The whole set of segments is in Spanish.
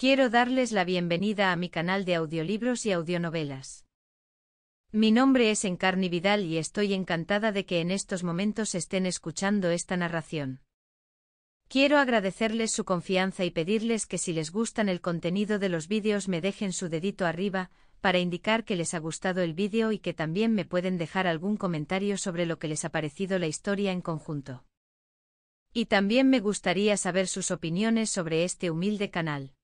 Quiero darles la bienvenida a mi canal de audiolibros y audionovelas. Mi nombre es Encarni Vidal y estoy encantada de que en estos momentos estén escuchando esta narración. Quiero agradecerles su confianza y pedirles que si les gustan el contenido de los vídeos me dejen su dedito arriba, para indicar que les ha gustado el vídeo y que también me pueden dejar algún comentario sobre lo que les ha parecido la historia en conjunto. Y también me gustaría saber sus opiniones sobre este humilde canal.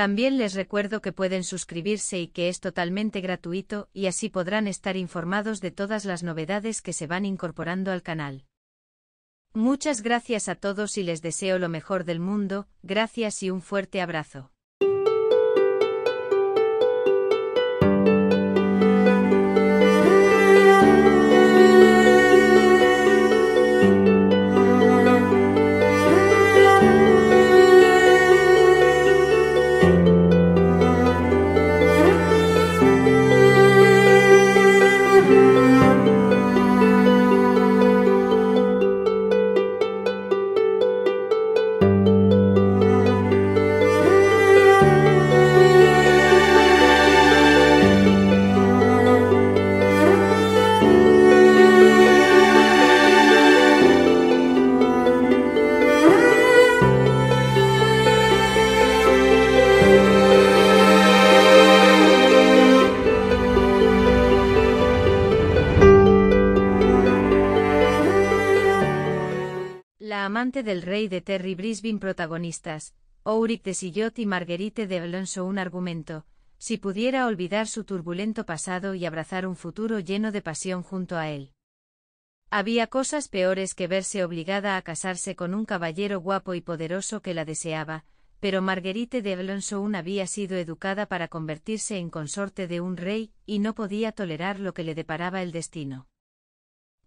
También les recuerdo que pueden suscribirse y que es totalmente gratuito y así podrán estar informados de todas las novedades que se van incorporando al canal. Muchas gracias a todos y les deseo lo mejor del mundo, gracias y un fuerte abrazo. del Rey de Terry Brisbane protagonistas, Auric de Sillot y Marguerite de Alonso un argumento, si pudiera olvidar su turbulento pasado y abrazar un futuro lleno de pasión junto a él. Había cosas peores que verse obligada a casarse con un caballero guapo y poderoso que la deseaba, pero Marguerite de Alonso había sido educada para convertirse en consorte de un rey, y no podía tolerar lo que le deparaba el destino.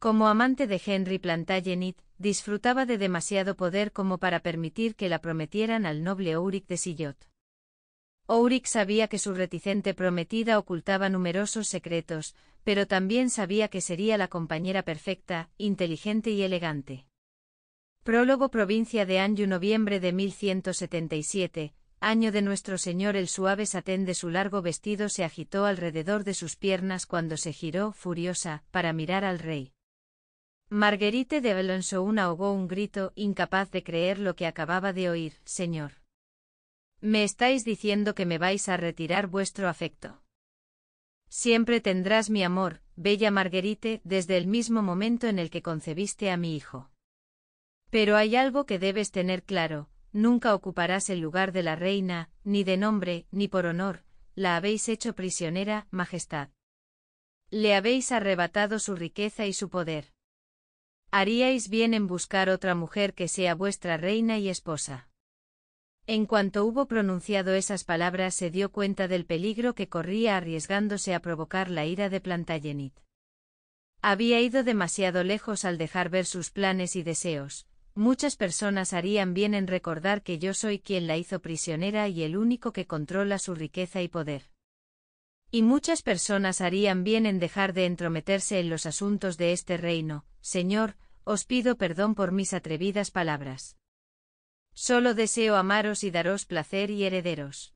Como amante de Henry Plantagenet, disfrutaba de demasiado poder como para permitir que la prometieran al noble Ouric de Sillot. Ouric sabía que su reticente prometida ocultaba numerosos secretos, pero también sabía que sería la compañera perfecta, inteligente y elegante. Prólogo Provincia de Anjou Noviembre de 1177, año de Nuestro Señor el suave satén de su largo vestido se agitó alrededor de sus piernas cuando se giró, furiosa, para mirar al rey. Marguerite de Belençoun ahogó un grito, incapaz de creer lo que acababa de oír, señor. Me estáis diciendo que me vais a retirar vuestro afecto. Siempre tendrás mi amor, bella Marguerite, desde el mismo momento en el que concebiste a mi hijo. Pero hay algo que debes tener claro, nunca ocuparás el lugar de la reina, ni de nombre, ni por honor, la habéis hecho prisionera, Majestad. Le habéis arrebatado su riqueza y su poder haríais bien en buscar otra mujer que sea vuestra reina y esposa. En cuanto hubo pronunciado esas palabras se dio cuenta del peligro que corría arriesgándose a provocar la ira de Plantagenet. Había ido demasiado lejos al dejar ver sus planes y deseos. Muchas personas harían bien en recordar que yo soy quien la hizo prisionera y el único que controla su riqueza y poder. Y muchas personas harían bien en dejar de entrometerse en los asuntos de este reino, señor, os pido perdón por mis atrevidas palabras. Solo deseo amaros y daros placer y herederos.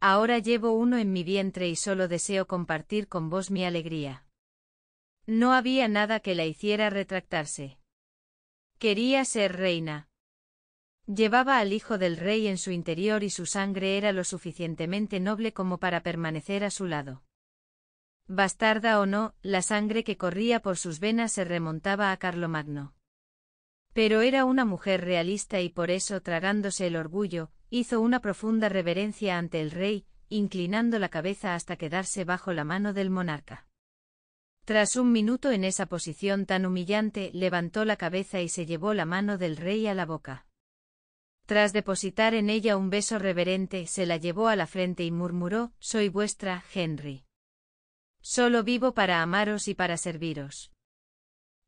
Ahora llevo uno en mi vientre y solo deseo compartir con vos mi alegría. No había nada que la hiciera retractarse. Quería ser reina. Llevaba al hijo del rey en su interior y su sangre era lo suficientemente noble como para permanecer a su lado bastarda o no, la sangre que corría por sus venas se remontaba a Carlomagno. Pero era una mujer realista y por eso, tragándose el orgullo, hizo una profunda reverencia ante el rey, inclinando la cabeza hasta quedarse bajo la mano del monarca. Tras un minuto en esa posición tan humillante, levantó la cabeza y se llevó la mano del rey a la boca. Tras depositar en ella un beso reverente, se la llevó a la frente y murmuró, Soy vuestra, Henry. Solo vivo para amaros y para serviros.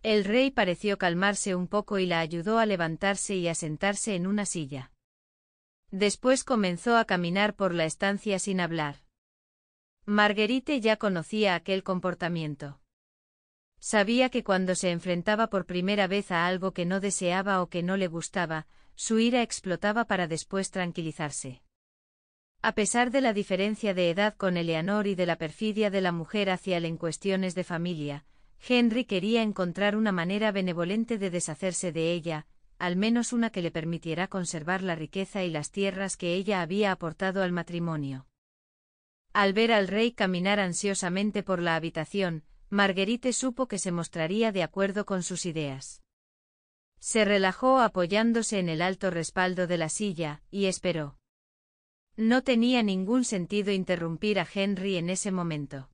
El rey pareció calmarse un poco y la ayudó a levantarse y a sentarse en una silla. Después comenzó a caminar por la estancia sin hablar. Marguerite ya conocía aquel comportamiento. Sabía que cuando se enfrentaba por primera vez a algo que no deseaba o que no le gustaba, su ira explotaba para después tranquilizarse. A pesar de la diferencia de edad con Eleanor y de la perfidia de la mujer hacia él en cuestiones de familia, Henry quería encontrar una manera benevolente de deshacerse de ella, al menos una que le permitiera conservar la riqueza y las tierras que ella había aportado al matrimonio. Al ver al rey caminar ansiosamente por la habitación, Marguerite supo que se mostraría de acuerdo con sus ideas. Se relajó apoyándose en el alto respaldo de la silla, y esperó. No tenía ningún sentido interrumpir a Henry en ese momento.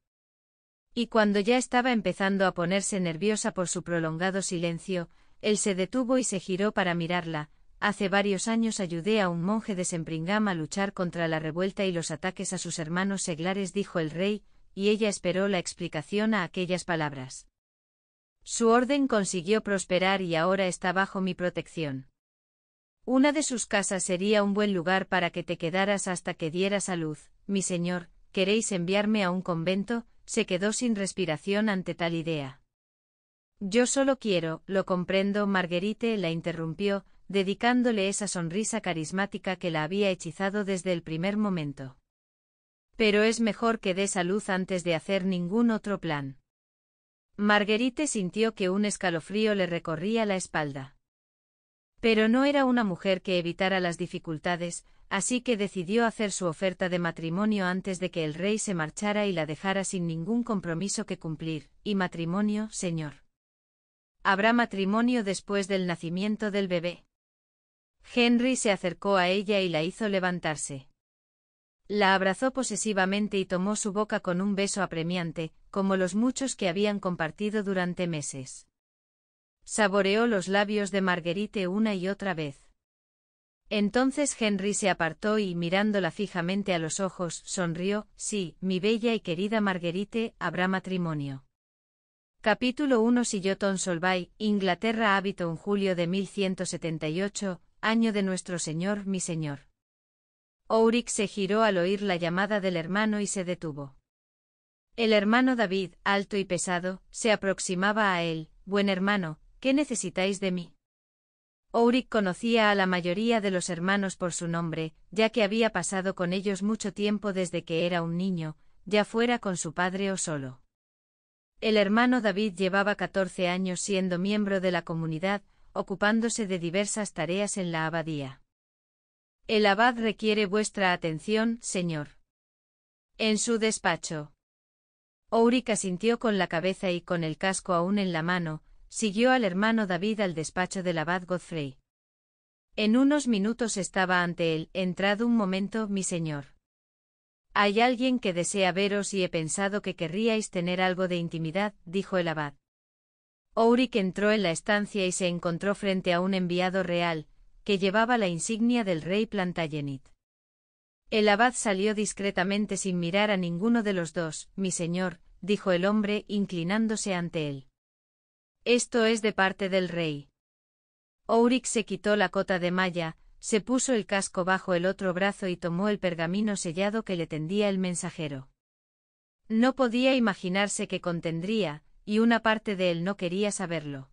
Y cuando ya estaba empezando a ponerse nerviosa por su prolongado silencio, él se detuvo y se giró para mirarla. Hace varios años ayudé a un monje de Sempringham a luchar contra la revuelta y los ataques a sus hermanos seglares, dijo el rey, y ella esperó la explicación a aquellas palabras. Su orden consiguió prosperar y ahora está bajo mi protección. Una de sus casas sería un buen lugar para que te quedaras hasta que dieras a luz. Mi señor, ¿queréis enviarme a un convento? Se quedó sin respiración ante tal idea. Yo solo quiero, lo comprendo, Marguerite la interrumpió, dedicándole esa sonrisa carismática que la había hechizado desde el primer momento. Pero es mejor que des a luz antes de hacer ningún otro plan. Marguerite sintió que un escalofrío le recorría la espalda. Pero no era una mujer que evitara las dificultades, así que decidió hacer su oferta de matrimonio antes de que el rey se marchara y la dejara sin ningún compromiso que cumplir, y matrimonio, señor. Habrá matrimonio después del nacimiento del bebé. Henry se acercó a ella y la hizo levantarse. La abrazó posesivamente y tomó su boca con un beso apremiante, como los muchos que habían compartido durante meses. Saboreó los labios de Marguerite una y otra vez. Entonces Henry se apartó y, mirándola fijamente a los ojos, sonrió, sí, mi bella y querida Marguerite, habrá matrimonio. Capítulo 1 Silloton Solvay, Inglaterra Hábito en julio de 1178, año de nuestro Señor, mi Señor. Ourik se giró al oír la llamada del hermano y se detuvo. El hermano David, alto y pesado, se aproximaba a él, buen hermano, ¿qué necesitáis de mí? Ourik conocía a la mayoría de los hermanos por su nombre, ya que había pasado con ellos mucho tiempo desde que era un niño, ya fuera con su padre o solo. El hermano David llevaba catorce años siendo miembro de la comunidad, ocupándose de diversas tareas en la abadía. El abad requiere vuestra atención, señor. En su despacho. Uric asintió con la cabeza y con el casco aún en la mano, siguió al hermano David al despacho del abad Godfrey. En unos minutos estaba ante él, entrad un momento, mi señor. Hay alguien que desea veros y he pensado que querríais tener algo de intimidad, dijo el abad. Ourik entró en la estancia y se encontró frente a un enviado real, que llevaba la insignia del rey Plantagenet. El abad salió discretamente sin mirar a ninguno de los dos, mi señor, dijo el hombre, inclinándose ante él. Esto es de parte del rey. Ourik se quitó la cota de malla, se puso el casco bajo el otro brazo y tomó el pergamino sellado que le tendía el mensajero. No podía imaginarse qué contendría, y una parte de él no quería saberlo.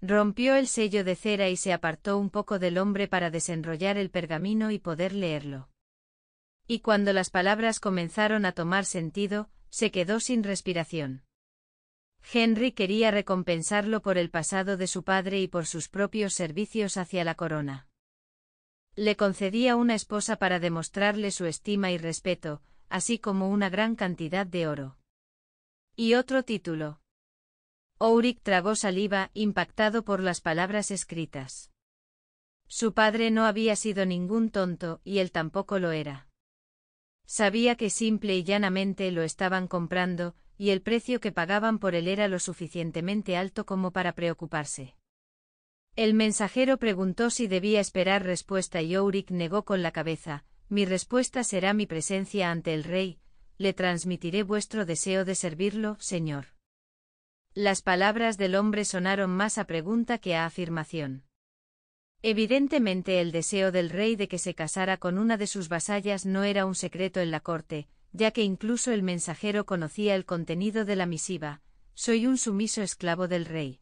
Rompió el sello de cera y se apartó un poco del hombre para desenrollar el pergamino y poder leerlo. Y cuando las palabras comenzaron a tomar sentido, se quedó sin respiración. Henry quería recompensarlo por el pasado de su padre y por sus propios servicios hacia la corona. Le concedía una esposa para demostrarle su estima y respeto, así como una gran cantidad de oro. Y otro título. Ouric tragó saliva, impactado por las palabras escritas. Su padre no había sido ningún tonto, y él tampoco lo era. Sabía que simple y llanamente lo estaban comprando, y el precio que pagaban por él era lo suficientemente alto como para preocuparse. El mensajero preguntó si debía esperar respuesta y Ourik negó con la cabeza, mi respuesta será mi presencia ante el rey, le transmitiré vuestro deseo de servirlo, señor. Las palabras del hombre sonaron más a pregunta que a afirmación. Evidentemente el deseo del rey de que se casara con una de sus vasallas no era un secreto en la corte, ya que incluso el mensajero conocía el contenido de la misiva, soy un sumiso esclavo del rey.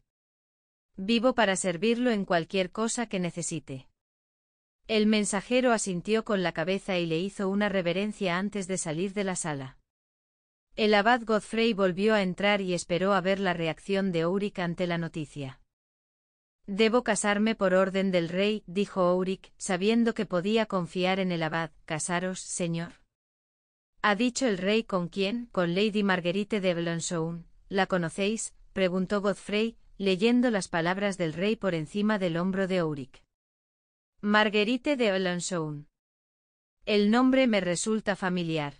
Vivo para servirlo en cualquier cosa que necesite. El mensajero asintió con la cabeza y le hizo una reverencia antes de salir de la sala. El abad Godfrey volvió a entrar y esperó a ver la reacción de Auric ante la noticia. Debo casarme por orden del rey, dijo Uric, sabiendo que podía confiar en el abad. Casaros, señor. Ha dicho el rey con quién, con Lady Marguerite de Belençoun. ¿La conocéis? preguntó Godfrey, leyendo las palabras del rey por encima del hombro de Ulrich. Marguerite de Belençoun. El nombre me resulta familiar.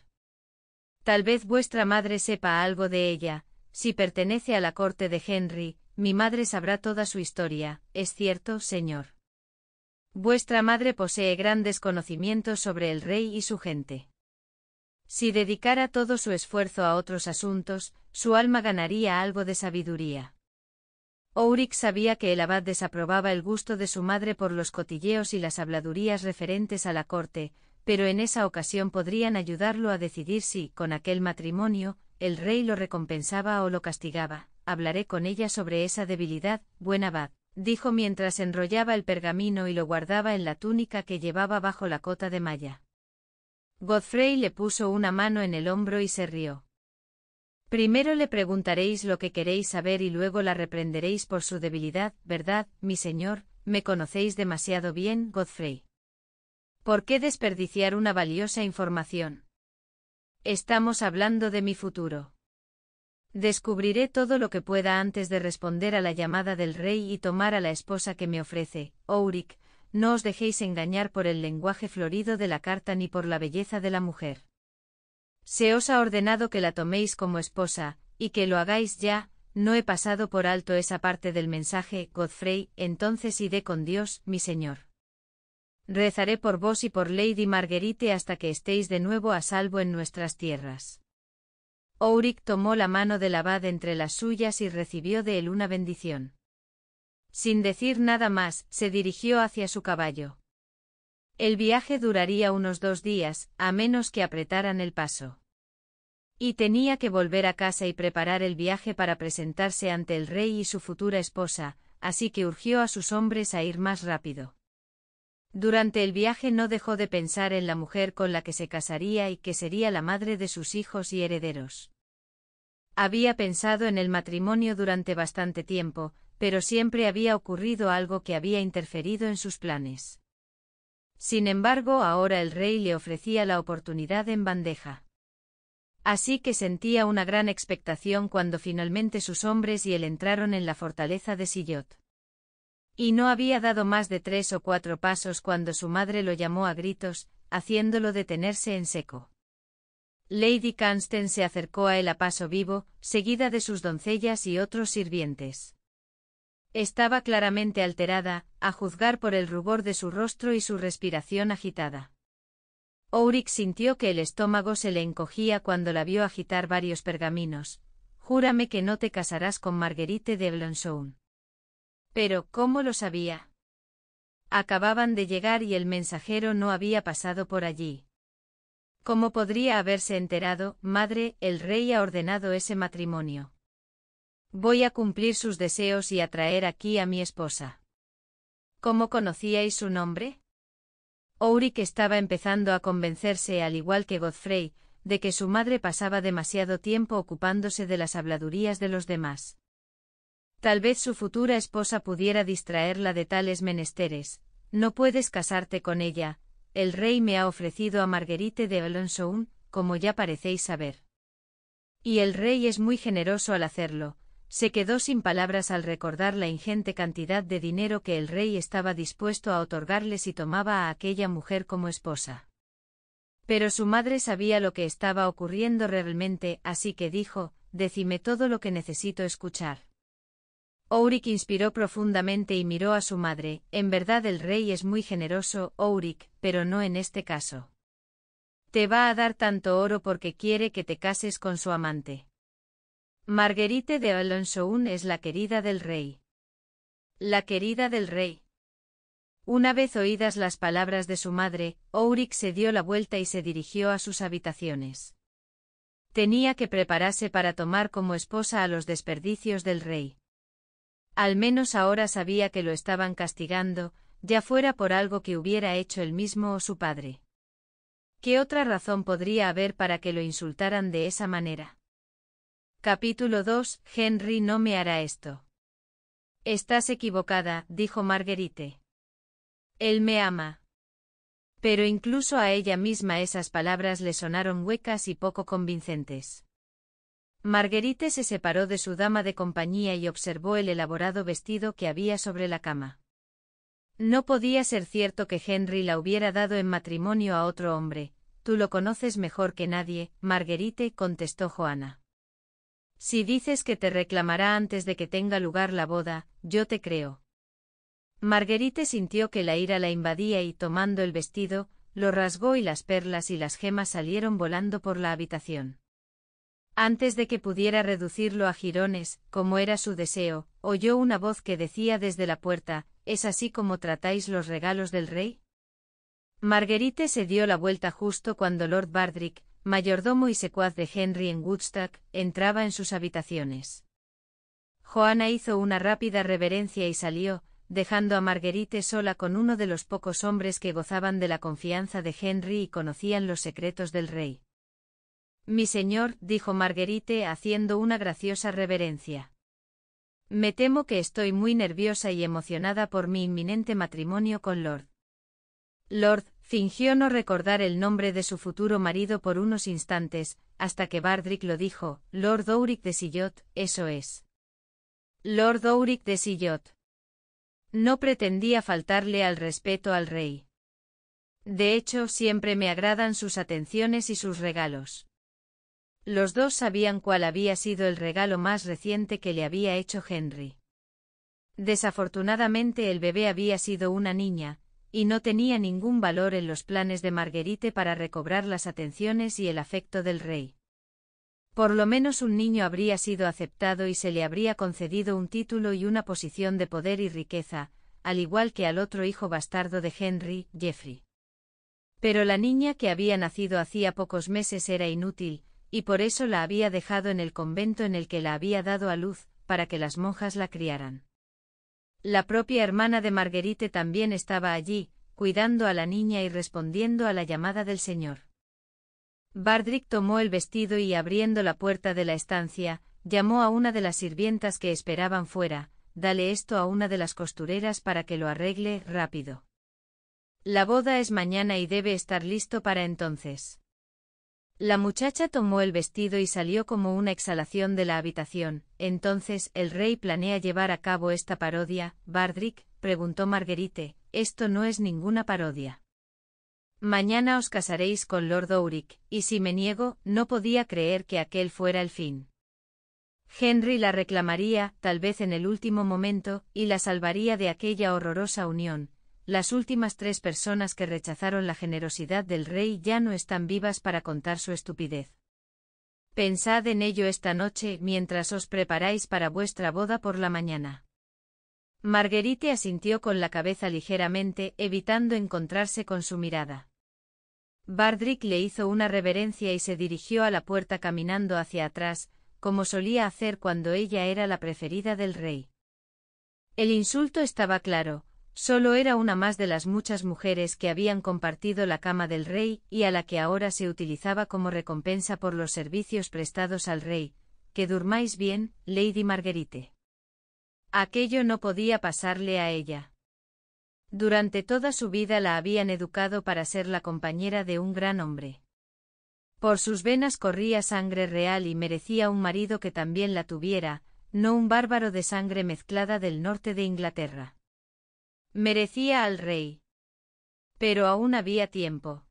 Tal vez vuestra madre sepa algo de ella, si pertenece a la corte de Henry, mi madre sabrá toda su historia, es cierto, señor. Vuestra madre posee grandes conocimientos sobre el rey y su gente. Si dedicara todo su esfuerzo a otros asuntos, su alma ganaría algo de sabiduría. Ourik sabía que el abad desaprobaba el gusto de su madre por los cotilleos y las habladurías referentes a la corte, pero en esa ocasión podrían ayudarlo a decidir si, con aquel matrimonio, el rey lo recompensaba o lo castigaba. Hablaré con ella sobre esa debilidad, buen abad, dijo mientras enrollaba el pergamino y lo guardaba en la túnica que llevaba bajo la cota de malla. Godfrey le puso una mano en el hombro y se rió. Primero le preguntaréis lo que queréis saber y luego la reprenderéis por su debilidad, ¿verdad, mi señor? Me conocéis demasiado bien, Godfrey. ¿Por qué desperdiciar una valiosa información? Estamos hablando de mi futuro. Descubriré todo lo que pueda antes de responder a la llamada del rey y tomar a la esposa que me ofrece, no os dejéis engañar por el lenguaje florido de la carta ni por la belleza de la mujer. Se os ha ordenado que la toméis como esposa, y que lo hagáis ya, no he pasado por alto esa parte del mensaje, Godfrey, entonces iré con Dios, mi Señor. Rezaré por vos y por Lady Marguerite hasta que estéis de nuevo a salvo en nuestras tierras. Ourik tomó la mano del abad entre las suyas y recibió de él una bendición. Sin decir nada más, se dirigió hacia su caballo. El viaje duraría unos dos días, a menos que apretaran el paso. Y tenía que volver a casa y preparar el viaje para presentarse ante el rey y su futura esposa, así que urgió a sus hombres a ir más rápido. Durante el viaje no dejó de pensar en la mujer con la que se casaría y que sería la madre de sus hijos y herederos. Había pensado en el matrimonio durante bastante tiempo, pero siempre había ocurrido algo que había interferido en sus planes. Sin embargo, ahora el rey le ofrecía la oportunidad en bandeja. Así que sentía una gran expectación cuando finalmente sus hombres y él entraron en la fortaleza de Sillot. Y no había dado más de tres o cuatro pasos cuando su madre lo llamó a gritos, haciéndolo detenerse en seco. Lady Canston se acercó a él a paso vivo, seguida de sus doncellas y otros sirvientes. Estaba claramente alterada, a juzgar por el rubor de su rostro y su respiración agitada. Ourik sintió que el estómago se le encogía cuando la vio agitar varios pergaminos. Júrame que no te casarás con Marguerite de Blanchon. Pero, ¿cómo lo sabía? Acababan de llegar y el mensajero no había pasado por allí. ¿Cómo podría haberse enterado, madre, el rey ha ordenado ese matrimonio? Voy a cumplir sus deseos y a traer aquí a mi esposa. ¿Cómo conocíais su nombre? que estaba empezando a convencerse, al igual que Godfrey, de que su madre pasaba demasiado tiempo ocupándose de las habladurías de los demás. Tal vez su futura esposa pudiera distraerla de tales menesteres. No puedes casarte con ella. El rey me ha ofrecido a Marguerite de Alençon, como ya parecéis saber. Y el rey es muy generoso al hacerlo, se quedó sin palabras al recordar la ingente cantidad de dinero que el rey estaba dispuesto a otorgarle si tomaba a aquella mujer como esposa. Pero su madre sabía lo que estaba ocurriendo realmente, así que dijo, decime todo lo que necesito escuchar. Ourik inspiró profundamente y miró a su madre, en verdad el rey es muy generoso, Ourik, pero no en este caso. Te va a dar tanto oro porque quiere que te cases con su amante. Marguerite de Alençon es la querida del rey. La querida del rey. Una vez oídas las palabras de su madre, Ourik se dio la vuelta y se dirigió a sus habitaciones. Tenía que prepararse para tomar como esposa a los desperdicios del rey. Al menos ahora sabía que lo estaban castigando, ya fuera por algo que hubiera hecho él mismo o su padre. ¿Qué otra razón podría haber para que lo insultaran de esa manera? Capítulo 2. Henry no me hará esto. Estás equivocada, dijo Marguerite. Él me ama. Pero incluso a ella misma esas palabras le sonaron huecas y poco convincentes. Marguerite se separó de su dama de compañía y observó el elaborado vestido que había sobre la cama. No podía ser cierto que Henry la hubiera dado en matrimonio a otro hombre. Tú lo conoces mejor que nadie, Marguerite, contestó Joana. Si dices que te reclamará antes de que tenga lugar la boda, yo te creo. Marguerite sintió que la ira la invadía y tomando el vestido, lo rasgó y las perlas y las gemas salieron volando por la habitación. Antes de que pudiera reducirlo a jirones, como era su deseo, oyó una voz que decía desde la puerta, ¿es así como tratáis los regalos del rey? Marguerite se dio la vuelta justo cuando Lord Bardrick, mayordomo y secuaz de Henry en Woodstock, entraba en sus habitaciones. Joana hizo una rápida reverencia y salió, dejando a Marguerite sola con uno de los pocos hombres que gozaban de la confianza de Henry y conocían los secretos del rey. Mi señor, dijo Marguerite haciendo una graciosa reverencia. Me temo que estoy muy nerviosa y emocionada por mi inminente matrimonio con Lord. Lord Fingió no recordar el nombre de su futuro marido por unos instantes, hasta que Bardrick lo dijo, Lord uric de Sillot, eso es. Lord uric de Sillot. No pretendía faltarle al respeto al rey. De hecho, siempre me agradan sus atenciones y sus regalos. Los dos sabían cuál había sido el regalo más reciente que le había hecho Henry. Desafortunadamente el bebé había sido una niña, y no tenía ningún valor en los planes de Marguerite para recobrar las atenciones y el afecto del rey. Por lo menos un niño habría sido aceptado y se le habría concedido un título y una posición de poder y riqueza, al igual que al otro hijo bastardo de Henry, Jeffrey. Pero la niña que había nacido hacía pocos meses era inútil, y por eso la había dejado en el convento en el que la había dado a luz, para que las monjas la criaran. La propia hermana de Marguerite también estaba allí, cuidando a la niña y respondiendo a la llamada del señor. Bardrick tomó el vestido y abriendo la puerta de la estancia, llamó a una de las sirvientas que esperaban fuera, dale esto a una de las costureras para que lo arregle rápido. La boda es mañana y debe estar listo para entonces. La muchacha tomó el vestido y salió como una exhalación de la habitación. Entonces, el rey planea llevar a cabo esta parodia, Bardrick, preguntó Marguerite, esto no es ninguna parodia. Mañana os casaréis con Lord uric y si me niego, no podía creer que aquel fuera el fin. Henry la reclamaría, tal vez en el último momento, y la salvaría de aquella horrorosa unión, las últimas tres personas que rechazaron la generosidad del rey ya no están vivas para contar su estupidez. Pensad en ello esta noche mientras os preparáis para vuestra boda por la mañana. Marguerite asintió con la cabeza ligeramente, evitando encontrarse con su mirada. Bardrick le hizo una reverencia y se dirigió a la puerta caminando hacia atrás, como solía hacer cuando ella era la preferida del rey. El insulto estaba claro, Solo era una más de las muchas mujeres que habían compartido la cama del rey y a la que ahora se utilizaba como recompensa por los servicios prestados al rey. Que durmáis bien, Lady Marguerite. Aquello no podía pasarle a ella. Durante toda su vida la habían educado para ser la compañera de un gran hombre. Por sus venas corría sangre real y merecía un marido que también la tuviera, no un bárbaro de sangre mezclada del norte de Inglaterra. Merecía al rey. Pero aún había tiempo.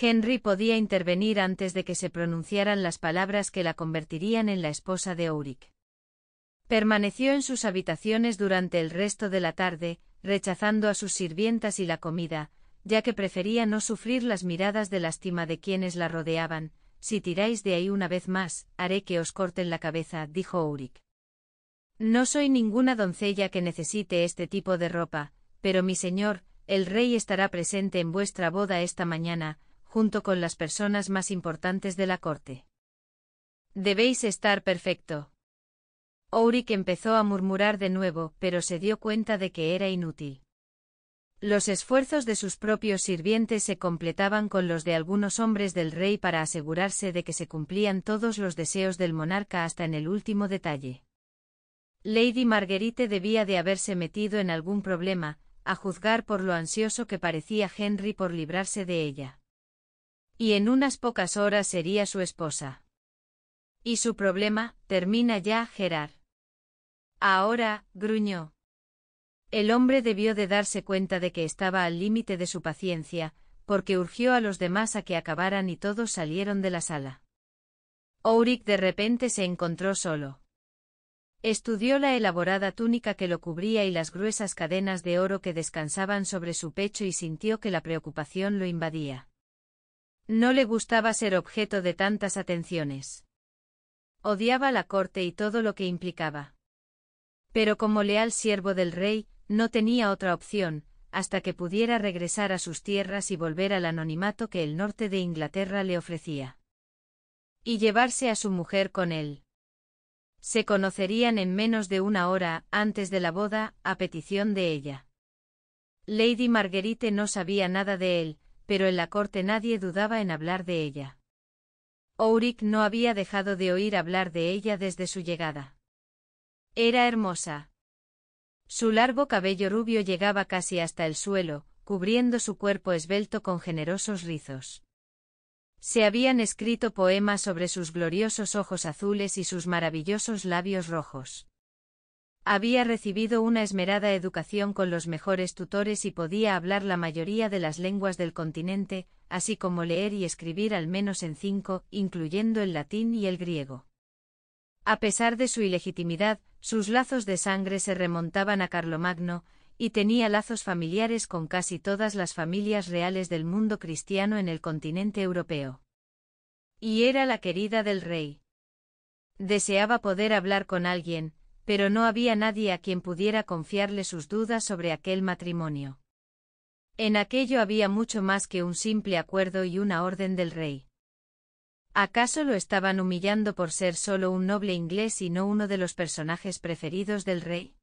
Henry podía intervenir antes de que se pronunciaran las palabras que la convertirían en la esposa de Ulrich. Permaneció en sus habitaciones durante el resto de la tarde, rechazando a sus sirvientas y la comida, ya que prefería no sufrir las miradas de lástima de quienes la rodeaban. Si tiráis de ahí una vez más, haré que os corten la cabeza, dijo Ulrich. No soy ninguna doncella que necesite este tipo de ropa, pero mi señor, el rey estará presente en vuestra boda esta mañana, junto con las personas más importantes de la corte. Debéis estar perfecto. Ourik empezó a murmurar de nuevo, pero se dio cuenta de que era inútil. Los esfuerzos de sus propios sirvientes se completaban con los de algunos hombres del rey para asegurarse de que se cumplían todos los deseos del monarca hasta en el último detalle. Lady Marguerite debía de haberse metido en algún problema, a juzgar por lo ansioso que parecía Henry por librarse de ella. Y en unas pocas horas sería su esposa. Y su problema, termina ya Gerard. Ahora, gruñó. El hombre debió de darse cuenta de que estaba al límite de su paciencia, porque urgió a los demás a que acabaran y todos salieron de la sala. Auric de repente se encontró solo. Estudió la elaborada túnica que lo cubría y las gruesas cadenas de oro que descansaban sobre su pecho y sintió que la preocupación lo invadía. No le gustaba ser objeto de tantas atenciones. Odiaba la corte y todo lo que implicaba. Pero como leal siervo del rey, no tenía otra opción, hasta que pudiera regresar a sus tierras y volver al anonimato que el norte de Inglaterra le ofrecía. Y llevarse a su mujer con él. Se conocerían en menos de una hora antes de la boda, a petición de ella. Lady Marguerite no sabía nada de él, pero en la corte nadie dudaba en hablar de ella. Auric no había dejado de oír hablar de ella desde su llegada. Era hermosa. Su largo cabello rubio llegaba casi hasta el suelo, cubriendo su cuerpo esbelto con generosos rizos. Se habían escrito poemas sobre sus gloriosos ojos azules y sus maravillosos labios rojos. Había recibido una esmerada educación con los mejores tutores y podía hablar la mayoría de las lenguas del continente, así como leer y escribir al menos en cinco, incluyendo el latín y el griego. A pesar de su ilegitimidad, sus lazos de sangre se remontaban a Carlomagno, y tenía lazos familiares con casi todas las familias reales del mundo cristiano en el continente europeo. Y era la querida del rey. Deseaba poder hablar con alguien, pero no había nadie a quien pudiera confiarle sus dudas sobre aquel matrimonio. En aquello había mucho más que un simple acuerdo y una orden del rey. ¿Acaso lo estaban humillando por ser solo un noble inglés y no uno de los personajes preferidos del rey?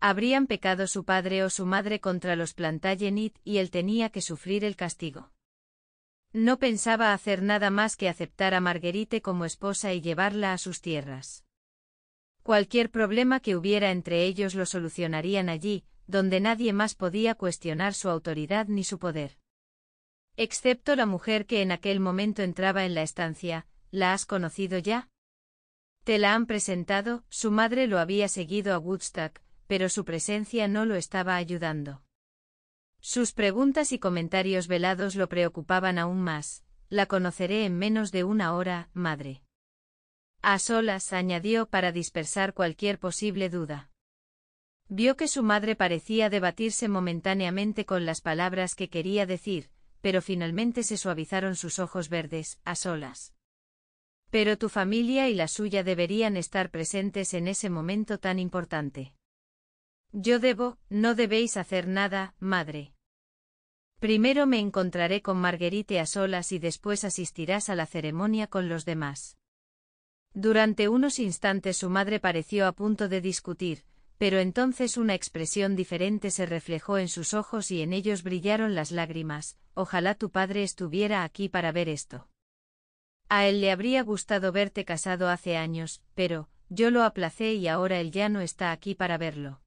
Habrían pecado su padre o su madre contra los Plantagenet y él tenía que sufrir el castigo. No pensaba hacer nada más que aceptar a Marguerite como esposa y llevarla a sus tierras. Cualquier problema que hubiera entre ellos lo solucionarían allí, donde nadie más podía cuestionar su autoridad ni su poder. Excepto la mujer que en aquel momento entraba en la estancia, ¿la has conocido ya? Te la han presentado, su madre lo había seguido a Woodstock, pero su presencia no lo estaba ayudando. Sus preguntas y comentarios velados lo preocupaban aún más. La conoceré en menos de una hora, madre. A solas añadió para dispersar cualquier posible duda. Vio que su madre parecía debatirse momentáneamente con las palabras que quería decir, pero finalmente se suavizaron sus ojos verdes, a solas. Pero tu familia y la suya deberían estar presentes en ese momento tan importante. Yo debo, no debéis hacer nada, madre. Primero me encontraré con Marguerite a solas y después asistirás a la ceremonia con los demás. Durante unos instantes su madre pareció a punto de discutir, pero entonces una expresión diferente se reflejó en sus ojos y en ellos brillaron las lágrimas. Ojalá tu padre estuviera aquí para ver esto. A él le habría gustado verte casado hace años, pero, yo lo aplacé y ahora él ya no está aquí para verlo.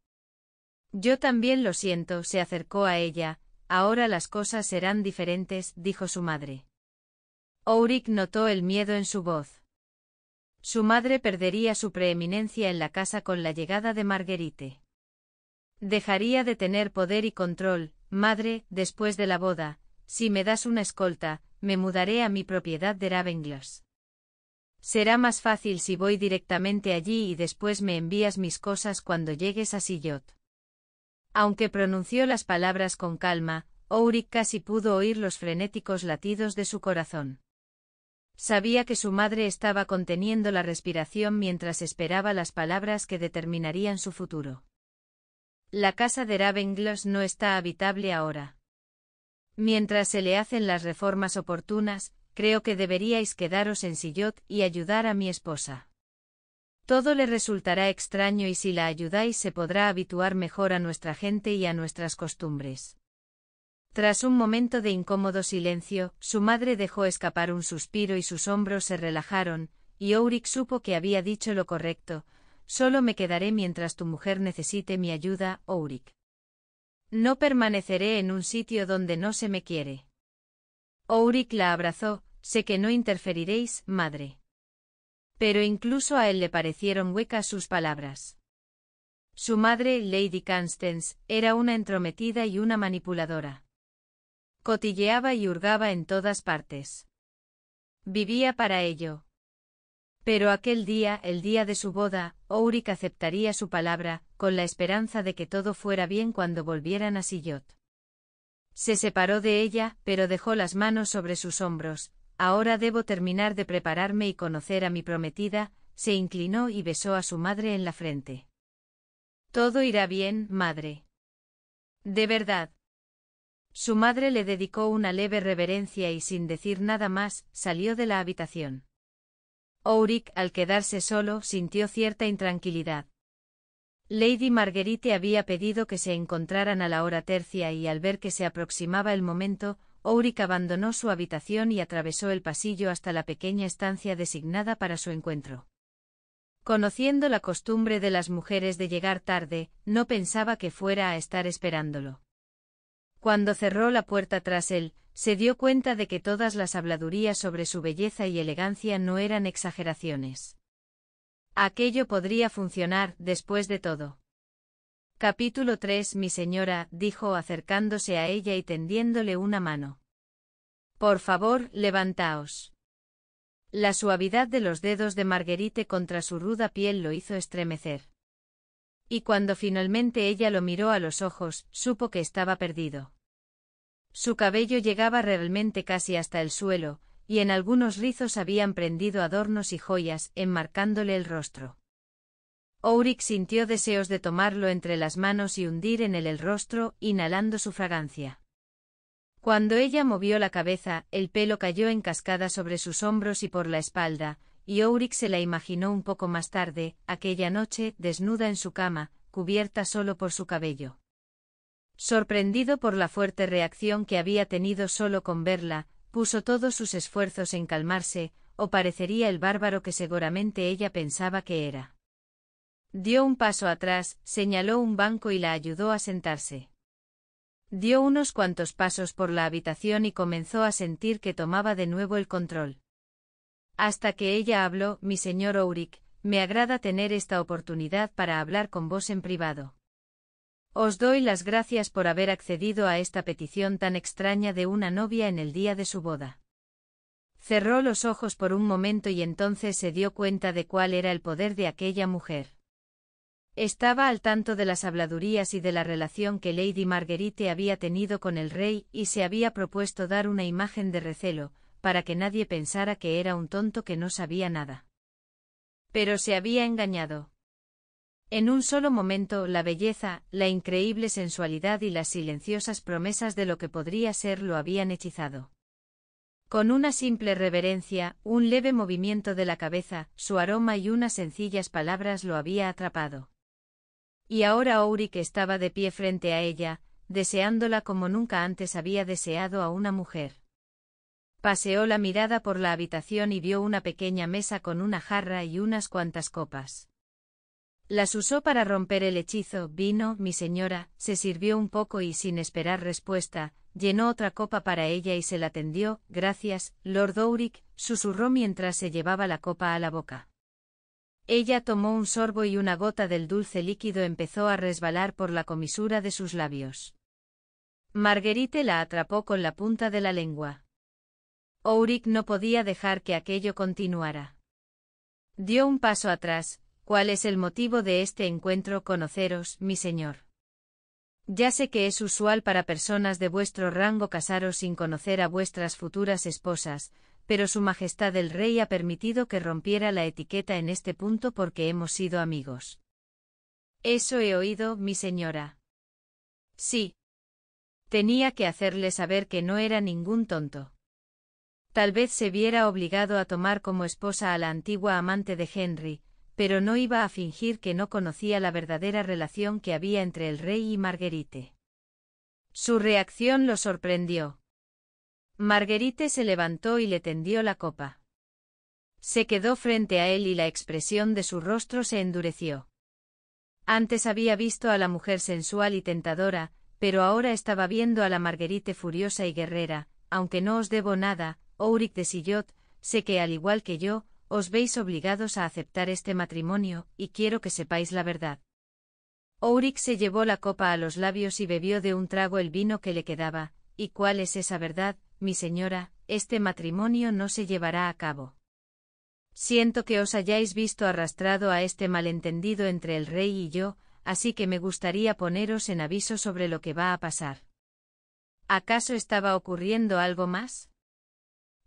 Yo también lo siento, se acercó a ella, ahora las cosas serán diferentes, dijo su madre. Ourik notó el miedo en su voz. Su madre perdería su preeminencia en la casa con la llegada de Marguerite. Dejaría de tener poder y control, madre, después de la boda, si me das una escolta, me mudaré a mi propiedad de Ravenglass. Será más fácil si voy directamente allí y después me envías mis cosas cuando llegues a Sillot. Aunque pronunció las palabras con calma, Ouric casi pudo oír los frenéticos latidos de su corazón. Sabía que su madre estaba conteniendo la respiración mientras esperaba las palabras que determinarían su futuro. La casa de Ravengloss no está habitable ahora. Mientras se le hacen las reformas oportunas, creo que deberíais quedaros en Sillot y ayudar a mi esposa. Todo le resultará extraño y si la ayudáis se podrá habituar mejor a nuestra gente y a nuestras costumbres. Tras un momento de incómodo silencio, su madre dejó escapar un suspiro y sus hombros se relajaron, y Auric supo que había dicho lo correcto, solo me quedaré mientras tu mujer necesite mi ayuda, Ourik. No permaneceré en un sitio donde no se me quiere. Ourik la abrazó, sé que no interferiréis, madre. Pero incluso a él le parecieron huecas sus palabras. Su madre, Lady Constance, era una entrometida y una manipuladora. Cotilleaba y hurgaba en todas partes. Vivía para ello. Pero aquel día, el día de su boda, Ouric aceptaría su palabra, con la esperanza de que todo fuera bien cuando volvieran a Sillot. Se separó de ella, pero dejó las manos sobre sus hombros, Ahora debo terminar de prepararme y conocer a mi prometida, se inclinó y besó a su madre en la frente. Todo irá bien, madre. De verdad. Su madre le dedicó una leve reverencia y sin decir nada más, salió de la habitación. Ourik, al quedarse solo, sintió cierta intranquilidad. Lady Marguerite había pedido que se encontraran a la hora tercia y al ver que se aproximaba el momento, Ouric abandonó su habitación y atravesó el pasillo hasta la pequeña estancia designada para su encuentro. Conociendo la costumbre de las mujeres de llegar tarde, no pensaba que fuera a estar esperándolo. Cuando cerró la puerta tras él, se dio cuenta de que todas las habladurías sobre su belleza y elegancia no eran exageraciones. Aquello podría funcionar, después de todo. Capítulo 3 Mi señora, dijo acercándose a ella y tendiéndole una mano. Por favor, levantaos. La suavidad de los dedos de Marguerite contra su ruda piel lo hizo estremecer. Y cuando finalmente ella lo miró a los ojos, supo que estaba perdido. Su cabello llegaba realmente casi hasta el suelo, y en algunos rizos habían prendido adornos y joyas, enmarcándole el rostro. Ouric sintió deseos de tomarlo entre las manos y hundir en él el rostro, inhalando su fragancia. Cuando ella movió la cabeza, el pelo cayó en cascada sobre sus hombros y por la espalda, y aurix se la imaginó un poco más tarde, aquella noche, desnuda en su cama, cubierta solo por su cabello. Sorprendido por la fuerte reacción que había tenido solo con verla, puso todos sus esfuerzos en calmarse, o parecería el bárbaro que seguramente ella pensaba que era. Dio un paso atrás, señaló un banco y la ayudó a sentarse. Dio unos cuantos pasos por la habitación y comenzó a sentir que tomaba de nuevo el control. Hasta que ella habló, mi señor Ourik, me agrada tener esta oportunidad para hablar con vos en privado. Os doy las gracias por haber accedido a esta petición tan extraña de una novia en el día de su boda. Cerró los ojos por un momento y entonces se dio cuenta de cuál era el poder de aquella mujer. Estaba al tanto de las habladurías y de la relación que Lady Marguerite había tenido con el rey y se había propuesto dar una imagen de recelo, para que nadie pensara que era un tonto que no sabía nada. Pero se había engañado. En un solo momento, la belleza, la increíble sensualidad y las silenciosas promesas de lo que podría ser lo habían hechizado. Con una simple reverencia, un leve movimiento de la cabeza, su aroma y unas sencillas palabras lo había atrapado. Y ahora auric estaba de pie frente a ella, deseándola como nunca antes había deseado a una mujer. Paseó la mirada por la habitación y vio una pequeña mesa con una jarra y unas cuantas copas. Las usó para romper el hechizo, vino, mi señora, se sirvió un poco y sin esperar respuesta, llenó otra copa para ella y se la tendió, gracias, Lord Ouric, susurró mientras se llevaba la copa a la boca. Ella tomó un sorbo y una gota del dulce líquido empezó a resbalar por la comisura de sus labios. Marguerite la atrapó con la punta de la lengua. Ouric no podía dejar que aquello continuara. Dio un paso atrás, ¿cuál es el motivo de este encuentro conoceros, mi señor? Ya sé que es usual para personas de vuestro rango casaros sin conocer a vuestras futuras esposas, pero Su Majestad el Rey ha permitido que rompiera la etiqueta en este punto porque hemos sido amigos. Eso he oído, mi señora. Sí. Tenía que hacerle saber que no era ningún tonto. Tal vez se viera obligado a tomar como esposa a la antigua amante de Henry, pero no iba a fingir que no conocía la verdadera relación que había entre el rey y Marguerite. Su reacción lo sorprendió. Marguerite se levantó y le tendió la copa. Se quedó frente a él y la expresión de su rostro se endureció. Antes había visto a la mujer sensual y tentadora, pero ahora estaba viendo a la Marguerite furiosa y guerrera, aunque no os debo nada, Ouric de Sillot, sé que al igual que yo, os veis obligados a aceptar este matrimonio, y quiero que sepáis la verdad. Ouric se llevó la copa a los labios y bebió de un trago el vino que le quedaba, ¿y cuál es esa verdad? mi señora, este matrimonio no se llevará a cabo. Siento que os hayáis visto arrastrado a este malentendido entre el rey y yo, así que me gustaría poneros en aviso sobre lo que va a pasar. ¿Acaso estaba ocurriendo algo más?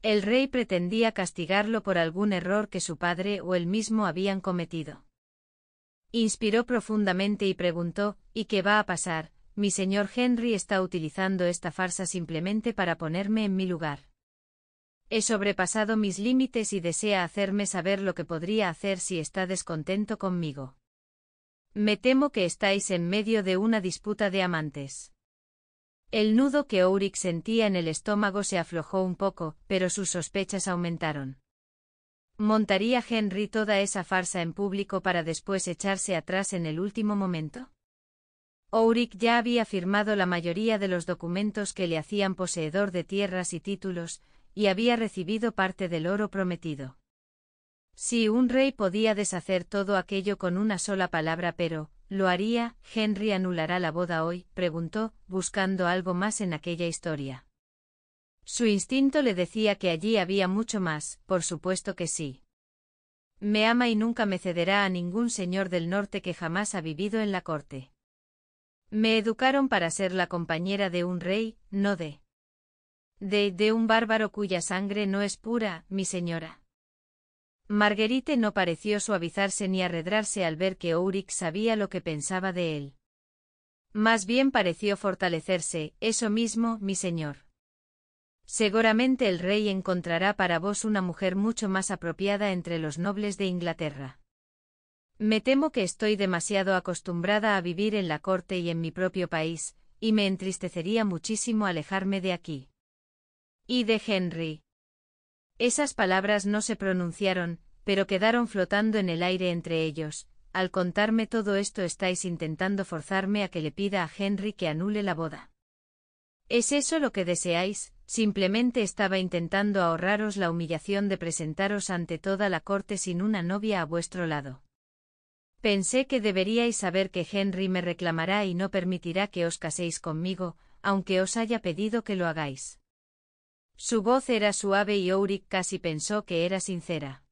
El rey pretendía castigarlo por algún error que su padre o él mismo habían cometido. Inspiró profundamente y preguntó, ¿y qué va a pasar? Mi señor Henry está utilizando esta farsa simplemente para ponerme en mi lugar. He sobrepasado mis límites y desea hacerme saber lo que podría hacer si está descontento conmigo. Me temo que estáis en medio de una disputa de amantes. El nudo que Ulrich sentía en el estómago se aflojó un poco, pero sus sospechas aumentaron. ¿Montaría Henry toda esa farsa en público para después echarse atrás en el último momento? Auric ya había firmado la mayoría de los documentos que le hacían poseedor de tierras y títulos, y había recibido parte del oro prometido. Si un rey podía deshacer todo aquello con una sola palabra, pero, ¿lo haría? Henry anulará la boda hoy, preguntó, buscando algo más en aquella historia. Su instinto le decía que allí había mucho más, por supuesto que sí. Me ama y nunca me cederá a ningún señor del norte que jamás ha vivido en la corte. Me educaron para ser la compañera de un rey, no de... De, de un bárbaro cuya sangre no es pura, mi señora. Marguerite no pareció suavizarse ni arredrarse al ver que Ouric sabía lo que pensaba de él. Más bien pareció fortalecerse, eso mismo, mi señor. Seguramente el rey encontrará para vos una mujer mucho más apropiada entre los nobles de Inglaterra. Me temo que estoy demasiado acostumbrada a vivir en la corte y en mi propio país, y me entristecería muchísimo alejarme de aquí. Y de Henry. Esas palabras no se pronunciaron, pero quedaron flotando en el aire entre ellos. Al contarme todo esto estáis intentando forzarme a que le pida a Henry que anule la boda. ¿Es eso lo que deseáis? Simplemente estaba intentando ahorraros la humillación de presentaros ante toda la corte sin una novia a vuestro lado. Pensé que deberíais saber que Henry me reclamará y no permitirá que os caséis conmigo, aunque os haya pedido que lo hagáis. Su voz era suave y auric casi pensó que era sincera.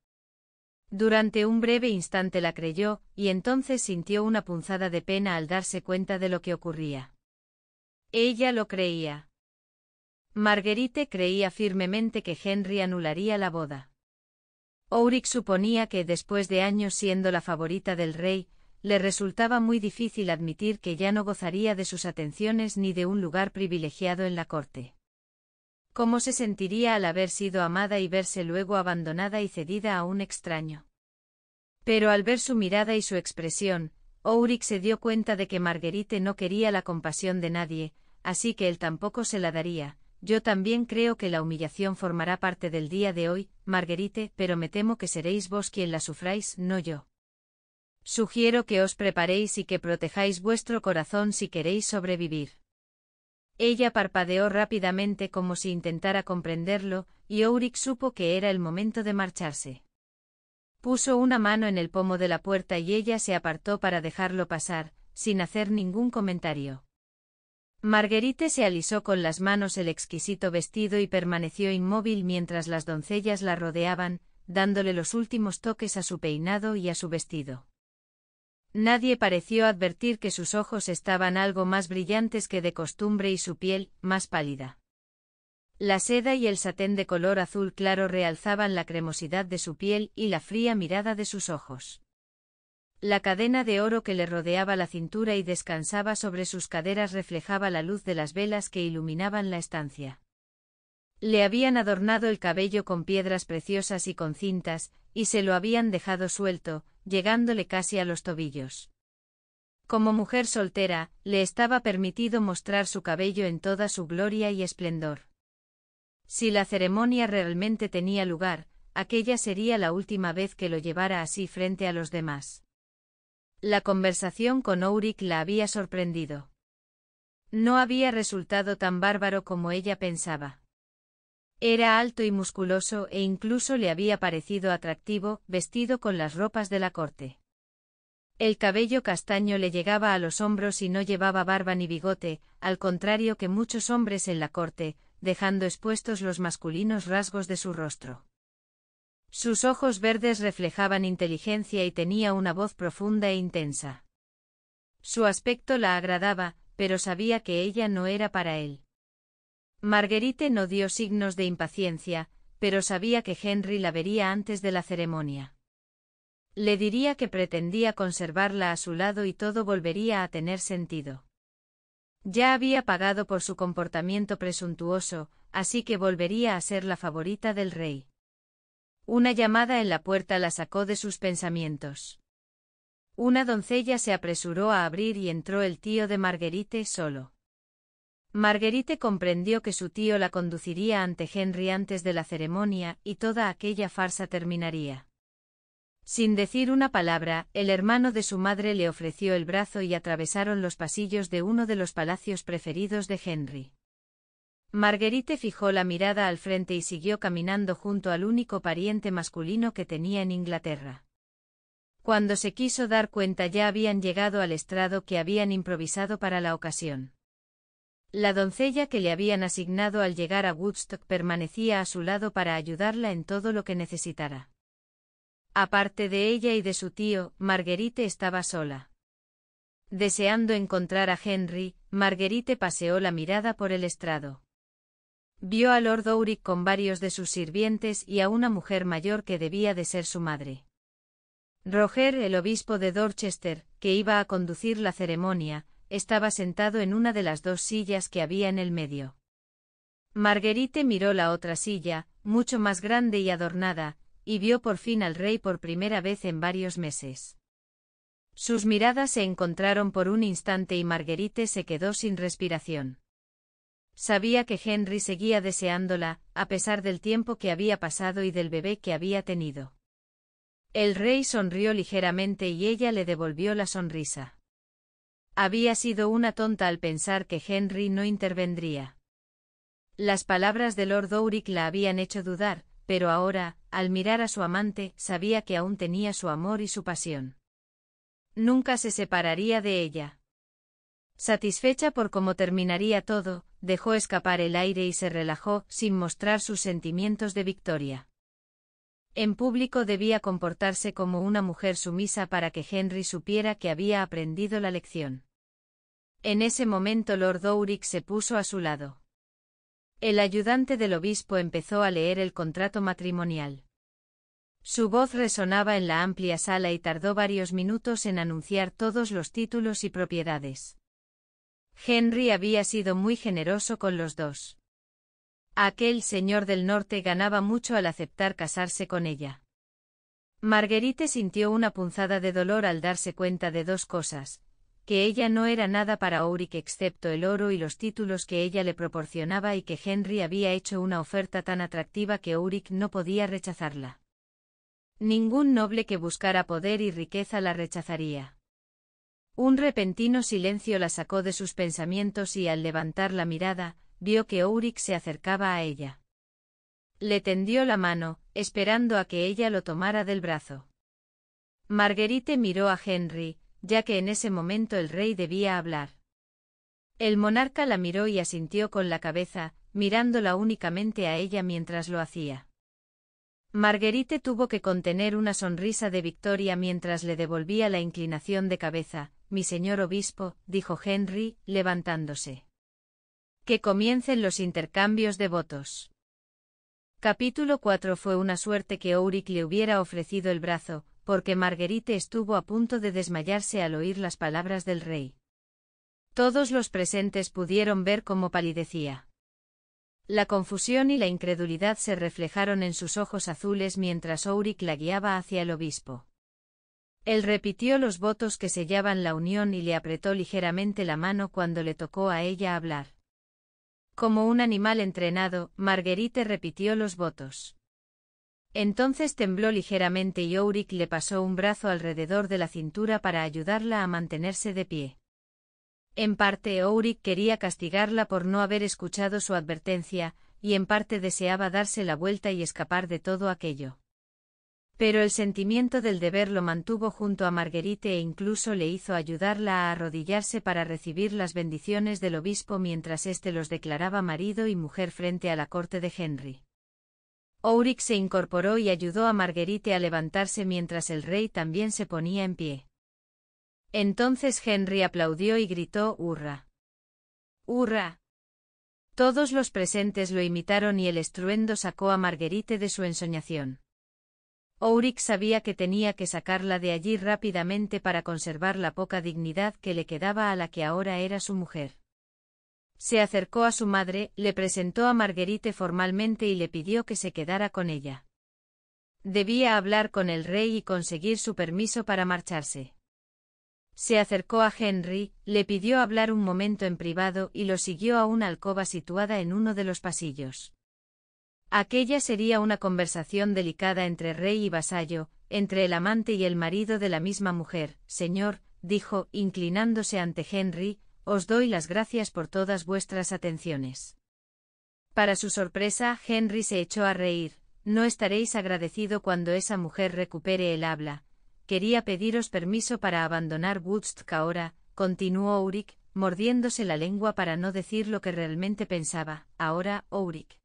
Durante un breve instante la creyó, y entonces sintió una punzada de pena al darse cuenta de lo que ocurría. Ella lo creía. Marguerite creía firmemente que Henry anularía la boda. Ourik suponía que, después de años siendo la favorita del rey, le resultaba muy difícil admitir que ya no gozaría de sus atenciones ni de un lugar privilegiado en la corte. ¿Cómo se sentiría al haber sido amada y verse luego abandonada y cedida a un extraño? Pero al ver su mirada y su expresión, Ourik se dio cuenta de que Marguerite no quería la compasión de nadie, así que él tampoco se la daría, yo también creo que la humillación formará parte del día de hoy, Marguerite, pero me temo que seréis vos quien la sufráis, no yo. Sugiero que os preparéis y que protejáis vuestro corazón si queréis sobrevivir. Ella parpadeó rápidamente como si intentara comprenderlo, y Auric supo que era el momento de marcharse. Puso una mano en el pomo de la puerta y ella se apartó para dejarlo pasar, sin hacer ningún comentario. Marguerite se alisó con las manos el exquisito vestido y permaneció inmóvil mientras las doncellas la rodeaban, dándole los últimos toques a su peinado y a su vestido. Nadie pareció advertir que sus ojos estaban algo más brillantes que de costumbre y su piel, más pálida. La seda y el satén de color azul claro realzaban la cremosidad de su piel y la fría mirada de sus ojos. La cadena de oro que le rodeaba la cintura y descansaba sobre sus caderas reflejaba la luz de las velas que iluminaban la estancia. Le habían adornado el cabello con piedras preciosas y con cintas, y se lo habían dejado suelto, llegándole casi a los tobillos. Como mujer soltera, le estaba permitido mostrar su cabello en toda su gloria y esplendor. Si la ceremonia realmente tenía lugar, aquella sería la última vez que lo llevara así frente a los demás. La conversación con Ourik la había sorprendido. No había resultado tan bárbaro como ella pensaba. Era alto y musculoso e incluso le había parecido atractivo, vestido con las ropas de la corte. El cabello castaño le llegaba a los hombros y no llevaba barba ni bigote, al contrario que muchos hombres en la corte, dejando expuestos los masculinos rasgos de su rostro. Sus ojos verdes reflejaban inteligencia y tenía una voz profunda e intensa. Su aspecto la agradaba, pero sabía que ella no era para él. Marguerite no dio signos de impaciencia, pero sabía que Henry la vería antes de la ceremonia. Le diría que pretendía conservarla a su lado y todo volvería a tener sentido. Ya había pagado por su comportamiento presuntuoso, así que volvería a ser la favorita del rey. Una llamada en la puerta la sacó de sus pensamientos. Una doncella se apresuró a abrir y entró el tío de Marguerite solo. Marguerite comprendió que su tío la conduciría ante Henry antes de la ceremonia y toda aquella farsa terminaría. Sin decir una palabra, el hermano de su madre le ofreció el brazo y atravesaron los pasillos de uno de los palacios preferidos de Henry. Marguerite fijó la mirada al frente y siguió caminando junto al único pariente masculino que tenía en Inglaterra. Cuando se quiso dar cuenta ya habían llegado al estrado que habían improvisado para la ocasión. La doncella que le habían asignado al llegar a Woodstock permanecía a su lado para ayudarla en todo lo que necesitara. Aparte de ella y de su tío, Marguerite estaba sola. Deseando encontrar a Henry, Marguerite paseó la mirada por el estrado. Vio a Lord Dowrick con varios de sus sirvientes y a una mujer mayor que debía de ser su madre. Roger, el obispo de Dorchester, que iba a conducir la ceremonia, estaba sentado en una de las dos sillas que había en el medio. Marguerite miró la otra silla, mucho más grande y adornada, y vio por fin al rey por primera vez en varios meses. Sus miradas se encontraron por un instante y Marguerite se quedó sin respiración. Sabía que Henry seguía deseándola, a pesar del tiempo que había pasado y del bebé que había tenido. El rey sonrió ligeramente y ella le devolvió la sonrisa. Había sido una tonta al pensar que Henry no intervendría. Las palabras de Lord Dourik la habían hecho dudar, pero ahora, al mirar a su amante, sabía que aún tenía su amor y su pasión. Nunca se separaría de ella. Satisfecha por cómo terminaría todo, dejó escapar el aire y se relajó, sin mostrar sus sentimientos de victoria. En público debía comportarse como una mujer sumisa para que Henry supiera que había aprendido la lección. En ese momento Lord Dourik se puso a su lado. El ayudante del obispo empezó a leer el contrato matrimonial. Su voz resonaba en la amplia sala y tardó varios minutos en anunciar todos los títulos y propiedades. Henry había sido muy generoso con los dos. Aquel señor del norte ganaba mucho al aceptar casarse con ella. Marguerite sintió una punzada de dolor al darse cuenta de dos cosas, que ella no era nada para Auric excepto el oro y los títulos que ella le proporcionaba y que Henry había hecho una oferta tan atractiva que Auric no podía rechazarla. Ningún noble que buscara poder y riqueza la rechazaría. Un repentino silencio la sacó de sus pensamientos y al levantar la mirada, vio que Ulrich se acercaba a ella. Le tendió la mano, esperando a que ella lo tomara del brazo. Marguerite miró a Henry, ya que en ese momento el rey debía hablar. El monarca la miró y asintió con la cabeza, mirándola únicamente a ella mientras lo hacía. Marguerite tuvo que contener una sonrisa de victoria mientras le devolvía la inclinación de cabeza, mi señor obispo, dijo Henry, levantándose. Que comiencen los intercambios de votos. Capítulo 4 Fue una suerte que Uric le hubiera ofrecido el brazo, porque Marguerite estuvo a punto de desmayarse al oír las palabras del rey. Todos los presentes pudieron ver cómo palidecía. La confusión y la incredulidad se reflejaron en sus ojos azules mientras Ouric la guiaba hacia el obispo. Él repitió los votos que sellaban la unión y le apretó ligeramente la mano cuando le tocó a ella hablar. Como un animal entrenado, Marguerite repitió los votos. Entonces tembló ligeramente y Ourik le pasó un brazo alrededor de la cintura para ayudarla a mantenerse de pie. En parte Ourik quería castigarla por no haber escuchado su advertencia, y en parte deseaba darse la vuelta y escapar de todo aquello. Pero el sentimiento del deber lo mantuvo junto a Marguerite e incluso le hizo ayudarla a arrodillarse para recibir las bendiciones del obispo mientras éste los declaraba marido y mujer frente a la corte de Henry. Auric se incorporó y ayudó a Marguerite a levantarse mientras el rey también se ponía en pie. Entonces Henry aplaudió y gritó ¡Hurra! ¡Hurra! Todos los presentes lo imitaron y el estruendo sacó a Marguerite de su ensoñación. Ourik sabía que tenía que sacarla de allí rápidamente para conservar la poca dignidad que le quedaba a la que ahora era su mujer. Se acercó a su madre, le presentó a Marguerite formalmente y le pidió que se quedara con ella. Debía hablar con el rey y conseguir su permiso para marcharse. Se acercó a Henry, le pidió hablar un momento en privado y lo siguió a una alcoba situada en uno de los pasillos. Aquella sería una conversación delicada entre rey y vasallo, entre el amante y el marido de la misma mujer. Señor, dijo, inclinándose ante Henry, os doy las gracias por todas vuestras atenciones. Para su sorpresa, Henry se echó a reír. No estaréis agradecido cuando esa mujer recupere el habla. Quería pediros permiso para abandonar Woodstock ahora, continuó Ulrich, mordiéndose la lengua para no decir lo que realmente pensaba. Ahora, Ulrich.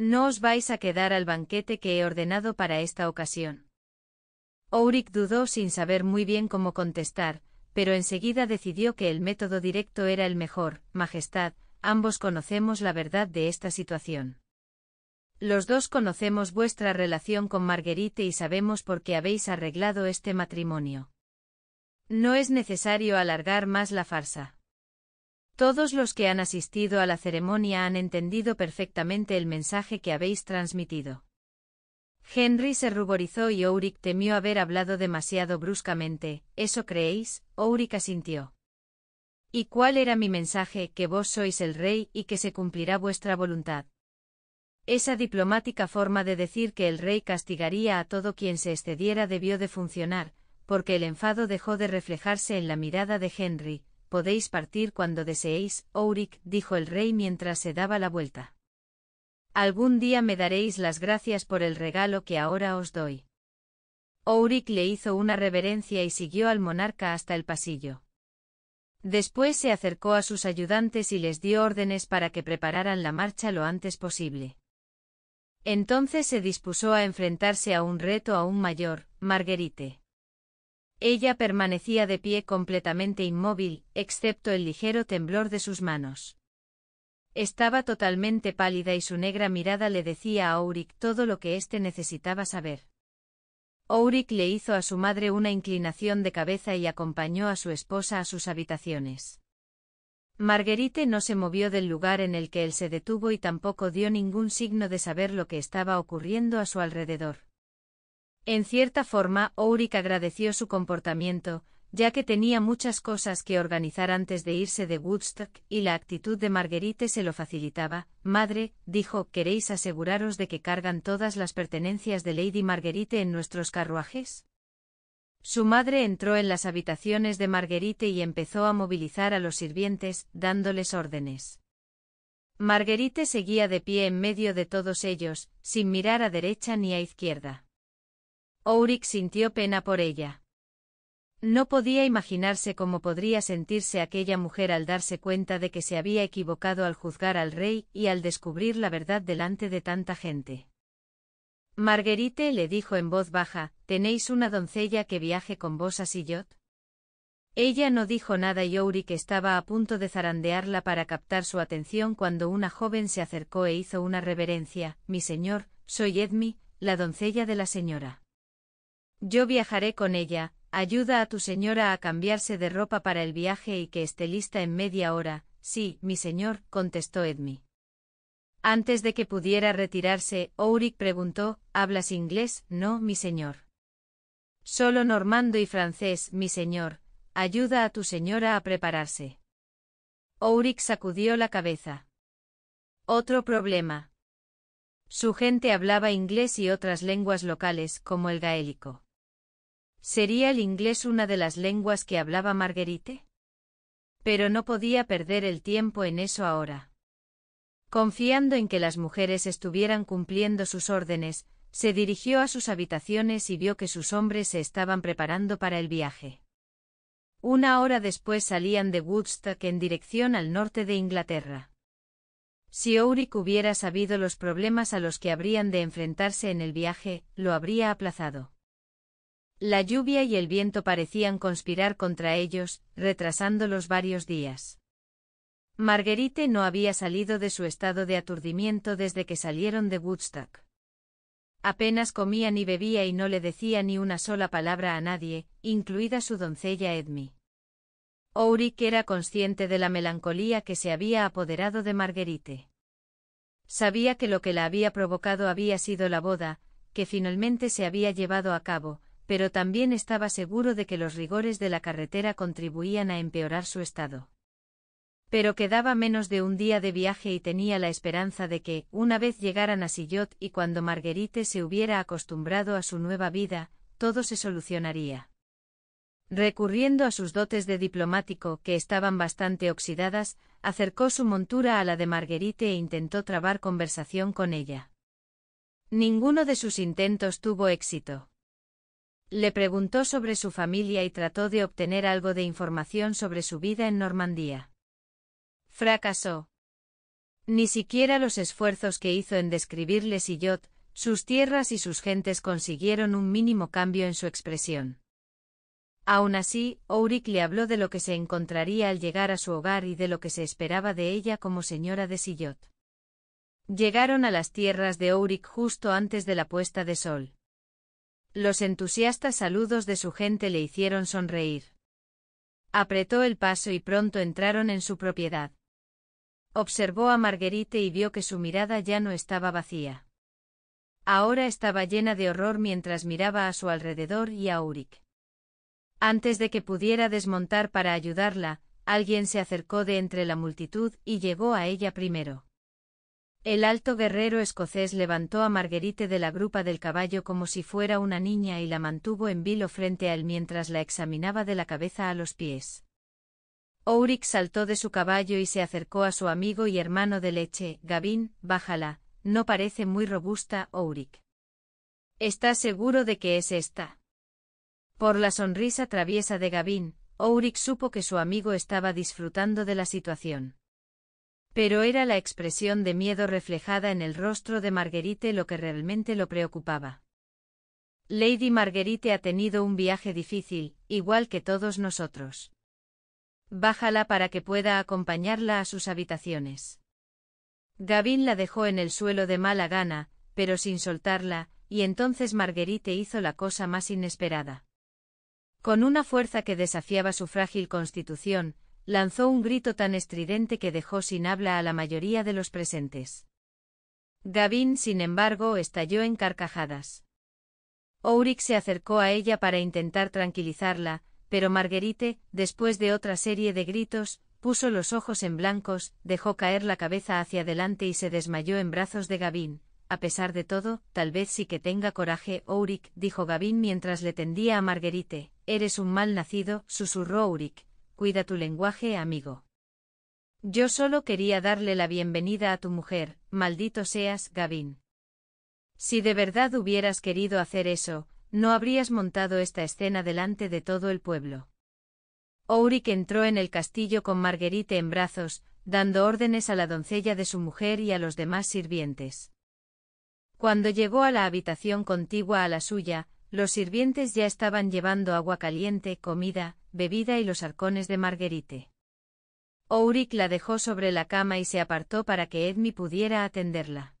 No os vais a quedar al banquete que he ordenado para esta ocasión. Ourik dudó sin saber muy bien cómo contestar, pero enseguida decidió que el método directo era el mejor. Majestad, ambos conocemos la verdad de esta situación. Los dos conocemos vuestra relación con Marguerite y sabemos por qué habéis arreglado este matrimonio. No es necesario alargar más la farsa. Todos los que han asistido a la ceremonia han entendido perfectamente el mensaje que habéis transmitido. Henry se ruborizó y Ouric temió haber hablado demasiado bruscamente. ¿Eso creéis? Ouric asintió. ¿Y cuál era mi mensaje? Que vos sois el rey y que se cumplirá vuestra voluntad. Esa diplomática forma de decir que el rey castigaría a todo quien se excediera debió de funcionar, porque el enfado dejó de reflejarse en la mirada de Henry, podéis partir cuando deseéis, Ourik, oh dijo el rey mientras se daba la vuelta. Algún día me daréis las gracias por el regalo que ahora os doy. Ourik oh le hizo una reverencia y siguió al monarca hasta el pasillo. Después se acercó a sus ayudantes y les dio órdenes para que prepararan la marcha lo antes posible. Entonces se dispuso a enfrentarse a un reto aún mayor, Marguerite. Ella permanecía de pie completamente inmóvil, excepto el ligero temblor de sus manos. Estaba totalmente pálida y su negra mirada le decía a Auric todo lo que éste necesitaba saber. Auric le hizo a su madre una inclinación de cabeza y acompañó a su esposa a sus habitaciones. Marguerite no se movió del lugar en el que él se detuvo y tampoco dio ningún signo de saber lo que estaba ocurriendo a su alrededor. En cierta forma, Ulrich agradeció su comportamiento, ya que tenía muchas cosas que organizar antes de irse de Woodstock y la actitud de Marguerite se lo facilitaba. Madre, dijo, ¿queréis aseguraros de que cargan todas las pertenencias de Lady Marguerite en nuestros carruajes? Su madre entró en las habitaciones de Marguerite y empezó a movilizar a los sirvientes, dándoles órdenes. Marguerite seguía de pie en medio de todos ellos, sin mirar a derecha ni a izquierda. Urik sintió pena por ella. No podía imaginarse cómo podría sentirse aquella mujer al darse cuenta de que se había equivocado al juzgar al rey y al descubrir la verdad delante de tanta gente. Marguerite le dijo en voz baja, ¿tenéis una doncella que viaje con vos a Sillot? Ella no dijo nada y Urik estaba a punto de zarandearla para captar su atención cuando una joven se acercó e hizo una reverencia, mi señor, soy Edmi, la doncella de la señora. Yo viajaré con ella, ayuda a tu señora a cambiarse de ropa para el viaje y que esté lista en media hora, sí, mi señor, contestó Edmi. Antes de que pudiera retirarse, Ourik preguntó, ¿hablas inglés? No, mi señor. Solo normando y francés, mi señor, ayuda a tu señora a prepararse. Ourik sacudió la cabeza. Otro problema. Su gente hablaba inglés y otras lenguas locales, como el gaélico. ¿Sería el inglés una de las lenguas que hablaba Marguerite? Pero no podía perder el tiempo en eso ahora. Confiando en que las mujeres estuvieran cumpliendo sus órdenes, se dirigió a sus habitaciones y vio que sus hombres se estaban preparando para el viaje. Una hora después salían de Woodstock en dirección al norte de Inglaterra. Si Oric hubiera sabido los problemas a los que habrían de enfrentarse en el viaje, lo habría aplazado. La lluvia y el viento parecían conspirar contra ellos, retrasándolos varios días. Marguerite no había salido de su estado de aturdimiento desde que salieron de Woodstock. Apenas comía ni bebía y no le decía ni una sola palabra a nadie, incluida su doncella Edmi. Ourik era consciente de la melancolía que se había apoderado de Marguerite. Sabía que lo que la había provocado había sido la boda, que finalmente se había llevado a cabo, pero también estaba seguro de que los rigores de la carretera contribuían a empeorar su estado. Pero quedaba menos de un día de viaje y tenía la esperanza de que, una vez llegaran a Sillot y cuando Marguerite se hubiera acostumbrado a su nueva vida, todo se solucionaría. Recurriendo a sus dotes de diplomático, que estaban bastante oxidadas, acercó su montura a la de Marguerite e intentó trabar conversación con ella. Ninguno de sus intentos tuvo éxito. Le preguntó sobre su familia y trató de obtener algo de información sobre su vida en Normandía. Fracasó. Ni siquiera los esfuerzos que hizo en describirle Sillot, sus tierras y sus gentes consiguieron un mínimo cambio en su expresión. Aún así, Ouric le habló de lo que se encontraría al llegar a su hogar y de lo que se esperaba de ella como señora de Sillot. Llegaron a las tierras de Ouric justo antes de la puesta de sol. Los entusiastas saludos de su gente le hicieron sonreír. Apretó el paso y pronto entraron en su propiedad. Observó a Marguerite y vio que su mirada ya no estaba vacía. Ahora estaba llena de horror mientras miraba a su alrededor y a Uric. Antes de que pudiera desmontar para ayudarla, alguien se acercó de entre la multitud y llegó a ella primero. El alto guerrero escocés levantó a Marguerite de la grupa del caballo como si fuera una niña y la mantuvo en vilo frente a él mientras la examinaba de la cabeza a los pies. Ourik saltó de su caballo y se acercó a su amigo y hermano de leche, Gavin, bájala, no parece muy robusta, Ourik. ¿Estás seguro de que es esta? Por la sonrisa traviesa de Gavin, Ourik supo que su amigo estaba disfrutando de la situación. Pero era la expresión de miedo reflejada en el rostro de Marguerite lo que realmente lo preocupaba. Lady Marguerite ha tenido un viaje difícil, igual que todos nosotros. Bájala para que pueda acompañarla a sus habitaciones. Gavin la dejó en el suelo de mala gana, pero sin soltarla, y entonces Marguerite hizo la cosa más inesperada. Con una fuerza que desafiaba su frágil constitución, lanzó un grito tan estridente que dejó sin habla a la mayoría de los presentes. Gavin, sin embargo, estalló en carcajadas. Ourik se acercó a ella para intentar tranquilizarla, pero Marguerite, después de otra serie de gritos, puso los ojos en blancos, dejó caer la cabeza hacia adelante y se desmayó en brazos de Gavin. A pesar de todo, tal vez sí que tenga coraje, Ourik», dijo Gavin mientras le tendía a Marguerite. Eres un mal nacido, susurró Ourik. Cuida tu lenguaje, amigo. Yo solo quería darle la bienvenida a tu mujer, maldito seas, Gavin. Si de verdad hubieras querido hacer eso, no habrías montado esta escena delante de todo el pueblo. Ourik entró en el castillo con Marguerite en brazos, dando órdenes a la doncella de su mujer y a los demás sirvientes. Cuando llegó a la habitación contigua a la suya, los sirvientes ya estaban llevando agua caliente, comida, bebida y los arcones de Marguerite. Ourik la dejó sobre la cama y se apartó para que Edmi pudiera atenderla.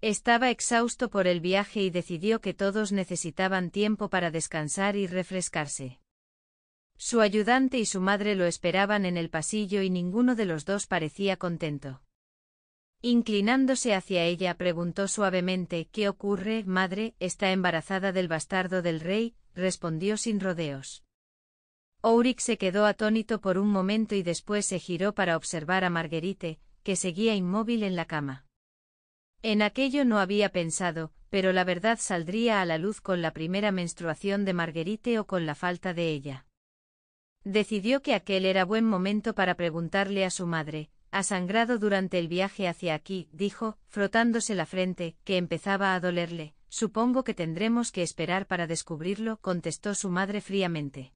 Estaba exhausto por el viaje y decidió que todos necesitaban tiempo para descansar y refrescarse. Su ayudante y su madre lo esperaban en el pasillo y ninguno de los dos parecía contento. Inclinándose hacia ella preguntó suavemente ¿Qué ocurre, madre? Está embarazada del bastardo del rey, respondió sin rodeos. Ourik se quedó atónito por un momento y después se giró para observar a Marguerite, que seguía inmóvil en la cama. En aquello no había pensado, pero la verdad saldría a la luz con la primera menstruación de Marguerite o con la falta de ella. Decidió que aquel era buen momento para preguntarle a su madre, ha sangrado durante el viaje hacia aquí, dijo, frotándose la frente, que empezaba a dolerle. Supongo que tendremos que esperar para descubrirlo, contestó su madre fríamente.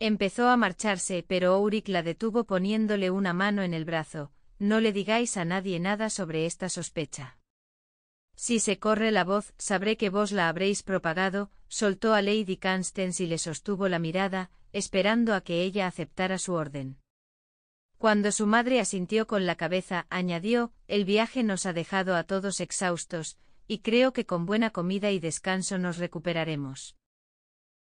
Empezó a marcharse, pero Ulrich la detuvo poniéndole una mano en el brazo. No le digáis a nadie nada sobre esta sospecha. Si se corre la voz, sabré que vos la habréis propagado, soltó a Lady Constance y le sostuvo la mirada, esperando a que ella aceptara su orden. Cuando su madre asintió con la cabeza, añadió, el viaje nos ha dejado a todos exhaustos, y creo que con buena comida y descanso nos recuperaremos.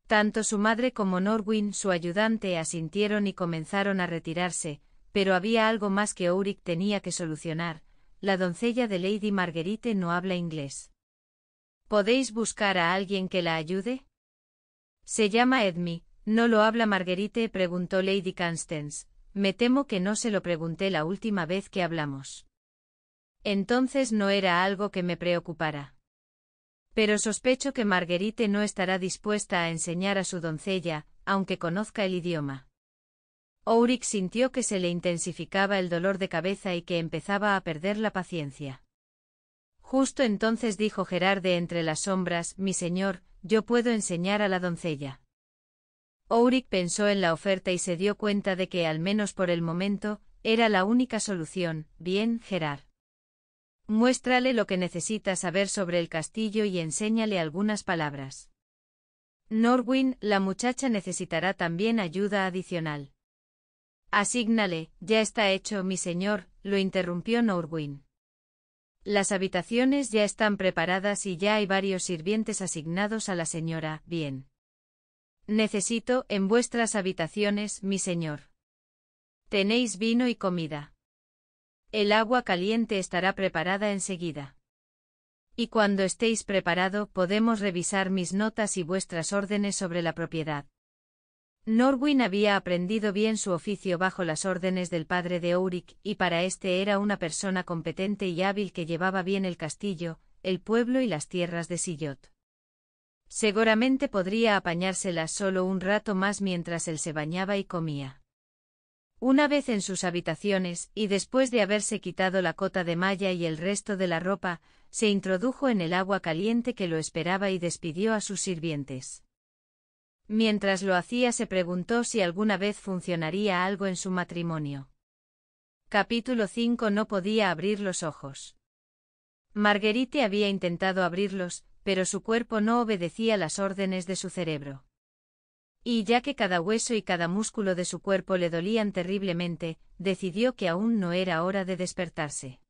Tanto su madre como Norwin, su ayudante, asintieron y comenzaron a retirarse, pero había algo más que Ulrich tenía que solucionar. La doncella de Lady Marguerite no habla inglés. ¿Podéis buscar a alguien que la ayude? Se llama Edmi, ¿no lo habla Marguerite? preguntó Lady Constance. Me temo que no se lo pregunté la última vez que hablamos. Entonces no era algo que me preocupara. Pero sospecho que Marguerite no estará dispuesta a enseñar a su doncella, aunque conozca el idioma. Auric sintió que se le intensificaba el dolor de cabeza y que empezaba a perder la paciencia. Justo entonces dijo Gerard de entre las sombras, mi señor, yo puedo enseñar a la doncella pensó en la oferta y se dio cuenta de que, al menos por el momento, era la única solución. Bien, Gerard. Muéstrale lo que necesita saber sobre el castillo y enséñale algunas palabras. Norwin, la muchacha necesitará también ayuda adicional. Asígnale, ya está hecho, mi señor, lo interrumpió Norwin. Las habitaciones ya están preparadas y ya hay varios sirvientes asignados a la señora, bien. Necesito, en vuestras habitaciones, mi señor. Tenéis vino y comida. El agua caliente estará preparada enseguida. Y cuando estéis preparado, podemos revisar mis notas y vuestras órdenes sobre la propiedad. Norwin había aprendido bien su oficio bajo las órdenes del padre de Urik, y para este era una persona competente y hábil que llevaba bien el castillo, el pueblo y las tierras de Sillot. Seguramente podría apañársela solo un rato más mientras él se bañaba y comía. Una vez en sus habitaciones, y después de haberse quitado la cota de malla y el resto de la ropa, se introdujo en el agua caliente que lo esperaba y despidió a sus sirvientes. Mientras lo hacía se preguntó si alguna vez funcionaría algo en su matrimonio. Capítulo 5 No podía abrir los ojos. Marguerite había intentado abrirlos, pero su cuerpo no obedecía las órdenes de su cerebro. Y ya que cada hueso y cada músculo de su cuerpo le dolían terriblemente, decidió que aún no era hora de despertarse.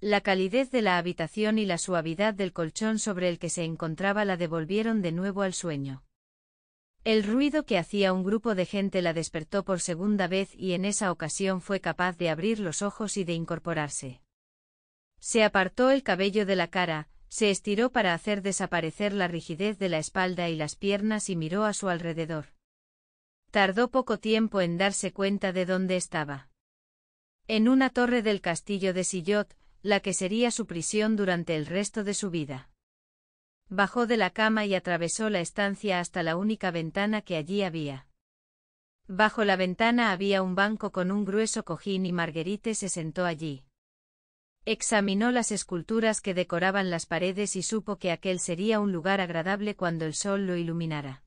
La calidez de la habitación y la suavidad del colchón sobre el que se encontraba la devolvieron de nuevo al sueño. El ruido que hacía un grupo de gente la despertó por segunda vez y en esa ocasión fue capaz de abrir los ojos y de incorporarse. Se apartó el cabello de la cara, se estiró para hacer desaparecer la rigidez de la espalda y las piernas y miró a su alrededor. Tardó poco tiempo en darse cuenta de dónde estaba. En una torre del castillo de Sillot, la que sería su prisión durante el resto de su vida. Bajó de la cama y atravesó la estancia hasta la única ventana que allí había. Bajo la ventana había un banco con un grueso cojín y Marguerite se sentó allí. Examinó las esculturas que decoraban las paredes y supo que aquel sería un lugar agradable cuando el sol lo iluminara.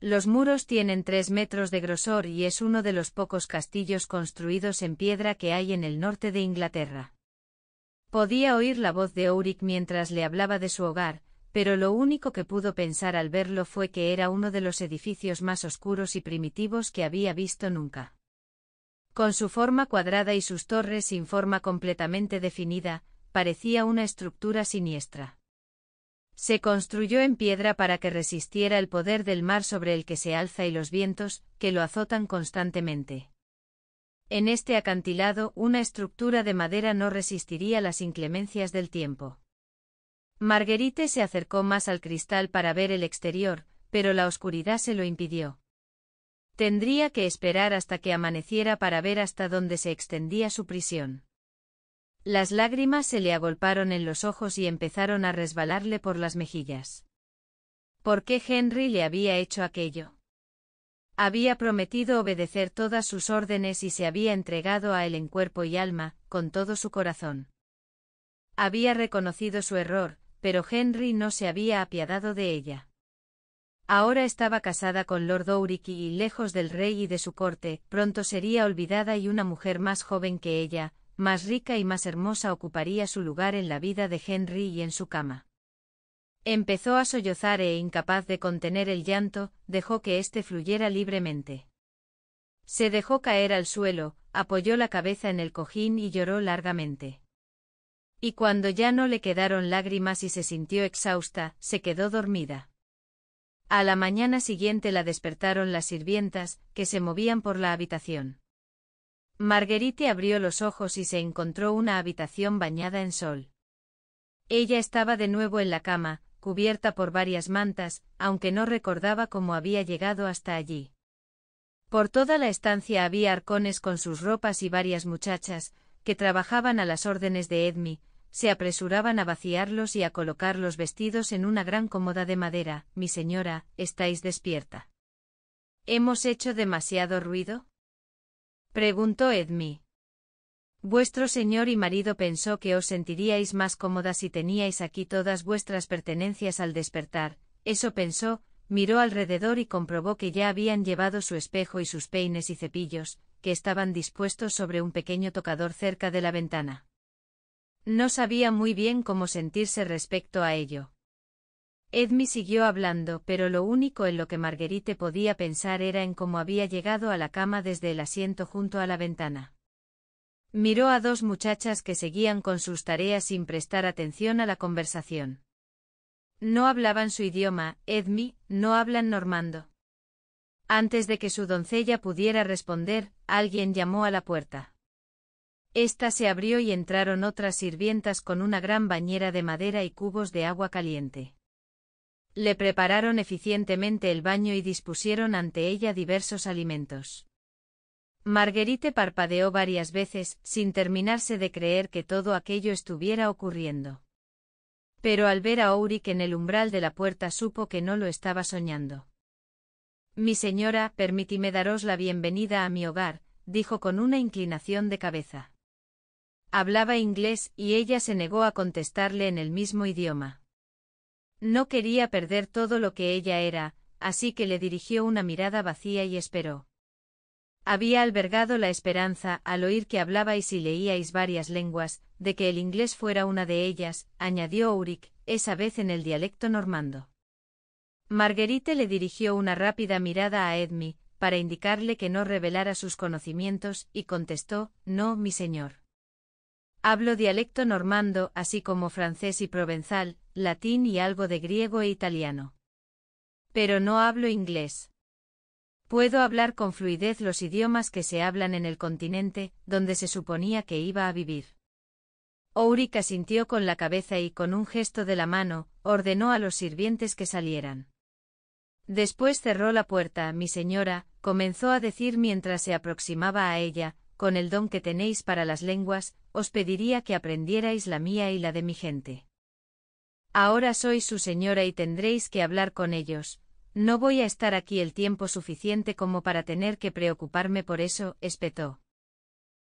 Los muros tienen tres metros de grosor y es uno de los pocos castillos construidos en piedra que hay en el norte de Inglaterra. Podía oír la voz de Ulrich mientras le hablaba de su hogar, pero lo único que pudo pensar al verlo fue que era uno de los edificios más oscuros y primitivos que había visto nunca. Con su forma cuadrada y sus torres sin forma completamente definida, parecía una estructura siniestra. Se construyó en piedra para que resistiera el poder del mar sobre el que se alza y los vientos, que lo azotan constantemente. En este acantilado una estructura de madera no resistiría las inclemencias del tiempo. Marguerite se acercó más al cristal para ver el exterior, pero la oscuridad se lo impidió. Tendría que esperar hasta que amaneciera para ver hasta dónde se extendía su prisión. Las lágrimas se le agolparon en los ojos y empezaron a resbalarle por las mejillas. ¿Por qué Henry le había hecho aquello? Había prometido obedecer todas sus órdenes y se había entregado a él en cuerpo y alma, con todo su corazón. Había reconocido su error, pero Henry no se había apiadado de ella. Ahora estaba casada con Lord Ouriki y lejos del rey y de su corte, pronto sería olvidada y una mujer más joven que ella, más rica y más hermosa ocuparía su lugar en la vida de Henry y en su cama. Empezó a sollozar e incapaz de contener el llanto, dejó que éste fluyera libremente. Se dejó caer al suelo, apoyó la cabeza en el cojín y lloró largamente. Y cuando ya no le quedaron lágrimas y se sintió exhausta, se quedó dormida. A la mañana siguiente la despertaron las sirvientas, que se movían por la habitación. Marguerite abrió los ojos y se encontró una habitación bañada en sol. Ella estaba de nuevo en la cama, cubierta por varias mantas, aunque no recordaba cómo había llegado hasta allí. Por toda la estancia había arcones con sus ropas y varias muchachas, que trabajaban a las órdenes de Edmi, se apresuraban a vaciarlos y a colocar los vestidos en una gran cómoda de madera. Mi señora, estáis despierta. ¿Hemos hecho demasiado ruido? preguntó Edmi. Vuestro señor y marido pensó que os sentiríais más cómoda si teníais aquí todas vuestras pertenencias al despertar, eso pensó, miró alrededor y comprobó que ya habían llevado su espejo y sus peines y cepillos, que estaban dispuestos sobre un pequeño tocador cerca de la ventana. No sabía muy bien cómo sentirse respecto a ello. Edmi siguió hablando, pero lo único en lo que Marguerite podía pensar era en cómo había llegado a la cama desde el asiento junto a la ventana. Miró a dos muchachas que seguían con sus tareas sin prestar atención a la conversación. No hablaban su idioma, Edmi, no hablan normando. Antes de que su doncella pudiera responder, alguien llamó a la puerta. Esta se abrió y entraron otras sirvientas con una gran bañera de madera y cubos de agua caliente. Le prepararon eficientemente el baño y dispusieron ante ella diversos alimentos. Marguerite parpadeó varias veces, sin terminarse de creer que todo aquello estuviera ocurriendo. Pero al ver a Auric en el umbral de la puerta supo que no lo estaba soñando. Mi señora, permítime daros la bienvenida a mi hogar, dijo con una inclinación de cabeza. Hablaba inglés y ella se negó a contestarle en el mismo idioma. No quería perder todo lo que ella era, así que le dirigió una mirada vacía y esperó. Había albergado la esperanza, al oír que hablabais y leíais varias lenguas, de que el inglés fuera una de ellas, añadió Uric, esa vez en el dialecto normando. Marguerite le dirigió una rápida mirada a Edmi, para indicarle que no revelara sus conocimientos, y contestó, No, mi señor. Hablo dialecto normando, así como francés y provenzal, latín y algo de griego e italiano. Pero no hablo inglés. Puedo hablar con fluidez los idiomas que se hablan en el continente, donde se suponía que iba a vivir. Ourika sintió con la cabeza y con un gesto de la mano, ordenó a los sirvientes que salieran. Después cerró la puerta, mi señora, comenzó a decir mientras se aproximaba a ella, con el don que tenéis para las lenguas, os pediría que aprendierais la mía y la de mi gente. Ahora sois su señora y tendréis que hablar con ellos. No voy a estar aquí el tiempo suficiente como para tener que preocuparme por eso, espetó.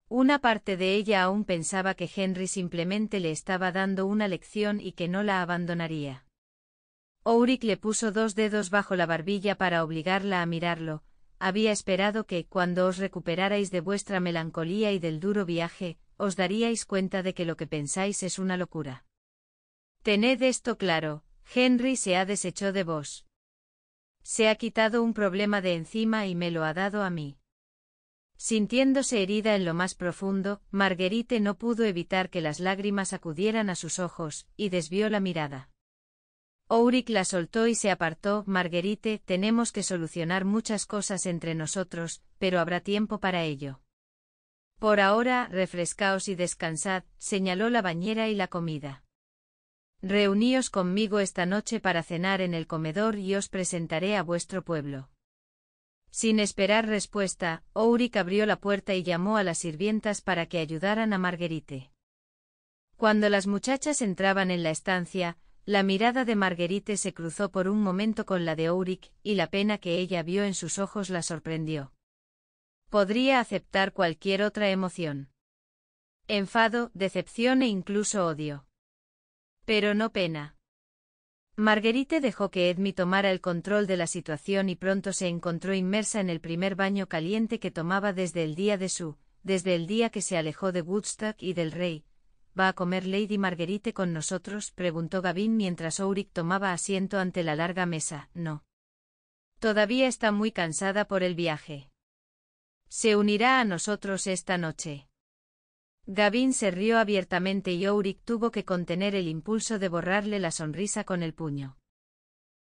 Una parte de ella aún pensaba que Henry simplemente le estaba dando una lección y que no la abandonaría. Ouric le puso dos dedos bajo la barbilla para obligarla a mirarlo, había esperado que, cuando os recuperarais de vuestra melancolía y del duro viaje, os daríais cuenta de que lo que pensáis es una locura. Tened esto claro, Henry se ha desechado de vos. Se ha quitado un problema de encima y me lo ha dado a mí. Sintiéndose herida en lo más profundo, Marguerite no pudo evitar que las lágrimas acudieran a sus ojos, y desvió la mirada. Uric la soltó y se apartó, Marguerite, tenemos que solucionar muchas cosas entre nosotros, pero habrá tiempo para ello. Por ahora, refrescaos y descansad, señaló la bañera y la comida. Reuníos conmigo esta noche para cenar en el comedor y os presentaré a vuestro pueblo. Sin esperar respuesta, Ourik abrió la puerta y llamó a las sirvientas para que ayudaran a Marguerite. Cuando las muchachas entraban en la estancia, la mirada de Marguerite se cruzó por un momento con la de Auric, y la pena que ella vio en sus ojos la sorprendió. Podría aceptar cualquier otra emoción. Enfado, decepción e incluso odio. Pero no pena. Marguerite dejó que Edmi tomara el control de la situación y pronto se encontró inmersa en el primer baño caliente que tomaba desde el día de su, desde el día que se alejó de Woodstock y del rey, ¿Va a comer Lady Marguerite con nosotros? preguntó Gavin mientras Ouric tomaba asiento ante la larga mesa. No. Todavía está muy cansada por el viaje. Se unirá a nosotros esta noche. Gavin se rió abiertamente y Ouric tuvo que contener el impulso de borrarle la sonrisa con el puño.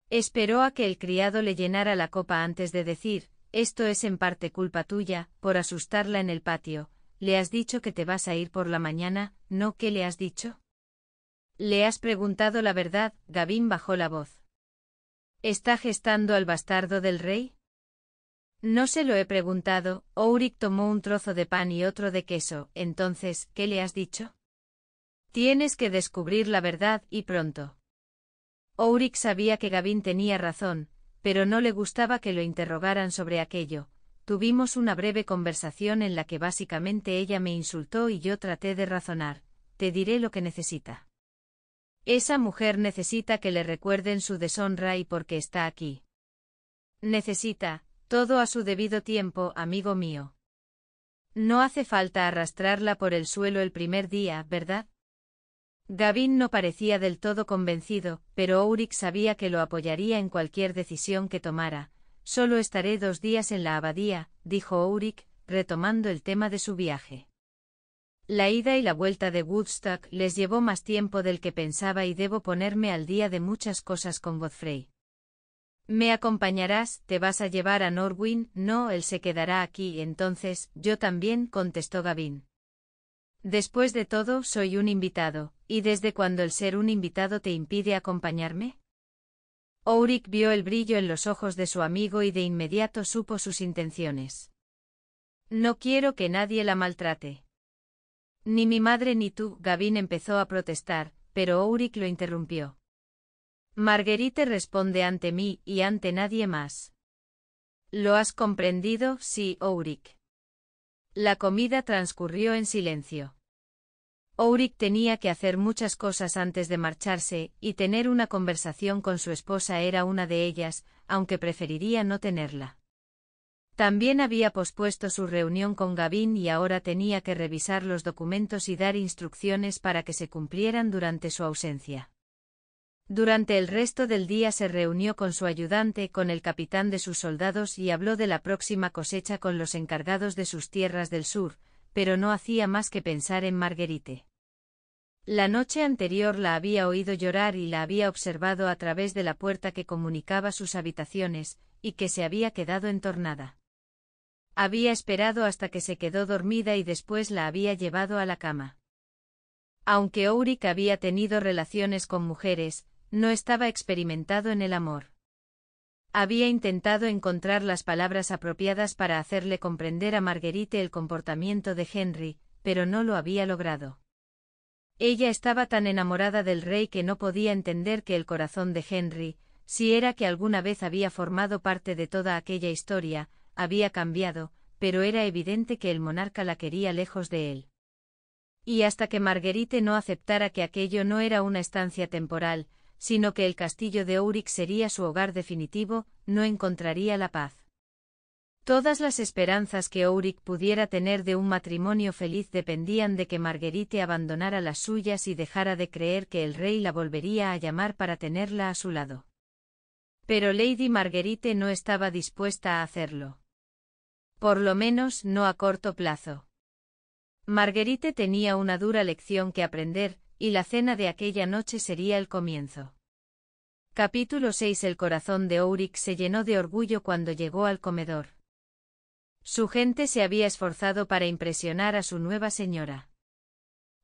Esperó a que el criado le llenara la copa antes de decir, esto es en parte culpa tuya, por asustarla en el patio, le has dicho que te vas a ir por la mañana, ¿no? ¿Qué le has dicho? Le has preguntado la verdad, Gavin bajó la voz. ¿Está gestando al bastardo del rey? No se lo he preguntado, Ourik tomó un trozo de pan y otro de queso, entonces, ¿qué le has dicho? Tienes que descubrir la verdad, y pronto. Ourik sabía que Gavin tenía razón, pero no le gustaba que lo interrogaran sobre aquello, Tuvimos una breve conversación en la que básicamente ella me insultó y yo traté de razonar, te diré lo que necesita. Esa mujer necesita que le recuerden su deshonra y porque está aquí. Necesita, todo a su debido tiempo, amigo mío. No hace falta arrastrarla por el suelo el primer día, ¿verdad? Gavin no parecía del todo convencido, pero Ulrich sabía que lo apoyaría en cualquier decisión que tomara, Solo estaré dos días en la abadía, dijo Ulrich, retomando el tema de su viaje. La ida y la vuelta de Woodstock les llevó más tiempo del que pensaba y debo ponerme al día de muchas cosas con Godfrey. Me acompañarás, te vas a llevar a Norwin, no, él se quedará aquí, entonces, yo también, contestó Gavin. Después de todo, soy un invitado, ¿y desde cuando el ser un invitado te impide acompañarme? Ourik vio el brillo en los ojos de su amigo y de inmediato supo sus intenciones. No quiero que nadie la maltrate. Ni mi madre ni tú, Gavin empezó a protestar, pero Ourik lo interrumpió. Marguerite responde ante mí y ante nadie más. ¿Lo has comprendido? Sí, Ourik?» La comida transcurrió en silencio. Ourik tenía que hacer muchas cosas antes de marcharse, y tener una conversación con su esposa era una de ellas, aunque preferiría no tenerla. También había pospuesto su reunión con Gavin y ahora tenía que revisar los documentos y dar instrucciones para que se cumplieran durante su ausencia. Durante el resto del día se reunió con su ayudante, con el capitán de sus soldados y habló de la próxima cosecha con los encargados de sus tierras del sur, pero no hacía más que pensar en Marguerite. La noche anterior la había oído llorar y la había observado a través de la puerta que comunicaba sus habitaciones, y que se había quedado entornada. Había esperado hasta que se quedó dormida y después la había llevado a la cama. Aunque Ulrich había tenido relaciones con mujeres, no estaba experimentado en el amor. Había intentado encontrar las palabras apropiadas para hacerle comprender a Marguerite el comportamiento de Henry, pero no lo había logrado. Ella estaba tan enamorada del rey que no podía entender que el corazón de Henry, si era que alguna vez había formado parte de toda aquella historia, había cambiado, pero era evidente que el monarca la quería lejos de él. Y hasta que Marguerite no aceptara que aquello no era una estancia temporal, sino que el castillo de Urich sería su hogar definitivo, no encontraría la paz. Todas las esperanzas que Auric pudiera tener de un matrimonio feliz dependían de que Marguerite abandonara las suyas y dejara de creer que el rey la volvería a llamar para tenerla a su lado. Pero Lady Marguerite no estaba dispuesta a hacerlo. Por lo menos no a corto plazo. Marguerite tenía una dura lección que aprender, y la cena de aquella noche sería el comienzo. Capítulo 6 El corazón de Ulrich se llenó de orgullo cuando llegó al comedor su gente se había esforzado para impresionar a su nueva señora.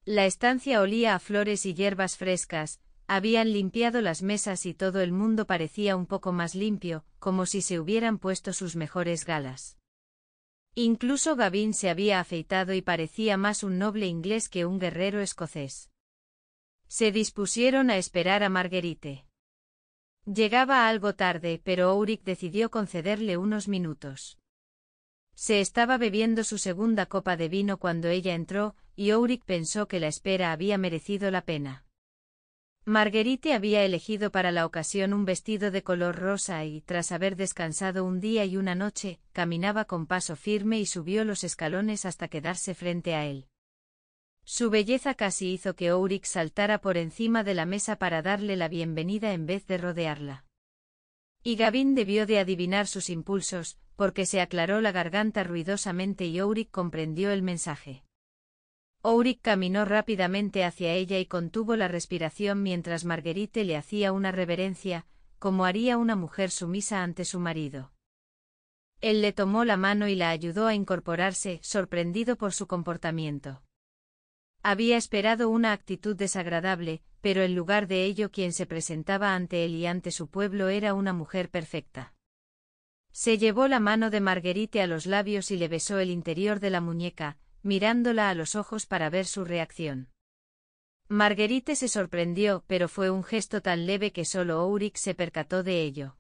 La estancia olía a flores y hierbas frescas, habían limpiado las mesas y todo el mundo parecía un poco más limpio, como si se hubieran puesto sus mejores galas. Incluso Gavin se había afeitado y parecía más un noble inglés que un guerrero escocés. Se dispusieron a esperar a Marguerite. Llegaba algo tarde, pero Auric decidió concederle unos minutos. Se estaba bebiendo su segunda copa de vino cuando ella entró, y Ourik pensó que la espera había merecido la pena. Marguerite había elegido para la ocasión un vestido de color rosa y, tras haber descansado un día y una noche, caminaba con paso firme y subió los escalones hasta quedarse frente a él. Su belleza casi hizo que Ourik saltara por encima de la mesa para darle la bienvenida en vez de rodearla. Y Gavin debió de adivinar sus impulsos, porque se aclaró la garganta ruidosamente y Ourik comprendió el mensaje. Ourik caminó rápidamente hacia ella y contuvo la respiración mientras Marguerite le hacía una reverencia, como haría una mujer sumisa ante su marido. Él le tomó la mano y la ayudó a incorporarse, sorprendido por su comportamiento. Había esperado una actitud desagradable, pero en lugar de ello quien se presentaba ante él y ante su pueblo era una mujer perfecta. Se llevó la mano de Marguerite a los labios y le besó el interior de la muñeca, mirándola a los ojos para ver su reacción. Marguerite se sorprendió, pero fue un gesto tan leve que solo Ourik se percató de ello.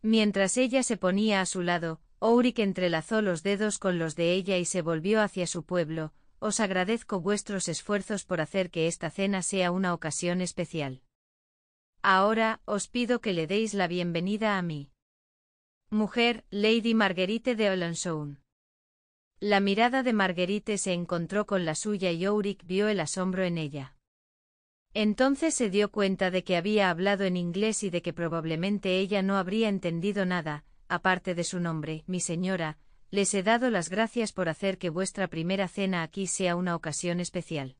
Mientras ella se ponía a su lado, Ourik entrelazó los dedos con los de ella y se volvió hacia su pueblo, os agradezco vuestros esfuerzos por hacer que esta cena sea una ocasión especial. Ahora, os pido que le deis la bienvenida a mí. Mujer, Lady Marguerite de Alençon. La mirada de Marguerite se encontró con la suya y Ulrich vio el asombro en ella. Entonces se dio cuenta de que había hablado en inglés y de que probablemente ella no habría entendido nada, aparte de su nombre, mi señora, les he dado las gracias por hacer que vuestra primera cena aquí sea una ocasión especial.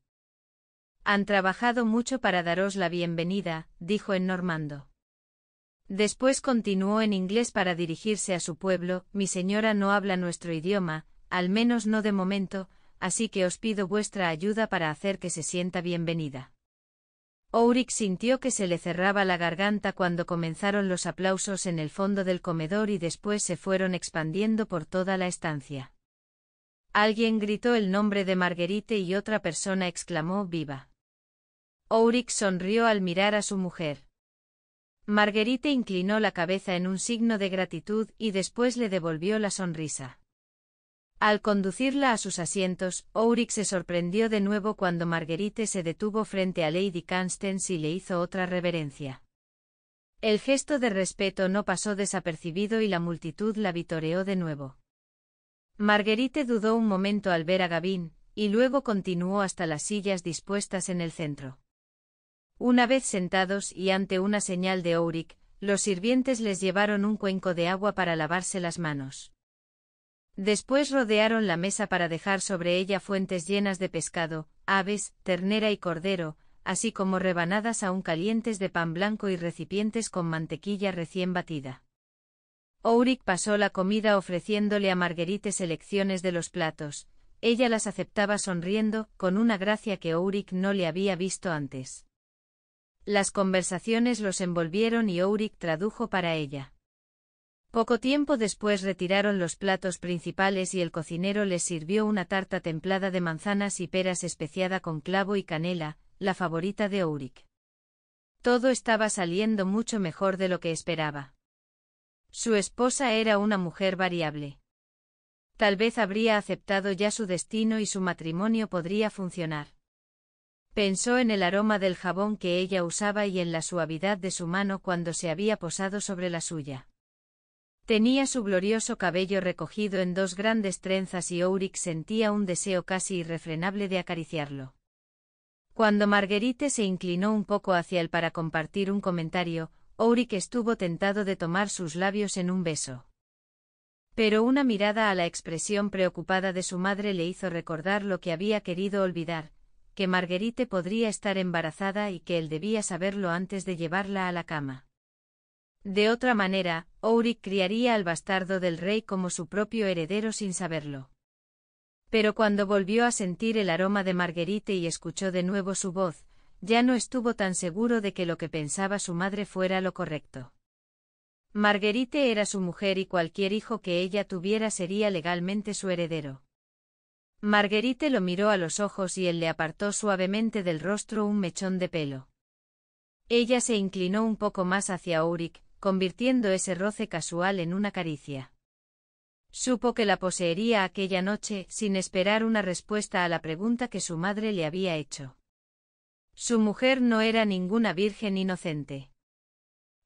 Han trabajado mucho para daros la bienvenida, dijo en normando. Después continuó en inglés para dirigirse a su pueblo, mi señora no habla nuestro idioma, al menos no de momento, así que os pido vuestra ayuda para hacer que se sienta bienvenida. Ourik sintió que se le cerraba la garganta cuando comenzaron los aplausos en el fondo del comedor y después se fueron expandiendo por toda la estancia. Alguien gritó el nombre de Marguerite y otra persona exclamó viva. Ourik sonrió al mirar a su mujer. Marguerite inclinó la cabeza en un signo de gratitud y después le devolvió la sonrisa. Al conducirla a sus asientos, Ouric se sorprendió de nuevo cuando Marguerite se detuvo frente a Lady Constance y le hizo otra reverencia. El gesto de respeto no pasó desapercibido y la multitud la vitoreó de nuevo. Marguerite dudó un momento al ver a Gavin, y luego continuó hasta las sillas dispuestas en el centro. Una vez sentados y ante una señal de Ourik, los sirvientes les llevaron un cuenco de agua para lavarse las manos. Después rodearon la mesa para dejar sobre ella fuentes llenas de pescado, aves, ternera y cordero, así como rebanadas aún calientes de pan blanco y recipientes con mantequilla recién batida. Ourik pasó la comida ofreciéndole a Marguerite selecciones de los platos. Ella las aceptaba sonriendo, con una gracia que Ourik no le había visto antes. Las conversaciones los envolvieron y Ourik tradujo para ella. Poco tiempo después retiraron los platos principales y el cocinero les sirvió una tarta templada de manzanas y peras especiada con clavo y canela, la favorita de Ourik. Todo estaba saliendo mucho mejor de lo que esperaba. Su esposa era una mujer variable. Tal vez habría aceptado ya su destino y su matrimonio podría funcionar. Pensó en el aroma del jabón que ella usaba y en la suavidad de su mano cuando se había posado sobre la suya. Tenía su glorioso cabello recogido en dos grandes trenzas y Uric sentía un deseo casi irrefrenable de acariciarlo. Cuando Marguerite se inclinó un poco hacia él para compartir un comentario, Ourik estuvo tentado de tomar sus labios en un beso. Pero una mirada a la expresión preocupada de su madre le hizo recordar lo que había querido olvidar, que Marguerite podría estar embarazada y que él debía saberlo antes de llevarla a la cama. De otra manera, Uri criaría al bastardo del rey como su propio heredero sin saberlo. Pero cuando volvió a sentir el aroma de Marguerite y escuchó de nuevo su voz, ya no estuvo tan seguro de que lo que pensaba su madre fuera lo correcto. Marguerite era su mujer y cualquier hijo que ella tuviera sería legalmente su heredero. Marguerite lo miró a los ojos y él le apartó suavemente del rostro un mechón de pelo. Ella se inclinó un poco más hacia Auric, convirtiendo ese roce casual en una caricia. Supo que la poseería aquella noche, sin esperar una respuesta a la pregunta que su madre le había hecho. Su mujer no era ninguna virgen inocente.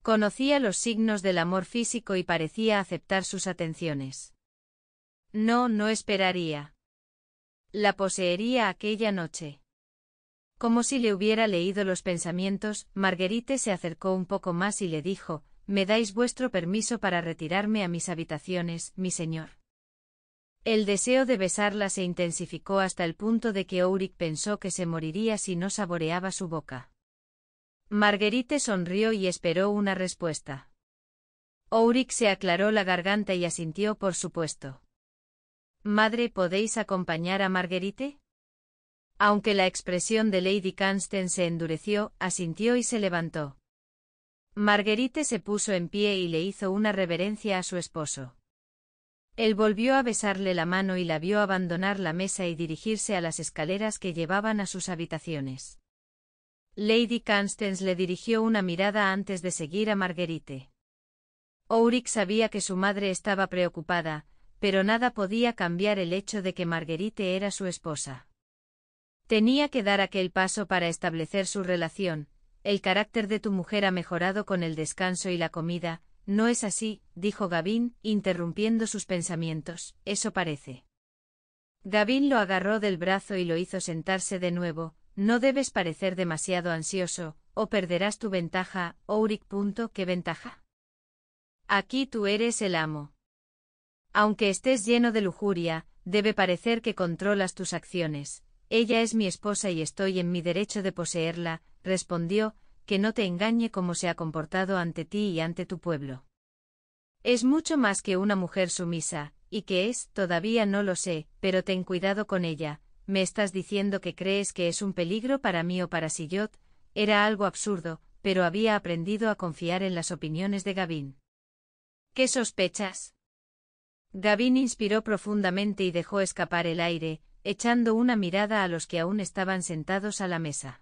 Conocía los signos del amor físico y parecía aceptar sus atenciones. No, no esperaría, la poseería aquella noche. Como si le hubiera leído los pensamientos, Marguerite se acercó un poco más y le dijo, Me dais vuestro permiso para retirarme a mis habitaciones, mi señor. El deseo de besarla se intensificó hasta el punto de que Ouric pensó que se moriría si no saboreaba su boca. Marguerite sonrió y esperó una respuesta. Ouric se aclaró la garganta y asintió por supuesto. Madre, ¿podéis acompañar a Marguerite? Aunque la expresión de Lady Cansten se endureció, asintió y se levantó. Marguerite se puso en pie y le hizo una reverencia a su esposo. Él volvió a besarle la mano y la vio abandonar la mesa y dirigirse a las escaleras que llevaban a sus habitaciones. Lady Constance le dirigió una mirada antes de seguir a Marguerite. Auric sabía que su madre estaba preocupada, pero nada podía cambiar el hecho de que Marguerite era su esposa. Tenía que dar aquel paso para establecer su relación, el carácter de tu mujer ha mejorado con el descanso y la comida, no es así, dijo Gavín, interrumpiendo sus pensamientos, eso parece. Gavín lo agarró del brazo y lo hizo sentarse de nuevo, no debes parecer demasiado ansioso, o perderás tu ventaja, Ouric. ¿Qué ventaja? Aquí tú eres el amo, aunque estés lleno de lujuria, debe parecer que controlas tus acciones. Ella es mi esposa y estoy en mi derecho de poseerla, respondió, que no te engañe como se ha comportado ante ti y ante tu pueblo. Es mucho más que una mujer sumisa, y que es, todavía no lo sé, pero ten cuidado con ella, me estás diciendo que crees que es un peligro para mí o para Sillot, era algo absurdo, pero había aprendido a confiar en las opiniones de Gavín. ¿Qué sospechas? Gavin inspiró profundamente y dejó escapar el aire, echando una mirada a los que aún estaban sentados a la mesa.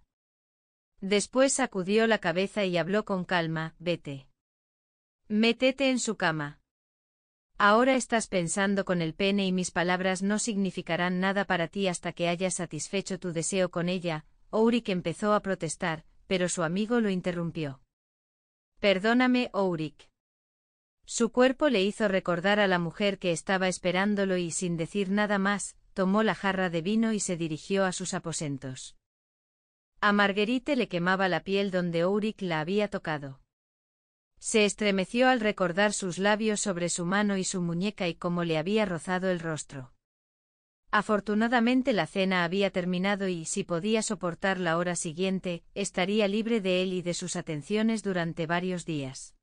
Después sacudió la cabeza y habló con calma, vete. Métete en su cama. Ahora estás pensando con el pene y mis palabras no significarán nada para ti hasta que hayas satisfecho tu deseo con ella, Ourik empezó a protestar, pero su amigo lo interrumpió. Perdóname, Ourik. Su cuerpo le hizo recordar a la mujer que estaba esperándolo y sin decir nada más, tomó la jarra de vino y se dirigió a sus aposentos. A Marguerite le quemaba la piel donde Auric la había tocado. Se estremeció al recordar sus labios sobre su mano y su muñeca y cómo le había rozado el rostro. Afortunadamente la cena había terminado y, si podía soportar la hora siguiente, estaría libre de él y de sus atenciones durante varios días.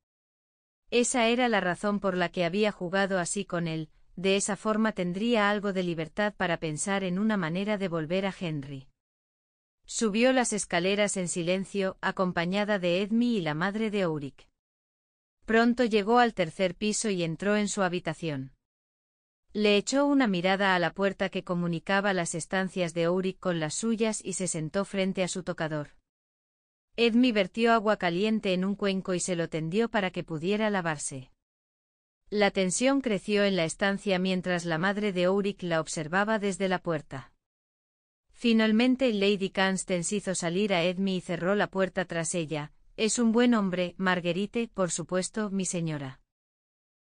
Esa era la razón por la que había jugado así con él, de esa forma tendría algo de libertad para pensar en una manera de volver a Henry. Subió las escaleras en silencio, acompañada de Edmi y la madre de Ulrich. Pronto llegó al tercer piso y entró en su habitación. Le echó una mirada a la puerta que comunicaba las estancias de Ulrich con las suyas y se sentó frente a su tocador. Edmi vertió agua caliente en un cuenco y se lo tendió para que pudiera lavarse. La tensión creció en la estancia mientras la madre de Uric la observaba desde la puerta. Finalmente Lady Constance hizo salir a Edmi y cerró la puerta tras ella. Es un buen hombre, Marguerite, por supuesto, mi señora.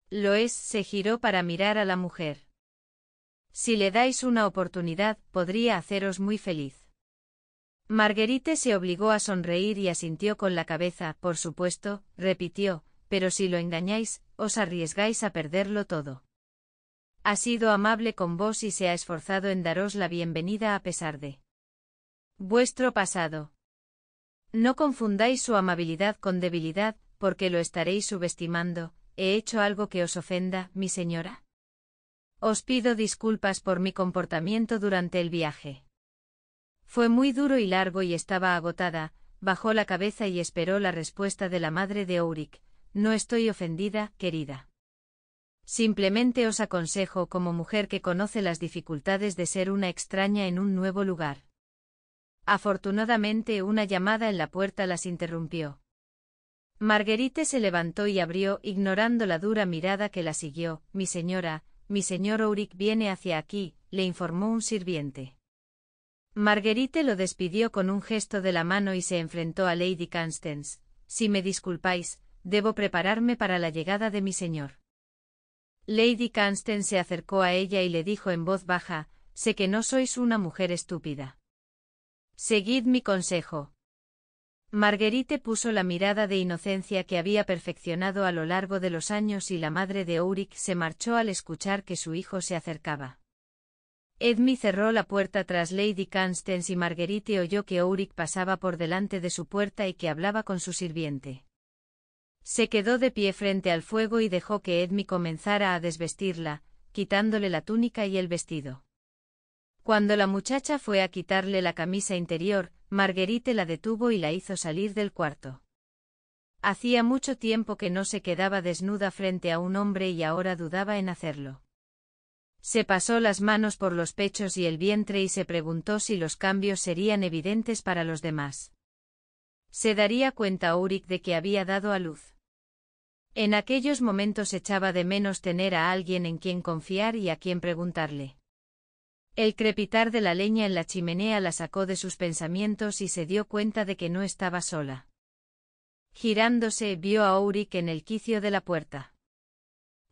Lo es, se giró para mirar a la mujer. Si le dais una oportunidad, podría haceros muy feliz. Marguerite se obligó a sonreír y asintió con la cabeza, por supuesto, repitió, pero si lo engañáis, os arriesgáis a perderlo todo. Ha sido amable con vos y se ha esforzado en daros la bienvenida a pesar de vuestro pasado. No confundáis su amabilidad con debilidad, porque lo estaréis subestimando. ¿He hecho algo que os ofenda, mi señora? Os pido disculpas por mi comportamiento durante el viaje. Fue muy duro y largo y estaba agotada, bajó la cabeza y esperó la respuesta de la madre de Auric, No estoy ofendida, querida. Simplemente os aconsejo como mujer que conoce las dificultades de ser una extraña en un nuevo lugar. Afortunadamente una llamada en la puerta las interrumpió. Marguerite se levantó y abrió, ignorando la dura mirada que la siguió. Mi señora, mi señor Auric viene hacia aquí, le informó un sirviente. Marguerite lo despidió con un gesto de la mano y se enfrentó a Lady Constance. Si me disculpáis, debo prepararme para la llegada de mi señor. Lady Constance se acercó a ella y le dijo en voz baja, sé que no sois una mujer estúpida. Seguid mi consejo. Marguerite puso la mirada de inocencia que había perfeccionado a lo largo de los años y la madre de Ulrich se marchó al escuchar que su hijo se acercaba. Edmi cerró la puerta tras Lady Constance y Marguerite oyó que Ulrich pasaba por delante de su puerta y que hablaba con su sirviente. Se quedó de pie frente al fuego y dejó que Edmi comenzara a desvestirla, quitándole la túnica y el vestido. Cuando la muchacha fue a quitarle la camisa interior, Marguerite la detuvo y la hizo salir del cuarto. Hacía mucho tiempo que no se quedaba desnuda frente a un hombre y ahora dudaba en hacerlo. Se pasó las manos por los pechos y el vientre y se preguntó si los cambios serían evidentes para los demás. Se daría cuenta Uric de que había dado a luz. En aquellos momentos echaba de menos tener a alguien en quien confiar y a quien preguntarle. El crepitar de la leña en la chimenea la sacó de sus pensamientos y se dio cuenta de que no estaba sola. Girándose vio a Uric en el quicio de la puerta.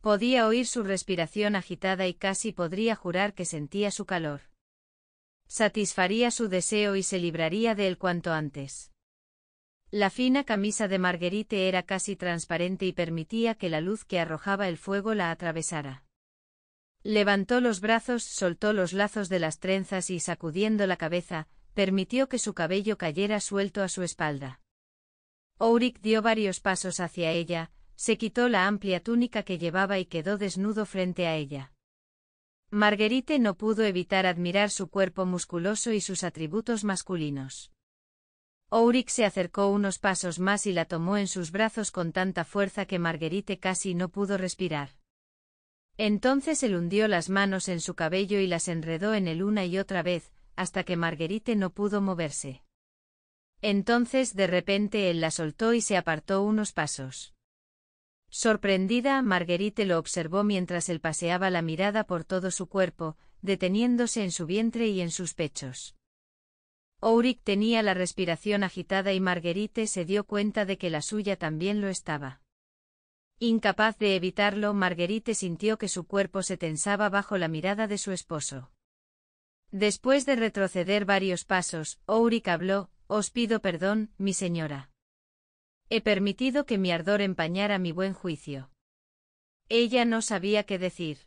Podía oír su respiración agitada y casi podría jurar que sentía su calor. Satisfaría su deseo y se libraría de él cuanto antes. La fina camisa de Marguerite era casi transparente y permitía que la luz que arrojaba el fuego la atravesara. Levantó los brazos, soltó los lazos de las trenzas y sacudiendo la cabeza, permitió que su cabello cayera suelto a su espalda. Auric dio varios pasos hacia ella, se quitó la amplia túnica que llevaba y quedó desnudo frente a ella. Marguerite no pudo evitar admirar su cuerpo musculoso y sus atributos masculinos. Ouric se acercó unos pasos más y la tomó en sus brazos con tanta fuerza que Marguerite casi no pudo respirar. Entonces él hundió las manos en su cabello y las enredó en él una y otra vez, hasta que Marguerite no pudo moverse. Entonces de repente él la soltó y se apartó unos pasos. Sorprendida, Marguerite lo observó mientras él paseaba la mirada por todo su cuerpo, deteniéndose en su vientre y en sus pechos. Ouric tenía la respiración agitada y Marguerite se dio cuenta de que la suya también lo estaba. Incapaz de evitarlo, Marguerite sintió que su cuerpo se tensaba bajo la mirada de su esposo. Después de retroceder varios pasos, Ouric habló, Os pido perdón, mi señora. He permitido que mi ardor empañara mi buen juicio. Ella no sabía qué decir.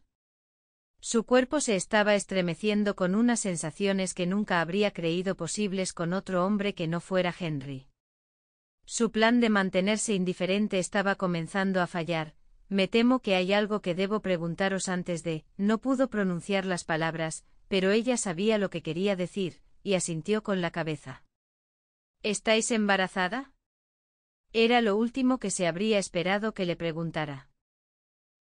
Su cuerpo se estaba estremeciendo con unas sensaciones que nunca habría creído posibles con otro hombre que no fuera Henry. Su plan de mantenerse indiferente estaba comenzando a fallar. Me temo que hay algo que debo preguntaros antes de. No pudo pronunciar las palabras, pero ella sabía lo que quería decir, y asintió con la cabeza. ¿Estáis embarazada? Era lo último que se habría esperado que le preguntara.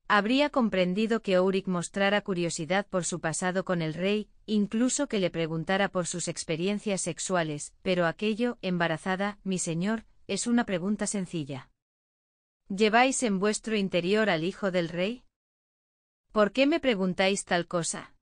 Habría comprendido que Ourik mostrara curiosidad por su pasado con el rey, incluso que le preguntara por sus experiencias sexuales, pero aquello, embarazada, mi señor, es una pregunta sencilla. ¿Lleváis en vuestro interior al hijo del rey? ¿Por qué me preguntáis tal cosa?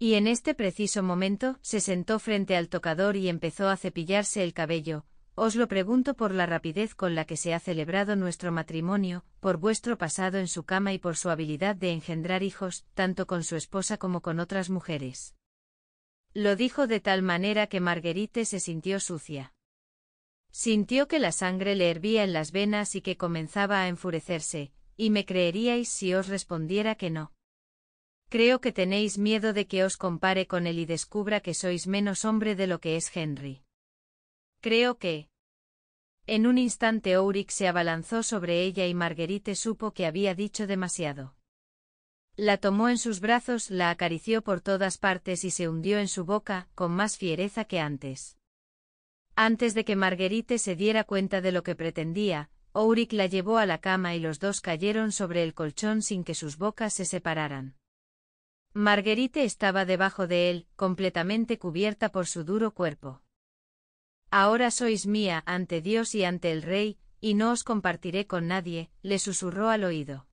Y en este preciso momento, se sentó frente al tocador y empezó a cepillarse el cabello, os lo pregunto por la rapidez con la que se ha celebrado nuestro matrimonio, por vuestro pasado en su cama y por su habilidad de engendrar hijos, tanto con su esposa como con otras mujeres. Lo dijo de tal manera que Marguerite se sintió sucia. Sintió que la sangre le hervía en las venas y que comenzaba a enfurecerse, y me creeríais si os respondiera que no. Creo que tenéis miedo de que os compare con él y descubra que sois menos hombre de lo que es Henry. Creo que... En un instante Ourik se abalanzó sobre ella y Marguerite supo que había dicho demasiado. La tomó en sus brazos, la acarició por todas partes y se hundió en su boca, con más fiereza que antes. Antes de que Marguerite se diera cuenta de lo que pretendía, Ourik la llevó a la cama y los dos cayeron sobre el colchón sin que sus bocas se separaran. Marguerite estaba debajo de él, completamente cubierta por su duro cuerpo. Ahora sois mía ante Dios y ante el Rey, y no os compartiré con nadie, le susurró al oído.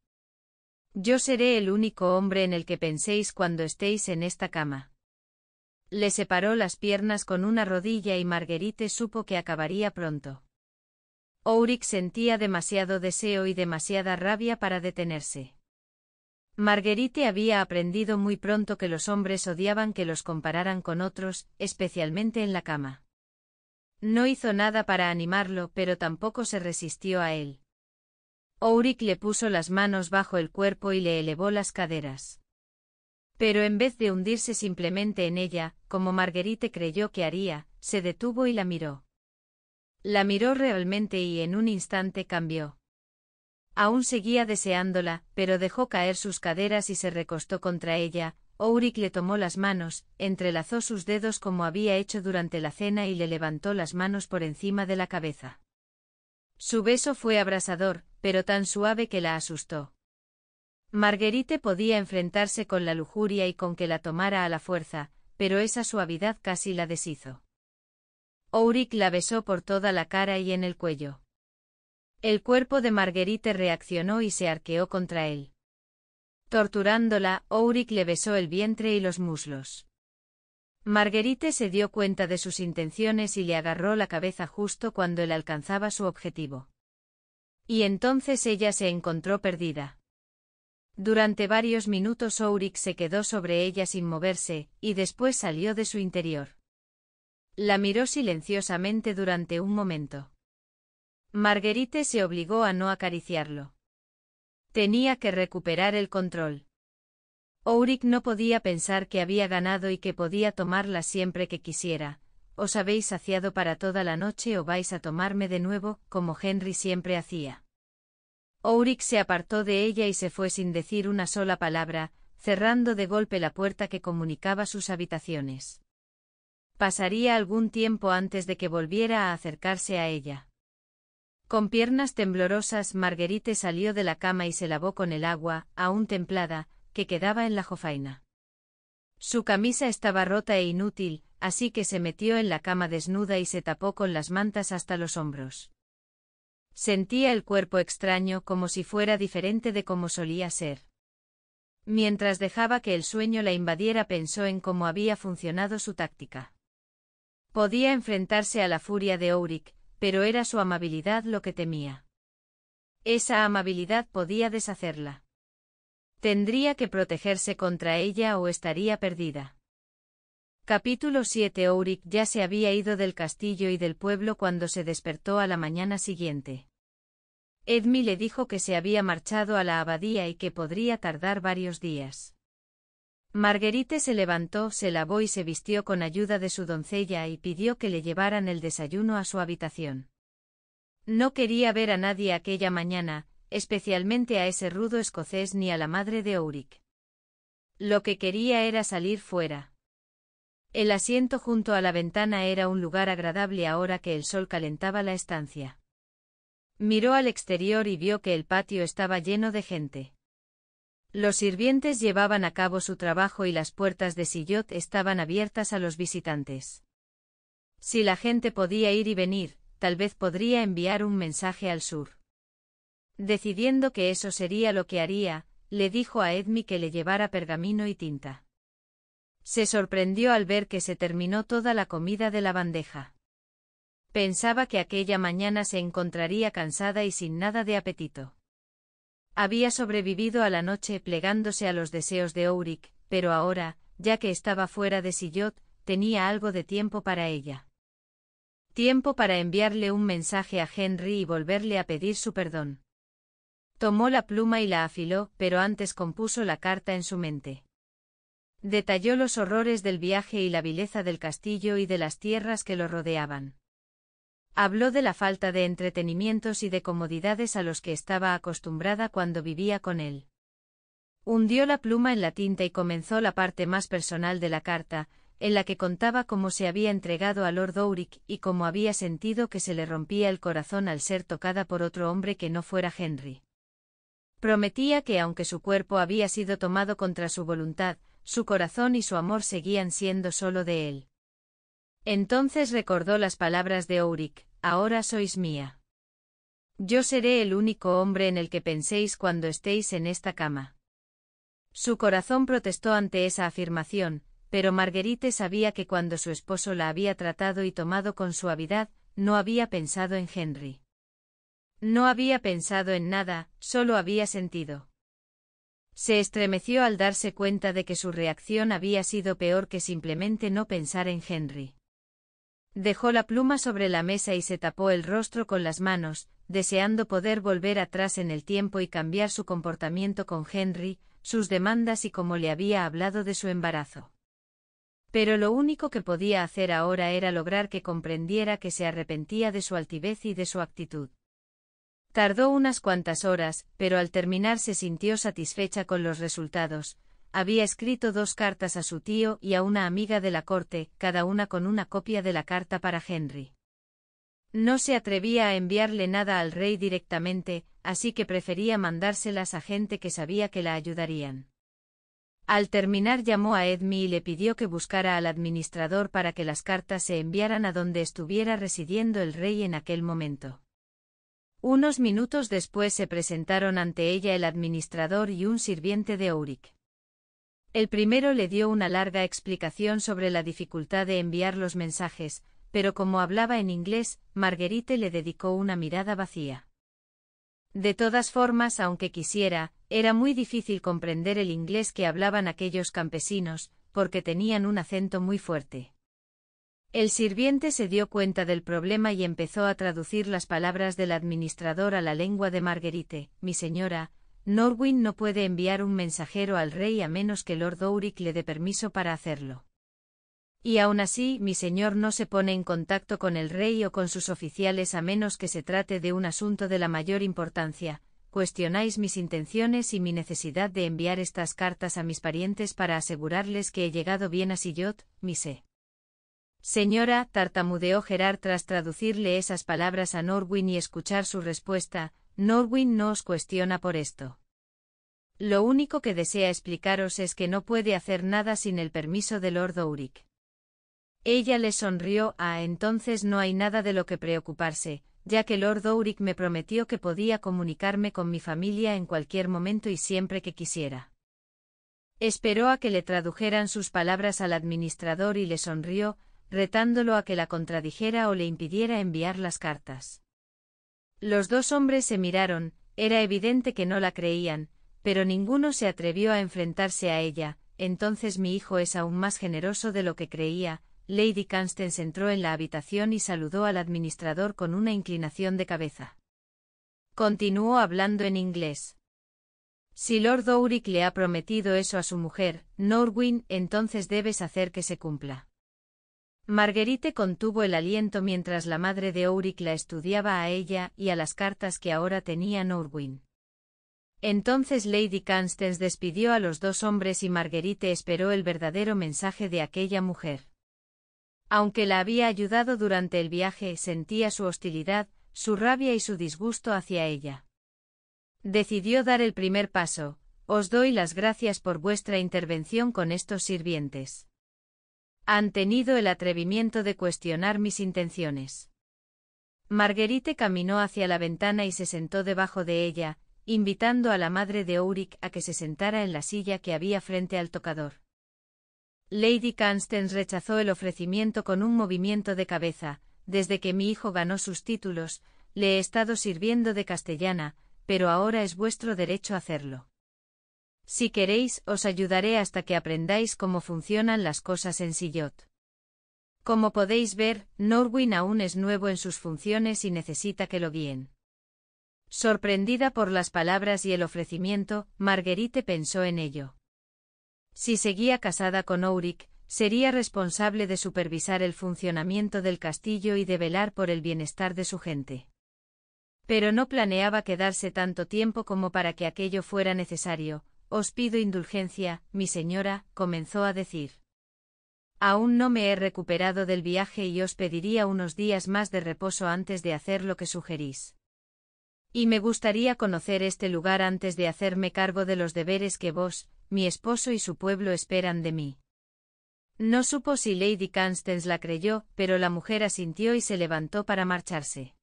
Yo seré el único hombre en el que penséis cuando estéis en esta cama. Le separó las piernas con una rodilla y Marguerite supo que acabaría pronto. Ouric sentía demasiado deseo y demasiada rabia para detenerse. Marguerite había aprendido muy pronto que los hombres odiaban que los compararan con otros, especialmente en la cama. No hizo nada para animarlo, pero tampoco se resistió a él. Ouric le puso las manos bajo el cuerpo y le elevó las caderas. Pero en vez de hundirse simplemente en ella, como Marguerite creyó que haría, se detuvo y la miró. La miró realmente y en un instante cambió. Aún seguía deseándola, pero dejó caer sus caderas y se recostó contra ella, Ourik le tomó las manos, entrelazó sus dedos como había hecho durante la cena y le levantó las manos por encima de la cabeza. Su beso fue abrasador, pero tan suave que la asustó. Marguerite podía enfrentarse con la lujuria y con que la tomara a la fuerza, pero esa suavidad casi la deshizo. Ourik la besó por toda la cara y en el cuello. El cuerpo de Marguerite reaccionó y se arqueó contra él. Torturándola, Ouric le besó el vientre y los muslos. Marguerite se dio cuenta de sus intenciones y le agarró la cabeza justo cuando él alcanzaba su objetivo. Y entonces ella se encontró perdida. Durante varios minutos Ouric se quedó sobre ella sin moverse, y después salió de su interior. La miró silenciosamente durante un momento. Marguerite se obligó a no acariciarlo. Tenía que recuperar el control. Ourik no podía pensar que había ganado y que podía tomarla siempre que quisiera. Os habéis saciado para toda la noche o vais a tomarme de nuevo, como Henry siempre hacía. Ourik se apartó de ella y se fue sin decir una sola palabra, cerrando de golpe la puerta que comunicaba sus habitaciones. Pasaría algún tiempo antes de que volviera a acercarse a ella. Con piernas temblorosas Marguerite salió de la cama y se lavó con el agua, aún templada, que quedaba en la jofaina. Su camisa estaba rota e inútil, así que se metió en la cama desnuda y se tapó con las mantas hasta los hombros. Sentía el cuerpo extraño como si fuera diferente de como solía ser. Mientras dejaba que el sueño la invadiera pensó en cómo había funcionado su táctica. Podía enfrentarse a la furia de Uric, pero era su amabilidad lo que temía. Esa amabilidad podía deshacerla. Tendría que protegerse contra ella o estaría perdida. Capítulo 7 Ourik ya se había ido del castillo y del pueblo cuando se despertó a la mañana siguiente. Edmi le dijo que se había marchado a la abadía y que podría tardar varios días. Marguerite se levantó, se lavó y se vistió con ayuda de su doncella y pidió que le llevaran el desayuno a su habitación. No quería ver a nadie aquella mañana, especialmente a ese rudo escocés ni a la madre de Auric. Lo que quería era salir fuera. El asiento junto a la ventana era un lugar agradable ahora que el sol calentaba la estancia. Miró al exterior y vio que el patio estaba lleno de gente. Los sirvientes llevaban a cabo su trabajo y las puertas de Sillot estaban abiertas a los visitantes. Si la gente podía ir y venir, tal vez podría enviar un mensaje al sur. Decidiendo que eso sería lo que haría, le dijo a Edmi que le llevara pergamino y tinta. Se sorprendió al ver que se terminó toda la comida de la bandeja. Pensaba que aquella mañana se encontraría cansada y sin nada de apetito. Había sobrevivido a la noche plegándose a los deseos de Auric, pero ahora, ya que estaba fuera de Sillot, tenía algo de tiempo para ella. Tiempo para enviarle un mensaje a Henry y volverle a pedir su perdón. Tomó la pluma y la afiló, pero antes compuso la carta en su mente. Detalló los horrores del viaje y la vileza del castillo y de las tierras que lo rodeaban. Habló de la falta de entretenimientos y de comodidades a los que estaba acostumbrada cuando vivía con él. Hundió la pluma en la tinta y comenzó la parte más personal de la carta, en la que contaba cómo se había entregado a Lord Uric y cómo había sentido que se le rompía el corazón al ser tocada por otro hombre que no fuera Henry. Prometía que aunque su cuerpo había sido tomado contra su voluntad, su corazón y su amor seguían siendo solo de él. Entonces recordó las palabras de Uric ahora sois mía. Yo seré el único hombre en el que penséis cuando estéis en esta cama. Su corazón protestó ante esa afirmación, pero Marguerite sabía que cuando su esposo la había tratado y tomado con suavidad, no había pensado en Henry. No había pensado en nada, solo había sentido. Se estremeció al darse cuenta de que su reacción había sido peor que simplemente no pensar en Henry. Dejó la pluma sobre la mesa y se tapó el rostro con las manos, deseando poder volver atrás en el tiempo y cambiar su comportamiento con Henry, sus demandas y cómo le había hablado de su embarazo. Pero lo único que podía hacer ahora era lograr que comprendiera que se arrepentía de su altivez y de su actitud. Tardó unas cuantas horas, pero al terminar se sintió satisfecha con los resultados, había escrito dos cartas a su tío y a una amiga de la corte, cada una con una copia de la carta para Henry. No se atrevía a enviarle nada al rey directamente, así que prefería mandárselas a gente que sabía que la ayudarían. Al terminar llamó a Edmi y le pidió que buscara al administrador para que las cartas se enviaran a donde estuviera residiendo el rey en aquel momento. Unos minutos después se presentaron ante ella el administrador y un sirviente de Auric. El primero le dio una larga explicación sobre la dificultad de enviar los mensajes, pero como hablaba en inglés, Marguerite le dedicó una mirada vacía. De todas formas, aunque quisiera, era muy difícil comprender el inglés que hablaban aquellos campesinos, porque tenían un acento muy fuerte. El sirviente se dio cuenta del problema y empezó a traducir las palabras del administrador a la lengua de Marguerite. Mi señora, Norwin no puede enviar un mensajero al rey a menos que Lord Ulrich le dé permiso para hacerlo. Y aún así, mi señor no se pone en contacto con el rey o con sus oficiales a menos que se trate de un asunto de la mayor importancia. Cuestionáis mis intenciones y mi necesidad de enviar estas cartas a mis parientes para asegurarles que he llegado bien a Sillot, mi sé. Señora, tartamudeó Gerard tras traducirle esas palabras a Norwin y escuchar su respuesta, Norwin no os cuestiona por esto. Lo único que desea explicaros es que no puede hacer nada sin el permiso de Lord Ulrich. Ella le sonrió, a ah, entonces no hay nada de lo que preocuparse, ya que Lord Ulrich me prometió que podía comunicarme con mi familia en cualquier momento y siempre que quisiera. Esperó a que le tradujeran sus palabras al administrador y le sonrió, retándolo a que la contradijera o le impidiera enviar las cartas. Los dos hombres se miraron, era evidente que no la creían, pero ninguno se atrevió a enfrentarse a ella, entonces mi hijo es aún más generoso de lo que creía. Lady Constance entró en la habitación y saludó al administrador con una inclinación de cabeza. Continuó hablando en inglés. Si Lord Dowrick le ha prometido eso a su mujer, Norwin, entonces debes hacer que se cumpla. Marguerite contuvo el aliento mientras la madre de Auric la estudiaba a ella y a las cartas que ahora tenía Norwin. Entonces Lady Constance despidió a los dos hombres y Marguerite esperó el verdadero mensaje de aquella mujer. Aunque la había ayudado durante el viaje, sentía su hostilidad, su rabia y su disgusto hacia ella. Decidió dar el primer paso, os doy las gracias por vuestra intervención con estos sirvientes han tenido el atrevimiento de cuestionar mis intenciones. Marguerite caminó hacia la ventana y se sentó debajo de ella, invitando a la madre de Ulrich a que se sentara en la silla que había frente al tocador. Lady Constance rechazó el ofrecimiento con un movimiento de cabeza, desde que mi hijo ganó sus títulos, le he estado sirviendo de castellana, pero ahora es vuestro derecho hacerlo. Si queréis, os ayudaré hasta que aprendáis cómo funcionan las cosas en Sillot. Como podéis ver, Norwin aún es nuevo en sus funciones y necesita que lo guíen. Sorprendida por las palabras y el ofrecimiento, Marguerite pensó en ello. Si seguía casada con Auric, sería responsable de supervisar el funcionamiento del castillo y de velar por el bienestar de su gente. Pero no planeaba quedarse tanto tiempo como para que aquello fuera necesario, os pido indulgencia, mi señora, comenzó a decir. Aún no me he recuperado del viaje y os pediría unos días más de reposo antes de hacer lo que sugerís. Y me gustaría conocer este lugar antes de hacerme cargo de los deberes que vos, mi esposo y su pueblo esperan de mí. No supo si Lady Constance la creyó, pero la mujer asintió y se levantó para marcharse.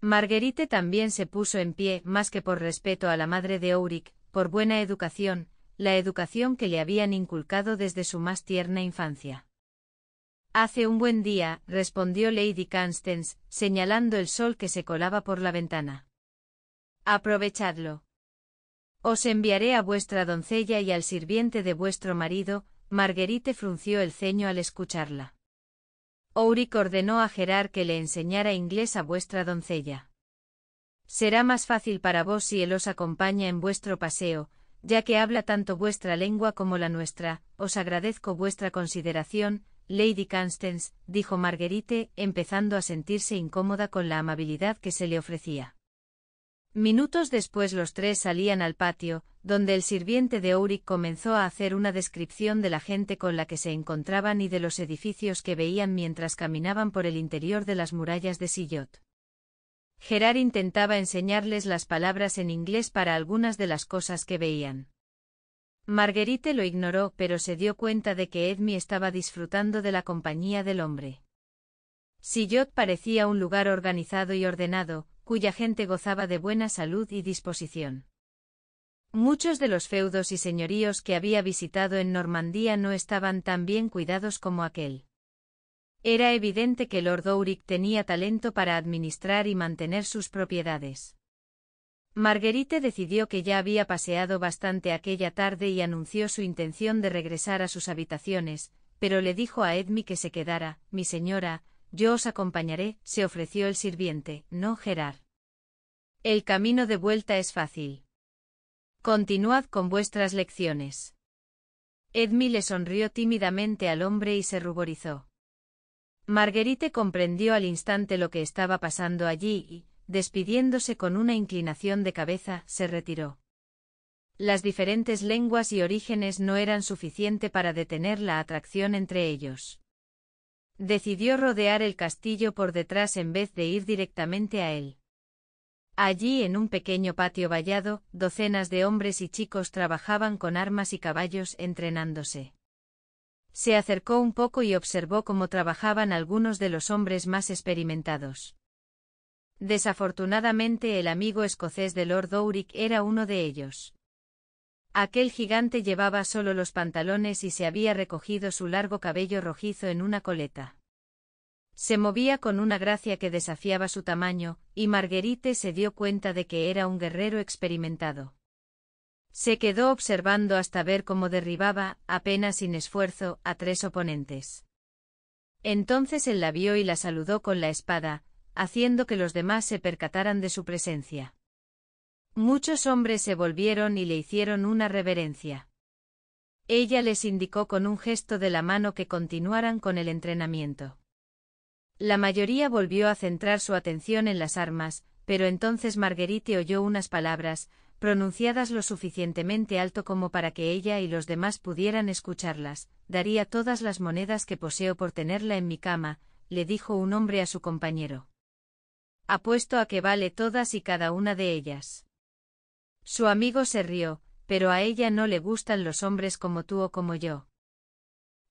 Marguerite también se puso en pie, más que por respeto a la madre de Auric, por buena educación, la educación que le habían inculcado desde su más tierna infancia. Hace un buen día, respondió Lady Constance, señalando el sol que se colaba por la ventana. Aprovechadlo. Os enviaré a vuestra doncella y al sirviente de vuestro marido, Marguerite frunció el ceño al escucharla. Ouric ordenó a Gerard que le enseñara inglés a vuestra doncella. Será más fácil para vos si él os acompaña en vuestro paseo, ya que habla tanto vuestra lengua como la nuestra, os agradezco vuestra consideración, Lady Constance, dijo Marguerite, empezando a sentirse incómoda con la amabilidad que se le ofrecía. Minutos después los tres salían al patio, donde el sirviente de uri comenzó a hacer una descripción de la gente con la que se encontraban y de los edificios que veían mientras caminaban por el interior de las murallas de Sillot. Gerard intentaba enseñarles las palabras en inglés para algunas de las cosas que veían. Marguerite lo ignoró, pero se dio cuenta de que Edmi estaba disfrutando de la compañía del hombre. Sillot parecía un lugar organizado y ordenado, cuya gente gozaba de buena salud y disposición. Muchos de los feudos y señoríos que había visitado en Normandía no estaban tan bien cuidados como aquel. Era evidente que Lord Ulrich tenía talento para administrar y mantener sus propiedades. Marguerite decidió que ya había paseado bastante aquella tarde y anunció su intención de regresar a sus habitaciones, pero le dijo a Edmi que se quedara, mi señora, yo os acompañaré, se ofreció el sirviente, no Gerard. El camino de vuelta es fácil. Continuad con vuestras lecciones. Edmi le sonrió tímidamente al hombre y se ruborizó. Marguerite comprendió al instante lo que estaba pasando allí y, despidiéndose con una inclinación de cabeza, se retiró. Las diferentes lenguas y orígenes no eran suficiente para detener la atracción entre ellos. Decidió rodear el castillo por detrás en vez de ir directamente a él. Allí en un pequeño patio vallado, docenas de hombres y chicos trabajaban con armas y caballos entrenándose. Se acercó un poco y observó cómo trabajaban algunos de los hombres más experimentados. Desafortunadamente el amigo escocés de Lord douric era uno de ellos. Aquel gigante llevaba solo los pantalones y se había recogido su largo cabello rojizo en una coleta. Se movía con una gracia que desafiaba su tamaño, y Marguerite se dio cuenta de que era un guerrero experimentado. Se quedó observando hasta ver cómo derribaba, apenas sin esfuerzo, a tres oponentes. Entonces él la vio y la saludó con la espada, haciendo que los demás se percataran de su presencia. Muchos hombres se volvieron y le hicieron una reverencia. Ella les indicó con un gesto de la mano que continuaran con el entrenamiento. La mayoría volvió a centrar su atención en las armas, pero entonces Marguerite oyó unas palabras, pronunciadas lo suficientemente alto como para que ella y los demás pudieran escucharlas, daría todas las monedas que poseo por tenerla en mi cama, le dijo un hombre a su compañero. Apuesto a que vale todas y cada una de ellas. Su amigo se rió, pero a ella no le gustan los hombres como tú o como yo.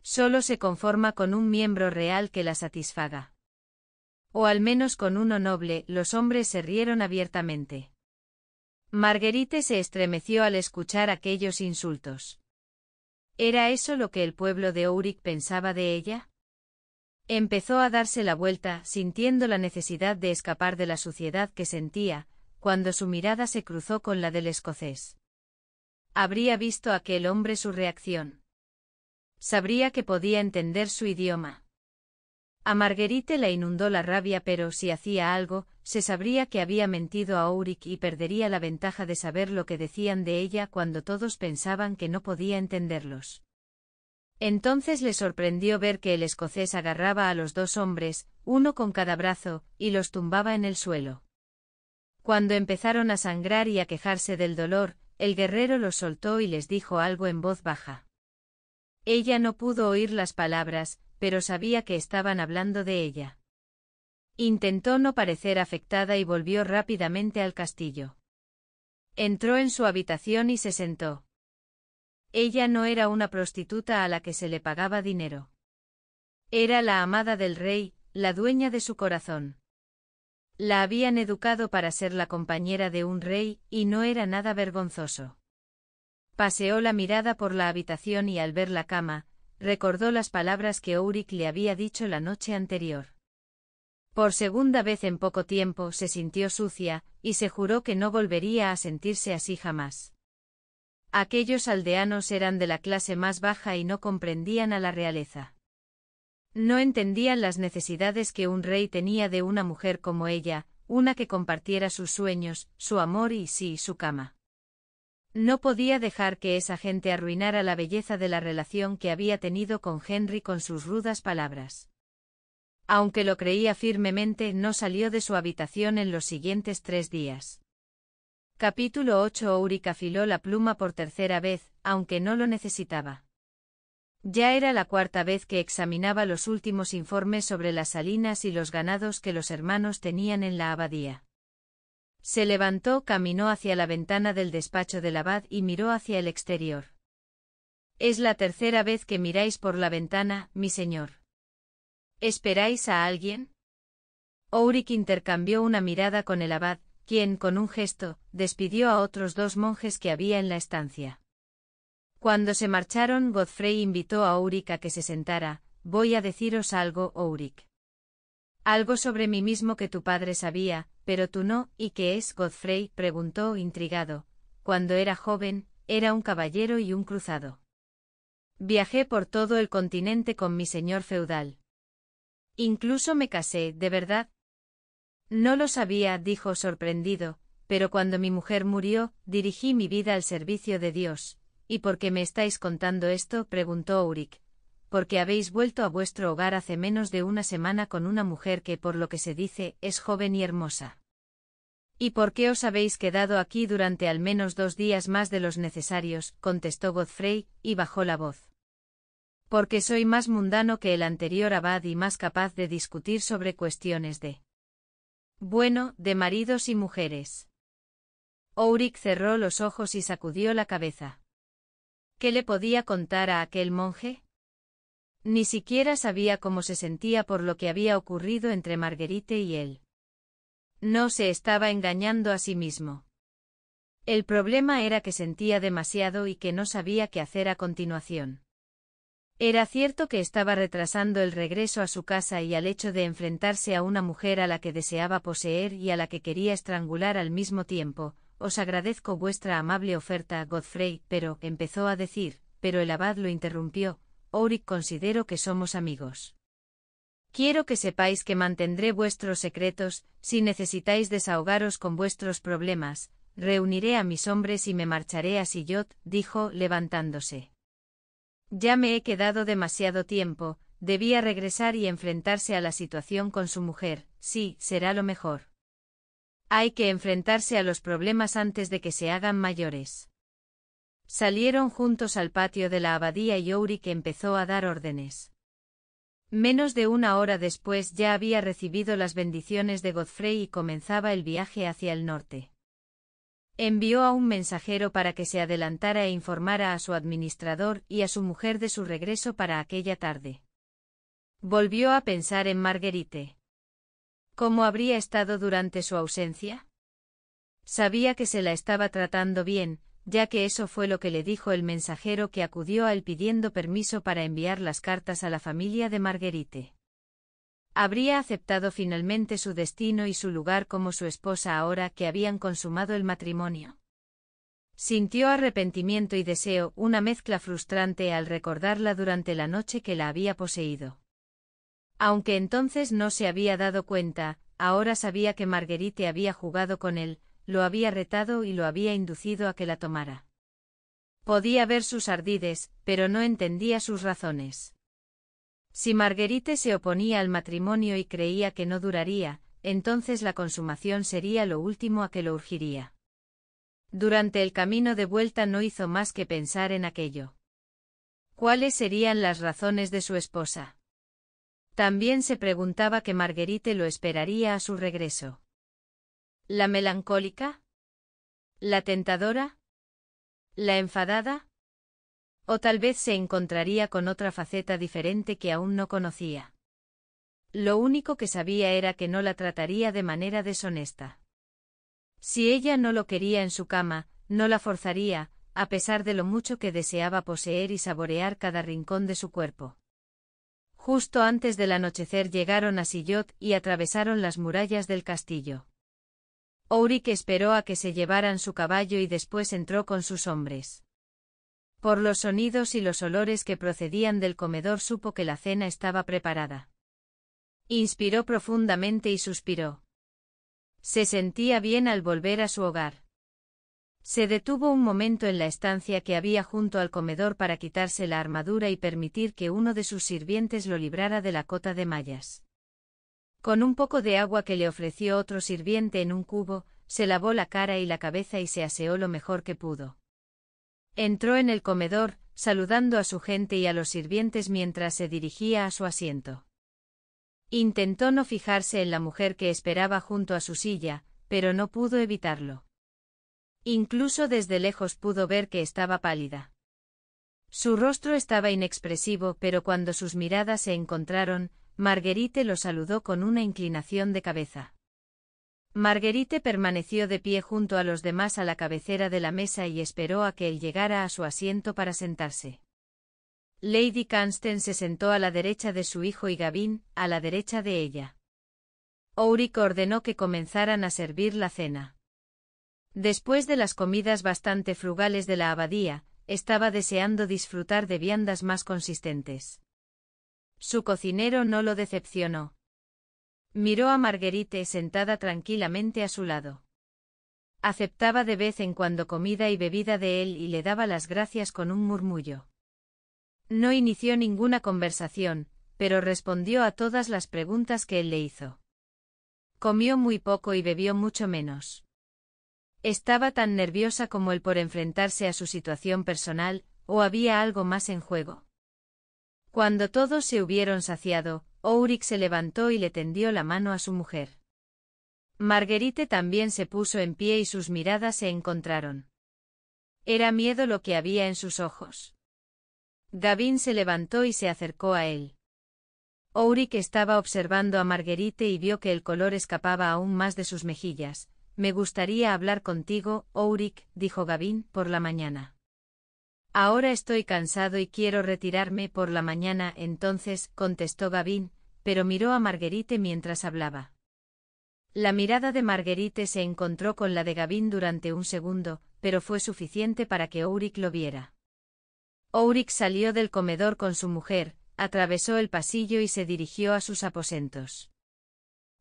Solo se conforma con un miembro real que la satisfaga. O al menos con uno noble, los hombres se rieron abiertamente. Marguerite se estremeció al escuchar aquellos insultos. ¿Era eso lo que el pueblo de Ourik pensaba de ella? Empezó a darse la vuelta, sintiendo la necesidad de escapar de la suciedad que sentía, cuando su mirada se cruzó con la del escocés. Habría visto aquel hombre su reacción. Sabría que podía entender su idioma. A Marguerite la inundó la rabia pero si hacía algo, se sabría que había mentido a Auric y perdería la ventaja de saber lo que decían de ella cuando todos pensaban que no podía entenderlos. Entonces le sorprendió ver que el escocés agarraba a los dos hombres, uno con cada brazo, y los tumbaba en el suelo. Cuando empezaron a sangrar y a quejarse del dolor, el guerrero los soltó y les dijo algo en voz baja. Ella no pudo oír las palabras, pero sabía que estaban hablando de ella. Intentó no parecer afectada y volvió rápidamente al castillo. Entró en su habitación y se sentó. Ella no era una prostituta a la que se le pagaba dinero. Era la amada del rey, la dueña de su corazón. La habían educado para ser la compañera de un rey, y no era nada vergonzoso. Paseó la mirada por la habitación y al ver la cama, recordó las palabras que Ulrich le había dicho la noche anterior. Por segunda vez en poco tiempo se sintió sucia, y se juró que no volvería a sentirse así jamás. Aquellos aldeanos eran de la clase más baja y no comprendían a la realeza. No entendían las necesidades que un rey tenía de una mujer como ella, una que compartiera sus sueños, su amor y sí su cama. No podía dejar que esa gente arruinara la belleza de la relación que había tenido con Henry con sus rudas palabras. Aunque lo creía firmemente, no salió de su habitación en los siguientes tres días. Capítulo 8 Ulrich filó la pluma por tercera vez, aunque no lo necesitaba. Ya era la cuarta vez que examinaba los últimos informes sobre las salinas y los ganados que los hermanos tenían en la abadía. Se levantó, caminó hacia la ventana del despacho del abad y miró hacia el exterior. Es la tercera vez que miráis por la ventana, mi señor. ¿Esperáis a alguien? Uric intercambió una mirada con el abad, quien, con un gesto, despidió a otros dos monjes que había en la estancia. Cuando se marcharon, Godfrey invitó a Uric a que se sentara. Voy a deciros algo, Ourik». Algo sobre mí mismo que tu padre sabía, pero tú no, y que es Godfrey, preguntó intrigado. Cuando era joven, era un caballero y un cruzado. Viajé por todo el continente con mi señor feudal. Incluso me casé, ¿de verdad? No lo sabía, dijo sorprendido, pero cuando mi mujer murió, dirigí mi vida al servicio de Dios. ¿Y por qué me estáis contando esto? preguntó Uric porque habéis vuelto a vuestro hogar hace menos de una semana con una mujer que, por lo que se dice, es joven y hermosa. ¿Y por qué os habéis quedado aquí durante al menos dos días más de los necesarios? contestó Godfrey, y bajó la voz. Porque soy más mundano que el anterior abad y más capaz de discutir sobre cuestiones de... Bueno, de maridos y mujeres. Ourik cerró los ojos y sacudió la cabeza. ¿Qué le podía contar a aquel monje? Ni siquiera sabía cómo se sentía por lo que había ocurrido entre Marguerite y él. No se estaba engañando a sí mismo. El problema era que sentía demasiado y que no sabía qué hacer a continuación. Era cierto que estaba retrasando el regreso a su casa y al hecho de enfrentarse a una mujer a la que deseaba poseer y a la que quería estrangular al mismo tiempo, os agradezco vuestra amable oferta, Godfrey, pero, empezó a decir, pero el abad lo interrumpió, Ori considero que somos amigos. Quiero que sepáis que mantendré vuestros secretos, si necesitáis desahogaros con vuestros problemas, reuniré a mis hombres y me marcharé a Sillot, dijo, levantándose. Ya me he quedado demasiado tiempo, debía regresar y enfrentarse a la situación con su mujer, sí, será lo mejor. Hay que enfrentarse a los problemas antes de que se hagan mayores. Salieron juntos al patio de la abadía y que empezó a dar órdenes. Menos de una hora después ya había recibido las bendiciones de Godfrey y comenzaba el viaje hacia el norte. Envió a un mensajero para que se adelantara e informara a su administrador y a su mujer de su regreso para aquella tarde. Volvió a pensar en Marguerite. ¿Cómo habría estado durante su ausencia? Sabía que se la estaba tratando bien, ya que eso fue lo que le dijo el mensajero que acudió a él pidiendo permiso para enviar las cartas a la familia de Marguerite. Habría aceptado finalmente su destino y su lugar como su esposa ahora que habían consumado el matrimonio. Sintió arrepentimiento y deseo, una mezcla frustrante al recordarla durante la noche que la había poseído. Aunque entonces no se había dado cuenta, ahora sabía que Marguerite había jugado con él, lo había retado y lo había inducido a que la tomara. Podía ver sus ardides, pero no entendía sus razones. Si Marguerite se oponía al matrimonio y creía que no duraría, entonces la consumación sería lo último a que lo urgiría. Durante el camino de vuelta no hizo más que pensar en aquello. ¿Cuáles serían las razones de su esposa? También se preguntaba que Marguerite lo esperaría a su regreso la melancólica, la tentadora, la enfadada, o tal vez se encontraría con otra faceta diferente que aún no conocía. Lo único que sabía era que no la trataría de manera deshonesta. Si ella no lo quería en su cama, no la forzaría, a pesar de lo mucho que deseaba poseer y saborear cada rincón de su cuerpo. Justo antes del anochecer llegaron a Sillot y atravesaron las murallas del castillo. Ourik esperó a que se llevaran su caballo y después entró con sus hombres. Por los sonidos y los olores que procedían del comedor supo que la cena estaba preparada. Inspiró profundamente y suspiró. Se sentía bien al volver a su hogar. Se detuvo un momento en la estancia que había junto al comedor para quitarse la armadura y permitir que uno de sus sirvientes lo librara de la cota de mallas. Con un poco de agua que le ofreció otro sirviente en un cubo, se lavó la cara y la cabeza y se aseó lo mejor que pudo. Entró en el comedor, saludando a su gente y a los sirvientes mientras se dirigía a su asiento. Intentó no fijarse en la mujer que esperaba junto a su silla, pero no pudo evitarlo. Incluso desde lejos pudo ver que estaba pálida. Su rostro estaba inexpresivo, pero cuando sus miradas se encontraron, Marguerite lo saludó con una inclinación de cabeza. Marguerite permaneció de pie junto a los demás a la cabecera de la mesa y esperó a que él llegara a su asiento para sentarse. Lady Canston se sentó a la derecha de su hijo y Gavin, a la derecha de ella. Ouric ordenó que comenzaran a servir la cena. Después de las comidas bastante frugales de la abadía, estaba deseando disfrutar de viandas más consistentes. Su cocinero no lo decepcionó. Miró a Marguerite sentada tranquilamente a su lado. Aceptaba de vez en cuando comida y bebida de él y le daba las gracias con un murmullo. No inició ninguna conversación, pero respondió a todas las preguntas que él le hizo. Comió muy poco y bebió mucho menos. Estaba tan nerviosa como él por enfrentarse a su situación personal, o había algo más en juego. Cuando todos se hubieron saciado, Ourik se levantó y le tendió la mano a su mujer. Marguerite también se puso en pie y sus miradas se encontraron. Era miedo lo que había en sus ojos. Gavin se levantó y se acercó a él. Ourik estaba observando a Marguerite y vio que el color escapaba aún más de sus mejillas. Me gustaría hablar contigo, Ourik», dijo Gavin, por la mañana. Ahora estoy cansado y quiero retirarme por la mañana entonces, contestó Gavín, pero miró a Marguerite mientras hablaba. La mirada de Marguerite se encontró con la de Gavín durante un segundo, pero fue suficiente para que Ourik lo viera. Uric salió del comedor con su mujer, atravesó el pasillo y se dirigió a sus aposentos.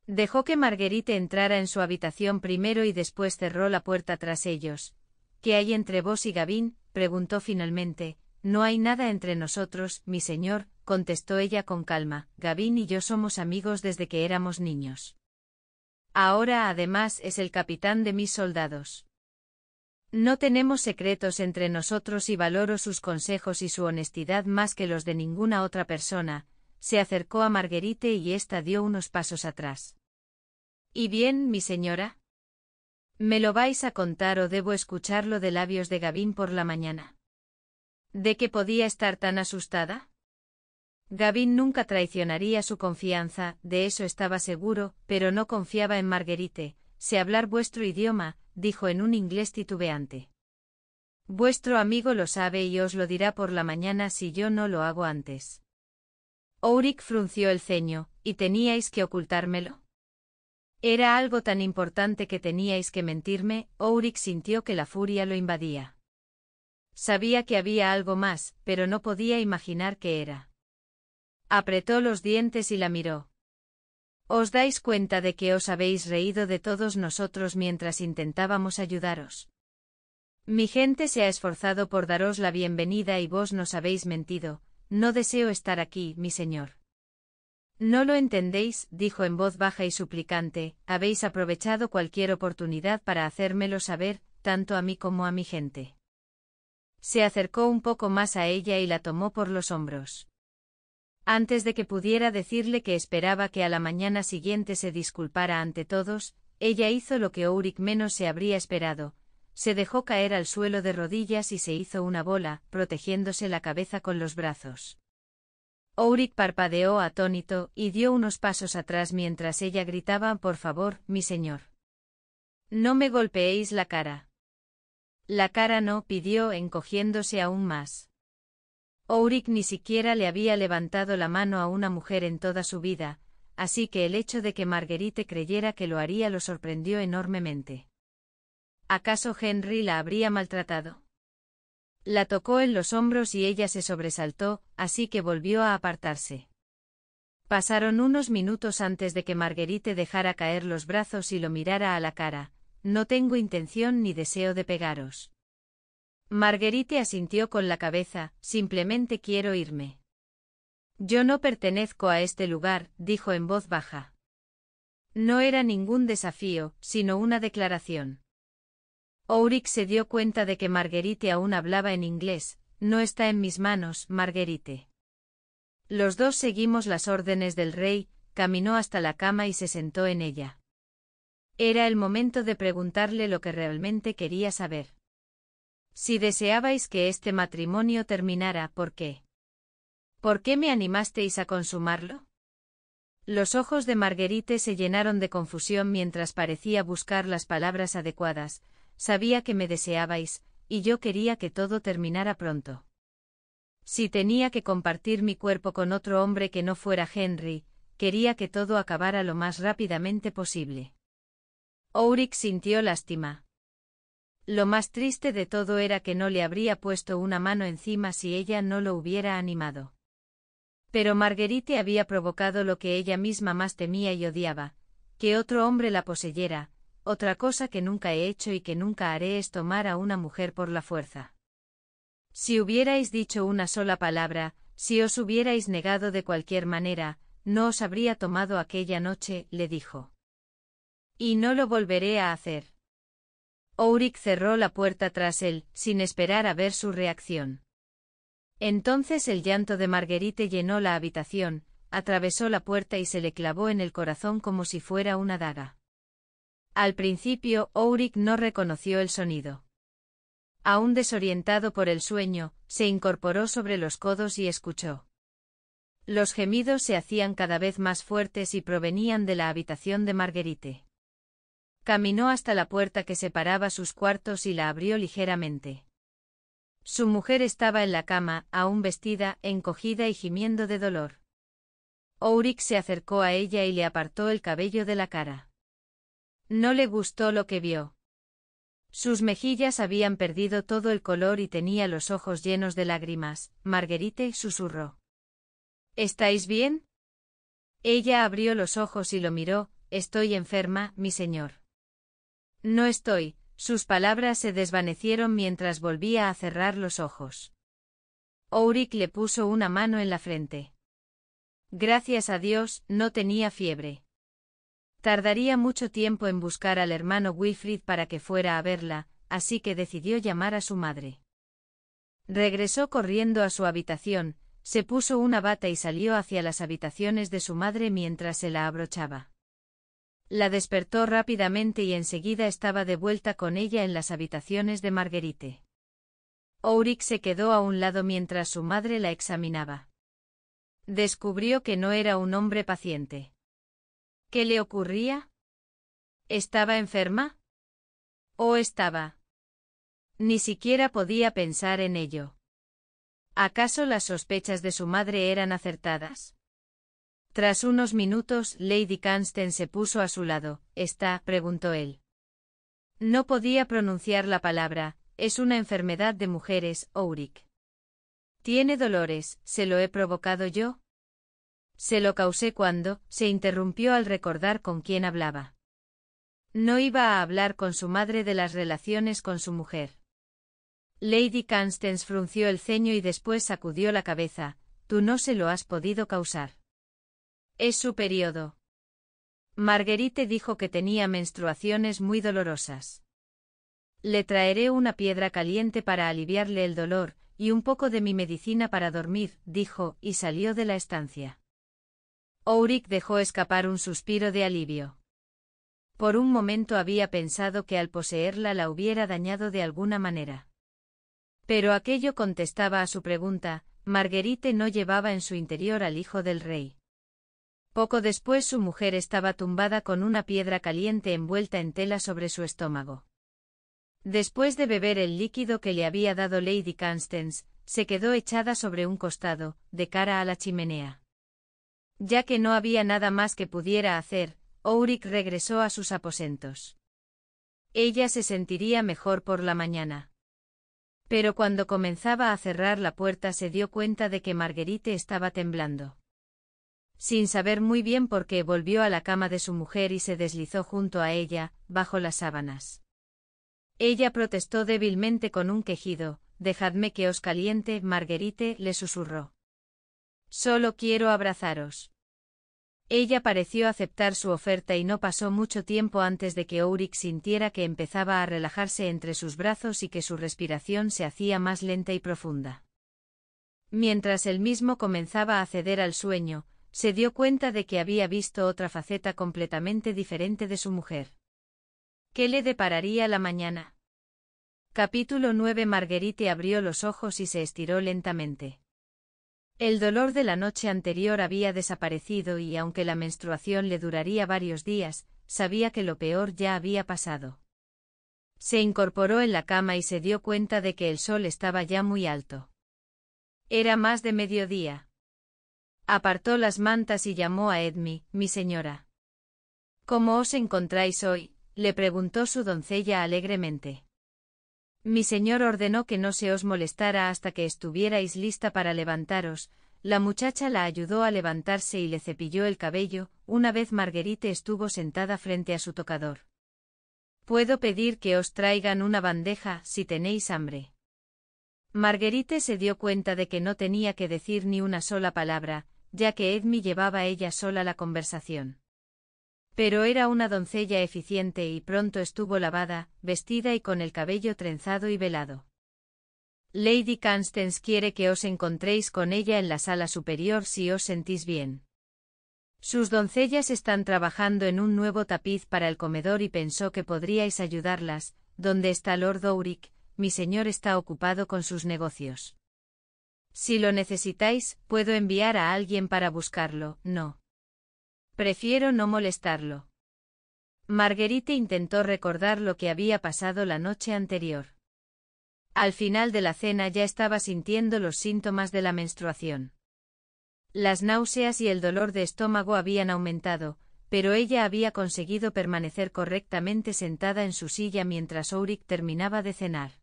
Dejó que Marguerite entrara en su habitación primero y después cerró la puerta tras ellos, ¿Qué hay entre vos y Gavín? preguntó finalmente. No hay nada entre nosotros, mi señor, contestó ella con calma. Gavín y yo somos amigos desde que éramos niños. Ahora además es el capitán de mis soldados. No tenemos secretos entre nosotros y valoro sus consejos y su honestidad más que los de ninguna otra persona. Se acercó a Marguerite y ésta dio unos pasos atrás. ¿Y bien, mi señora? ¿Me lo vais a contar o debo escucharlo de labios de Gavín por la mañana? ¿De qué podía estar tan asustada? Gavín nunca traicionaría su confianza, de eso estaba seguro, pero no confiaba en Marguerite. Sé hablar vuestro idioma, dijo en un inglés titubeante. Vuestro amigo lo sabe y os lo dirá por la mañana si yo no lo hago antes. Ourik frunció el ceño, ¿y teníais que ocultármelo? Era algo tan importante que teníais que mentirme, Ourik sintió que la furia lo invadía. Sabía que había algo más, pero no podía imaginar qué era. Apretó los dientes y la miró. ¿Os dais cuenta de que os habéis reído de todos nosotros mientras intentábamos ayudaros? Mi gente se ha esforzado por daros la bienvenida y vos nos habéis mentido, no deseo estar aquí, mi señor. No lo entendéis, dijo en voz baja y suplicante, habéis aprovechado cualquier oportunidad para hacérmelo saber, tanto a mí como a mi gente. Se acercó un poco más a ella y la tomó por los hombros. Antes de que pudiera decirle que esperaba que a la mañana siguiente se disculpara ante todos, ella hizo lo que Ourik menos se habría esperado, se dejó caer al suelo de rodillas y se hizo una bola, protegiéndose la cabeza con los brazos. Ouric parpadeó atónito y dio unos pasos atrás mientras ella gritaba Por favor, mi señor. No me golpeéis la cara. La cara no, pidió encogiéndose aún más. Ouric ni siquiera le había levantado la mano a una mujer en toda su vida, así que el hecho de que Marguerite creyera que lo haría lo sorprendió enormemente. ¿Acaso Henry la habría maltratado? La tocó en los hombros y ella se sobresaltó, así que volvió a apartarse. Pasaron unos minutos antes de que Marguerite dejara caer los brazos y lo mirara a la cara. No tengo intención ni deseo de pegaros. Marguerite asintió con la cabeza, simplemente quiero irme. Yo no pertenezco a este lugar, dijo en voz baja. No era ningún desafío, sino una declaración. Ourik se dio cuenta de que Marguerite aún hablaba en inglés, no está en mis manos, Marguerite. Los dos seguimos las órdenes del rey, caminó hasta la cama y se sentó en ella. Era el momento de preguntarle lo que realmente quería saber. Si deseabais que este matrimonio terminara, ¿por qué? ¿Por qué me animasteis a consumarlo? Los ojos de Marguerite se llenaron de confusión mientras parecía buscar las palabras adecuadas, Sabía que me deseabais, y yo quería que todo terminara pronto. Si tenía que compartir mi cuerpo con otro hombre que no fuera Henry, quería que todo acabara lo más rápidamente posible. Auric sintió lástima. Lo más triste de todo era que no le habría puesto una mano encima si ella no lo hubiera animado. Pero Marguerite había provocado lo que ella misma más temía y odiaba, que otro hombre la poseyera, otra cosa que nunca he hecho y que nunca haré es tomar a una mujer por la fuerza. Si hubierais dicho una sola palabra, si os hubierais negado de cualquier manera, no os habría tomado aquella noche, le dijo. Y no lo volveré a hacer. Ourik cerró la puerta tras él, sin esperar a ver su reacción. Entonces el llanto de Marguerite llenó la habitación, atravesó la puerta y se le clavó en el corazón como si fuera una daga. Al principio, Ourik no reconoció el sonido. Aún desorientado por el sueño, se incorporó sobre los codos y escuchó. Los gemidos se hacían cada vez más fuertes y provenían de la habitación de Marguerite. Caminó hasta la puerta que separaba sus cuartos y la abrió ligeramente. Su mujer estaba en la cama, aún vestida, encogida y gimiendo de dolor. Ourik se acercó a ella y le apartó el cabello de la cara. No le gustó lo que vio. Sus mejillas habían perdido todo el color y tenía los ojos llenos de lágrimas. Marguerite susurró. ¿Estáis bien? Ella abrió los ojos y lo miró. Estoy enferma, mi señor. No estoy. Sus palabras se desvanecieron mientras volvía a cerrar los ojos. Auric le puso una mano en la frente. Gracias a Dios, no tenía fiebre. Tardaría mucho tiempo en buscar al hermano Wilfrid para que fuera a verla, así que decidió llamar a su madre. Regresó corriendo a su habitación, se puso una bata y salió hacia las habitaciones de su madre mientras se la abrochaba. La despertó rápidamente y enseguida estaba de vuelta con ella en las habitaciones de Marguerite. Ourik se quedó a un lado mientras su madre la examinaba. Descubrió que no era un hombre paciente. ¿Qué le ocurría? ¿Estaba enferma? ¿O estaba? Ni siquiera podía pensar en ello. ¿Acaso las sospechas de su madre eran acertadas? Tras unos minutos, Lady Cansten se puso a su lado. ¿Está? preguntó él. No podía pronunciar la palabra, es una enfermedad de mujeres, Ourik. Tiene dolores, ¿se lo he provocado yo? Se lo causé cuando, se interrumpió al recordar con quién hablaba. No iba a hablar con su madre de las relaciones con su mujer. Lady Constance frunció el ceño y después sacudió la cabeza, tú no se lo has podido causar. Es su periodo. Marguerite dijo que tenía menstruaciones muy dolorosas. Le traeré una piedra caliente para aliviarle el dolor, y un poco de mi medicina para dormir, dijo, y salió de la estancia. Ourik dejó escapar un suspiro de alivio. Por un momento había pensado que al poseerla la hubiera dañado de alguna manera. Pero aquello contestaba a su pregunta, Marguerite no llevaba en su interior al hijo del rey. Poco después su mujer estaba tumbada con una piedra caliente envuelta en tela sobre su estómago. Después de beber el líquido que le había dado Lady Constance, se quedó echada sobre un costado, de cara a la chimenea. Ya que no había nada más que pudiera hacer, Ourik regresó a sus aposentos. Ella se sentiría mejor por la mañana. Pero cuando comenzaba a cerrar la puerta se dio cuenta de que Marguerite estaba temblando. Sin saber muy bien por qué volvió a la cama de su mujer y se deslizó junto a ella, bajo las sábanas. Ella protestó débilmente con un quejido, Dejadme que os caliente, Marguerite le susurró. Solo quiero abrazaros. Ella pareció aceptar su oferta y no pasó mucho tiempo antes de que Ulrich sintiera que empezaba a relajarse entre sus brazos y que su respiración se hacía más lenta y profunda. Mientras él mismo comenzaba a ceder al sueño, se dio cuenta de que había visto otra faceta completamente diferente de su mujer. ¿Qué le depararía la mañana? Capítulo 9 Marguerite abrió los ojos y se estiró lentamente. El dolor de la noche anterior había desaparecido y aunque la menstruación le duraría varios días, sabía que lo peor ya había pasado. Se incorporó en la cama y se dio cuenta de que el sol estaba ya muy alto. Era más de mediodía. Apartó las mantas y llamó a Edmi, mi señora. ¿Cómo os encontráis hoy? le preguntó su doncella alegremente. Mi señor ordenó que no se os molestara hasta que estuvierais lista para levantaros, la muchacha la ayudó a levantarse y le cepilló el cabello, una vez Marguerite estuvo sentada frente a su tocador. Puedo pedir que os traigan una bandeja si tenéis hambre. Marguerite se dio cuenta de que no tenía que decir ni una sola palabra, ya que Edmi llevaba ella sola la conversación. Pero era una doncella eficiente y pronto estuvo lavada, vestida y con el cabello trenzado y velado. Lady Constance quiere que os encontréis con ella en la sala superior si os sentís bien. Sus doncellas están trabajando en un nuevo tapiz para el comedor y pensó que podríais ayudarlas. donde está Lord Ouric? Mi señor está ocupado con sus negocios. Si lo necesitáis, puedo enviar a alguien para buscarlo, no. Prefiero no molestarlo. Marguerite intentó recordar lo que había pasado la noche anterior. Al final de la cena ya estaba sintiendo los síntomas de la menstruación. Las náuseas y el dolor de estómago habían aumentado, pero ella había conseguido permanecer correctamente sentada en su silla mientras auric terminaba de cenar.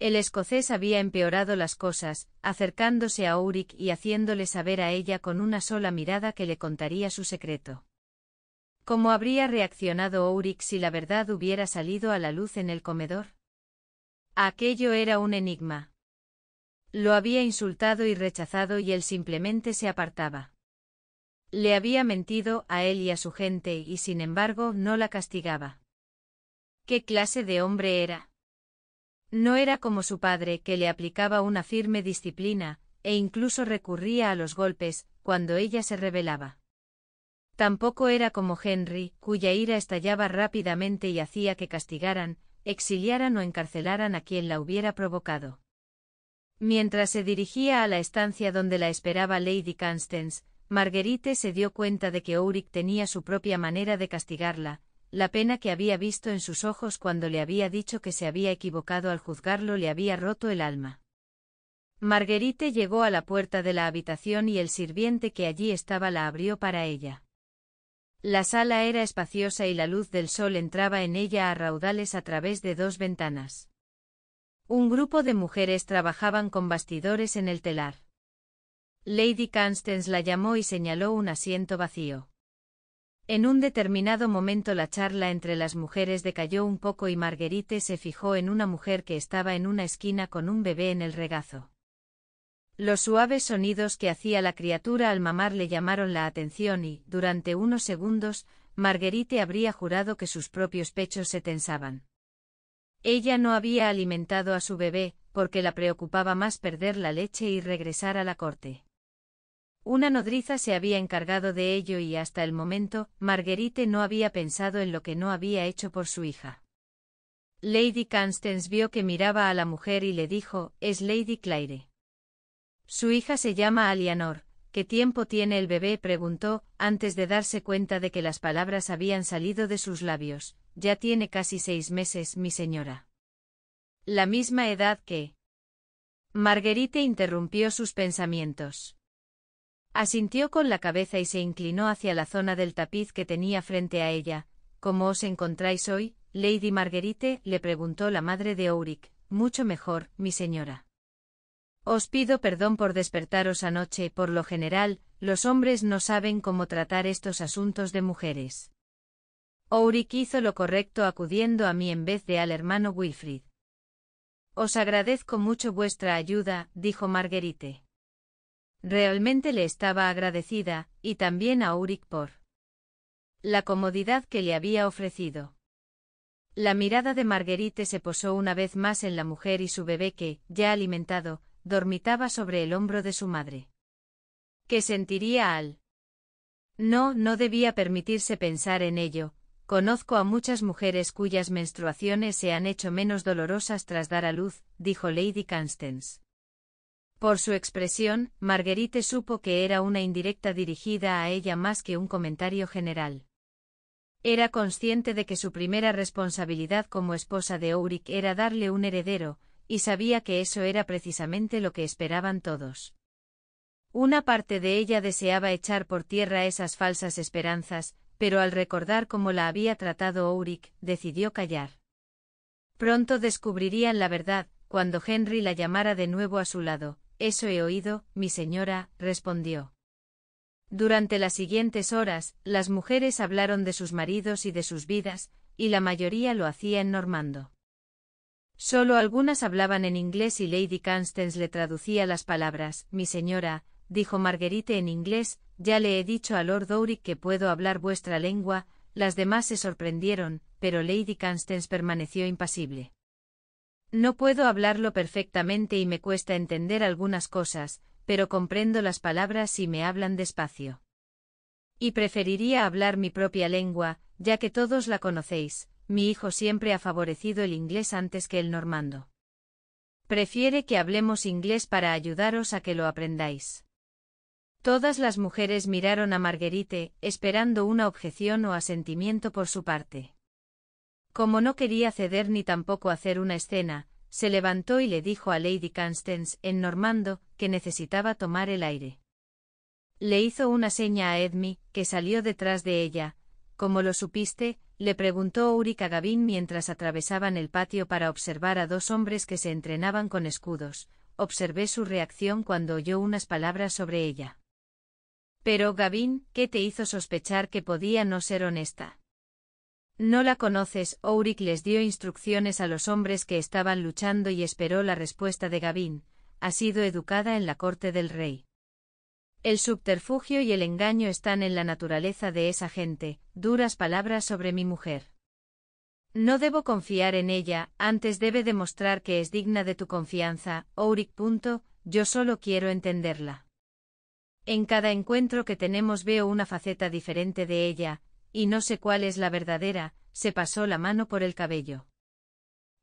El escocés había empeorado las cosas, acercándose a Ulrich y haciéndole saber a ella con una sola mirada que le contaría su secreto. ¿Cómo habría reaccionado Ulrich si la verdad hubiera salido a la luz en el comedor? Aquello era un enigma. Lo había insultado y rechazado y él simplemente se apartaba. Le había mentido a él y a su gente y sin embargo no la castigaba. ¿Qué clase de hombre era? No era como su padre que le aplicaba una firme disciplina, e incluso recurría a los golpes, cuando ella se rebelaba. Tampoco era como Henry, cuya ira estallaba rápidamente y hacía que castigaran, exiliaran o encarcelaran a quien la hubiera provocado. Mientras se dirigía a la estancia donde la esperaba Lady Constance, Marguerite se dio cuenta de que Ulrich tenía su propia manera de castigarla, la pena que había visto en sus ojos cuando le había dicho que se había equivocado al juzgarlo le había roto el alma. Marguerite llegó a la puerta de la habitación y el sirviente que allí estaba la abrió para ella. La sala era espaciosa y la luz del sol entraba en ella a raudales a través de dos ventanas. Un grupo de mujeres trabajaban con bastidores en el telar. Lady Constance la llamó y señaló un asiento vacío. En un determinado momento la charla entre las mujeres decayó un poco y Marguerite se fijó en una mujer que estaba en una esquina con un bebé en el regazo. Los suaves sonidos que hacía la criatura al mamar le llamaron la atención y, durante unos segundos, Marguerite habría jurado que sus propios pechos se tensaban. Ella no había alimentado a su bebé, porque la preocupaba más perder la leche y regresar a la corte. Una nodriza se había encargado de ello y hasta el momento, Marguerite no había pensado en lo que no había hecho por su hija. Lady Constance vio que miraba a la mujer y le dijo, es Lady Claire. Su hija se llama Alianor. ¿Qué tiempo tiene el bebé? preguntó, antes de darse cuenta de que las palabras habían salido de sus labios. Ya tiene casi seis meses, mi señora. La misma edad que. Marguerite interrumpió sus pensamientos. Asintió con la cabeza y se inclinó hacia la zona del tapiz que tenía frente a ella. ¿Cómo os encontráis hoy, Lady Marguerite? le preguntó la madre de Auric. Mucho mejor, mi señora. Os pido perdón por despertaros anoche, por lo general, los hombres no saben cómo tratar estos asuntos de mujeres. Auric hizo lo correcto acudiendo a mí en vez de al hermano Wilfrid. Os agradezco mucho vuestra ayuda, dijo Marguerite. Realmente le estaba agradecida, y también a Uric por la comodidad que le había ofrecido. La mirada de Marguerite se posó una vez más en la mujer y su bebé que, ya alimentado, dormitaba sobre el hombro de su madre. ¿Qué sentiría al? No, no debía permitirse pensar en ello. Conozco a muchas mujeres cuyas menstruaciones se han hecho menos dolorosas tras dar a luz, dijo Lady Constance. Por su expresión, Marguerite supo que era una indirecta dirigida a ella más que un comentario general. Era consciente de que su primera responsabilidad como esposa de Ulrich era darle un heredero, y sabía que eso era precisamente lo que esperaban todos. Una parte de ella deseaba echar por tierra esas falsas esperanzas, pero al recordar cómo la había tratado Ulrich, decidió callar. Pronto descubrirían la verdad, cuando Henry la llamara de nuevo a su lado, eso he oído, mi señora, respondió. Durante las siguientes horas, las mujeres hablaron de sus maridos y de sus vidas, y la mayoría lo hacía en normando. Solo algunas hablaban en inglés y Lady Constance le traducía las palabras. Mi señora, dijo Marguerite en inglés, ya le he dicho a Lord Dowrick que puedo hablar vuestra lengua, las demás se sorprendieron, pero Lady Constance permaneció impasible. No puedo hablarlo perfectamente y me cuesta entender algunas cosas, pero comprendo las palabras si me hablan despacio. Y preferiría hablar mi propia lengua, ya que todos la conocéis, mi hijo siempre ha favorecido el inglés antes que el normando. Prefiere que hablemos inglés para ayudaros a que lo aprendáis. Todas las mujeres miraron a Marguerite, esperando una objeción o asentimiento por su parte. Como no quería ceder ni tampoco hacer una escena, se levantó y le dijo a Lady Constance, en normando, que necesitaba tomar el aire. Le hizo una seña a Edmi, que salió detrás de ella. Como lo supiste, le preguntó Urika Gavin mientras atravesaban el patio para observar a dos hombres que se entrenaban con escudos. Observé su reacción cuando oyó unas palabras sobre ella. Pero Gavin, ¿qué te hizo sospechar que podía no ser honesta? ¿No la conoces? Uric les dio instrucciones a los hombres que estaban luchando y esperó la respuesta de Gavín, Ha sido educada en la corte del rey. El subterfugio y el engaño están en la naturaleza de esa gente, duras palabras sobre mi mujer. No debo confiar en ella, antes debe demostrar que es digna de tu confianza, uric yo solo quiero entenderla. En cada encuentro que tenemos veo una faceta diferente de ella, y no sé cuál es la verdadera, se pasó la mano por el cabello.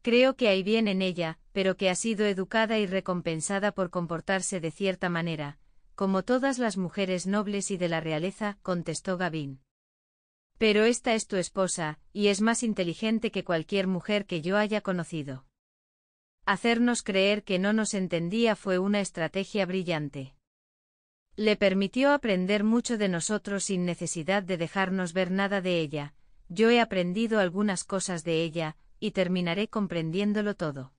Creo que hay bien en ella, pero que ha sido educada y recompensada por comportarse de cierta manera, como todas las mujeres nobles y de la realeza, contestó Gavín. Pero esta es tu esposa, y es más inteligente que cualquier mujer que yo haya conocido. Hacernos creer que no nos entendía fue una estrategia brillante. Le permitió aprender mucho de nosotros sin necesidad de dejarnos ver nada de ella, yo he aprendido algunas cosas de ella, y terminaré comprendiéndolo todo.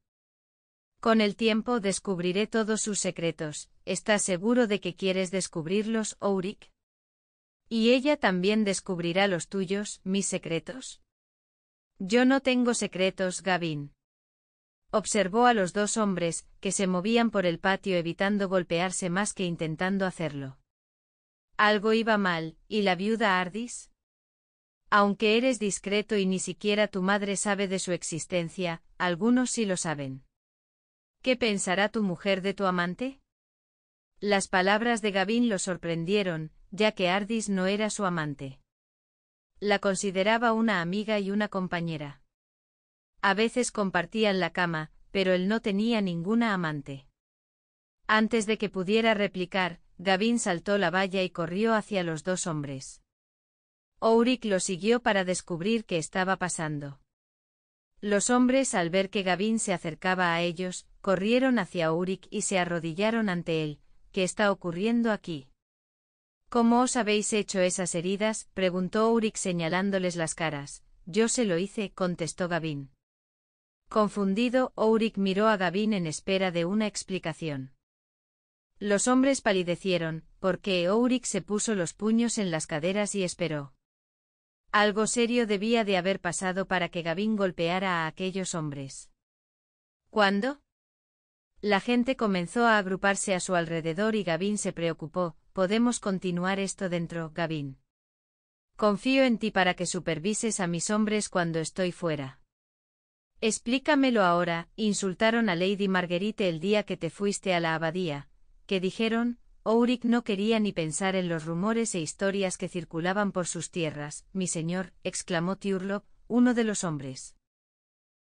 Con el tiempo descubriré todos sus secretos, ¿estás seguro de que quieres descubrirlos, Auric? ¿Y ella también descubrirá los tuyos, mis secretos? Yo no tengo secretos, Gavin. Observó a los dos hombres, que se movían por el patio evitando golpearse más que intentando hacerlo. Algo iba mal, ¿y la viuda Ardis? Aunque eres discreto y ni siquiera tu madre sabe de su existencia, algunos sí lo saben. ¿Qué pensará tu mujer de tu amante? Las palabras de Gavín lo sorprendieron, ya que Ardis no era su amante. La consideraba una amiga y una compañera. A veces compartían la cama, pero él no tenía ninguna amante. Antes de que pudiera replicar, Gavin saltó la valla y corrió hacia los dos hombres. urik lo siguió para descubrir qué estaba pasando. Los hombres, al ver que Gavin se acercaba a ellos, corrieron hacia urik y se arrodillaron ante él. ¿Qué está ocurriendo aquí? ¿Cómo os habéis hecho esas heridas? preguntó urik señalándoles las caras. Yo se lo hice, contestó Gavin. Confundido, Ourik miró a Gavin en espera de una explicación. Los hombres palidecieron, porque Ourik se puso los puños en las caderas y esperó. Algo serio debía de haber pasado para que Gavin golpeara a aquellos hombres. ¿Cuándo? La gente comenzó a agruparse a su alrededor y Gavin se preocupó. Podemos continuar esto dentro, Gavin. Confío en ti para que supervises a mis hombres cuando estoy fuera. Explícamelo ahora, insultaron a Lady Marguerite el día que te fuiste a la abadía, que dijeron, Ouric no quería ni pensar en los rumores e historias que circulaban por sus tierras, mi señor, exclamó Tiurlo, uno de los hombres.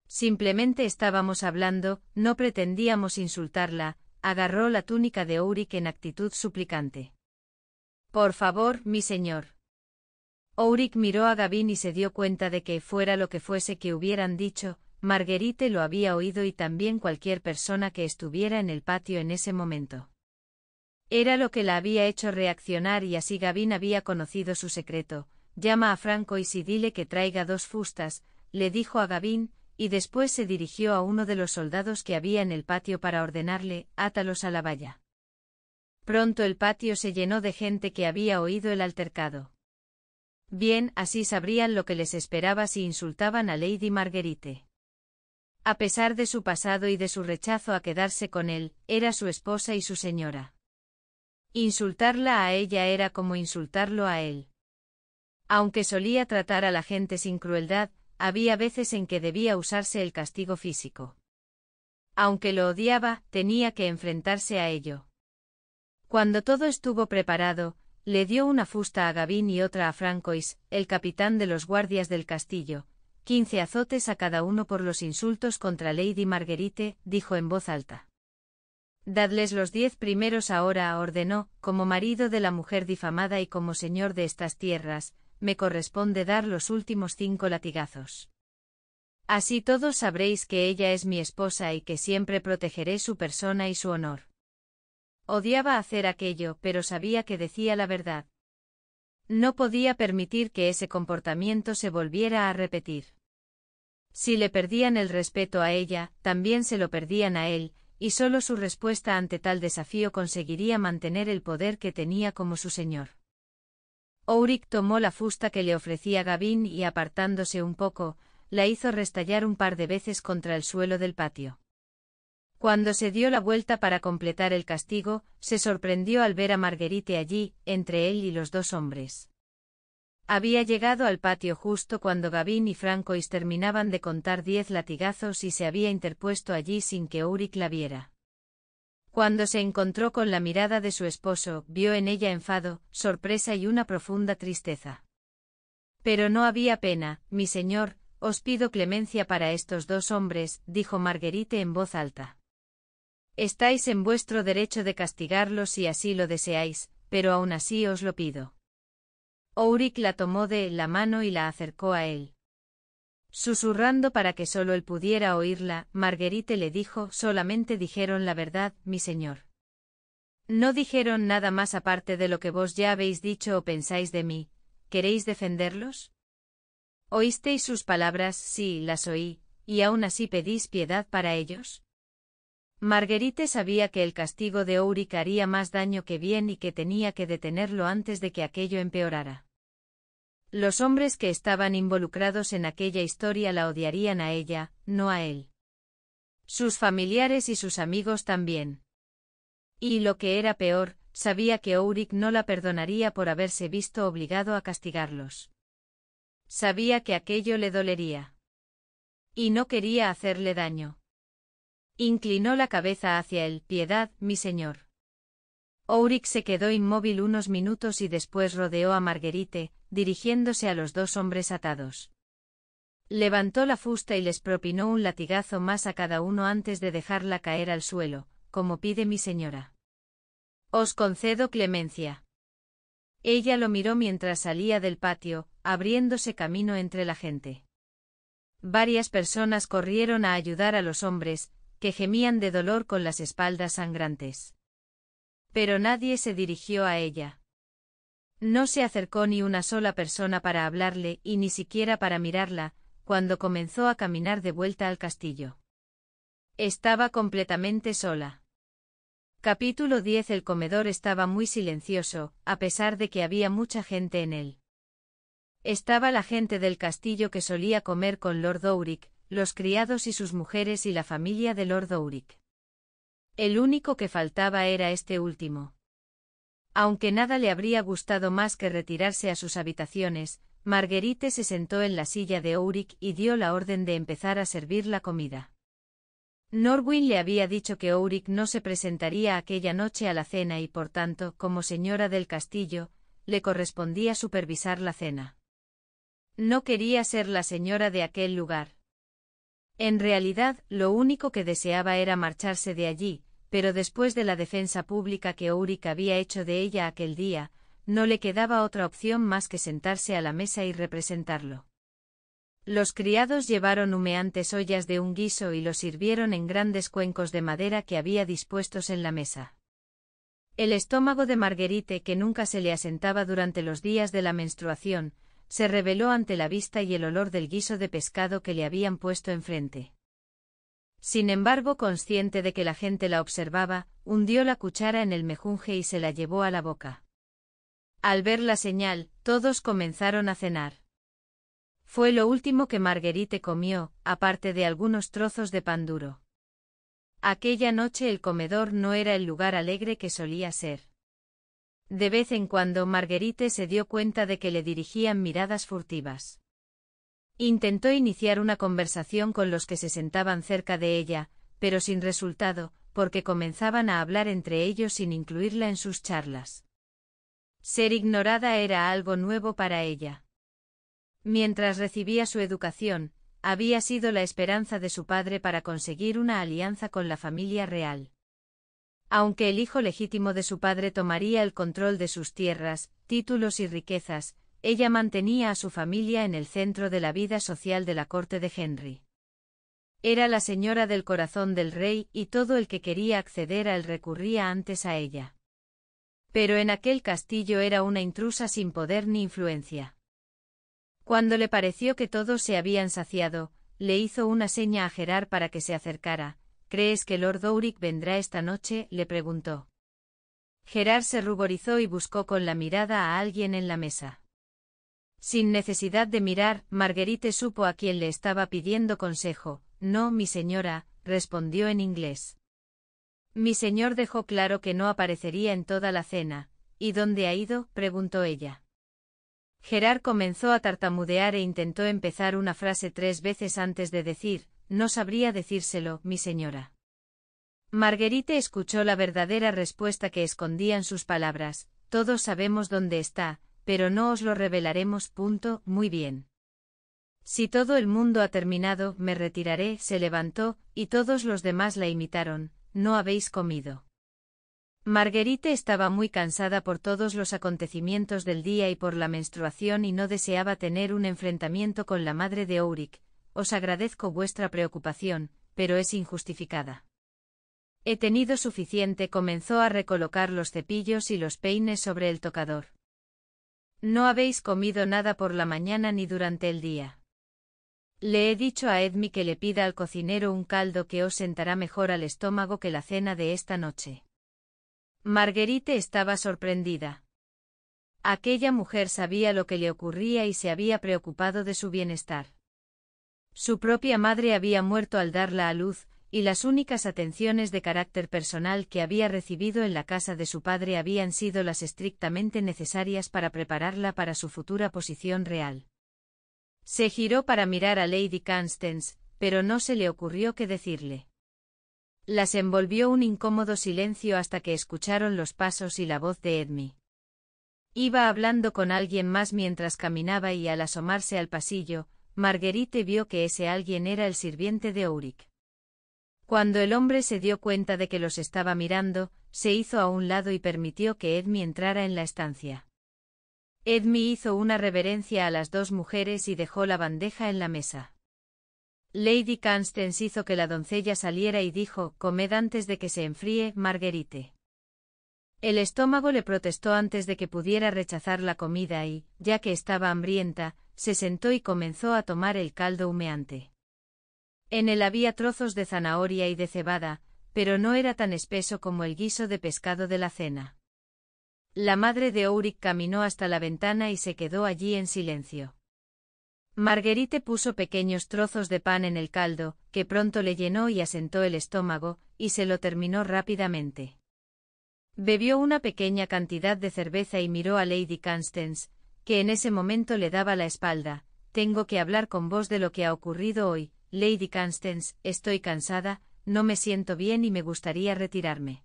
Simplemente estábamos hablando, no pretendíamos insultarla, agarró la túnica de Ouric en actitud suplicante. Por favor, mi señor. Ouric miró a Gavin y se dio cuenta de que fuera lo que fuese que hubieran dicho, Marguerite lo había oído y también cualquier persona que estuviera en el patio en ese momento. Era lo que la había hecho reaccionar y así Gavin había conocido su secreto. Llama a Franco y si dile que traiga dos fustas, le dijo a Gavin, y después se dirigió a uno de los soldados que había en el patio para ordenarle, átalos a la valla. Pronto el patio se llenó de gente que había oído el altercado. Bien, así sabrían lo que les esperaba si insultaban a Lady Marguerite. A pesar de su pasado y de su rechazo a quedarse con él, era su esposa y su señora. Insultarla a ella era como insultarlo a él. Aunque solía tratar a la gente sin crueldad, había veces en que debía usarse el castigo físico. Aunque lo odiaba, tenía que enfrentarse a ello. Cuando todo estuvo preparado, le dio una fusta a Gavín y otra a Francois, el capitán de los guardias del castillo, Quince azotes a cada uno por los insultos contra Lady Marguerite, dijo en voz alta. Dadles los diez primeros ahora, ordenó, como marido de la mujer difamada y como señor de estas tierras, me corresponde dar los últimos cinco latigazos. Así todos sabréis que ella es mi esposa y que siempre protegeré su persona y su honor. Odiaba hacer aquello, pero sabía que decía la verdad. No podía permitir que ese comportamiento se volviera a repetir. Si le perdían el respeto a ella, también se lo perdían a él, y solo su respuesta ante tal desafío conseguiría mantener el poder que tenía como su señor. Ourik tomó la fusta que le ofrecía Gavin y apartándose un poco, la hizo restallar un par de veces contra el suelo del patio. Cuando se dio la vuelta para completar el castigo, se sorprendió al ver a Marguerite allí, entre él y los dos hombres. Había llegado al patio justo cuando Gavin y Francois terminaban de contar diez latigazos y se había interpuesto allí sin que Ulrich la viera. Cuando se encontró con la mirada de su esposo, vio en ella enfado, sorpresa y una profunda tristeza. Pero no había pena, mi señor, os pido clemencia para estos dos hombres, dijo Marguerite en voz alta. Estáis en vuestro derecho de castigarlos si así lo deseáis, pero aún así os lo pido. Ourik la tomó de la mano y la acercó a él. Susurrando para que solo él pudiera oírla, Marguerite le dijo, solamente dijeron la verdad, mi señor. No dijeron nada más aparte de lo que vos ya habéis dicho o pensáis de mí. ¿Queréis defenderlos? ¿Oísteis sus palabras? Sí, las oí, y aún así pedís piedad para ellos. Marguerite sabía que el castigo de Ouric haría más daño que bien y que tenía que detenerlo antes de que aquello empeorara. Los hombres que estaban involucrados en aquella historia la odiarían a ella, no a él. Sus familiares y sus amigos también. Y lo que era peor, sabía que Ouric no la perdonaría por haberse visto obligado a castigarlos. Sabía que aquello le dolería. Y no quería hacerle daño. Inclinó la cabeza hacia él. Piedad, mi señor. Ourik se quedó inmóvil unos minutos y después rodeó a Marguerite, dirigiéndose a los dos hombres atados. Levantó la fusta y les propinó un latigazo más a cada uno antes de dejarla caer al suelo, como pide mi señora. Os concedo clemencia. Ella lo miró mientras salía del patio, abriéndose camino entre la gente. Varias personas corrieron a ayudar a los hombres, que gemían de dolor con las espaldas sangrantes. Pero nadie se dirigió a ella. No se acercó ni una sola persona para hablarle y ni siquiera para mirarla, cuando comenzó a caminar de vuelta al castillo. Estaba completamente sola. Capítulo 10 El comedor estaba muy silencioso, a pesar de que había mucha gente en él. Estaba la gente del castillo que solía comer con Lord los criados y sus mujeres y la familia de Lord Uric. El único que faltaba era este último. Aunque nada le habría gustado más que retirarse a sus habitaciones, Marguerite se sentó en la silla de Uric y dio la orden de empezar a servir la comida. Norwin le había dicho que Ulrich no se presentaría aquella noche a la cena y por tanto, como señora del castillo, le correspondía supervisar la cena. No quería ser la señora de aquel lugar. En realidad, lo único que deseaba era marcharse de allí, pero después de la defensa pública que Ulrich había hecho de ella aquel día, no le quedaba otra opción más que sentarse a la mesa y representarlo. Los criados llevaron humeantes ollas de un guiso y lo sirvieron en grandes cuencos de madera que había dispuestos en la mesa. El estómago de Marguerite, que nunca se le asentaba durante los días de la menstruación, se reveló ante la vista y el olor del guiso de pescado que le habían puesto enfrente. Sin embargo, consciente de que la gente la observaba, hundió la cuchara en el mejunje y se la llevó a la boca. Al ver la señal, todos comenzaron a cenar. Fue lo último que Marguerite comió, aparte de algunos trozos de pan duro. Aquella noche el comedor no era el lugar alegre que solía ser. De vez en cuando Marguerite se dio cuenta de que le dirigían miradas furtivas. Intentó iniciar una conversación con los que se sentaban cerca de ella, pero sin resultado, porque comenzaban a hablar entre ellos sin incluirla en sus charlas. Ser ignorada era algo nuevo para ella. Mientras recibía su educación, había sido la esperanza de su padre para conseguir una alianza con la familia real aunque el hijo legítimo de su padre tomaría el control de sus tierras, títulos y riquezas, ella mantenía a su familia en el centro de la vida social de la corte de Henry. Era la señora del corazón del rey y todo el que quería acceder a él recurría antes a ella. Pero en aquel castillo era una intrusa sin poder ni influencia. Cuando le pareció que todos se habían saciado, le hizo una seña a Gerard para que se acercara, ¿Crees que Lord Dourik vendrá esta noche? le preguntó. Gerard se ruborizó y buscó con la mirada a alguien en la mesa. Sin necesidad de mirar, Marguerite supo a quién le estaba pidiendo consejo. No, mi señora, respondió en inglés. Mi señor dejó claro que no aparecería en toda la cena. ¿Y dónde ha ido? preguntó ella. Gerard comenzó a tartamudear e intentó empezar una frase tres veces antes de decir, no sabría decírselo, mi señora. Marguerite escuchó la verdadera respuesta que escondían sus palabras. Todos sabemos dónde está, pero no os lo revelaremos. Punto. Muy bien. Si todo el mundo ha terminado, me retiraré. Se levantó, y todos los demás la imitaron. No habéis comido. Marguerite estaba muy cansada por todos los acontecimientos del día y por la menstruación y no deseaba tener un enfrentamiento con la madre de Auric, os agradezco vuestra preocupación, pero es injustificada. He tenido suficiente, comenzó a recolocar los cepillos y los peines sobre el tocador. No habéis comido nada por la mañana ni durante el día. Le he dicho a Edmi que le pida al cocinero un caldo que os sentará mejor al estómago que la cena de esta noche. Marguerite estaba sorprendida. Aquella mujer sabía lo que le ocurría y se había preocupado de su bienestar. Su propia madre había muerto al darla a luz, y las únicas atenciones de carácter personal que había recibido en la casa de su padre habían sido las estrictamente necesarias para prepararla para su futura posición real. Se giró para mirar a Lady Constance, pero no se le ocurrió qué decirle. Las envolvió un incómodo silencio hasta que escucharon los pasos y la voz de Edmy. Iba hablando con alguien más mientras caminaba y al asomarse al pasillo, Marguerite vio que ese alguien era el sirviente de Auric. Cuando el hombre se dio cuenta de que los estaba mirando, se hizo a un lado y permitió que Edmi entrara en la estancia. Edmi hizo una reverencia a las dos mujeres y dejó la bandeja en la mesa. Lady Constance hizo que la doncella saliera y dijo, comed antes de que se enfríe, Marguerite. El estómago le protestó antes de que pudiera rechazar la comida y, ya que estaba hambrienta, se sentó y comenzó a tomar el caldo humeante. En él había trozos de zanahoria y de cebada, pero no era tan espeso como el guiso de pescado de la cena. La madre de Ulrich caminó hasta la ventana y se quedó allí en silencio. Marguerite puso pequeños trozos de pan en el caldo, que pronto le llenó y asentó el estómago, y se lo terminó rápidamente. Bebió una pequeña cantidad de cerveza y miró a Lady Constance, que en ese momento le daba la espalda. Tengo que hablar con vos de lo que ha ocurrido hoy, Lady Constance, estoy cansada, no me siento bien y me gustaría retirarme.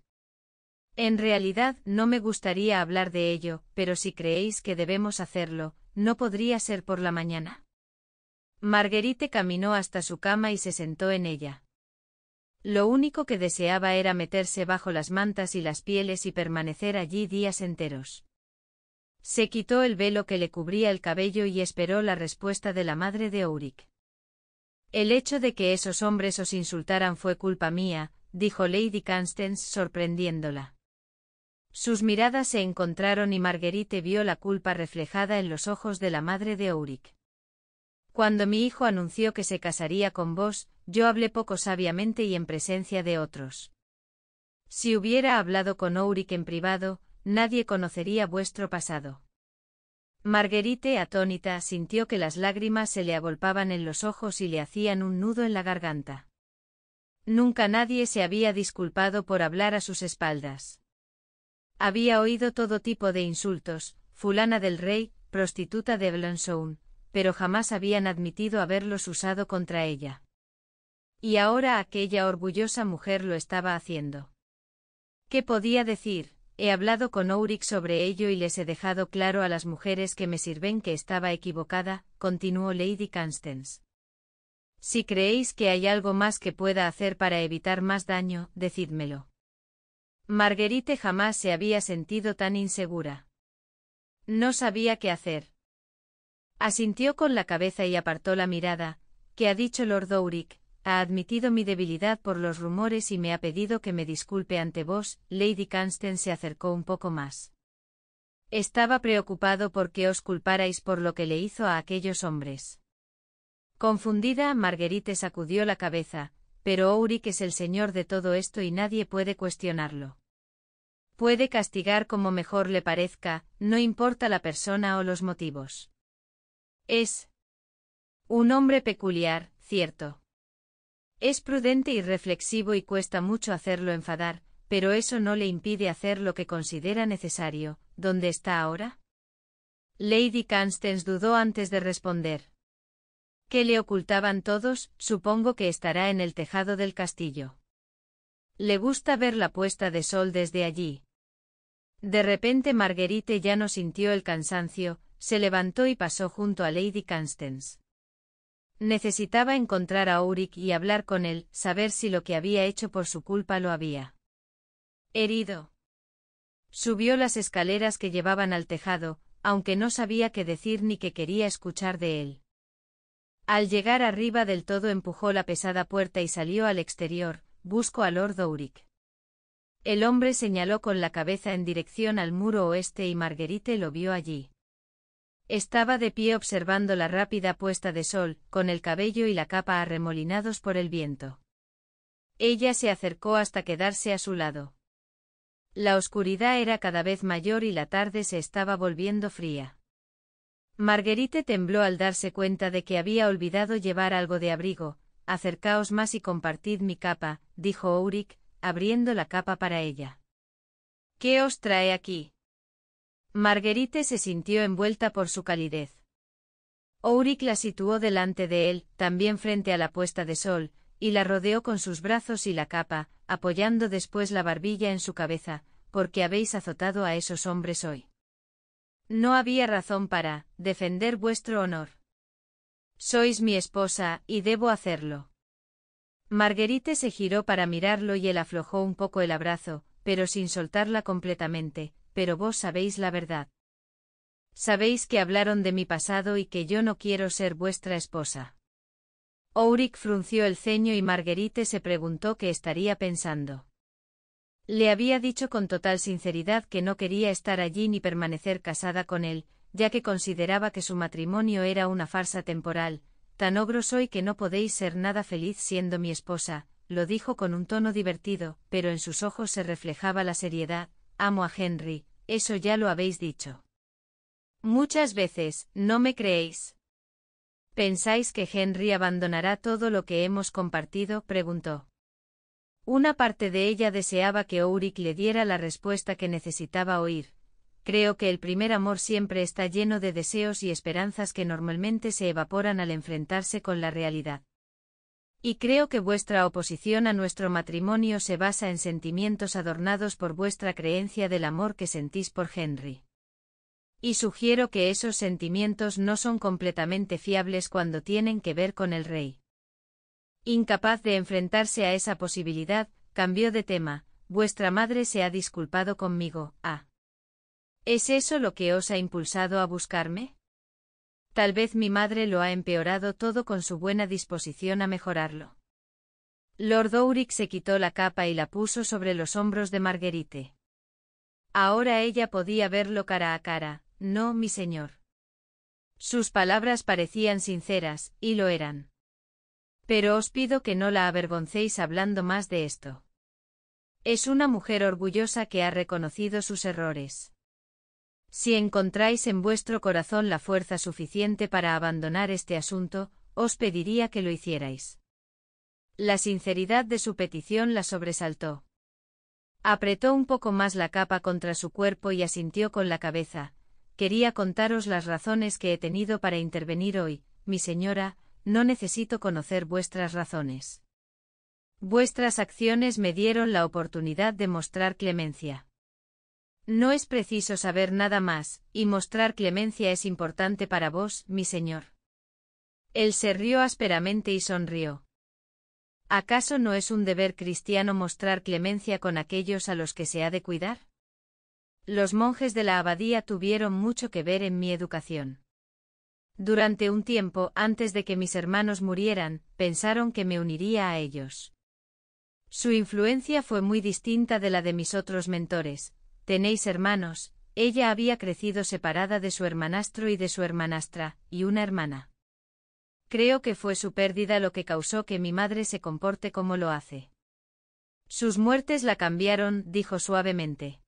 En realidad no me gustaría hablar de ello, pero si creéis que debemos hacerlo, no podría ser por la mañana. Marguerite caminó hasta su cama y se sentó en ella. Lo único que deseaba era meterse bajo las mantas y las pieles y permanecer allí días enteros. Se quitó el velo que le cubría el cabello y esperó la respuesta de la madre de Auric. El hecho de que esos hombres os insultaran fue culpa mía, dijo Lady Constance sorprendiéndola. Sus miradas se encontraron y Marguerite vio la culpa reflejada en los ojos de la madre de Uric. Cuando mi hijo anunció que se casaría con vos, yo hablé poco sabiamente y en presencia de otros. Si hubiera hablado con Uric en privado, nadie conocería vuestro pasado. Marguerite, atónita, sintió que las lágrimas se le agolpaban en los ojos y le hacían un nudo en la garganta. Nunca nadie se había disculpado por hablar a sus espaldas. Había oído todo tipo de insultos, fulana del rey, prostituta de Blanchon, pero jamás habían admitido haberlos usado contra ella. Y ahora aquella orgullosa mujer lo estaba haciendo. ¿Qué podía decir? He hablado con Uric sobre ello y les he dejado claro a las mujeres que me sirven que estaba equivocada, continuó Lady Constance. Si creéis que hay algo más que pueda hacer para evitar más daño, decídmelo. Marguerite jamás se había sentido tan insegura. No sabía qué hacer. Asintió con la cabeza y apartó la mirada, que ha dicho Lord Uric ha admitido mi debilidad por los rumores y me ha pedido que me disculpe ante vos, Lady Canston se acercó un poco más. Estaba preocupado porque os culparais por lo que le hizo a aquellos hombres. Confundida, Marguerite sacudió la cabeza, pero Ouric es el señor de todo esto y nadie puede cuestionarlo. Puede castigar como mejor le parezca, no importa la persona o los motivos. Es un hombre peculiar, cierto. Es prudente y reflexivo y cuesta mucho hacerlo enfadar, pero eso no le impide hacer lo que considera necesario. ¿Dónde está ahora? Lady Constance dudó antes de responder. ¿Qué le ocultaban todos? Supongo que estará en el tejado del castillo. Le gusta ver la puesta de sol desde allí. De repente Marguerite ya no sintió el cansancio, se levantó y pasó junto a Lady Constance. Necesitaba encontrar a Auric y hablar con él, saber si lo que había hecho por su culpa lo había herido. Subió las escaleras que llevaban al tejado, aunque no sabía qué decir ni qué quería escuchar de él. Al llegar arriba del todo empujó la pesada puerta y salió al exterior, buscó a Lord Auric. El hombre señaló con la cabeza en dirección al muro oeste y Marguerite lo vio allí. Estaba de pie observando la rápida puesta de sol, con el cabello y la capa arremolinados por el viento. Ella se acercó hasta quedarse a su lado. La oscuridad era cada vez mayor y la tarde se estaba volviendo fría. Marguerite tembló al darse cuenta de que había olvidado llevar algo de abrigo. Acercaos más y compartid mi capa, dijo Ulrich, abriendo la capa para ella. ¿Qué os trae aquí? Marguerite se sintió envuelta por su calidez. Ouric la situó delante de él, también frente a la puesta de sol, y la rodeó con sus brazos y la capa, apoyando después la barbilla en su cabeza, porque habéis azotado a esos hombres hoy. No había razón para defender vuestro honor. Sois mi esposa, y debo hacerlo. Marguerite se giró para mirarlo y él aflojó un poco el abrazo, pero sin soltarla completamente, pero vos sabéis la verdad. Sabéis que hablaron de mi pasado y que yo no quiero ser vuestra esposa. Auric frunció el ceño y Marguerite se preguntó qué estaría pensando. Le había dicho con total sinceridad que no quería estar allí ni permanecer casada con él, ya que consideraba que su matrimonio era una farsa temporal, tan ogro soy que no podéis ser nada feliz siendo mi esposa, lo dijo con un tono divertido, pero en sus ojos se reflejaba la seriedad, amo a Henry, eso ya lo habéis dicho. Muchas veces, no me creéis. ¿Pensáis que Henry abandonará todo lo que hemos compartido? preguntó. Una parte de ella deseaba que Ulrich le diera la respuesta que necesitaba oír. Creo que el primer amor siempre está lleno de deseos y esperanzas que normalmente se evaporan al enfrentarse con la realidad. Y creo que vuestra oposición a nuestro matrimonio se basa en sentimientos adornados por vuestra creencia del amor que sentís por Henry. Y sugiero que esos sentimientos no son completamente fiables cuando tienen que ver con el rey. Incapaz de enfrentarse a esa posibilidad, cambió de tema, vuestra madre se ha disculpado conmigo, ah. ¿Es eso lo que os ha impulsado a buscarme? Tal vez mi madre lo ha empeorado todo con su buena disposición a mejorarlo. Lord Ourik se quitó la capa y la puso sobre los hombros de Marguerite. Ahora ella podía verlo cara a cara, no, mi señor. Sus palabras parecían sinceras, y lo eran. Pero os pido que no la avergoncéis hablando más de esto. Es una mujer orgullosa que ha reconocido sus errores. Si encontráis en vuestro corazón la fuerza suficiente para abandonar este asunto, os pediría que lo hicierais. La sinceridad de su petición la sobresaltó. Apretó un poco más la capa contra su cuerpo y asintió con la cabeza. Quería contaros las razones que he tenido para intervenir hoy, mi señora, no necesito conocer vuestras razones. Vuestras acciones me dieron la oportunidad de mostrar clemencia. No es preciso saber nada más, y mostrar clemencia es importante para vos, mi señor. Él se rió ásperamente y sonrió. ¿Acaso no es un deber cristiano mostrar clemencia con aquellos a los que se ha de cuidar? Los monjes de la abadía tuvieron mucho que ver en mi educación. Durante un tiempo antes de que mis hermanos murieran, pensaron que me uniría a ellos. Su influencia fue muy distinta de la de mis otros mentores, Tenéis hermanos, ella había crecido separada de su hermanastro y de su hermanastra, y una hermana. Creo que fue su pérdida lo que causó que mi madre se comporte como lo hace. Sus muertes la cambiaron, dijo suavemente.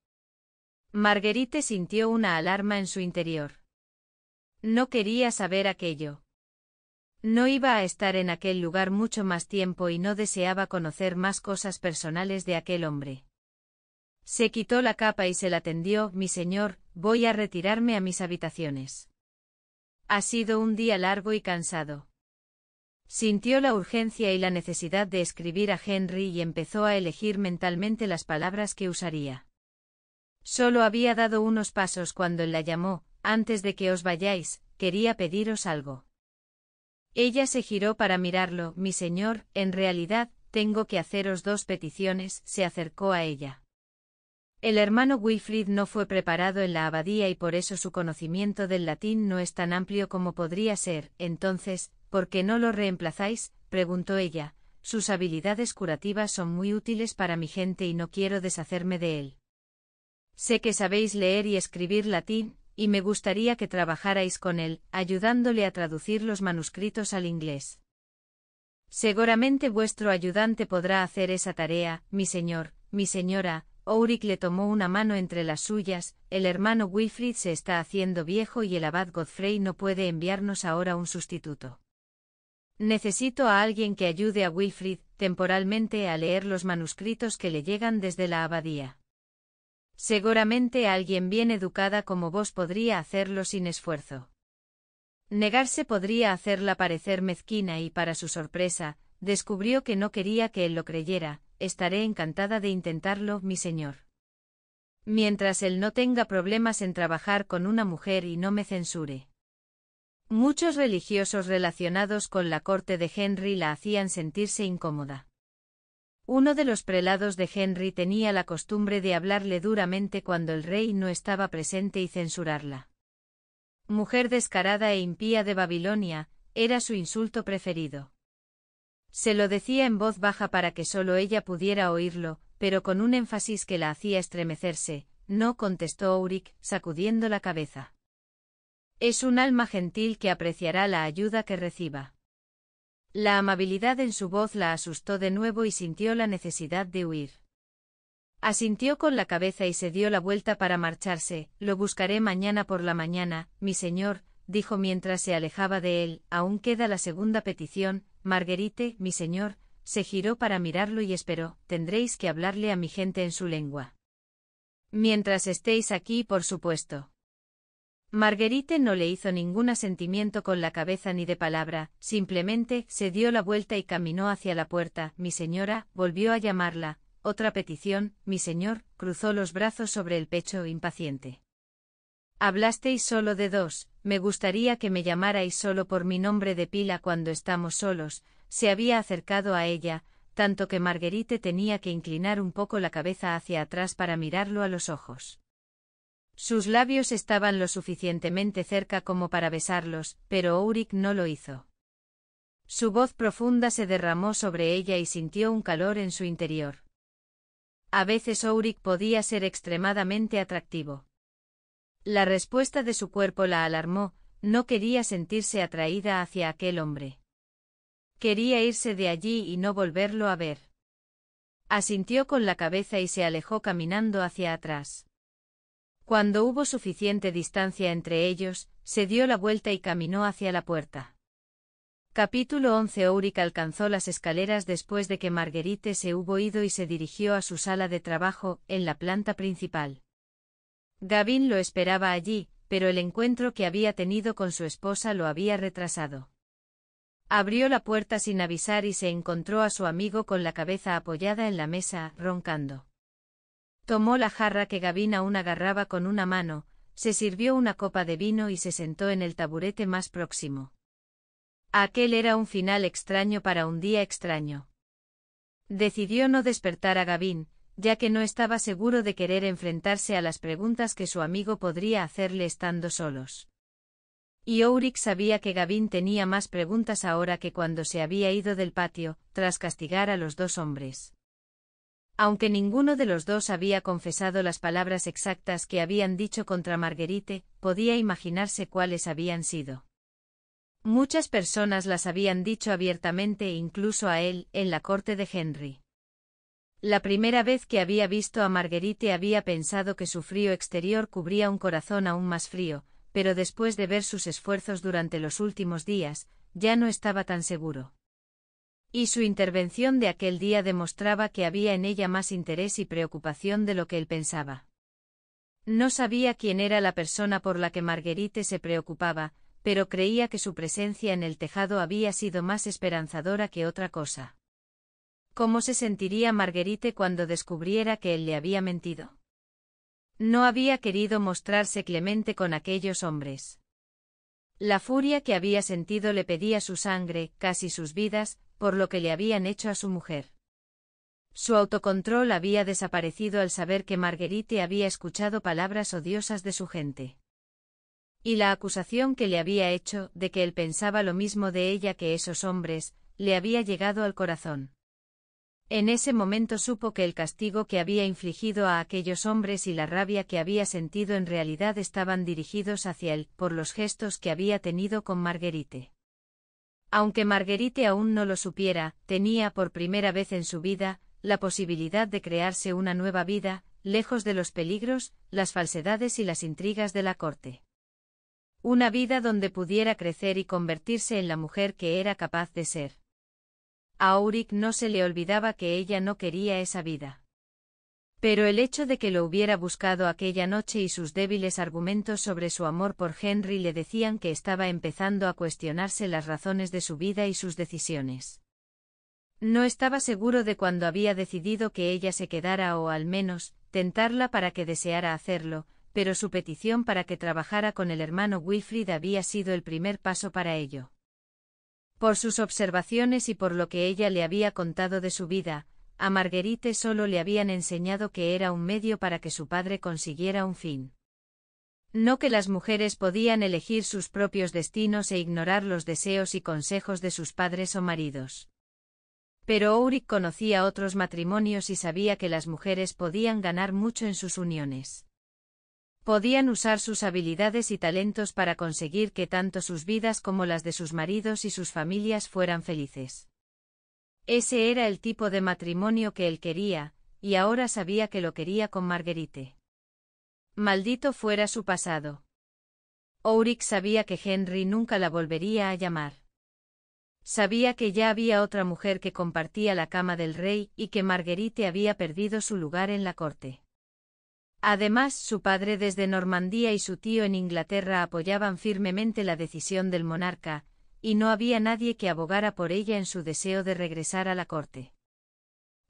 Marguerite sintió una alarma en su interior. No quería saber aquello. No iba a estar en aquel lugar mucho más tiempo y no deseaba conocer más cosas personales de aquel hombre. Se quitó la capa y se la tendió, mi señor, voy a retirarme a mis habitaciones. Ha sido un día largo y cansado. Sintió la urgencia y la necesidad de escribir a Henry y empezó a elegir mentalmente las palabras que usaría. Solo había dado unos pasos cuando él la llamó, antes de que os vayáis, quería pediros algo. Ella se giró para mirarlo, mi señor, en realidad, tengo que haceros dos peticiones, se acercó a ella. El hermano Wilfrid no fue preparado en la abadía y por eso su conocimiento del latín no es tan amplio como podría ser, entonces, ¿por qué no lo reemplazáis? preguntó ella, sus habilidades curativas son muy útiles para mi gente y no quiero deshacerme de él. Sé que sabéis leer y escribir latín, y me gustaría que trabajarais con él, ayudándole a traducir los manuscritos al inglés. Seguramente vuestro ayudante podrá hacer esa tarea, mi señor, mi señora, Urich le tomó una mano entre las suyas, el hermano Wilfrid se está haciendo viejo y el abad Godfrey no puede enviarnos ahora un sustituto. Necesito a alguien que ayude a Wilfrid, temporalmente, a leer los manuscritos que le llegan desde la abadía. Seguramente alguien bien educada como vos podría hacerlo sin esfuerzo. Negarse podría hacerla parecer mezquina y para su sorpresa, descubrió que no quería que él lo creyera, estaré encantada de intentarlo, mi señor. Mientras él no tenga problemas en trabajar con una mujer y no me censure. Muchos religiosos relacionados con la corte de Henry la hacían sentirse incómoda. Uno de los prelados de Henry tenía la costumbre de hablarle duramente cuando el rey no estaba presente y censurarla. Mujer descarada e impía de Babilonia, era su insulto preferido. Se lo decía en voz baja para que solo ella pudiera oírlo, pero con un énfasis que la hacía estremecerse. No contestó Auric, sacudiendo la cabeza. Es un alma gentil que apreciará la ayuda que reciba. La amabilidad en su voz la asustó de nuevo y sintió la necesidad de huir. Asintió con la cabeza y se dio la vuelta para marcharse. Lo buscaré mañana por la mañana, mi señor, dijo mientras se alejaba de él. Aún queda la segunda petición, Marguerite, mi señor, se giró para mirarlo y esperó, tendréis que hablarle a mi gente en su lengua. Mientras estéis aquí, por supuesto. Marguerite no le hizo ningún asentimiento con la cabeza ni de palabra, simplemente se dio la vuelta y caminó hacia la puerta. Mi señora volvió a llamarla. Otra petición, mi señor, cruzó los brazos sobre el pecho impaciente. Hablasteis solo de dos, me gustaría que me llamarais solo por mi nombre de pila cuando estamos solos, se había acercado a ella, tanto que Marguerite tenía que inclinar un poco la cabeza hacia atrás para mirarlo a los ojos. Sus labios estaban lo suficientemente cerca como para besarlos, pero Ouric no lo hizo. Su voz profunda se derramó sobre ella y sintió un calor en su interior. A veces Uric podía ser extremadamente atractivo. La respuesta de su cuerpo la alarmó, no quería sentirse atraída hacia aquel hombre. Quería irse de allí y no volverlo a ver. Asintió con la cabeza y se alejó caminando hacia atrás. Cuando hubo suficiente distancia entre ellos, se dio la vuelta y caminó hacia la puerta. Capítulo 11 Úrica alcanzó las escaleras después de que Marguerite se hubo ido y se dirigió a su sala de trabajo, en la planta principal. Gavin lo esperaba allí, pero el encuentro que había tenido con su esposa lo había retrasado. Abrió la puerta sin avisar y se encontró a su amigo con la cabeza apoyada en la mesa, roncando. Tomó la jarra que Gavin aún agarraba con una mano, se sirvió una copa de vino y se sentó en el taburete más próximo. Aquel era un final extraño para un día extraño. Decidió no despertar a Gavin, ya que no estaba seguro de querer enfrentarse a las preguntas que su amigo podría hacerle estando solos. Y Ouric sabía que Gavin tenía más preguntas ahora que cuando se había ido del patio, tras castigar a los dos hombres. Aunque ninguno de los dos había confesado las palabras exactas que habían dicho contra Marguerite, podía imaginarse cuáles habían sido. Muchas personas las habían dicho abiertamente incluso a él, en la corte de Henry. La primera vez que había visto a Marguerite había pensado que su frío exterior cubría un corazón aún más frío, pero después de ver sus esfuerzos durante los últimos días, ya no estaba tan seguro. Y su intervención de aquel día demostraba que había en ella más interés y preocupación de lo que él pensaba. No sabía quién era la persona por la que Marguerite se preocupaba, pero creía que su presencia en el tejado había sido más esperanzadora que otra cosa. ¿Cómo se sentiría Marguerite cuando descubriera que él le había mentido? No había querido mostrarse clemente con aquellos hombres. La furia que había sentido le pedía su sangre, casi sus vidas, por lo que le habían hecho a su mujer. Su autocontrol había desaparecido al saber que Marguerite había escuchado palabras odiosas de su gente. Y la acusación que le había hecho de que él pensaba lo mismo de ella que esos hombres, le había llegado al corazón. En ese momento supo que el castigo que había infligido a aquellos hombres y la rabia que había sentido en realidad estaban dirigidos hacia él, por los gestos que había tenido con Marguerite. Aunque Marguerite aún no lo supiera, tenía por primera vez en su vida, la posibilidad de crearse una nueva vida, lejos de los peligros, las falsedades y las intrigas de la corte. Una vida donde pudiera crecer y convertirse en la mujer que era capaz de ser. A Auric no se le olvidaba que ella no quería esa vida. Pero el hecho de que lo hubiera buscado aquella noche y sus débiles argumentos sobre su amor por Henry le decían que estaba empezando a cuestionarse las razones de su vida y sus decisiones. No estaba seguro de cuándo había decidido que ella se quedara o al menos, tentarla para que deseara hacerlo, pero su petición para que trabajara con el hermano Wilfrid había sido el primer paso para ello. Por sus observaciones y por lo que ella le había contado de su vida, a Marguerite solo le habían enseñado que era un medio para que su padre consiguiera un fin. No que las mujeres podían elegir sus propios destinos e ignorar los deseos y consejos de sus padres o maridos. Pero Uric conocía otros matrimonios y sabía que las mujeres podían ganar mucho en sus uniones. Podían usar sus habilidades y talentos para conseguir que tanto sus vidas como las de sus maridos y sus familias fueran felices. Ese era el tipo de matrimonio que él quería, y ahora sabía que lo quería con Marguerite. Maldito fuera su pasado. Auric sabía que Henry nunca la volvería a llamar. Sabía que ya había otra mujer que compartía la cama del rey y que Marguerite había perdido su lugar en la corte. Además, su padre desde Normandía y su tío en Inglaterra apoyaban firmemente la decisión del monarca, y no había nadie que abogara por ella en su deseo de regresar a la corte.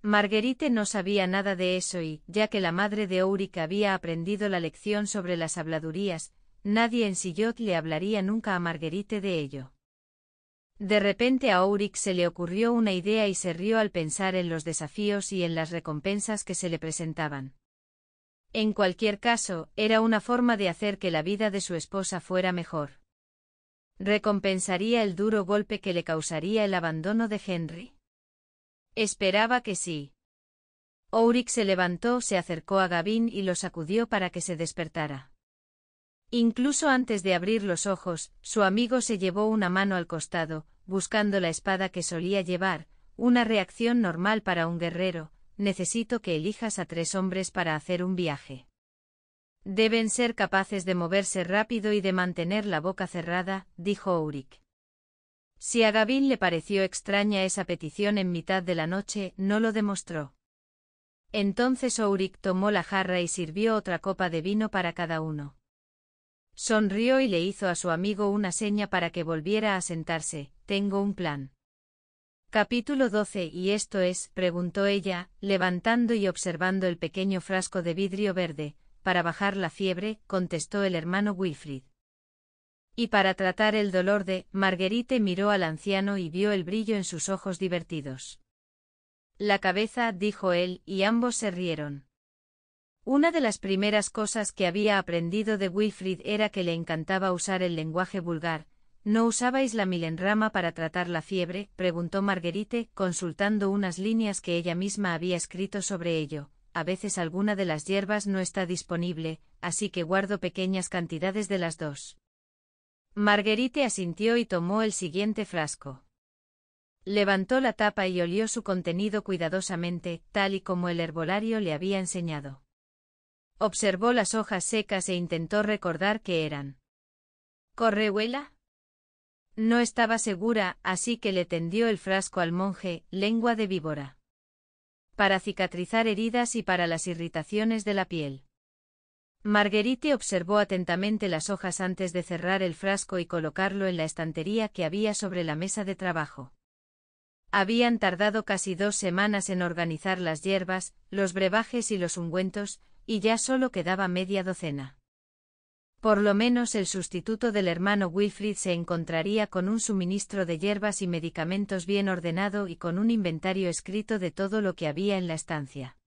Marguerite no sabía nada de eso y, ya que la madre de Uric había aprendido la lección sobre las habladurías, nadie en Sillot le hablaría nunca a Marguerite de ello. De repente a Auric se le ocurrió una idea y se rió al pensar en los desafíos y en las recompensas que se le presentaban. En cualquier caso, era una forma de hacer que la vida de su esposa fuera mejor. ¿Recompensaría el duro golpe que le causaría el abandono de Henry? Esperaba que sí. Ouric se levantó, se acercó a Gavin y lo sacudió para que se despertara. Incluso antes de abrir los ojos, su amigo se llevó una mano al costado, buscando la espada que solía llevar, una reacción normal para un guerrero, necesito que elijas a tres hombres para hacer un viaje. Deben ser capaces de moverse rápido y de mantener la boca cerrada, dijo Uric. Si a Gavin le pareció extraña esa petición en mitad de la noche, no lo demostró. Entonces Ulrich tomó la jarra y sirvió otra copa de vino para cada uno. Sonrió y le hizo a su amigo una seña para que volviera a sentarse. Tengo un plan. Capítulo 12 Y esto es, preguntó ella, levantando y observando el pequeño frasco de vidrio verde, para bajar la fiebre, contestó el hermano Wilfrid. Y para tratar el dolor de, Marguerite miró al anciano y vio el brillo en sus ojos divertidos. La cabeza, dijo él, y ambos se rieron. Una de las primeras cosas que había aprendido de Wilfrid era que le encantaba usar el lenguaje vulgar, ¿No usabais la milenrama para tratar la fiebre? preguntó Marguerite, consultando unas líneas que ella misma había escrito sobre ello. A veces alguna de las hierbas no está disponible, así que guardo pequeñas cantidades de las dos. Marguerite asintió y tomó el siguiente frasco. Levantó la tapa y olió su contenido cuidadosamente, tal y como el herbolario le había enseñado. Observó las hojas secas e intentó recordar qué eran. ¿Correhuela? No estaba segura, así que le tendió el frasco al monje, lengua de víbora. Para cicatrizar heridas y para las irritaciones de la piel. Marguerite observó atentamente las hojas antes de cerrar el frasco y colocarlo en la estantería que había sobre la mesa de trabajo. Habían tardado casi dos semanas en organizar las hierbas, los brebajes y los ungüentos, y ya solo quedaba media docena. Por lo menos el sustituto del hermano Wilfrid se encontraría con un suministro de hierbas y medicamentos bien ordenado y con un inventario escrito de todo lo que había en la estancia.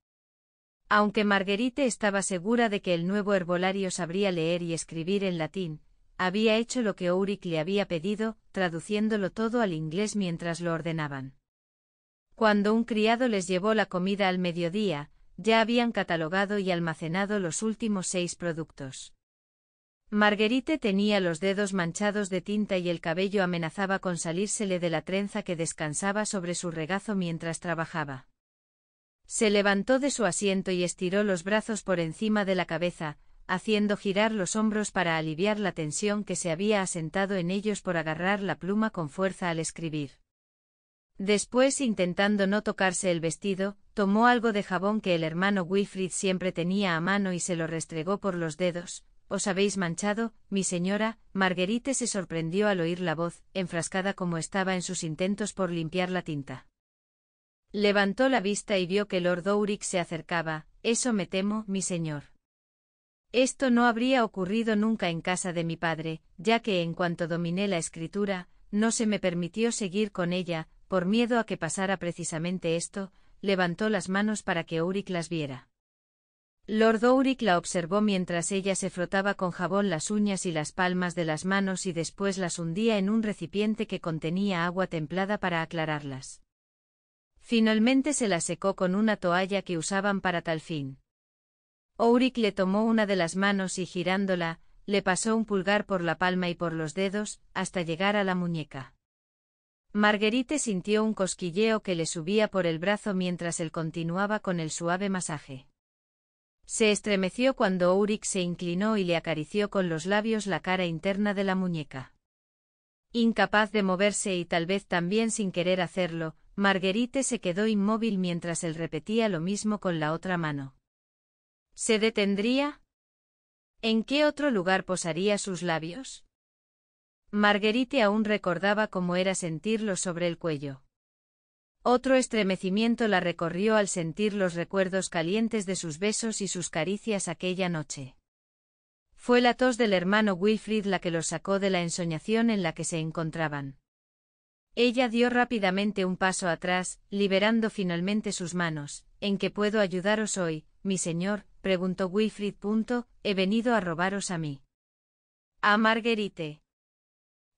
Aunque Marguerite estaba segura de que el nuevo herbolario sabría leer y escribir en latín, había hecho lo que Ulrich le había pedido, traduciéndolo todo al inglés mientras lo ordenaban. Cuando un criado les llevó la comida al mediodía, ya habían catalogado y almacenado los últimos seis productos. Marguerite tenía los dedos manchados de tinta y el cabello amenazaba con salírsele de la trenza que descansaba sobre su regazo mientras trabajaba. Se levantó de su asiento y estiró los brazos por encima de la cabeza, haciendo girar los hombros para aliviar la tensión que se había asentado en ellos por agarrar la pluma con fuerza al escribir. Después, intentando no tocarse el vestido, tomó algo de jabón que el hermano Wilfrid siempre tenía a mano y se lo restregó por los dedos, os habéis manchado, mi señora, Marguerite se sorprendió al oír la voz, enfrascada como estaba en sus intentos por limpiar la tinta. Levantó la vista y vio que Lord Uric se acercaba, eso me temo, mi señor. Esto no habría ocurrido nunca en casa de mi padre, ya que en cuanto dominé la escritura, no se me permitió seguir con ella, por miedo a que pasara precisamente esto, levantó las manos para que Ourik las viera. Lord Auric la observó mientras ella se frotaba con jabón las uñas y las palmas de las manos y después las hundía en un recipiente que contenía agua templada para aclararlas. Finalmente se las secó con una toalla que usaban para tal fin. Auric le tomó una de las manos y girándola, le pasó un pulgar por la palma y por los dedos, hasta llegar a la muñeca. Marguerite sintió un cosquilleo que le subía por el brazo mientras él continuaba con el suave masaje. Se estremeció cuando Ulrich se inclinó y le acarició con los labios la cara interna de la muñeca. Incapaz de moverse y tal vez también sin querer hacerlo, Marguerite se quedó inmóvil mientras él repetía lo mismo con la otra mano. ¿Se detendría? ¿En qué otro lugar posaría sus labios? Marguerite aún recordaba cómo era sentirlo sobre el cuello. Otro estremecimiento la recorrió al sentir los recuerdos calientes de sus besos y sus caricias aquella noche. Fue la tos del hermano Wilfrid la que los sacó de la ensoñación en la que se encontraban. Ella dio rápidamente un paso atrás, liberando finalmente sus manos. ¿En qué puedo ayudaros hoy, mi señor? preguntó Wilfrid. he venido a robaros a mí. A Marguerite.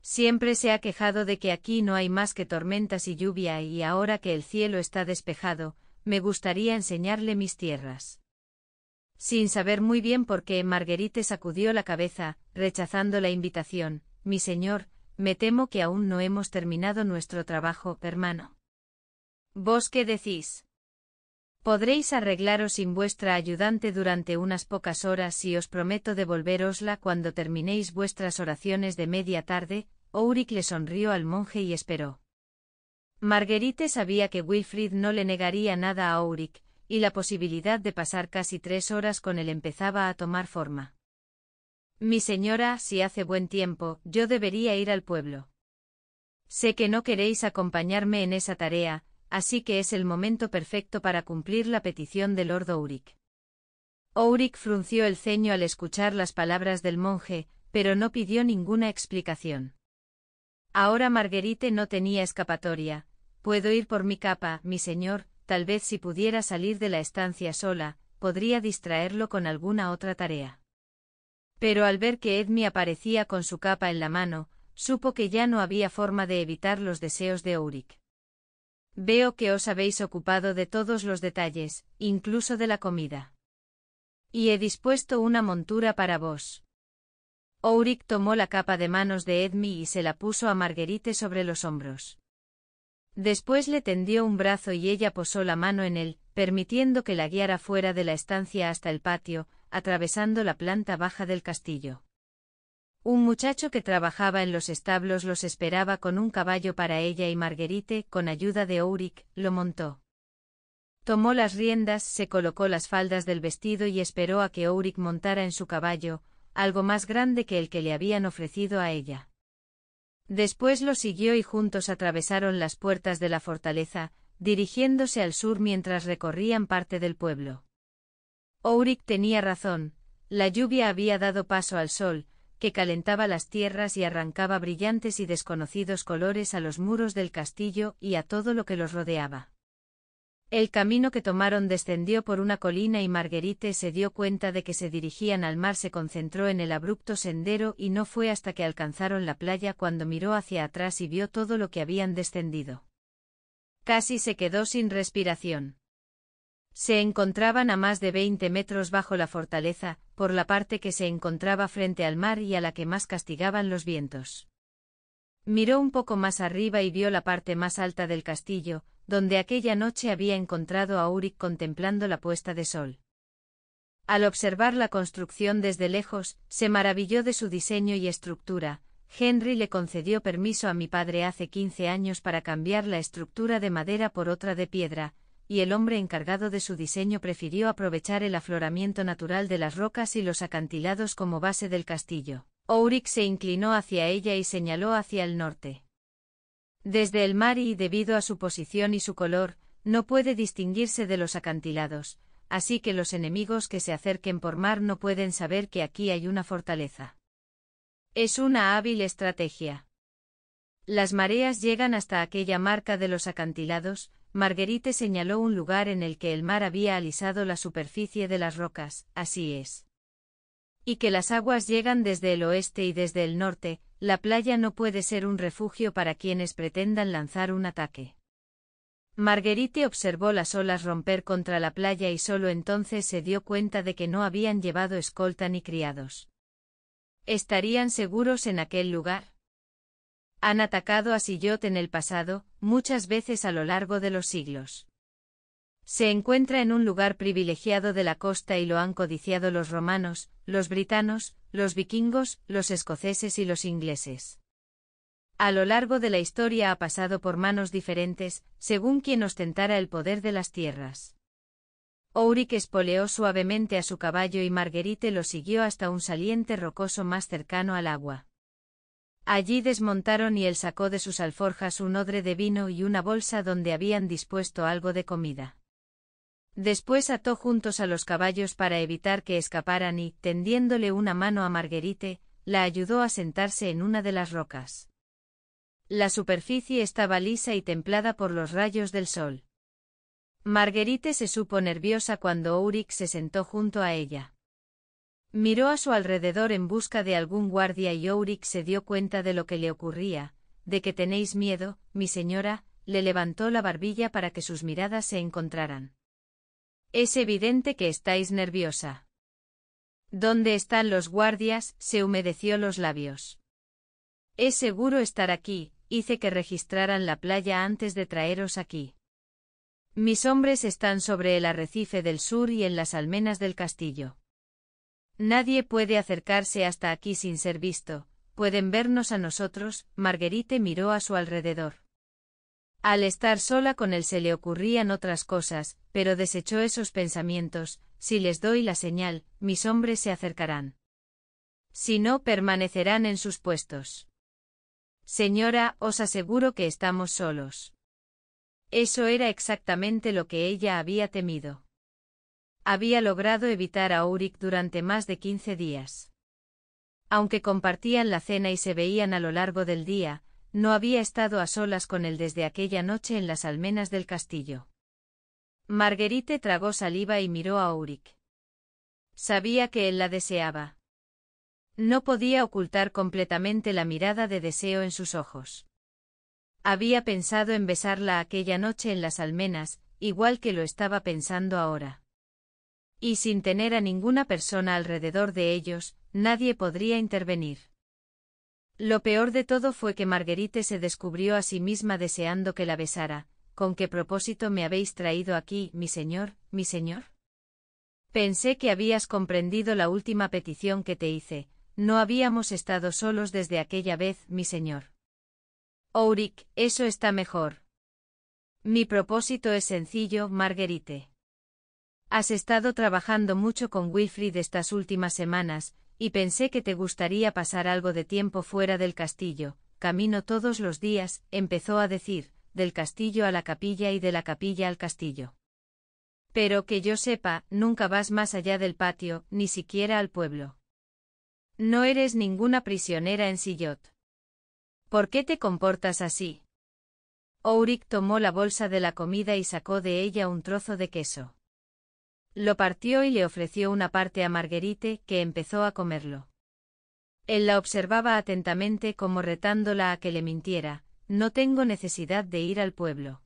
Siempre se ha quejado de que aquí no hay más que tormentas y lluvia y ahora que el cielo está despejado, me gustaría enseñarle mis tierras. Sin saber muy bien por qué, Marguerite sacudió la cabeza, rechazando la invitación. Mi señor, me temo que aún no hemos terminado nuestro trabajo, hermano. ¿Vos qué decís? Podréis arreglaros sin vuestra ayudante durante unas pocas horas y os prometo devolverosla cuando terminéis vuestras oraciones de media tarde, Ourik le sonrió al monje y esperó. Marguerite sabía que Wilfrid no le negaría nada a Auric y la posibilidad de pasar casi tres horas con él empezaba a tomar forma. Mi señora, si hace buen tiempo, yo debería ir al pueblo. Sé que no queréis acompañarme en esa tarea, así que es el momento perfecto para cumplir la petición del Lord Auric. Auric frunció el ceño al escuchar las palabras del monje, pero no pidió ninguna explicación. Ahora Marguerite no tenía escapatoria. Puedo ir por mi capa, mi señor, tal vez si pudiera salir de la estancia sola, podría distraerlo con alguna otra tarea. Pero al ver que Edmi aparecía con su capa en la mano, supo que ya no había forma de evitar los deseos de Ulrich. Veo que os habéis ocupado de todos los detalles, incluso de la comida. Y he dispuesto una montura para vos. Ourik tomó la capa de manos de Edmi y se la puso a Marguerite sobre los hombros. Después le tendió un brazo y ella posó la mano en él, permitiendo que la guiara fuera de la estancia hasta el patio, atravesando la planta baja del castillo. Un muchacho que trabajaba en los establos los esperaba con un caballo para ella y Marguerite, con ayuda de Ourik, lo montó. Tomó las riendas, se colocó las faldas del vestido y esperó a que Ourik montara en su caballo, algo más grande que el que le habían ofrecido a ella. Después lo siguió y juntos atravesaron las puertas de la fortaleza, dirigiéndose al sur mientras recorrían parte del pueblo. Ourik tenía razón, la lluvia había dado paso al sol, que calentaba las tierras y arrancaba brillantes y desconocidos colores a los muros del castillo y a todo lo que los rodeaba. El camino que tomaron descendió por una colina y Marguerite se dio cuenta de que se dirigían al mar. Se concentró en el abrupto sendero y no fue hasta que alcanzaron la playa cuando miró hacia atrás y vio todo lo que habían descendido. Casi se quedó sin respiración. Se encontraban a más de veinte metros bajo la fortaleza, por la parte que se encontraba frente al mar y a la que más castigaban los vientos. Miró un poco más arriba y vio la parte más alta del castillo, donde aquella noche había encontrado a Uric contemplando la puesta de sol. Al observar la construcción desde lejos, se maravilló de su diseño y estructura. Henry le concedió permiso a mi padre hace quince años para cambiar la estructura de madera por otra de piedra, y el hombre encargado de su diseño prefirió aprovechar el afloramiento natural de las rocas y los acantilados como base del castillo. Uric se inclinó hacia ella y señaló hacia el norte. Desde el mar y debido a su posición y su color, no puede distinguirse de los acantilados, así que los enemigos que se acerquen por mar no pueden saber que aquí hay una fortaleza. Es una hábil estrategia. Las mareas llegan hasta aquella marca de los acantilados, Marguerite señaló un lugar en el que el mar había alisado la superficie de las rocas, así es y que las aguas llegan desde el oeste y desde el norte, la playa no puede ser un refugio para quienes pretendan lanzar un ataque. Marguerite observó las olas romper contra la playa y solo entonces se dio cuenta de que no habían llevado escolta ni criados. ¿Estarían seguros en aquel lugar? Han atacado a Sillot en el pasado, muchas veces a lo largo de los siglos. Se encuentra en un lugar privilegiado de la costa y lo han codiciado los romanos, los britanos, los vikingos, los escoceses y los ingleses. A lo largo de la historia ha pasado por manos diferentes, según quien ostentara el poder de las tierras. Ourik espoleó suavemente a su caballo y Marguerite lo siguió hasta un saliente rocoso más cercano al agua. Allí desmontaron y él sacó de sus alforjas un odre de vino y una bolsa donde habían dispuesto algo de comida. Después ató juntos a los caballos para evitar que escaparan y, tendiéndole una mano a Marguerite, la ayudó a sentarse en una de las rocas. La superficie estaba lisa y templada por los rayos del sol. Marguerite se supo nerviosa cuando Ulrich se sentó junto a ella. Miró a su alrededor en busca de algún guardia y Ulrich se dio cuenta de lo que le ocurría, de que tenéis miedo, mi señora, le levantó la barbilla para que sus miradas se encontraran. Es evidente que estáis nerviosa. ¿Dónde están los guardias? se humedeció los labios. Es seguro estar aquí, hice que registraran la playa antes de traeros aquí. Mis hombres están sobre el arrecife del sur y en las almenas del castillo. Nadie puede acercarse hasta aquí sin ser visto, pueden vernos a nosotros, Marguerite miró a su alrededor. Al estar sola con él se le ocurrían otras cosas, pero desechó esos pensamientos, si les doy la señal, mis hombres se acercarán. Si no, permanecerán en sus puestos. Señora, os aseguro que estamos solos. Eso era exactamente lo que ella había temido. Había logrado evitar a Ulrich durante más de quince días. Aunque compartían la cena y se veían a lo largo del día, no había estado a solas con él desde aquella noche en las almenas del castillo. Marguerite tragó saliva y miró a Ulrich. Sabía que él la deseaba. No podía ocultar completamente la mirada de deseo en sus ojos. Había pensado en besarla aquella noche en las almenas, igual que lo estaba pensando ahora. Y sin tener a ninguna persona alrededor de ellos, nadie podría intervenir. Lo peor de todo fue que Marguerite se descubrió a sí misma deseando que la besara. ¿Con qué propósito me habéis traído aquí, mi señor, mi señor? Pensé que habías comprendido la última petición que te hice. No habíamos estado solos desde aquella vez, mi señor. Auric, eso está mejor. Mi propósito es sencillo, Marguerite. Has estado trabajando mucho con Wilfrid estas últimas semanas, y pensé que te gustaría pasar algo de tiempo fuera del castillo, camino todos los días, empezó a decir, del castillo a la capilla y de la capilla al castillo. Pero que yo sepa, nunca vas más allá del patio, ni siquiera al pueblo. No eres ninguna prisionera en Sillot. ¿Por qué te comportas así? Ourik tomó la bolsa de la comida y sacó de ella un trozo de queso. Lo partió y le ofreció una parte a Marguerite, que empezó a comerlo. Él la observaba atentamente como retándola a que le mintiera, no tengo necesidad de ir al pueblo.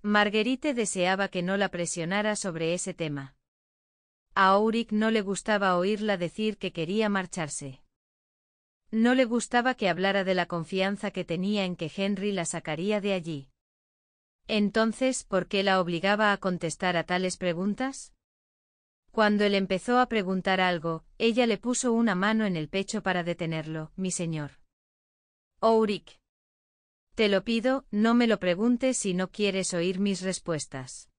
Marguerite deseaba que no la presionara sobre ese tema. A Auric no le gustaba oírla decir que quería marcharse. No le gustaba que hablara de la confianza que tenía en que Henry la sacaría de allí. Entonces, ¿por qué la obligaba a contestar a tales preguntas? Cuando él empezó a preguntar algo, ella le puso una mano en el pecho para detenerlo, mi señor. Ourik. Oh, Te lo pido, no me lo preguntes si no quieres oír mis respuestas.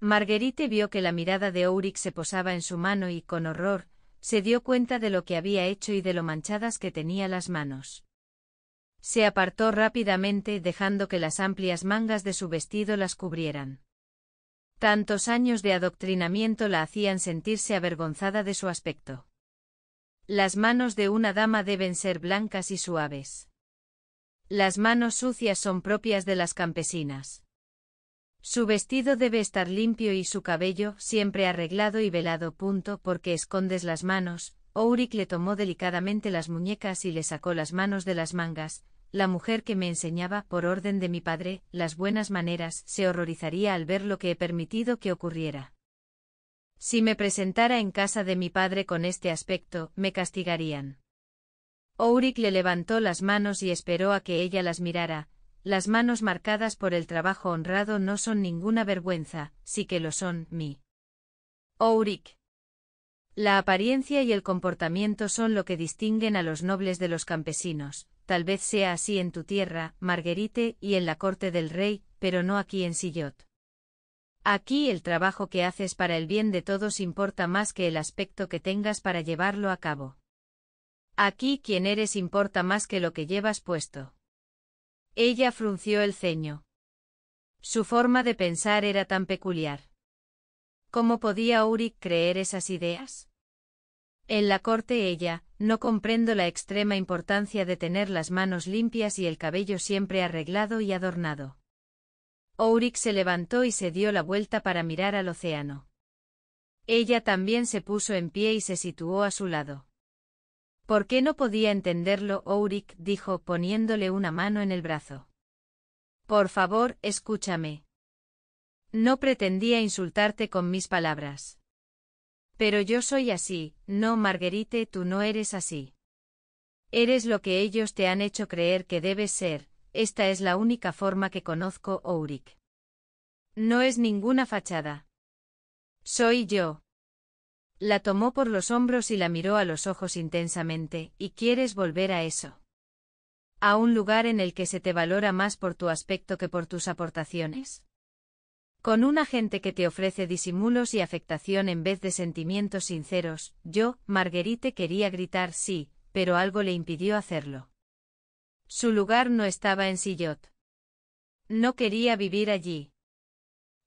Marguerite vio que la mirada de Ourik se posaba en su mano y, con horror, se dio cuenta de lo que había hecho y de lo manchadas que tenía las manos. Se apartó rápidamente dejando que las amplias mangas de su vestido las cubrieran. Tantos años de adoctrinamiento la hacían sentirse avergonzada de su aspecto. Las manos de una dama deben ser blancas y suaves. Las manos sucias son propias de las campesinas. Su vestido debe estar limpio y su cabello siempre arreglado y velado. Punto, porque escondes las manos, Ourik le tomó delicadamente las muñecas y le sacó las manos de las mangas, la mujer que me enseñaba, por orden de mi padre, las buenas maneras, se horrorizaría al ver lo que he permitido que ocurriera. Si me presentara en casa de mi padre con este aspecto, me castigarían. Ourik le levantó las manos y esperó a que ella las mirara, las manos marcadas por el trabajo honrado no son ninguna vergüenza, sí que lo son, mi. Ourik. La apariencia y el comportamiento son lo que distinguen a los nobles de los campesinos, tal vez sea así en tu tierra, Marguerite, y en la corte del rey, pero no aquí en Sillot. Aquí el trabajo que haces para el bien de todos importa más que el aspecto que tengas para llevarlo a cabo. Aquí quien eres importa más que lo que llevas puesto. Ella frunció el ceño. Su forma de pensar era tan peculiar. ¿Cómo podía Auric creer esas ideas? En la corte ella, no comprendo la extrema importancia de tener las manos limpias y el cabello siempre arreglado y adornado. Auric se levantó y se dio la vuelta para mirar al océano. Ella también se puso en pie y se situó a su lado. ¿Por qué no podía entenderlo? Auric? dijo poniéndole una mano en el brazo. Por favor, escúchame. No pretendía insultarte con mis palabras. Pero yo soy así, no Marguerite, tú no eres así. Eres lo que ellos te han hecho creer que debes ser, esta es la única forma que conozco, Auric. No es ninguna fachada. Soy yo. La tomó por los hombros y la miró a los ojos intensamente, y quieres volver a eso. A un lugar en el que se te valora más por tu aspecto que por tus aportaciones. Con una gente que te ofrece disimulos y afectación en vez de sentimientos sinceros, yo, Marguerite quería gritar sí, pero algo le impidió hacerlo. Su lugar no estaba en Sillot. No quería vivir allí.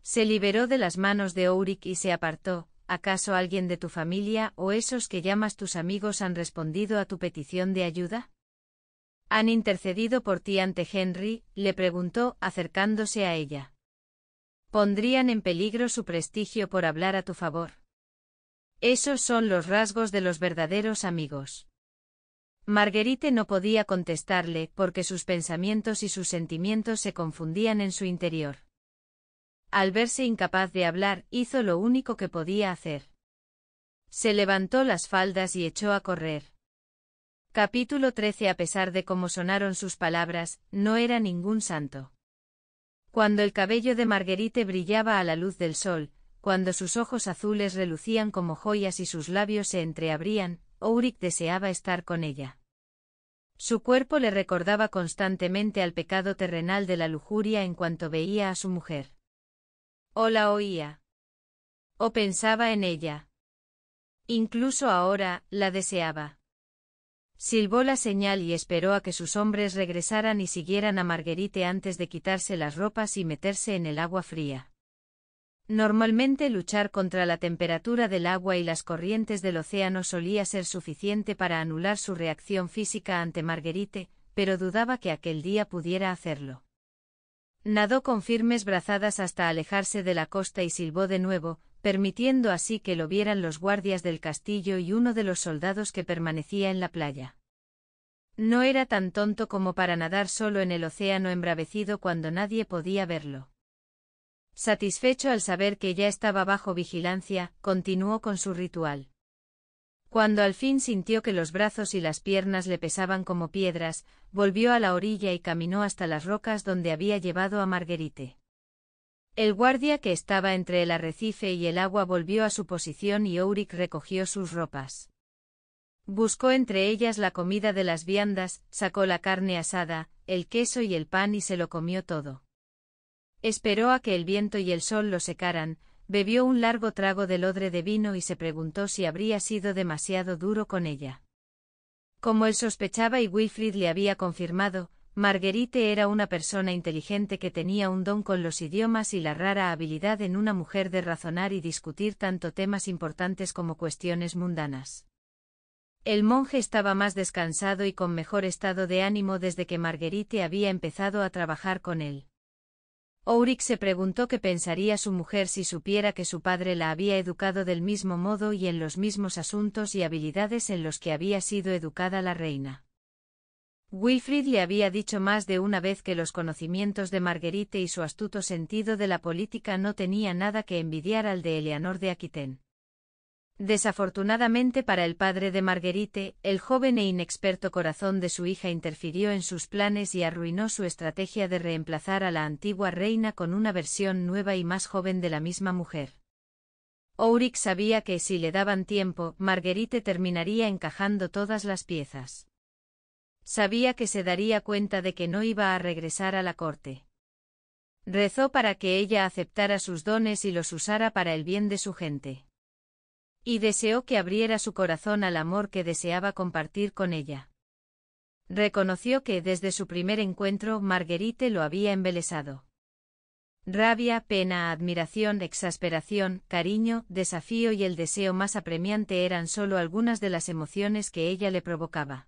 Se liberó de las manos de Ourik y se apartó. ¿Acaso alguien de tu familia o esos que llamas tus amigos han respondido a tu petición de ayuda? ¿Han intercedido por ti ante Henry? le preguntó, acercándose a ella. Pondrían en peligro su prestigio por hablar a tu favor. Esos son los rasgos de los verdaderos amigos. Marguerite no podía contestarle porque sus pensamientos y sus sentimientos se confundían en su interior. Al verse incapaz de hablar, hizo lo único que podía hacer. Se levantó las faldas y echó a correr. Capítulo 13 A pesar de cómo sonaron sus palabras, no era ningún santo. Cuando el cabello de Marguerite brillaba a la luz del sol, cuando sus ojos azules relucían como joyas y sus labios se entreabrían, Ouric deseaba estar con ella. Su cuerpo le recordaba constantemente al pecado terrenal de la lujuria en cuanto veía a su mujer. O la oía. O pensaba en ella. Incluso ahora, la deseaba. Silbó la señal y esperó a que sus hombres regresaran y siguieran a Marguerite antes de quitarse las ropas y meterse en el agua fría. Normalmente luchar contra la temperatura del agua y las corrientes del océano solía ser suficiente para anular su reacción física ante Marguerite, pero dudaba que aquel día pudiera hacerlo. Nadó con firmes brazadas hasta alejarse de la costa y silbó de nuevo, permitiendo así que lo vieran los guardias del castillo y uno de los soldados que permanecía en la playa. No era tan tonto como para nadar solo en el océano embravecido cuando nadie podía verlo. Satisfecho al saber que ya estaba bajo vigilancia, continuó con su ritual. Cuando al fin sintió que los brazos y las piernas le pesaban como piedras, volvió a la orilla y caminó hasta las rocas donde había llevado a Marguerite. El guardia que estaba entre el arrecife y el agua volvió a su posición y Ulrich recogió sus ropas. Buscó entre ellas la comida de las viandas, sacó la carne asada, el queso y el pan y se lo comió todo. Esperó a que el viento y el sol lo secaran, bebió un largo trago de odre de vino y se preguntó si habría sido demasiado duro con ella. Como él sospechaba y Wilfrid le había confirmado, Marguerite era una persona inteligente que tenía un don con los idiomas y la rara habilidad en una mujer de razonar y discutir tanto temas importantes como cuestiones mundanas. El monje estaba más descansado y con mejor estado de ánimo desde que Marguerite había empezado a trabajar con él. Ouric se preguntó qué pensaría su mujer si supiera que su padre la había educado del mismo modo y en los mismos asuntos y habilidades en los que había sido educada la reina. Wilfrid le había dicho más de una vez que los conocimientos de Marguerite y su astuto sentido de la política no tenía nada que envidiar al de Eleanor de Aquitaine. Desafortunadamente para el padre de Marguerite, el joven e inexperto corazón de su hija interfirió en sus planes y arruinó su estrategia de reemplazar a la antigua reina con una versión nueva y más joven de la misma mujer. Auric sabía que si le daban tiempo, Marguerite terminaría encajando todas las piezas. Sabía que se daría cuenta de que no iba a regresar a la corte. Rezó para que ella aceptara sus dones y los usara para el bien de su gente. Y deseó que abriera su corazón al amor que deseaba compartir con ella. Reconoció que desde su primer encuentro Marguerite lo había embelesado. Rabia, pena, admiración, exasperación, cariño, desafío y el deseo más apremiante eran solo algunas de las emociones que ella le provocaba.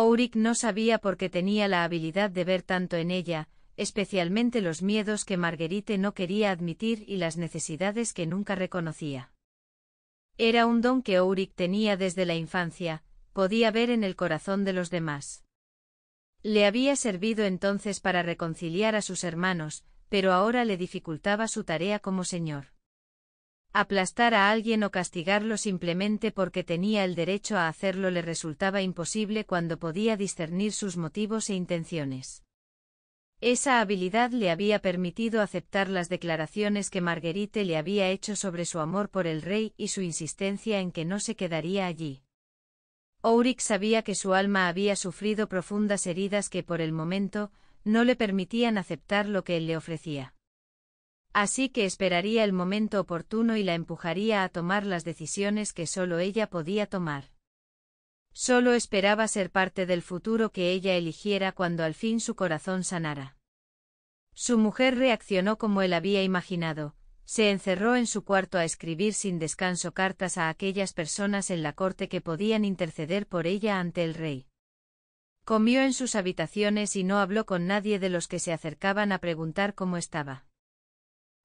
Ourik no sabía por qué tenía la habilidad de ver tanto en ella, especialmente los miedos que Marguerite no quería admitir y las necesidades que nunca reconocía. Era un don que Ourik tenía desde la infancia, podía ver en el corazón de los demás. Le había servido entonces para reconciliar a sus hermanos, pero ahora le dificultaba su tarea como señor. Aplastar a alguien o castigarlo simplemente porque tenía el derecho a hacerlo le resultaba imposible cuando podía discernir sus motivos e intenciones. Esa habilidad le había permitido aceptar las declaraciones que Marguerite le había hecho sobre su amor por el rey y su insistencia en que no se quedaría allí. Auric sabía que su alma había sufrido profundas heridas que por el momento no le permitían aceptar lo que él le ofrecía. Así que esperaría el momento oportuno y la empujaría a tomar las decisiones que solo ella podía tomar. Solo esperaba ser parte del futuro que ella eligiera cuando al fin su corazón sanara. Su mujer reaccionó como él había imaginado, se encerró en su cuarto a escribir sin descanso cartas a aquellas personas en la corte que podían interceder por ella ante el rey. Comió en sus habitaciones y no habló con nadie de los que se acercaban a preguntar cómo estaba.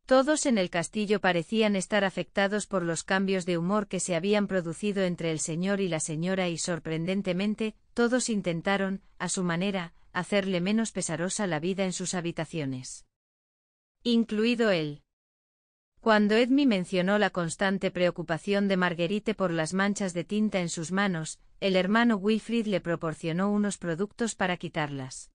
Todos en el castillo parecían estar afectados por los cambios de humor que se habían producido entre el señor y la señora y sorprendentemente, todos intentaron, a su manera, hacerle menos pesarosa la vida en sus habitaciones. Incluido él. Cuando Edmi mencionó la constante preocupación de Marguerite por las manchas de tinta en sus manos, el hermano Wilfrid le proporcionó unos productos para quitarlas.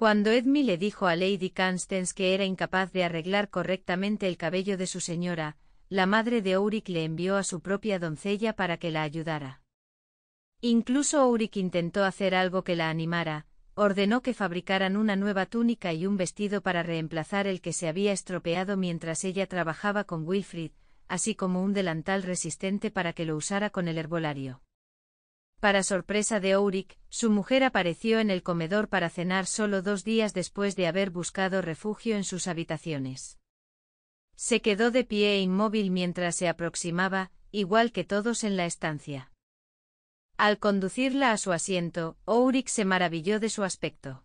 Cuando Edmy le dijo a Lady Constance que era incapaz de arreglar correctamente el cabello de su señora, la madre de Auric le envió a su propia doncella para que la ayudara. Incluso Auric intentó hacer algo que la animara, ordenó que fabricaran una nueva túnica y un vestido para reemplazar el que se había estropeado mientras ella trabajaba con Wilfrid, así como un delantal resistente para que lo usara con el herbolario. Para sorpresa de Ourik, su mujer apareció en el comedor para cenar solo dos días después de haber buscado refugio en sus habitaciones. Se quedó de pie e inmóvil mientras se aproximaba, igual que todos en la estancia. Al conducirla a su asiento, Ourik se maravilló de su aspecto.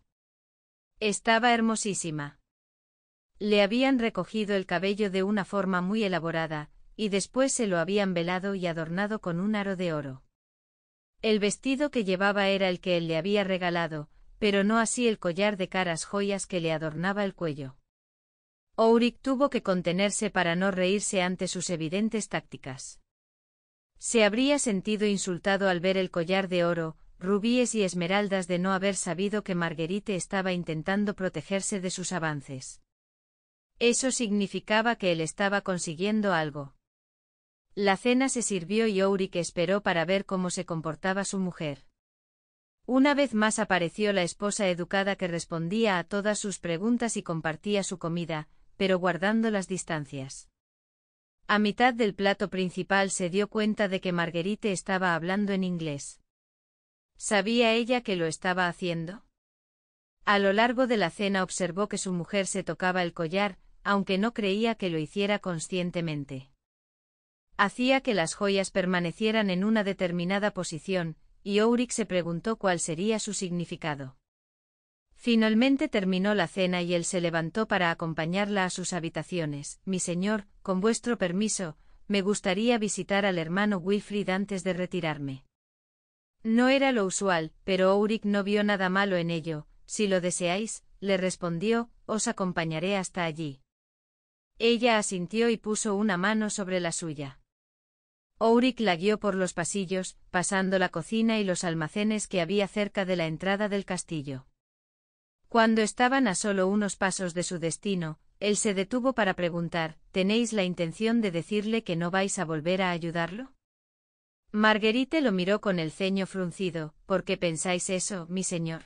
Estaba hermosísima. Le habían recogido el cabello de una forma muy elaborada, y después se lo habían velado y adornado con un aro de oro. El vestido que llevaba era el que él le había regalado, pero no así el collar de caras joyas que le adornaba el cuello. Ouric tuvo que contenerse para no reírse ante sus evidentes tácticas. Se habría sentido insultado al ver el collar de oro, rubíes y esmeraldas de no haber sabido que Marguerite estaba intentando protegerse de sus avances. Eso significaba que él estaba consiguiendo algo. La cena se sirvió y que esperó para ver cómo se comportaba su mujer. Una vez más apareció la esposa educada que respondía a todas sus preguntas y compartía su comida, pero guardando las distancias. A mitad del plato principal se dio cuenta de que Marguerite estaba hablando en inglés. ¿Sabía ella que lo estaba haciendo? A lo largo de la cena observó que su mujer se tocaba el collar, aunque no creía que lo hiciera conscientemente hacía que las joyas permanecieran en una determinada posición, y Ouric se preguntó cuál sería su significado. Finalmente terminó la cena y él se levantó para acompañarla a sus habitaciones. Mi señor, con vuestro permiso, me gustaría visitar al hermano Wilfrid antes de retirarme. No era lo usual, pero Ouric no vio nada malo en ello. Si lo deseáis, le respondió, os acompañaré hasta allí. Ella asintió y puso una mano sobre la suya. Ourik la guió por los pasillos, pasando la cocina y los almacenes que había cerca de la entrada del castillo. Cuando estaban a solo unos pasos de su destino, él se detuvo para preguntar, ¿tenéis la intención de decirle que no vais a volver a ayudarlo? Marguerite lo miró con el ceño fruncido, ¿por qué pensáis eso, mi señor?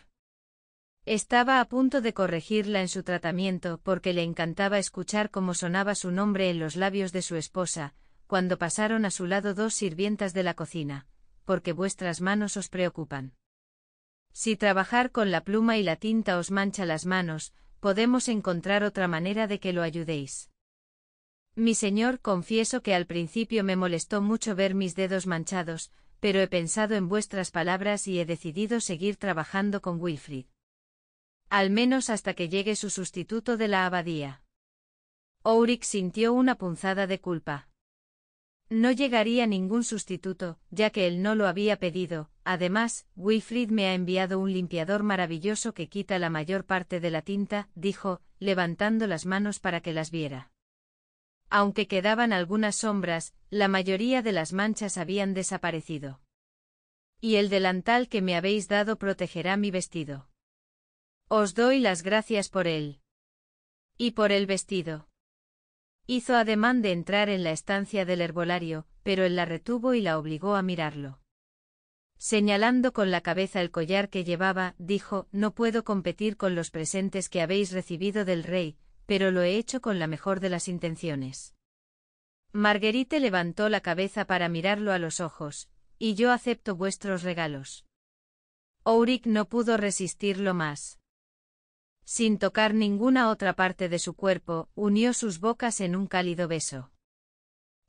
Estaba a punto de corregirla en su tratamiento porque le encantaba escuchar cómo sonaba su nombre en los labios de su esposa, cuando pasaron a su lado dos sirvientas de la cocina, porque vuestras manos os preocupan. Si trabajar con la pluma y la tinta os mancha las manos, podemos encontrar otra manera de que lo ayudéis. Mi señor, confieso que al principio me molestó mucho ver mis dedos manchados, pero he pensado en vuestras palabras y he decidido seguir trabajando con Wilfrid. Al menos hasta que llegue su sustituto de la abadía. Auric sintió una punzada de culpa. No llegaría ningún sustituto, ya que él no lo había pedido. Además, Wilfrid me ha enviado un limpiador maravilloso que quita la mayor parte de la tinta, dijo, levantando las manos para que las viera. Aunque quedaban algunas sombras, la mayoría de las manchas habían desaparecido. Y el delantal que me habéis dado protegerá mi vestido. Os doy las gracias por él. Y por el vestido. Hizo ademán de entrar en la estancia del herbolario, pero él la retuvo y la obligó a mirarlo. Señalando con la cabeza el collar que llevaba, dijo, No puedo competir con los presentes que habéis recibido del rey, pero lo he hecho con la mejor de las intenciones. Marguerite levantó la cabeza para mirarlo a los ojos, y yo acepto vuestros regalos. Auric no pudo resistirlo más. Sin tocar ninguna otra parte de su cuerpo, unió sus bocas en un cálido beso.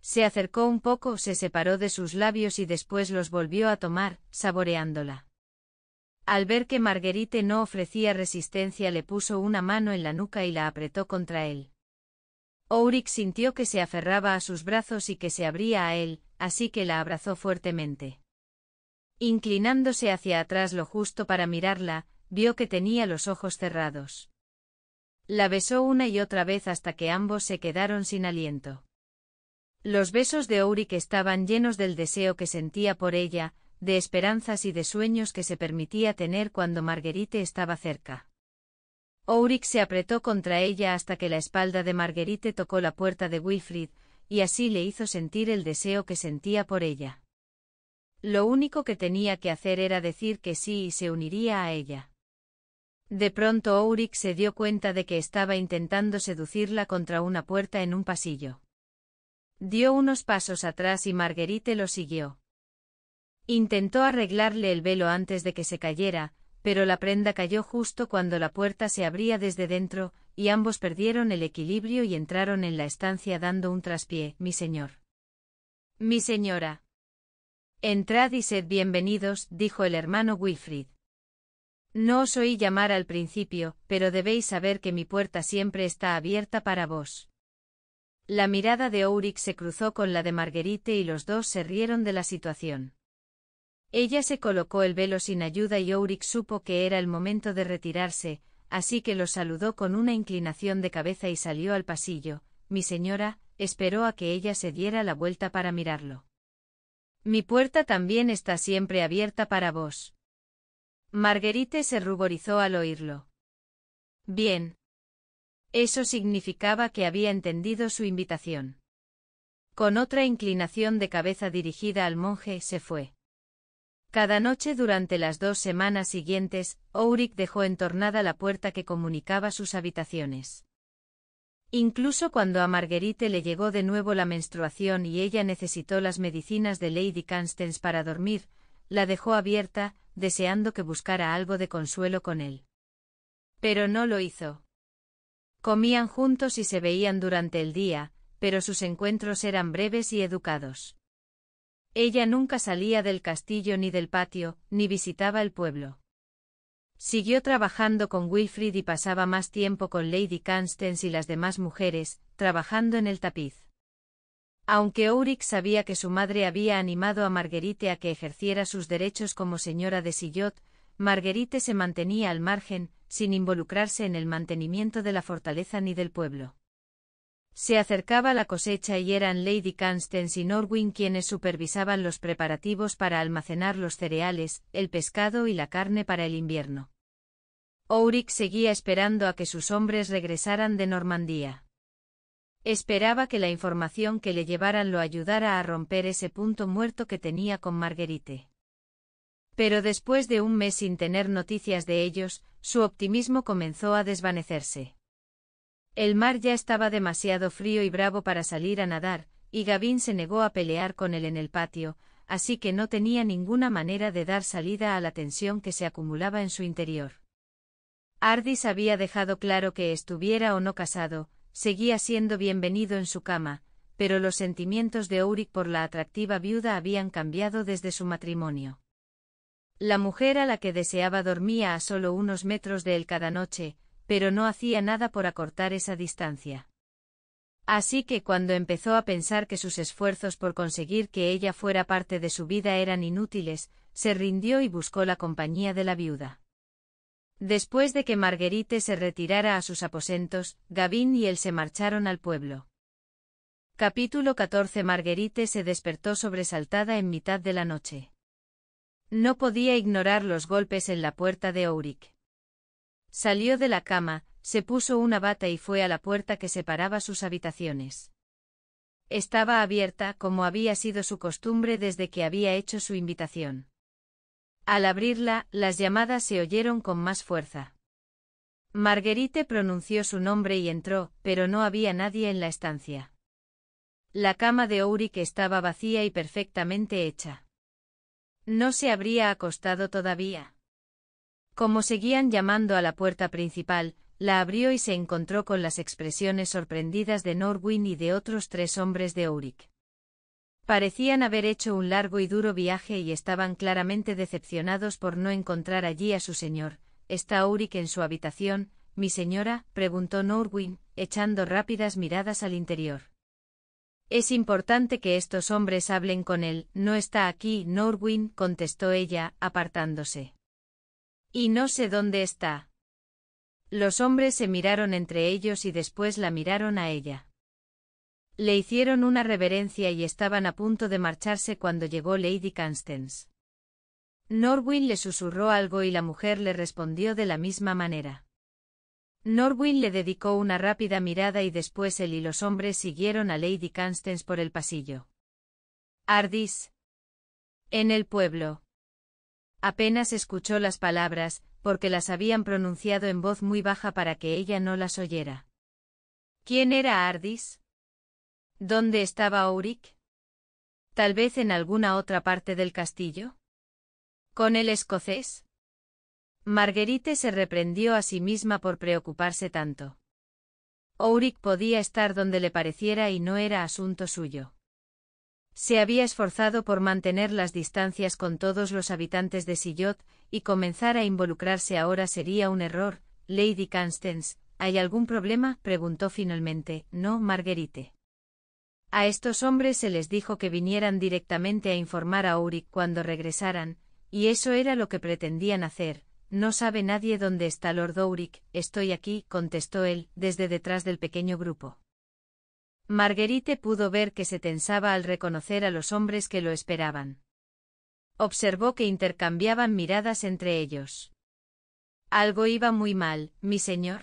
Se acercó un poco, se separó de sus labios y después los volvió a tomar, saboreándola. Al ver que Marguerite no ofrecía resistencia le puso una mano en la nuca y la apretó contra él. Ouric sintió que se aferraba a sus brazos y que se abría a él, así que la abrazó fuertemente. Inclinándose hacia atrás lo justo para mirarla, vio que tenía los ojos cerrados. La besó una y otra vez hasta que ambos se quedaron sin aliento. Los besos de Ourik estaban llenos del deseo que sentía por ella, de esperanzas y de sueños que se permitía tener cuando Marguerite estaba cerca. Ourik se apretó contra ella hasta que la espalda de Marguerite tocó la puerta de Wilfrid, y así le hizo sentir el deseo que sentía por ella. Lo único que tenía que hacer era decir que sí y se uniría a ella. De pronto Auric se dio cuenta de que estaba intentando seducirla contra una puerta en un pasillo. Dio unos pasos atrás y Marguerite lo siguió. Intentó arreglarle el velo antes de que se cayera, pero la prenda cayó justo cuando la puerta se abría desde dentro, y ambos perdieron el equilibrio y entraron en la estancia dando un traspié, mi señor. Mi señora. Entrad y sed bienvenidos, dijo el hermano Wilfrid. No os oí llamar al principio, pero debéis saber que mi puerta siempre está abierta para vos. La mirada de Ourik se cruzó con la de Marguerite y los dos se rieron de la situación. Ella se colocó el velo sin ayuda y Ourik supo que era el momento de retirarse, así que lo saludó con una inclinación de cabeza y salió al pasillo. Mi señora, esperó a que ella se diera la vuelta para mirarlo. Mi puerta también está siempre abierta para vos. Marguerite se ruborizó al oírlo. Bien. Eso significaba que había entendido su invitación. Con otra inclinación de cabeza dirigida al monje, se fue. Cada noche durante las dos semanas siguientes, Auric dejó entornada la puerta que comunicaba sus habitaciones. Incluso cuando a Marguerite le llegó de nuevo la menstruación y ella necesitó las medicinas de Lady Constance para dormir, la dejó abierta, deseando que buscara algo de consuelo con él. Pero no lo hizo. Comían juntos y se veían durante el día, pero sus encuentros eran breves y educados. Ella nunca salía del castillo ni del patio, ni visitaba el pueblo. Siguió trabajando con Wilfrid y pasaba más tiempo con Lady Constance y las demás mujeres, trabajando en el tapiz. Aunque Ulrich sabía que su madre había animado a Marguerite a que ejerciera sus derechos como señora de Sillot, Marguerite se mantenía al margen, sin involucrarse en el mantenimiento de la fortaleza ni del pueblo. Se acercaba la cosecha y eran Lady Constance y Norwin quienes supervisaban los preparativos para almacenar los cereales, el pescado y la carne para el invierno. Auric seguía esperando a que sus hombres regresaran de Normandía. Esperaba que la información que le llevaran lo ayudara a romper ese punto muerto que tenía con Marguerite. Pero después de un mes sin tener noticias de ellos, su optimismo comenzó a desvanecerse. El mar ya estaba demasiado frío y bravo para salir a nadar, y Gavín se negó a pelear con él en el patio, así que no tenía ninguna manera de dar salida a la tensión que se acumulaba en su interior. Ardis había dejado claro que estuviera o no casado, Seguía siendo bienvenido en su cama, pero los sentimientos de Ulrich por la atractiva viuda habían cambiado desde su matrimonio. La mujer a la que deseaba dormía a solo unos metros de él cada noche, pero no hacía nada por acortar esa distancia. Así que cuando empezó a pensar que sus esfuerzos por conseguir que ella fuera parte de su vida eran inútiles, se rindió y buscó la compañía de la viuda. Después de que Marguerite se retirara a sus aposentos, Gavín y él se marcharon al pueblo. Capítulo 14 Marguerite se despertó sobresaltada en mitad de la noche. No podía ignorar los golpes en la puerta de Auric. Salió de la cama, se puso una bata y fue a la puerta que separaba sus habitaciones. Estaba abierta, como había sido su costumbre desde que había hecho su invitación. Al abrirla, las llamadas se oyeron con más fuerza. Marguerite pronunció su nombre y entró, pero no había nadie en la estancia. La cama de Ouric estaba vacía y perfectamente hecha. No se habría acostado todavía. Como seguían llamando a la puerta principal, la abrió y se encontró con las expresiones sorprendidas de Norwin y de otros tres hombres de Ouric. Parecían haber hecho un largo y duro viaje y estaban claramente decepcionados por no encontrar allí a su señor. ¿Está Ulrich en su habitación, mi señora? preguntó Norwin, echando rápidas miradas al interior. Es importante que estos hombres hablen con él. No está aquí, Norwin, contestó ella, apartándose. Y no sé dónde está. Los hombres se miraron entre ellos y después la miraron a ella. Le hicieron una reverencia y estaban a punto de marcharse cuando llegó Lady Constance. Norwin le susurró algo y la mujer le respondió de la misma manera. Norwin le dedicó una rápida mirada y después él y los hombres siguieron a Lady Constance por el pasillo. Ardis. En el pueblo. Apenas escuchó las palabras, porque las habían pronunciado en voz muy baja para que ella no las oyera. ¿Quién era Ardis? ¿Dónde estaba Auric? Tal vez en alguna otra parte del castillo. ¿Con el escocés? Marguerite se reprendió a sí misma por preocuparse tanto. Auric podía estar donde le pareciera y no era asunto suyo. Se había esforzado por mantener las distancias con todos los habitantes de Sillot, y comenzar a involucrarse ahora sería un error. Lady Constance, ¿hay algún problema? preguntó finalmente. No, Marguerite. A estos hombres se les dijo que vinieran directamente a informar a Uric cuando regresaran, y eso era lo que pretendían hacer. No sabe nadie dónde está Lord Uric, estoy aquí, contestó él, desde detrás del pequeño grupo. Marguerite pudo ver que se tensaba al reconocer a los hombres que lo esperaban. Observó que intercambiaban miradas entre ellos. Algo iba muy mal, mi señor.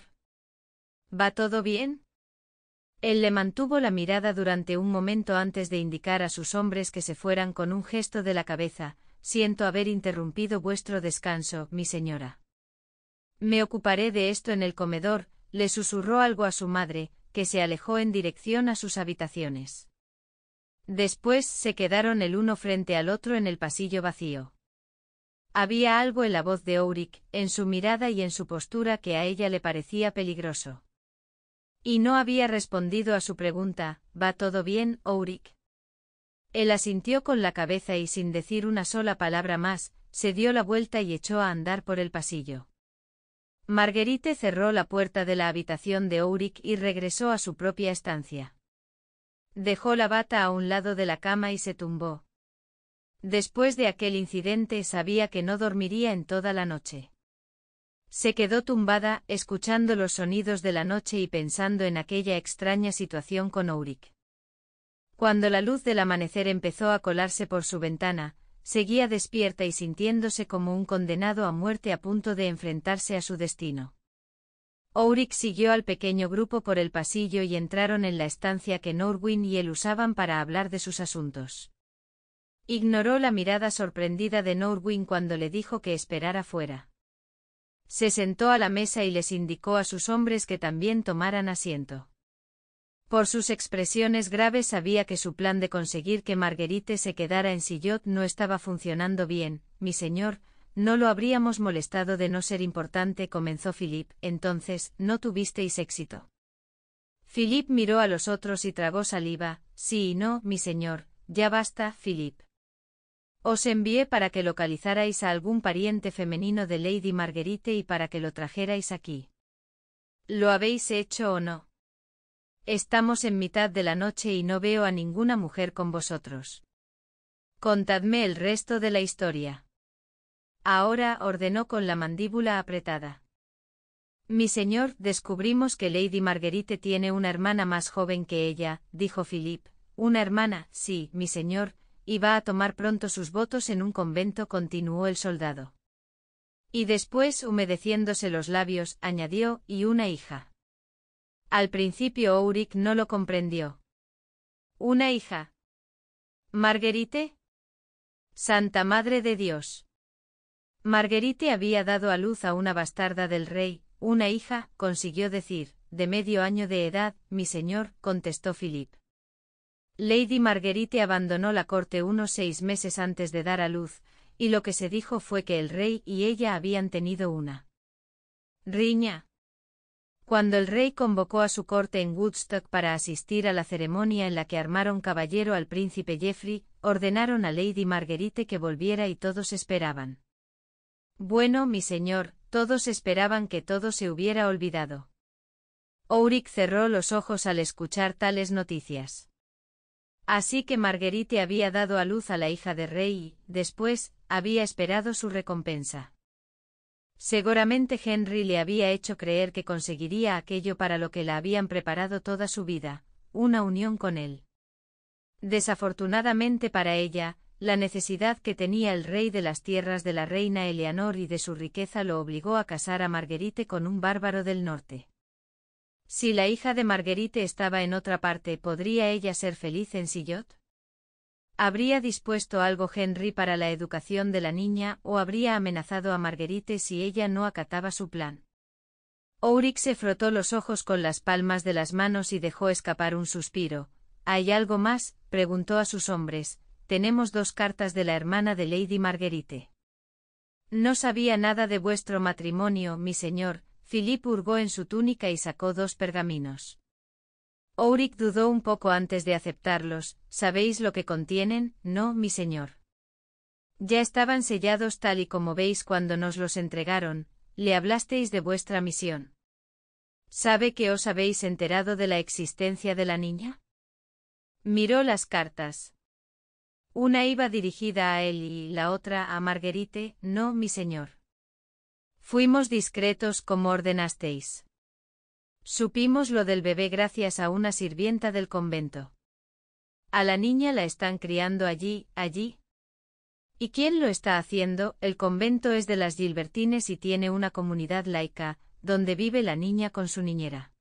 ¿Va todo bien? Él le mantuvo la mirada durante un momento antes de indicar a sus hombres que se fueran con un gesto de la cabeza, siento haber interrumpido vuestro descanso, mi señora. Me ocuparé de esto en el comedor, le susurró algo a su madre, que se alejó en dirección a sus habitaciones. Después se quedaron el uno frente al otro en el pasillo vacío. Había algo en la voz de Auric, en su mirada y en su postura que a ella le parecía peligroso. Y no había respondido a su pregunta, ¿va todo bien, Ourik? Él asintió con la cabeza y sin decir una sola palabra más, se dio la vuelta y echó a andar por el pasillo. Marguerite cerró la puerta de la habitación de Ourik y regresó a su propia estancia. Dejó la bata a un lado de la cama y se tumbó. Después de aquel incidente sabía que no dormiría en toda la noche. Se quedó tumbada, escuchando los sonidos de la noche y pensando en aquella extraña situación con Ourik. Cuando la luz del amanecer empezó a colarse por su ventana, seguía despierta y sintiéndose como un condenado a muerte a punto de enfrentarse a su destino. Ourik siguió al pequeño grupo por el pasillo y entraron en la estancia que Norwin y él usaban para hablar de sus asuntos. Ignoró la mirada sorprendida de Norwin cuando le dijo que esperara fuera. Se sentó a la mesa y les indicó a sus hombres que también tomaran asiento. Por sus expresiones graves sabía que su plan de conseguir que Marguerite se quedara en Sillot no estaba funcionando bien. Mi señor, no lo habríamos molestado de no ser importante, comenzó Philip, entonces, no tuvisteis éxito. Philip miró a los otros y tragó saliva, sí y no, mi señor, ya basta, Philip. Os envié para que localizarais a algún pariente femenino de Lady Marguerite y para que lo trajerais aquí. ¿Lo habéis hecho o no? Estamos en mitad de la noche y no veo a ninguna mujer con vosotros. Contadme el resto de la historia. Ahora ordenó con la mandíbula apretada. Mi señor, descubrimos que Lady Marguerite tiene una hermana más joven que ella, dijo Philip. Una hermana, sí, mi señor, y va a tomar pronto sus votos en un convento, continuó el soldado. Y después, humedeciéndose los labios, añadió, y una hija. Al principio Ouric no lo comprendió. Una hija. Marguerite. Santa Madre de Dios. Marguerite había dado a luz a una bastarda del rey, una hija, consiguió decir, de medio año de edad, mi señor, contestó Filip. Lady Marguerite abandonó la corte unos seis meses antes de dar a luz, y lo que se dijo fue que el rey y ella habían tenido una riña. Cuando el rey convocó a su corte en Woodstock para asistir a la ceremonia en la que armaron caballero al príncipe Jeffrey, ordenaron a Lady Marguerite que volviera y todos esperaban. Bueno, mi señor, todos esperaban que todo se hubiera olvidado. Ourik cerró los ojos al escuchar tales noticias. Así que Marguerite había dado a luz a la hija de rey y, después, había esperado su recompensa. Seguramente Henry le había hecho creer que conseguiría aquello para lo que la habían preparado toda su vida, una unión con él. Desafortunadamente para ella, la necesidad que tenía el rey de las tierras de la reina Eleanor y de su riqueza lo obligó a casar a Marguerite con un bárbaro del norte. Si la hija de Marguerite estaba en otra parte, ¿podría ella ser feliz en Sillot? ¿Habría dispuesto algo Henry para la educación de la niña o habría amenazado a Marguerite si ella no acataba su plan? Ouric se frotó los ojos con las palmas de las manos y dejó escapar un suspiro. ¿Hay algo más? preguntó a sus hombres. Tenemos dos cartas de la hermana de Lady Marguerite. No sabía nada de vuestro matrimonio, mi señor, Philip hurgó en su túnica y sacó dos pergaminos. Ourik dudó un poco antes de aceptarlos, ¿sabéis lo que contienen? No, mi señor. Ya estaban sellados tal y como veis cuando nos los entregaron, le hablasteis de vuestra misión. ¿Sabe que os habéis enterado de la existencia de la niña? Miró las cartas. Una iba dirigida a él y la otra a Marguerite, no, mi señor. Fuimos discretos como ordenasteis. Supimos lo del bebé gracias a una sirvienta del convento. A la niña la están criando allí, allí. ¿Y quién lo está haciendo? El convento es de las Gilbertines y tiene una comunidad laica, donde vive la niña con su niñera.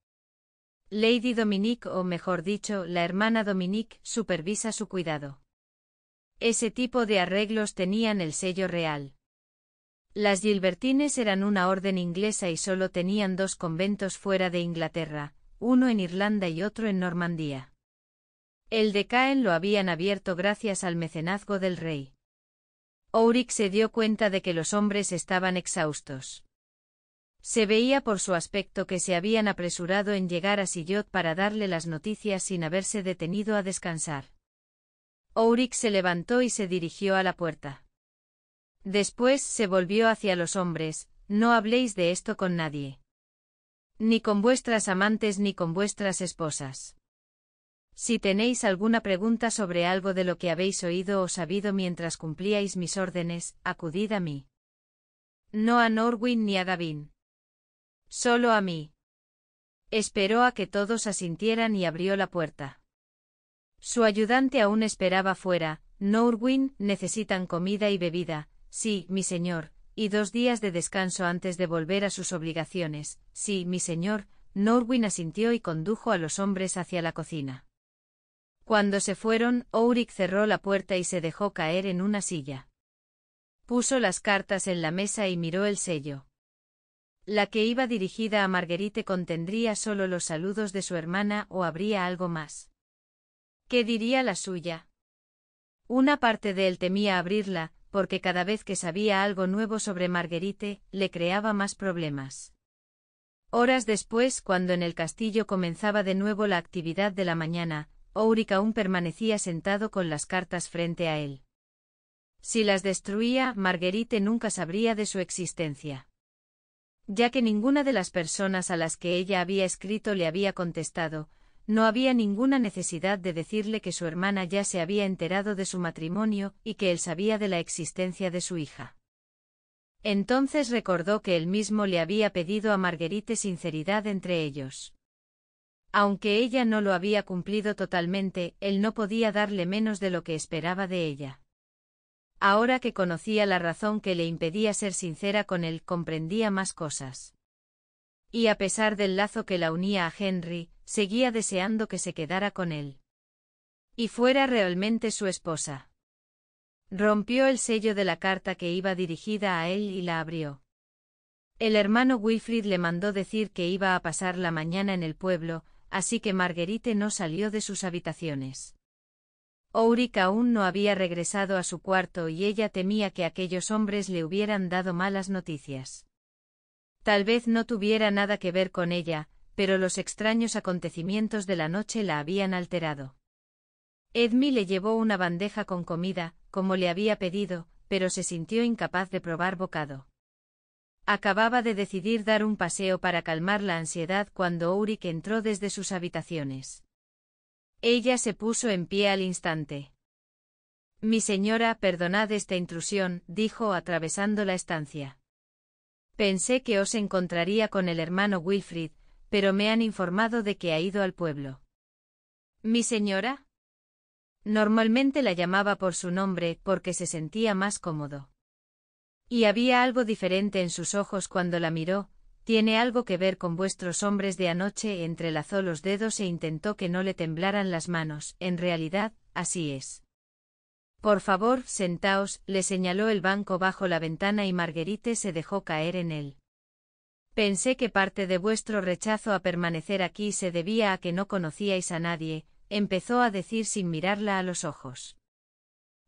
Lady Dominique, o mejor dicho, la hermana Dominique, supervisa su cuidado. Ese tipo de arreglos tenían el sello real. Las Gilbertines eran una orden inglesa y solo tenían dos conventos fuera de Inglaterra, uno en Irlanda y otro en Normandía. El de Caen lo habían abierto gracias al mecenazgo del rey. Ourik se dio cuenta de que los hombres estaban exhaustos. Se veía por su aspecto que se habían apresurado en llegar a Sillot para darle las noticias sin haberse detenido a descansar. Ourik se levantó y se dirigió a la puerta. Después se volvió hacia los hombres, no habléis de esto con nadie. Ni con vuestras amantes ni con vuestras esposas. Si tenéis alguna pregunta sobre algo de lo que habéis oído o sabido mientras cumplíais mis órdenes, acudid a mí. No a Norwin ni a Davin. Solo a mí. Esperó a que todos asintieran y abrió la puerta. Su ayudante aún esperaba fuera, Norwin, necesitan comida y bebida, Sí, mi señor, y dos días de descanso antes de volver a sus obligaciones. Sí, mi señor, Norwin asintió y condujo a los hombres hacia la cocina. Cuando se fueron, Ourik cerró la puerta y se dejó caer en una silla. Puso las cartas en la mesa y miró el sello. La que iba dirigida a Marguerite contendría solo los saludos de su hermana o habría algo más. ¿Qué diría la suya? Una parte de él temía abrirla, porque cada vez que sabía algo nuevo sobre Marguerite, le creaba más problemas. Horas después, cuando en el castillo comenzaba de nuevo la actividad de la mañana, aurica aún permanecía sentado con las cartas frente a él. Si las destruía, Marguerite nunca sabría de su existencia. Ya que ninguna de las personas a las que ella había escrito le había contestado, no había ninguna necesidad de decirle que su hermana ya se había enterado de su matrimonio y que él sabía de la existencia de su hija. Entonces recordó que él mismo le había pedido a Marguerite sinceridad entre ellos. Aunque ella no lo había cumplido totalmente, él no podía darle menos de lo que esperaba de ella. Ahora que conocía la razón que le impedía ser sincera con él, comprendía más cosas y a pesar del lazo que la unía a Henry, seguía deseando que se quedara con él. Y fuera realmente su esposa. Rompió el sello de la carta que iba dirigida a él y la abrió. El hermano Wilfrid le mandó decir que iba a pasar la mañana en el pueblo, así que Marguerite no salió de sus habitaciones. Ouric aún no había regresado a su cuarto y ella temía que aquellos hombres le hubieran dado malas noticias. Tal vez no tuviera nada que ver con ella, pero los extraños acontecimientos de la noche la habían alterado. Edmi le llevó una bandeja con comida, como le había pedido, pero se sintió incapaz de probar bocado. Acababa de decidir dar un paseo para calmar la ansiedad cuando urique entró desde sus habitaciones. Ella se puso en pie al instante. Mi señora, perdonad esta intrusión, dijo atravesando la estancia. Pensé que os encontraría con el hermano Wilfrid, pero me han informado de que ha ido al pueblo. ¿Mi señora? Normalmente la llamaba por su nombre porque se sentía más cómodo. Y había algo diferente en sus ojos cuando la miró, tiene algo que ver con vuestros hombres de anoche, entrelazó los dedos e intentó que no le temblaran las manos, en realidad, así es. Por favor, sentaos, le señaló el banco bajo la ventana y Marguerite se dejó caer en él. Pensé que parte de vuestro rechazo a permanecer aquí se debía a que no conocíais a nadie, empezó a decir sin mirarla a los ojos.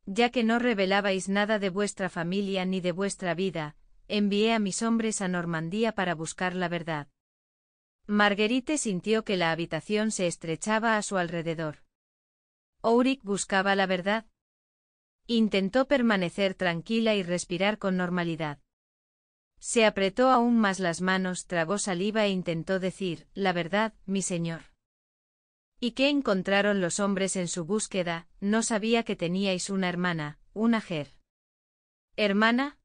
Ya que no revelabais nada de vuestra familia ni de vuestra vida, envié a mis hombres a Normandía para buscar la verdad. Marguerite sintió que la habitación se estrechaba a su alrededor. Auric buscaba la verdad, Intentó permanecer tranquila y respirar con normalidad. Se apretó aún más las manos, tragó saliva e intentó decir, la verdad, mi señor. ¿Y qué encontraron los hombres en su búsqueda? No sabía que teníais una hermana, una Ger. ¿Hermana?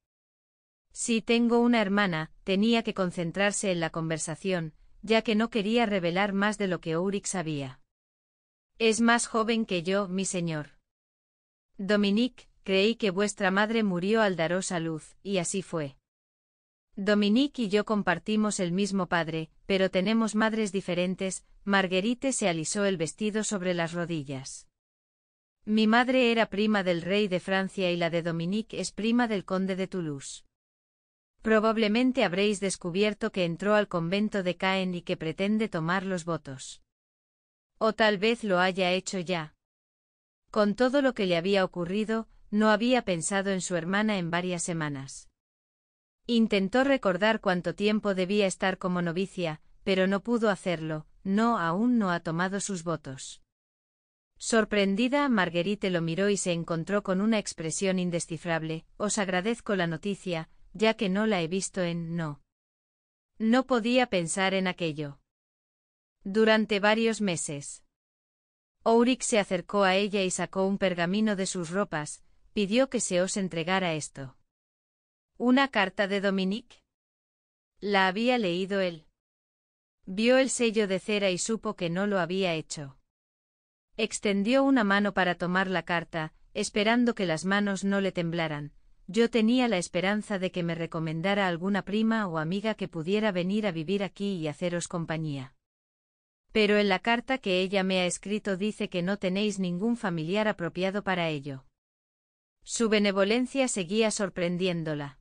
Si tengo una hermana, tenía que concentrarse en la conversación, ya que no quería revelar más de lo que Ourix sabía. Es más joven que yo, mi señor. Dominique, creí que vuestra madre murió al daros a luz, y así fue. Dominique y yo compartimos el mismo padre, pero tenemos madres diferentes, Marguerite se alisó el vestido sobre las rodillas. Mi madre era prima del rey de Francia y la de Dominique es prima del conde de Toulouse. Probablemente habréis descubierto que entró al convento de Caen y que pretende tomar los votos. O tal vez lo haya hecho ya. Con todo lo que le había ocurrido, no había pensado en su hermana en varias semanas. Intentó recordar cuánto tiempo debía estar como novicia, pero no pudo hacerlo, no aún no ha tomado sus votos. Sorprendida, Marguerite lo miró y se encontró con una expresión indescifrable, os agradezco la noticia, ya que no la he visto en no. No podía pensar en aquello. Durante varios meses. Ourik se acercó a ella y sacó un pergamino de sus ropas, pidió que se os entregara esto. ¿Una carta de Dominique? La había leído él. Vio el sello de cera y supo que no lo había hecho. Extendió una mano para tomar la carta, esperando que las manos no le temblaran. Yo tenía la esperanza de que me recomendara alguna prima o amiga que pudiera venir a vivir aquí y haceros compañía. Pero en la carta que ella me ha escrito dice que no tenéis ningún familiar apropiado para ello. Su benevolencia seguía sorprendiéndola.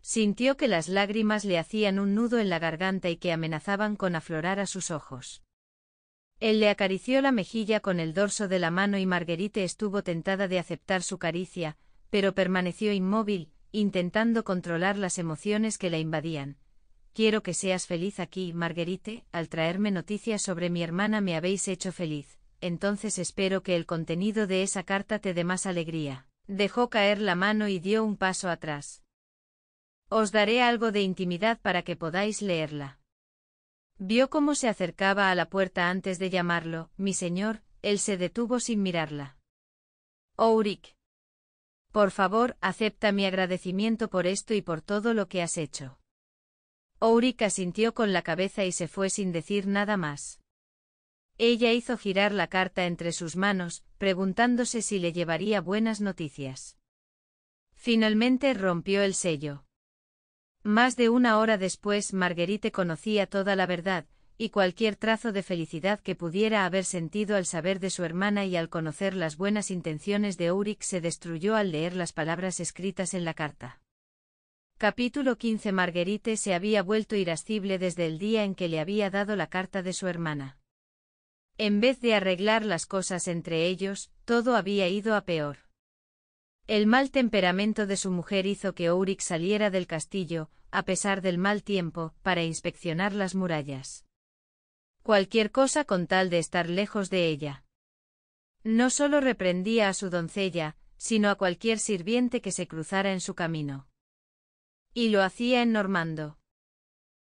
Sintió que las lágrimas le hacían un nudo en la garganta y que amenazaban con aflorar a sus ojos. Él le acarició la mejilla con el dorso de la mano y Marguerite estuvo tentada de aceptar su caricia, pero permaneció inmóvil, intentando controlar las emociones que la invadían, Quiero que seas feliz aquí, Marguerite, al traerme noticias sobre mi hermana me habéis hecho feliz, entonces espero que el contenido de esa carta te dé más alegría. Dejó caer la mano y dio un paso atrás. Os daré algo de intimidad para que podáis leerla. Vio cómo se acercaba a la puerta antes de llamarlo, mi señor, él se detuvo sin mirarla. Ouric. Por favor, acepta mi agradecimiento por esto y por todo lo que has hecho. Ourik asintió con la cabeza y se fue sin decir nada más. Ella hizo girar la carta entre sus manos, preguntándose si le llevaría buenas noticias. Finalmente rompió el sello. Más de una hora después Marguerite conocía toda la verdad, y cualquier trazo de felicidad que pudiera haber sentido al saber de su hermana y al conocer las buenas intenciones de Urik se destruyó al leer las palabras escritas en la carta. Capítulo 15 Marguerite se había vuelto irascible desde el día en que le había dado la carta de su hermana. En vez de arreglar las cosas entre ellos, todo había ido a peor. El mal temperamento de su mujer hizo que Ulrich saliera del castillo, a pesar del mal tiempo, para inspeccionar las murallas. Cualquier cosa con tal de estar lejos de ella. No solo reprendía a su doncella, sino a cualquier sirviente que se cruzara en su camino y lo hacía en normando.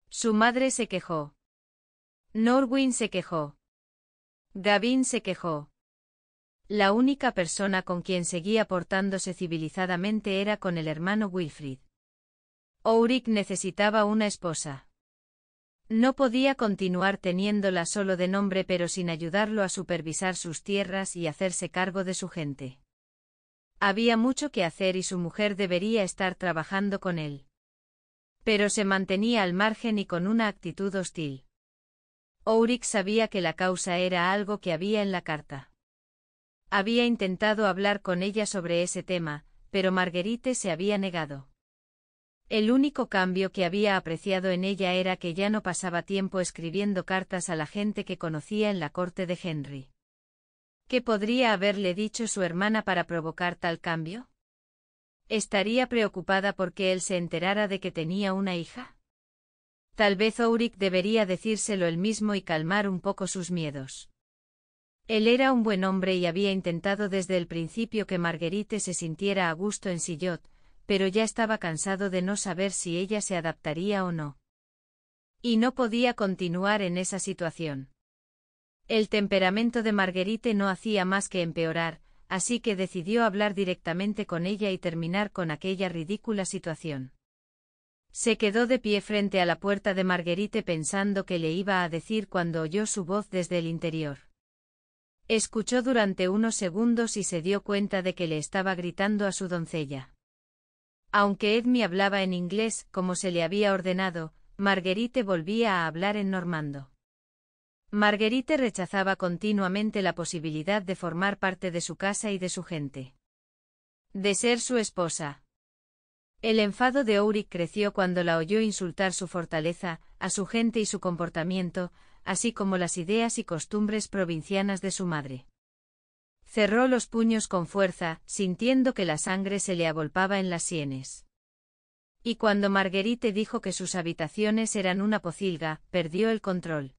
Su madre se quejó. Norwin se quejó. Gavin se quejó. La única persona con quien seguía portándose civilizadamente era con el hermano Wilfrid. Ourik necesitaba una esposa. No podía continuar teniéndola solo de nombre pero sin ayudarlo a supervisar sus tierras y hacerse cargo de su gente. Había mucho que hacer y su mujer debería estar trabajando con él. Pero se mantenía al margen y con una actitud hostil. Ulrich sabía que la causa era algo que había en la carta. Había intentado hablar con ella sobre ese tema, pero Marguerite se había negado. El único cambio que había apreciado en ella era que ya no pasaba tiempo escribiendo cartas a la gente que conocía en la corte de Henry. ¿Qué podría haberle dicho su hermana para provocar tal cambio? ¿Estaría preocupada porque él se enterara de que tenía una hija? Tal vez Ulrich debería decírselo él mismo y calmar un poco sus miedos. Él era un buen hombre y había intentado desde el principio que Marguerite se sintiera a gusto en Sillot, pero ya estaba cansado de no saber si ella se adaptaría o no. Y no podía continuar en esa situación. El temperamento de Marguerite no hacía más que empeorar, así que decidió hablar directamente con ella y terminar con aquella ridícula situación. Se quedó de pie frente a la puerta de Marguerite pensando que le iba a decir cuando oyó su voz desde el interior. Escuchó durante unos segundos y se dio cuenta de que le estaba gritando a su doncella. Aunque Edmi hablaba en inglés, como se le había ordenado, Marguerite volvía a hablar en normando. Marguerite rechazaba continuamente la posibilidad de formar parte de su casa y de su gente. De ser su esposa. El enfado de uri creció cuando la oyó insultar su fortaleza, a su gente y su comportamiento, así como las ideas y costumbres provincianas de su madre. Cerró los puños con fuerza, sintiendo que la sangre se le avolpaba en las sienes. Y cuando Marguerite dijo que sus habitaciones eran una pocilga, perdió el control.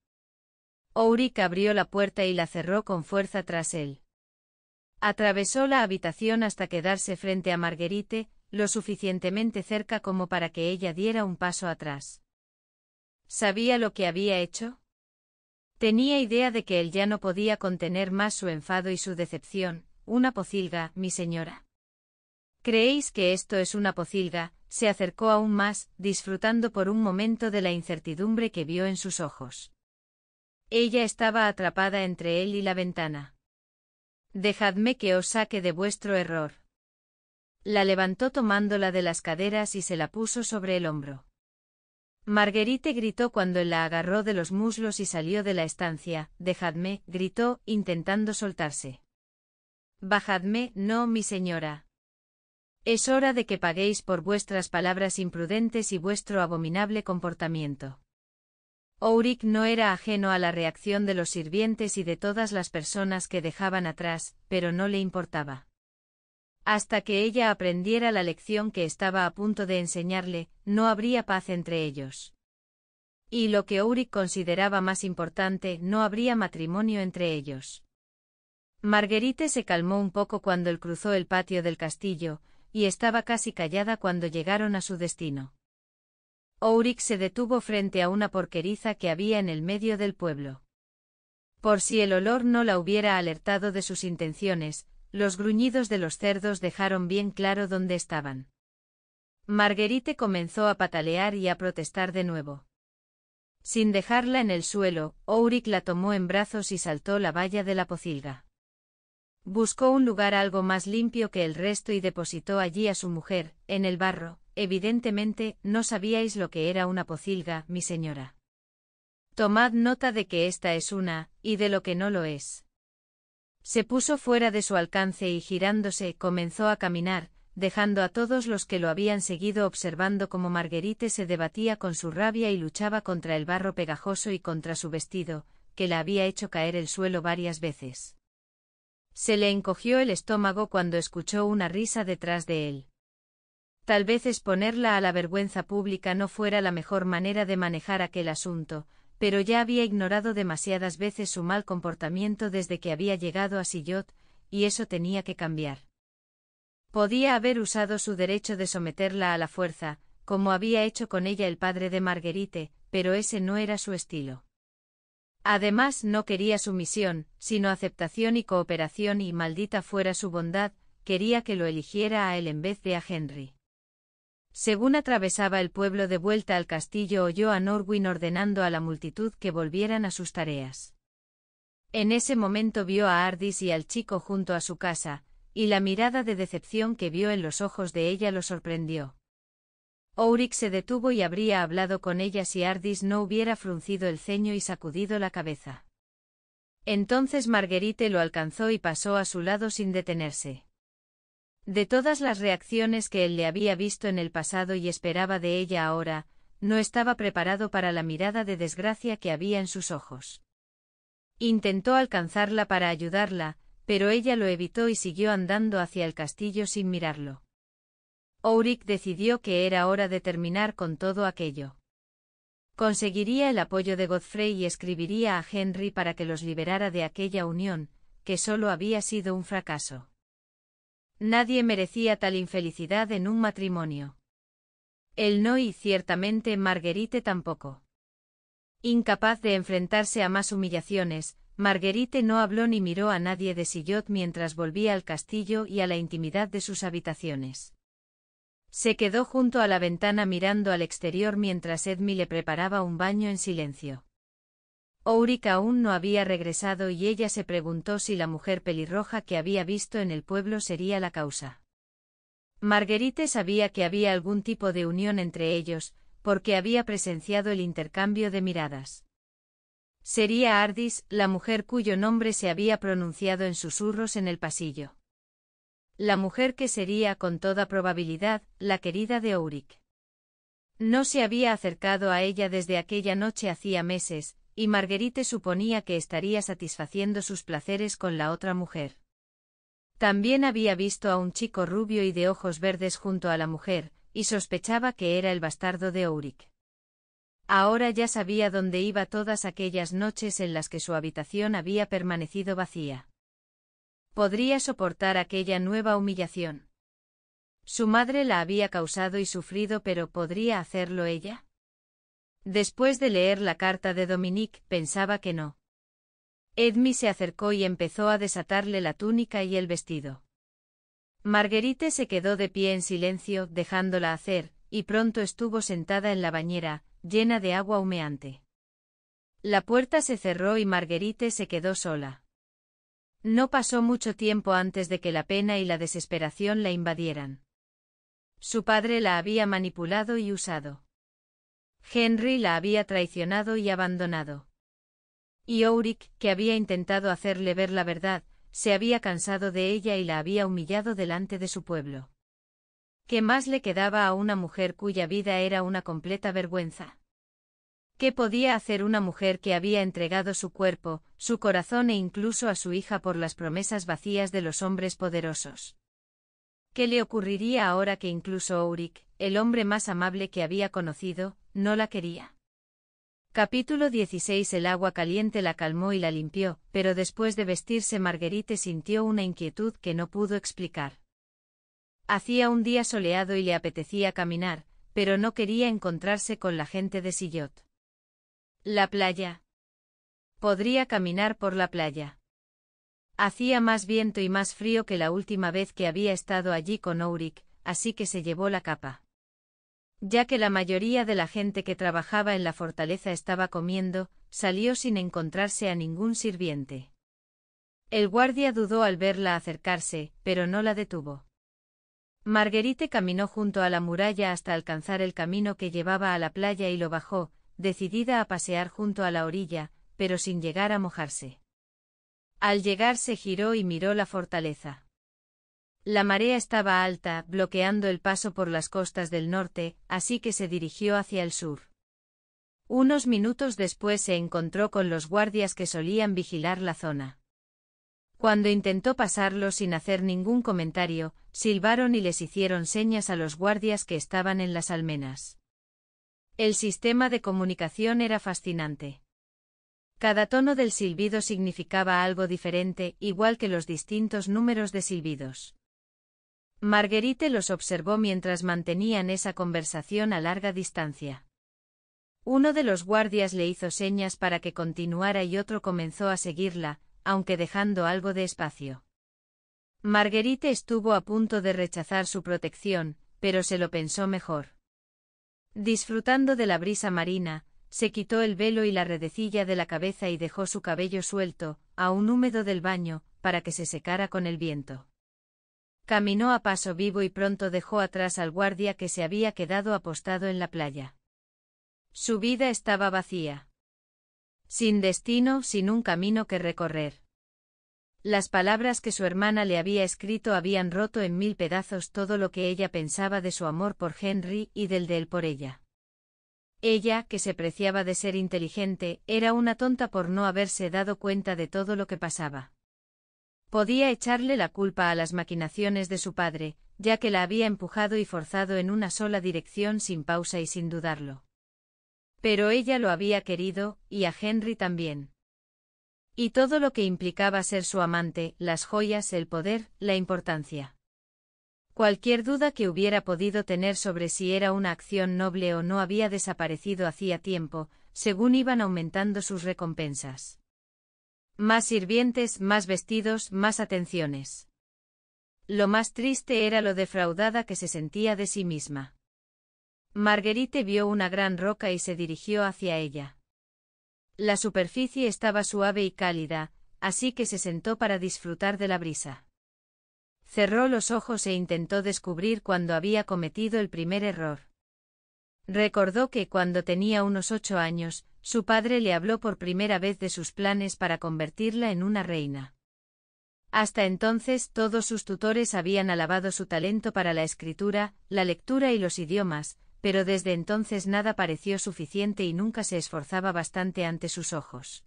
Ourik abrió la puerta y la cerró con fuerza tras él. Atravesó la habitación hasta quedarse frente a Marguerite, lo suficientemente cerca como para que ella diera un paso atrás. ¿Sabía lo que había hecho? Tenía idea de que él ya no podía contener más su enfado y su decepción. Una pocilga, mi señora. ¿Creéis que esto es una pocilga? Se acercó aún más, disfrutando por un momento de la incertidumbre que vio en sus ojos. Ella estaba atrapada entre él y la ventana. Dejadme que os saque de vuestro error. La levantó tomándola de las caderas y se la puso sobre el hombro. Marguerite gritó cuando la agarró de los muslos y salió de la estancia. Dejadme, gritó, intentando soltarse. Bajadme, no, mi señora. Es hora de que paguéis por vuestras palabras imprudentes y vuestro abominable comportamiento. Ouric no era ajeno a la reacción de los sirvientes y de todas las personas que dejaban atrás, pero no le importaba. Hasta que ella aprendiera la lección que estaba a punto de enseñarle, no habría paz entre ellos. Y lo que Ouric consideraba más importante, no habría matrimonio entre ellos. Marguerite se calmó un poco cuando él cruzó el patio del castillo, y estaba casi callada cuando llegaron a su destino. Ourik se detuvo frente a una porqueriza que había en el medio del pueblo. Por si el olor no la hubiera alertado de sus intenciones, los gruñidos de los cerdos dejaron bien claro dónde estaban. Marguerite comenzó a patalear y a protestar de nuevo. Sin dejarla en el suelo, Ourik la tomó en brazos y saltó la valla de la pocilga. Buscó un lugar algo más limpio que el resto y depositó allí a su mujer, en el barro, Evidentemente, no sabíais lo que era una pocilga, mi señora. Tomad nota de que esta es una, y de lo que no lo es. Se puso fuera de su alcance y girándose comenzó a caminar, dejando a todos los que lo habían seguido observando como Marguerite se debatía con su rabia y luchaba contra el barro pegajoso y contra su vestido, que la había hecho caer el suelo varias veces. Se le encogió el estómago cuando escuchó una risa detrás de él. Tal vez exponerla a la vergüenza pública no fuera la mejor manera de manejar aquel asunto, pero ya había ignorado demasiadas veces su mal comportamiento desde que había llegado a Sillot, y eso tenía que cambiar. Podía haber usado su derecho de someterla a la fuerza, como había hecho con ella el padre de Marguerite, pero ese no era su estilo. Además no quería sumisión, sino aceptación y cooperación y maldita fuera su bondad, quería que lo eligiera a él en vez de a Henry. Según atravesaba el pueblo de vuelta al castillo oyó a Norwin ordenando a la multitud que volvieran a sus tareas. En ese momento vio a Ardis y al chico junto a su casa, y la mirada de decepción que vio en los ojos de ella lo sorprendió. Ourik se detuvo y habría hablado con ella si Ardis no hubiera fruncido el ceño y sacudido la cabeza. Entonces Marguerite lo alcanzó y pasó a su lado sin detenerse. De todas las reacciones que él le había visto en el pasado y esperaba de ella ahora, no estaba preparado para la mirada de desgracia que había en sus ojos. Intentó alcanzarla para ayudarla, pero ella lo evitó y siguió andando hacia el castillo sin mirarlo. Ulrich decidió que era hora de terminar con todo aquello. Conseguiría el apoyo de Godfrey y escribiría a Henry para que los liberara de aquella unión, que solo había sido un fracaso. Nadie merecía tal infelicidad en un matrimonio. Él no y ciertamente Marguerite tampoco. Incapaz de enfrentarse a más humillaciones, Marguerite no habló ni miró a nadie de Sillot mientras volvía al castillo y a la intimidad de sus habitaciones. Se quedó junto a la ventana mirando al exterior mientras Edmi le preparaba un baño en silencio. Uric aún no había regresado y ella se preguntó si la mujer pelirroja que había visto en el pueblo sería la causa. Marguerite sabía que había algún tipo de unión entre ellos, porque había presenciado el intercambio de miradas. Sería Ardis, la mujer cuyo nombre se había pronunciado en susurros en el pasillo. La mujer que sería, con toda probabilidad, la querida de Uric. No se había acercado a ella desde aquella noche hacía meses, y Marguerite suponía que estaría satisfaciendo sus placeres con la otra mujer. También había visto a un chico rubio y de ojos verdes junto a la mujer, y sospechaba que era el bastardo de Auric. Ahora ya sabía dónde iba todas aquellas noches en las que su habitación había permanecido vacía. Podría soportar aquella nueva humillación. Su madre la había causado y sufrido, pero ¿podría hacerlo ella? Después de leer la carta de Dominique, pensaba que no. Edmi se acercó y empezó a desatarle la túnica y el vestido. Marguerite se quedó de pie en silencio, dejándola hacer, y pronto estuvo sentada en la bañera, llena de agua humeante. La puerta se cerró y Marguerite se quedó sola. No pasó mucho tiempo antes de que la pena y la desesperación la invadieran. Su padre la había manipulado y usado. Henry la había traicionado y abandonado. Y Auric, que había intentado hacerle ver la verdad, se había cansado de ella y la había humillado delante de su pueblo. ¿Qué más le quedaba a una mujer cuya vida era una completa vergüenza? ¿Qué podía hacer una mujer que había entregado su cuerpo, su corazón e incluso a su hija por las promesas vacías de los hombres poderosos? ¿Qué le ocurriría ahora que incluso Auric, el hombre más amable que había conocido, no la quería. Capítulo 16 El agua caliente la calmó y la limpió, pero después de vestirse Marguerite sintió una inquietud que no pudo explicar. Hacía un día soleado y le apetecía caminar, pero no quería encontrarse con la gente de Sillot. La playa. Podría caminar por la playa. Hacía más viento y más frío que la última vez que había estado allí con Ourik, así que se llevó la capa ya que la mayoría de la gente que trabajaba en la fortaleza estaba comiendo, salió sin encontrarse a ningún sirviente. El guardia dudó al verla acercarse, pero no la detuvo. Marguerite caminó junto a la muralla hasta alcanzar el camino que llevaba a la playa y lo bajó, decidida a pasear junto a la orilla, pero sin llegar a mojarse. Al llegar se giró y miró la fortaleza. La marea estaba alta, bloqueando el paso por las costas del norte, así que se dirigió hacia el sur. Unos minutos después se encontró con los guardias que solían vigilar la zona. Cuando intentó pasarlo sin hacer ningún comentario, silbaron y les hicieron señas a los guardias que estaban en las almenas. El sistema de comunicación era fascinante. Cada tono del silbido significaba algo diferente, igual que los distintos números de silbidos. Marguerite los observó mientras mantenían esa conversación a larga distancia. Uno de los guardias le hizo señas para que continuara y otro comenzó a seguirla, aunque dejando algo de espacio. Marguerite estuvo a punto de rechazar su protección, pero se lo pensó mejor. Disfrutando de la brisa marina, se quitó el velo y la redecilla de la cabeza y dejó su cabello suelto, aún húmedo del baño, para que se secara con el viento. Caminó a paso vivo y pronto dejó atrás al guardia que se había quedado apostado en la playa. Su vida estaba vacía. Sin destino, sin un camino que recorrer. Las palabras que su hermana le había escrito habían roto en mil pedazos todo lo que ella pensaba de su amor por Henry y del de él por ella. Ella, que se preciaba de ser inteligente, era una tonta por no haberse dado cuenta de todo lo que pasaba. Podía echarle la culpa a las maquinaciones de su padre, ya que la había empujado y forzado en una sola dirección sin pausa y sin dudarlo. Pero ella lo había querido, y a Henry también. Y todo lo que implicaba ser su amante, las joyas, el poder, la importancia. Cualquier duda que hubiera podido tener sobre si era una acción noble o no había desaparecido hacía tiempo, según iban aumentando sus recompensas. Más sirvientes, más vestidos, más atenciones. Lo más triste era lo defraudada que se sentía de sí misma. Marguerite vio una gran roca y se dirigió hacia ella. La superficie estaba suave y cálida, así que se sentó para disfrutar de la brisa. Cerró los ojos e intentó descubrir cuándo había cometido el primer error. Recordó que cuando tenía unos ocho años, su padre le habló por primera vez de sus planes para convertirla en una reina. Hasta entonces todos sus tutores habían alabado su talento para la escritura, la lectura y los idiomas, pero desde entonces nada pareció suficiente y nunca se esforzaba bastante ante sus ojos.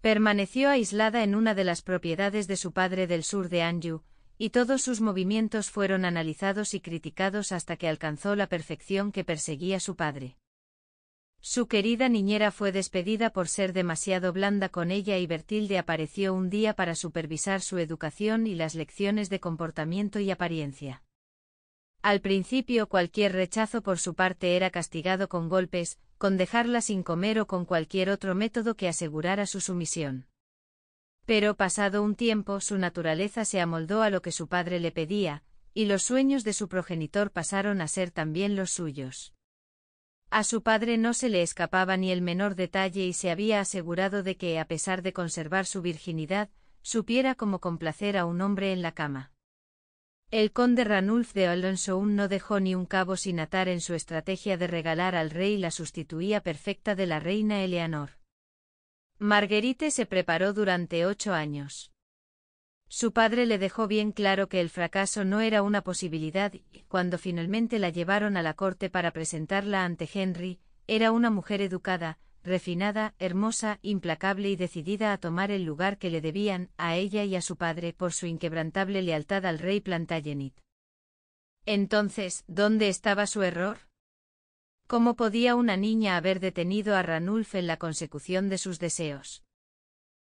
Permaneció aislada en una de las propiedades de su padre del sur de Anju, y todos sus movimientos fueron analizados y criticados hasta que alcanzó la perfección que perseguía su padre. Su querida niñera fue despedida por ser demasiado blanda con ella y Bertilde apareció un día para supervisar su educación y las lecciones de comportamiento y apariencia. Al principio cualquier rechazo por su parte era castigado con golpes, con dejarla sin comer o con cualquier otro método que asegurara su sumisión. Pero pasado un tiempo su naturaleza se amoldó a lo que su padre le pedía, y los sueños de su progenitor pasaron a ser también los suyos. A su padre no se le escapaba ni el menor detalle y se había asegurado de que, a pesar de conservar su virginidad, supiera cómo complacer a un hombre en la cama. El conde Ranulf de Alonsoun no dejó ni un cabo sin atar en su estrategia de regalar al rey la sustituía perfecta de la reina Eleanor. Marguerite se preparó durante ocho años. Su padre le dejó bien claro que el fracaso no era una posibilidad y, cuando finalmente la llevaron a la corte para presentarla ante Henry, era una mujer educada, refinada, hermosa, implacable y decidida a tomar el lugar que le debían, a ella y a su padre, por su inquebrantable lealtad al rey Plantagenet. Entonces, ¿dónde estaba su error? ¿Cómo podía una niña haber detenido a Ranulf en la consecución de sus deseos?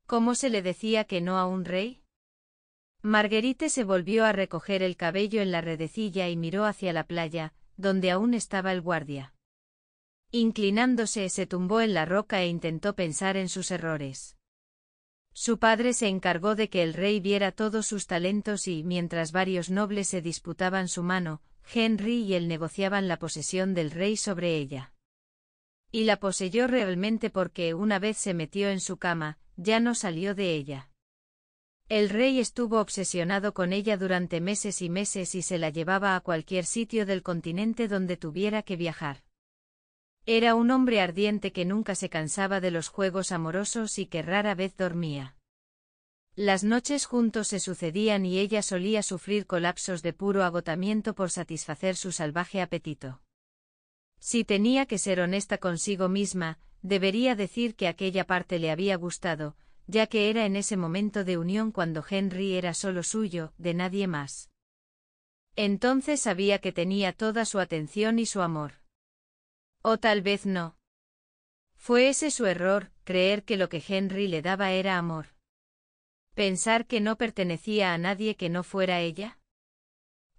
¿Cómo se le decía que no a un rey? Marguerite se volvió a recoger el cabello en la redecilla y miró hacia la playa, donde aún estaba el guardia. Inclinándose se tumbó en la roca e intentó pensar en sus errores. Su padre se encargó de que el rey viera todos sus talentos y, mientras varios nobles se disputaban su mano, Henry y él negociaban la posesión del rey sobre ella. Y la poseyó realmente porque, una vez se metió en su cama, ya no salió de ella. El rey estuvo obsesionado con ella durante meses y meses y se la llevaba a cualquier sitio del continente donde tuviera que viajar. Era un hombre ardiente que nunca se cansaba de los juegos amorosos y que rara vez dormía. Las noches juntos se sucedían y ella solía sufrir colapsos de puro agotamiento por satisfacer su salvaje apetito. Si tenía que ser honesta consigo misma, debería decir que aquella parte le había gustado, ya que era en ese momento de unión cuando Henry era solo suyo, de nadie más. Entonces sabía que tenía toda su atención y su amor. O tal vez no. Fue ese su error, creer que lo que Henry le daba era amor. Pensar que no pertenecía a nadie que no fuera ella.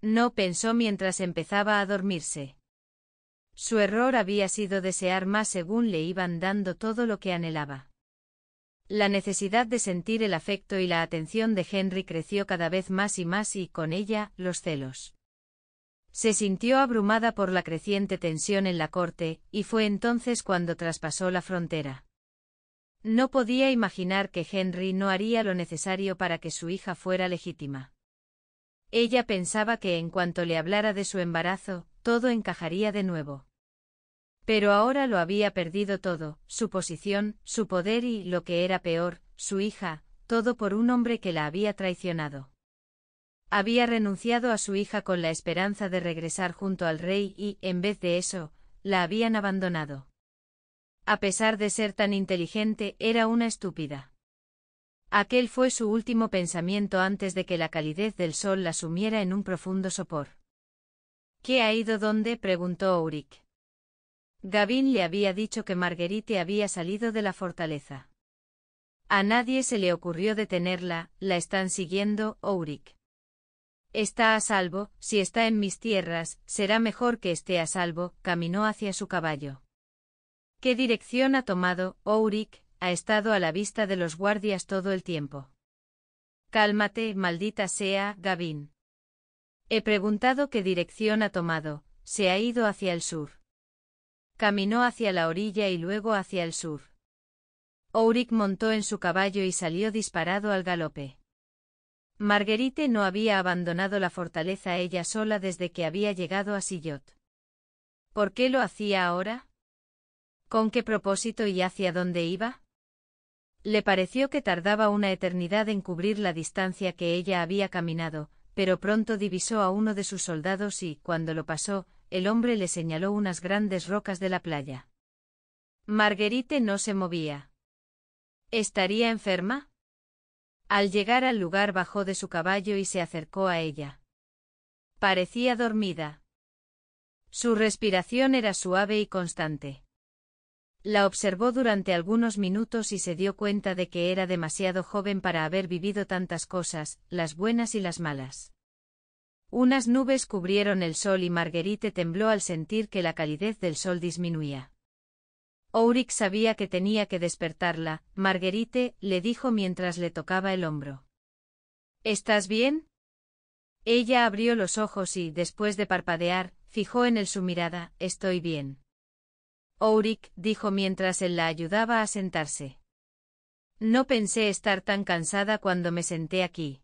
No pensó mientras empezaba a dormirse. Su error había sido desear más según le iban dando todo lo que anhelaba. La necesidad de sentir el afecto y la atención de Henry creció cada vez más y más y, con ella, los celos. Se sintió abrumada por la creciente tensión en la corte, y fue entonces cuando traspasó la frontera. No podía imaginar que Henry no haría lo necesario para que su hija fuera legítima. Ella pensaba que en cuanto le hablara de su embarazo, todo encajaría de nuevo. Pero ahora lo había perdido todo, su posición, su poder y, lo que era peor, su hija, todo por un hombre que la había traicionado. Había renunciado a su hija con la esperanza de regresar junto al rey y, en vez de eso, la habían abandonado. A pesar de ser tan inteligente, era una estúpida. Aquel fue su último pensamiento antes de que la calidez del sol la sumiera en un profundo sopor. ¿Qué ha ido dónde? preguntó Gavin le había dicho que Marguerite había salido de la fortaleza. A nadie se le ocurrió detenerla, la están siguiendo, Ourik. Está a salvo, si está en mis tierras, será mejor que esté a salvo, caminó hacia su caballo. ¿Qué dirección ha tomado, Ourik, Ha estado a la vista de los guardias todo el tiempo. Cálmate, maldita sea, Gavin. He preguntado qué dirección ha tomado, se ha ido hacia el sur. Caminó hacia la orilla y luego hacia el sur. Ouric montó en su caballo y salió disparado al galope. Marguerite no había abandonado la fortaleza ella sola desde que había llegado a Sillot. ¿Por qué lo hacía ahora? ¿Con qué propósito y hacia dónde iba? Le pareció que tardaba una eternidad en cubrir la distancia que ella había caminado, pero pronto divisó a uno de sus soldados y, cuando lo pasó, el hombre le señaló unas grandes rocas de la playa. Marguerite no se movía. ¿Estaría enferma? Al llegar al lugar bajó de su caballo y se acercó a ella. Parecía dormida. Su respiración era suave y constante. La observó durante algunos minutos y se dio cuenta de que era demasiado joven para haber vivido tantas cosas, las buenas y las malas. Unas nubes cubrieron el sol y Marguerite tembló al sentir que la calidez del sol disminuía. Auric sabía que tenía que despertarla, Marguerite, le dijo mientras le tocaba el hombro. ¿Estás bien? Ella abrió los ojos y, después de parpadear, fijó en él su mirada, estoy bien. Auric dijo mientras él la ayudaba a sentarse. No pensé estar tan cansada cuando me senté aquí.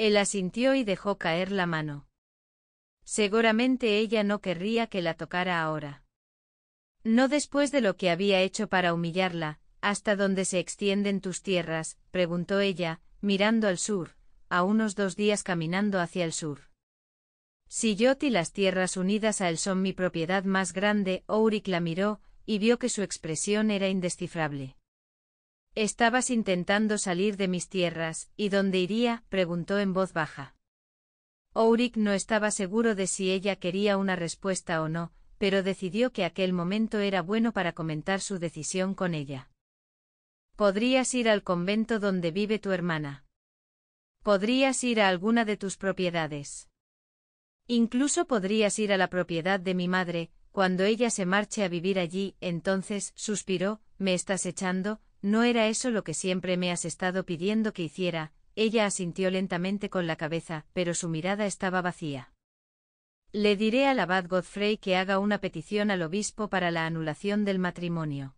Él asintió y dejó caer la mano. Seguramente ella no querría que la tocara ahora. No después de lo que había hecho para humillarla, ¿hasta dónde se extienden tus tierras? preguntó ella, mirando al sur, a unos dos días caminando hacia el sur. Si Yot y las tierras unidas a él son mi propiedad más grande, Ourik la miró, y vio que su expresión era indescifrable. Estabas intentando salir de mis tierras, ¿y dónde iría? preguntó en voz baja. Ourik no estaba seguro de si ella quería una respuesta o no, pero decidió que aquel momento era bueno para comentar su decisión con ella. Podrías ir al convento donde vive tu hermana. Podrías ir a alguna de tus propiedades. Incluso podrías ir a la propiedad de mi madre, cuando ella se marche a vivir allí, entonces, suspiró, ¿me estás echando? No era eso lo que siempre me has estado pidiendo que hiciera, ella asintió lentamente con la cabeza, pero su mirada estaba vacía. Le diré al abad Godfrey que haga una petición al obispo para la anulación del matrimonio.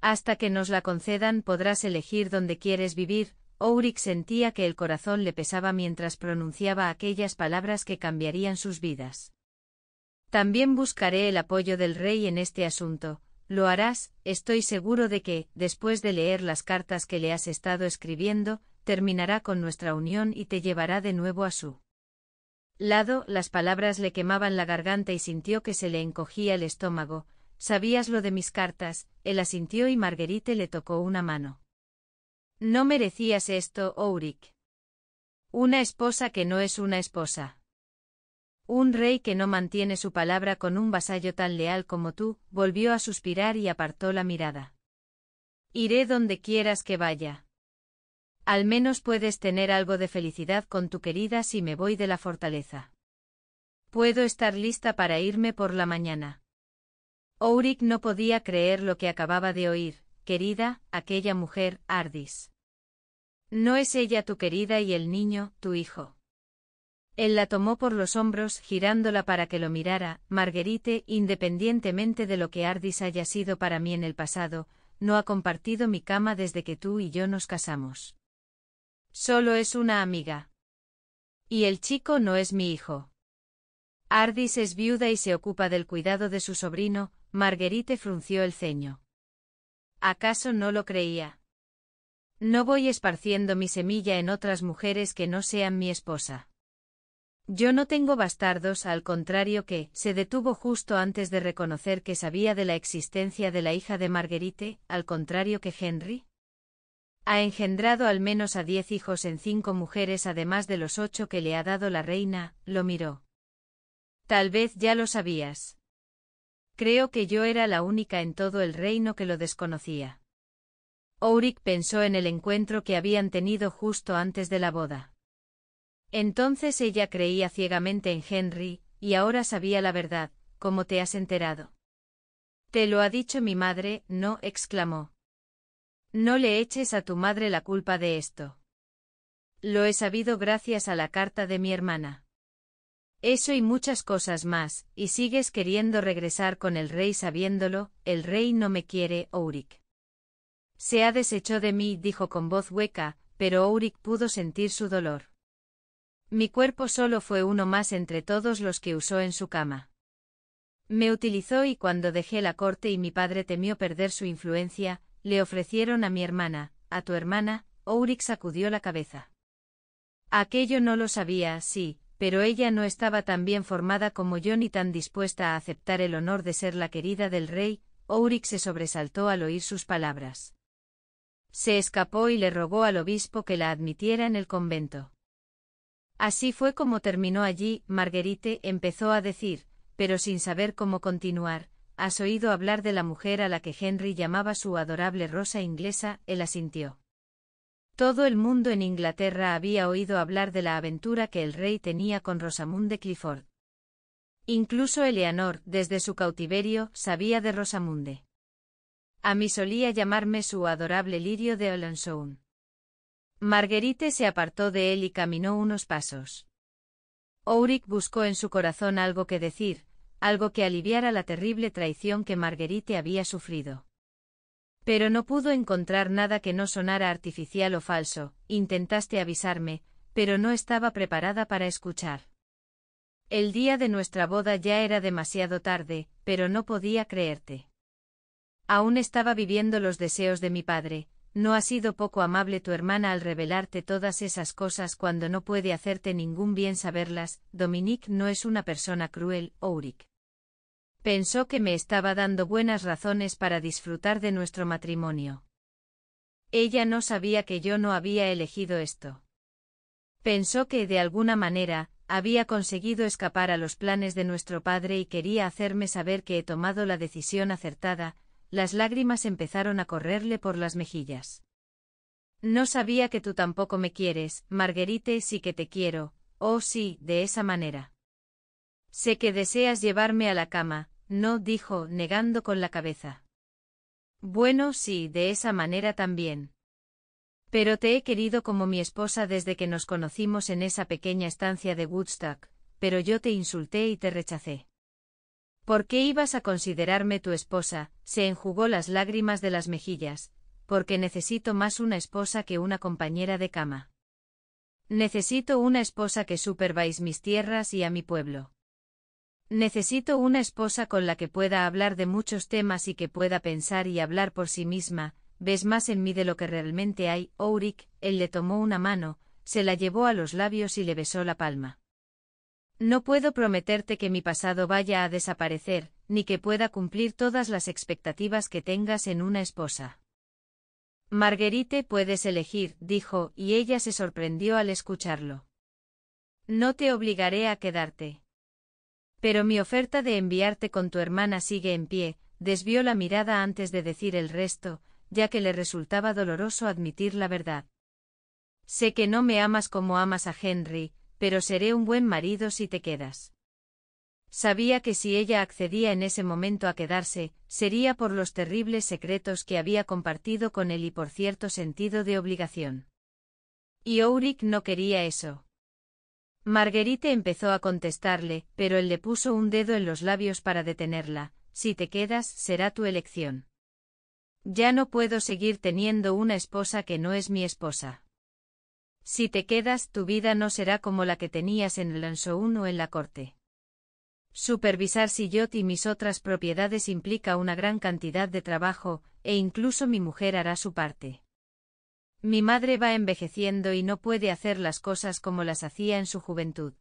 Hasta que nos la concedan podrás elegir dónde quieres vivir, Ourik sentía que el corazón le pesaba mientras pronunciaba aquellas palabras que cambiarían sus vidas. También buscaré el apoyo del rey en este asunto, lo harás, estoy seguro de que, después de leer las cartas que le has estado escribiendo, terminará con nuestra unión y te llevará de nuevo a su lado. Las palabras le quemaban la garganta y sintió que se le encogía el estómago. Sabías lo de mis cartas, él asintió y Marguerite le tocó una mano. No merecías esto, Uric. Una esposa que no es una esposa. Un rey que no mantiene su palabra con un vasallo tan leal como tú, volvió a suspirar y apartó la mirada. Iré donde quieras que vaya. Al menos puedes tener algo de felicidad con tu querida si me voy de la fortaleza. Puedo estar lista para irme por la mañana. Ourik no podía creer lo que acababa de oír, querida, aquella mujer, Ardis. No es ella tu querida y el niño, tu hijo. Él la tomó por los hombros, girándola para que lo mirara. Marguerite, independientemente de lo que Ardis haya sido para mí en el pasado, no ha compartido mi cama desde que tú y yo nos casamos. Solo es una amiga. Y el chico no es mi hijo. Ardis es viuda y se ocupa del cuidado de su sobrino, Marguerite frunció el ceño. ¿Acaso no lo creía? No voy esparciendo mi semilla en otras mujeres que no sean mi esposa. Yo no tengo bastardos, al contrario que, se detuvo justo antes de reconocer que sabía de la existencia de la hija de Marguerite, al contrario que Henry. Ha engendrado al menos a diez hijos en cinco mujeres además de los ocho que le ha dado la reina, lo miró. Tal vez ya lo sabías. Creo que yo era la única en todo el reino que lo desconocía. Uric pensó en el encuentro que habían tenido justo antes de la boda. Entonces ella creía ciegamente en Henry, y ahora sabía la verdad, como te has enterado. Te lo ha dicho mi madre, no, exclamó. No le eches a tu madre la culpa de esto. Lo he sabido gracias a la carta de mi hermana. Eso y muchas cosas más, y sigues queriendo regresar con el rey sabiéndolo, el rey no me quiere, Ourik. Se ha deshecho de mí, dijo con voz hueca, pero Ourik pudo sentir su dolor. Mi cuerpo solo fue uno más entre todos los que usó en su cama. Me utilizó y cuando dejé la corte y mi padre temió perder su influencia, le ofrecieron a mi hermana, a tu hermana, Ourix sacudió la cabeza. Aquello no lo sabía, sí, pero ella no estaba tan bien formada como yo ni tan dispuesta a aceptar el honor de ser la querida del rey, Ourix se sobresaltó al oír sus palabras. Se escapó y le rogó al obispo que la admitiera en el convento. Así fue como terminó allí, Marguerite empezó a decir, pero sin saber cómo continuar, ¿has oído hablar de la mujer a la que Henry llamaba su adorable rosa inglesa? Él asintió. Todo el mundo en Inglaterra había oído hablar de la aventura que el rey tenía con Rosamund de Clifford. Incluso Eleanor, desde su cautiverio, sabía de Rosamunde. A mí solía llamarme su adorable lirio de Marguerite se apartó de él y caminó unos pasos. Auric buscó en su corazón algo que decir, algo que aliviara la terrible traición que Marguerite había sufrido. Pero no pudo encontrar nada que no sonara artificial o falso, intentaste avisarme, pero no estaba preparada para escuchar. El día de nuestra boda ya era demasiado tarde, pero no podía creerte. Aún estaba viviendo los deseos de mi padre, no ha sido poco amable tu hermana al revelarte todas esas cosas cuando no puede hacerte ningún bien saberlas, Dominique no es una persona cruel, Auric. Pensó que me estaba dando buenas razones para disfrutar de nuestro matrimonio. Ella no sabía que yo no había elegido esto. Pensó que, de alguna manera, había conseguido escapar a los planes de nuestro padre y quería hacerme saber que he tomado la decisión acertada, las lágrimas empezaron a correrle por las mejillas. No sabía que tú tampoco me quieres, Marguerite, sí que te quiero, oh sí, de esa manera. Sé que deseas llevarme a la cama, no dijo, negando con la cabeza. Bueno, sí, de esa manera también. Pero te he querido como mi esposa desde que nos conocimos en esa pequeña estancia de Woodstock, pero yo te insulté y te rechacé. ¿Por qué ibas a considerarme tu esposa? Se enjugó las lágrimas de las mejillas, porque necesito más una esposa que una compañera de cama. Necesito una esposa que superváis mis tierras y a mi pueblo. Necesito una esposa con la que pueda hablar de muchos temas y que pueda pensar y hablar por sí misma, ves más en mí de lo que realmente hay. Ourik, él le tomó una mano, se la llevó a los labios y le besó la palma. No puedo prometerte que mi pasado vaya a desaparecer, ni que pueda cumplir todas las expectativas que tengas en una esposa. Marguerite puedes elegir, dijo, y ella se sorprendió al escucharlo. No te obligaré a quedarte. Pero mi oferta de enviarte con tu hermana sigue en pie, desvió la mirada antes de decir el resto, ya que le resultaba doloroso admitir la verdad. Sé que no me amas como amas a Henry, pero seré un buen marido si te quedas. Sabía que si ella accedía en ese momento a quedarse, sería por los terribles secretos que había compartido con él y por cierto sentido de obligación. Y Ulrich no quería eso. Marguerite empezó a contestarle, pero él le puso un dedo en los labios para detenerla, si te quedas será tu elección. Ya no puedo seguir teniendo una esposa que no es mi esposa. Si te quedas, tu vida no será como la que tenías en el Ansoun o en la corte. Supervisar Sillot y mis otras propiedades implica una gran cantidad de trabajo, e incluso mi mujer hará su parte. Mi madre va envejeciendo y no puede hacer las cosas como las hacía en su juventud.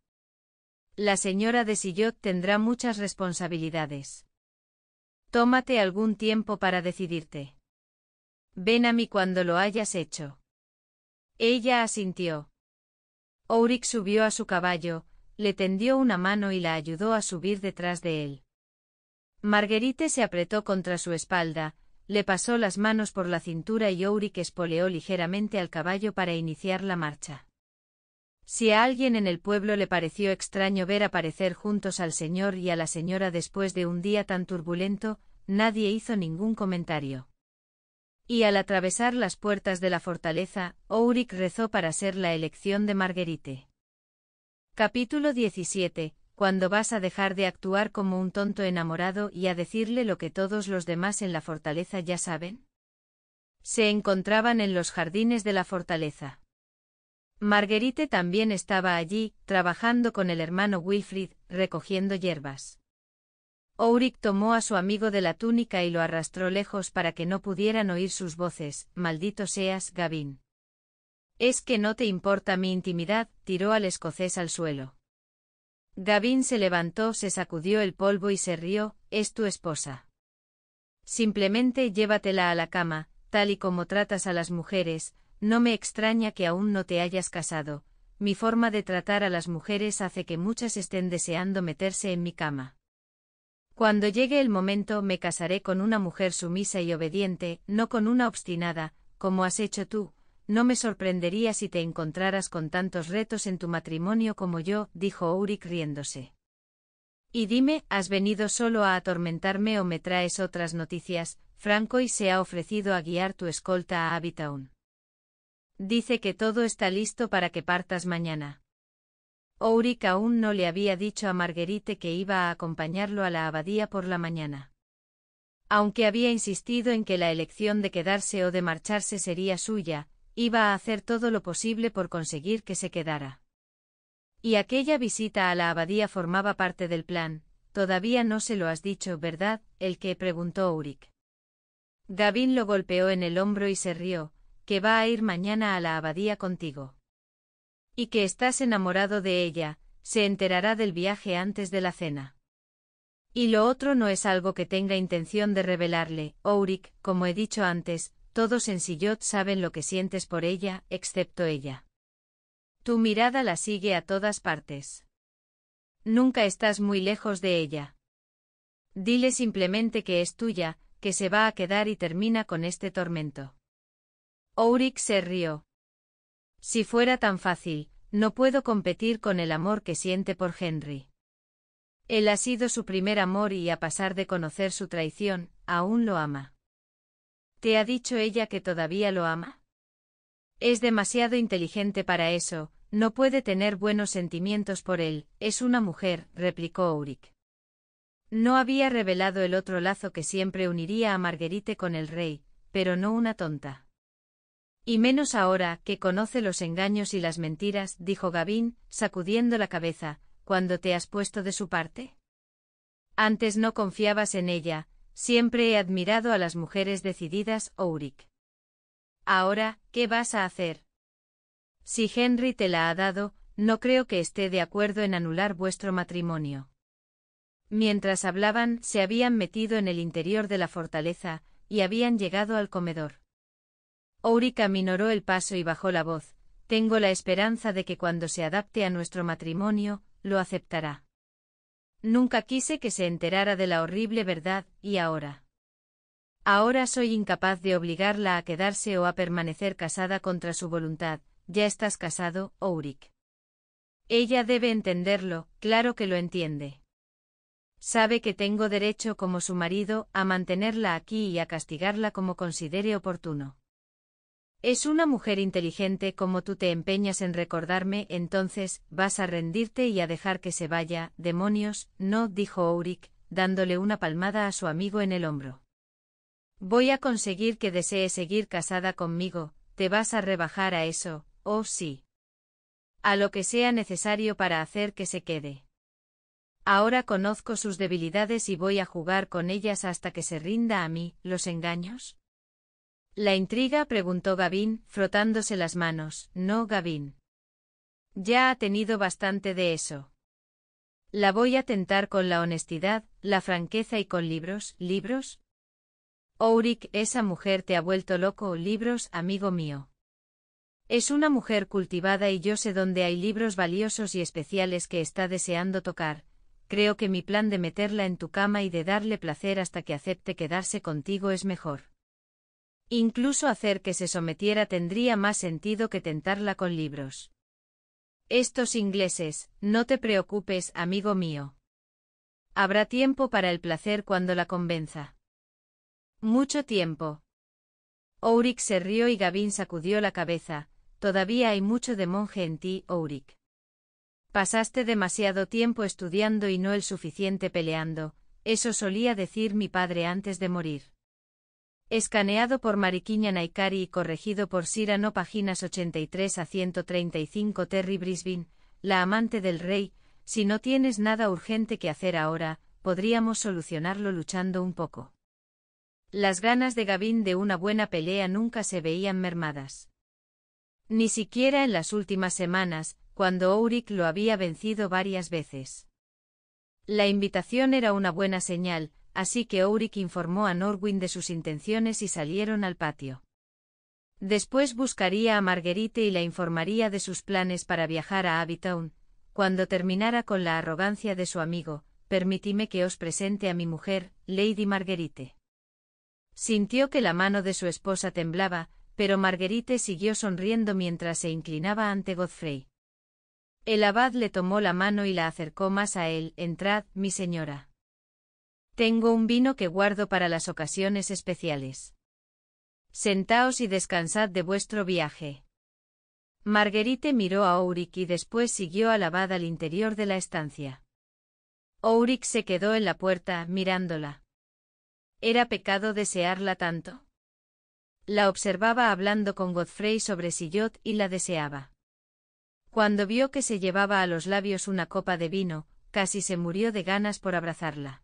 La señora de Sillot tendrá muchas responsabilidades. Tómate algún tiempo para decidirte. Ven a mí cuando lo hayas hecho. Ella asintió. Ourik subió a su caballo, le tendió una mano y la ayudó a subir detrás de él. Marguerite se apretó contra su espalda, le pasó las manos por la cintura y Ourik espoleó ligeramente al caballo para iniciar la marcha. Si a alguien en el pueblo le pareció extraño ver aparecer juntos al señor y a la señora después de un día tan turbulento, nadie hizo ningún comentario. Y al atravesar las puertas de la fortaleza, Ulrich rezó para ser la elección de Marguerite. Capítulo 17. Cuando vas a dejar de actuar como un tonto enamorado y a decirle lo que todos los demás en la fortaleza ya saben. Se encontraban en los jardines de la fortaleza. Marguerite también estaba allí, trabajando con el hermano Wilfrid, recogiendo hierbas. Ourik tomó a su amigo de la túnica y lo arrastró lejos para que no pudieran oír sus voces. Maldito seas, Gavin. Es que no te importa mi intimidad, tiró al escocés al suelo. Gavin se levantó, se sacudió el polvo y se rió, es tu esposa. Simplemente llévatela a la cama, tal y como tratas a las mujeres, no me extraña que aún no te hayas casado, mi forma de tratar a las mujeres hace que muchas estén deseando meterse en mi cama. Cuando llegue el momento me casaré con una mujer sumisa y obediente, no con una obstinada, como has hecho tú, no me sorprendería si te encontraras con tantos retos en tu matrimonio como yo, dijo Ulrich riéndose. Y dime, ¿has venido solo a atormentarme o me traes otras noticias? Franco, y se ha ofrecido a guiar tu escolta a Abitown. Dice que todo está listo para que partas mañana. Uric aún no le había dicho a Marguerite que iba a acompañarlo a la abadía por la mañana. Aunque había insistido en que la elección de quedarse o de marcharse sería suya, iba a hacer todo lo posible por conseguir que se quedara. Y aquella visita a la abadía formaba parte del plan, todavía no se lo has dicho, ¿verdad? el que preguntó Uric. Gavin lo golpeó en el hombro y se rió, que va a ir mañana a la abadía contigo y que estás enamorado de ella, se enterará del viaje antes de la cena. Y lo otro no es algo que tenga intención de revelarle, Auric, como he dicho antes, todos en Sillot saben lo que sientes por ella, excepto ella. Tu mirada la sigue a todas partes. Nunca estás muy lejos de ella. Dile simplemente que es tuya, que se va a quedar y termina con este tormento. Auric se rió, si fuera tan fácil, no puedo competir con el amor que siente por Henry. Él ha sido su primer amor y a pasar de conocer su traición, aún lo ama. ¿Te ha dicho ella que todavía lo ama? Es demasiado inteligente para eso, no puede tener buenos sentimientos por él, es una mujer, replicó Ulrich. No había revelado el otro lazo que siempre uniría a Marguerite con el rey, pero no una tonta. Y menos ahora, que conoce los engaños y las mentiras, dijo Gavín, sacudiendo la cabeza, cuando te has puesto de su parte. Antes no confiabas en ella, siempre he admirado a las mujeres decididas, Ourik. Ahora, ¿qué vas a hacer? Si Henry te la ha dado, no creo que esté de acuerdo en anular vuestro matrimonio. Mientras hablaban, se habían metido en el interior de la fortaleza, y habían llegado al comedor. Ourika minoró el paso y bajó la voz, tengo la esperanza de que cuando se adapte a nuestro matrimonio, lo aceptará. Nunca quise que se enterara de la horrible verdad, y ahora. Ahora soy incapaz de obligarla a quedarse o a permanecer casada contra su voluntad, ya estás casado, Ourik. Ella debe entenderlo, claro que lo entiende. Sabe que tengo derecho como su marido a mantenerla aquí y a castigarla como considere oportuno. Es una mujer inteligente como tú te empeñas en recordarme, entonces, vas a rendirte y a dejar que se vaya, demonios, no, dijo Auric, dándole una palmada a su amigo en el hombro. Voy a conseguir que desee seguir casada conmigo, te vas a rebajar a eso, oh sí. A lo que sea necesario para hacer que se quede. Ahora conozco sus debilidades y voy a jugar con ellas hasta que se rinda a mí, los engaños. ¿La intriga? preguntó Gavín, frotándose las manos. No, Gavín. Ya ha tenido bastante de eso. La voy a tentar con la honestidad, la franqueza y con libros, libros. Auric, esa mujer te ha vuelto loco, libros, amigo mío. Es una mujer cultivada y yo sé dónde hay libros valiosos y especiales que está deseando tocar. Creo que mi plan de meterla en tu cama y de darle placer hasta que acepte quedarse contigo es mejor. Incluso hacer que se sometiera tendría más sentido que tentarla con libros. Estos ingleses, no te preocupes, amigo mío. Habrá tiempo para el placer cuando la convenza. Mucho tiempo. Uric se rió y Gavin sacudió la cabeza. Todavía hay mucho de monje en ti, Uric. Pasaste demasiado tiempo estudiando y no el suficiente peleando, eso solía decir mi padre antes de morir. Escaneado por Mariquiña Naikari y corregido por Cyrano páginas 83 a 135 Terry Brisbane, la amante del rey, si no tienes nada urgente que hacer ahora, podríamos solucionarlo luchando un poco. Las ganas de Gavin de una buena pelea nunca se veían mermadas. Ni siquiera en las últimas semanas, cuando Auric lo había vencido varias veces. La invitación era una buena señal, así que Ulrik informó a Norwin de sus intenciones y salieron al patio. Después buscaría a Marguerite y la informaría de sus planes para viajar a Abitown, cuando terminara con la arrogancia de su amigo, permitime que os presente a mi mujer, Lady Marguerite. Sintió que la mano de su esposa temblaba, pero Marguerite siguió sonriendo mientras se inclinaba ante Godfrey. El abad le tomó la mano y la acercó más a él, entrad, mi señora. Tengo un vino que guardo para las ocasiones especiales. Sentaos y descansad de vuestro viaje. Marguerite miró a Ourik y después siguió alabada al interior de la estancia. Ourik se quedó en la puerta, mirándola. ¿Era pecado desearla tanto? La observaba hablando con Godfrey sobre Sillot y la deseaba. Cuando vio que se llevaba a los labios una copa de vino, casi se murió de ganas por abrazarla.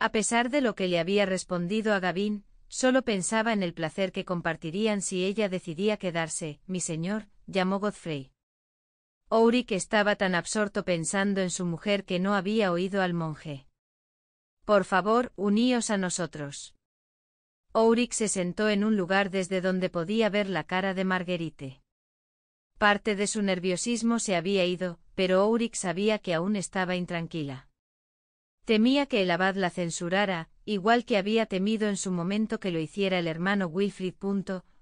A pesar de lo que le había respondido a Gavín, solo pensaba en el placer que compartirían si ella decidía quedarse, mi señor, llamó Godfrey. Ourik estaba tan absorto pensando en su mujer que no había oído al monje. Por favor, uníos a nosotros. Ourik se sentó en un lugar desde donde podía ver la cara de Marguerite. Parte de su nerviosismo se había ido, pero Ourik sabía que aún estaba intranquila. Temía que el abad la censurara, igual que había temido en su momento que lo hiciera el hermano Wilfrid.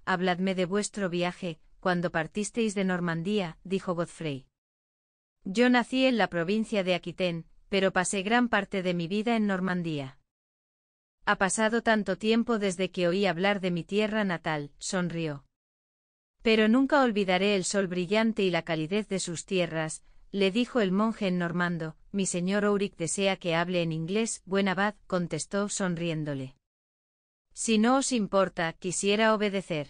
Habladme de vuestro viaje, cuando partisteis de Normandía, dijo Godfrey. Yo nací en la provincia de Aquitén, pero pasé gran parte de mi vida en Normandía. Ha pasado tanto tiempo desde que oí hablar de mi tierra natal, sonrió. Pero nunca olvidaré el sol brillante y la calidez de sus tierras, le dijo el monje en normando, mi señor Ouric desea que hable en inglés, buen abad, contestó sonriéndole. Si no os importa, quisiera obedecer.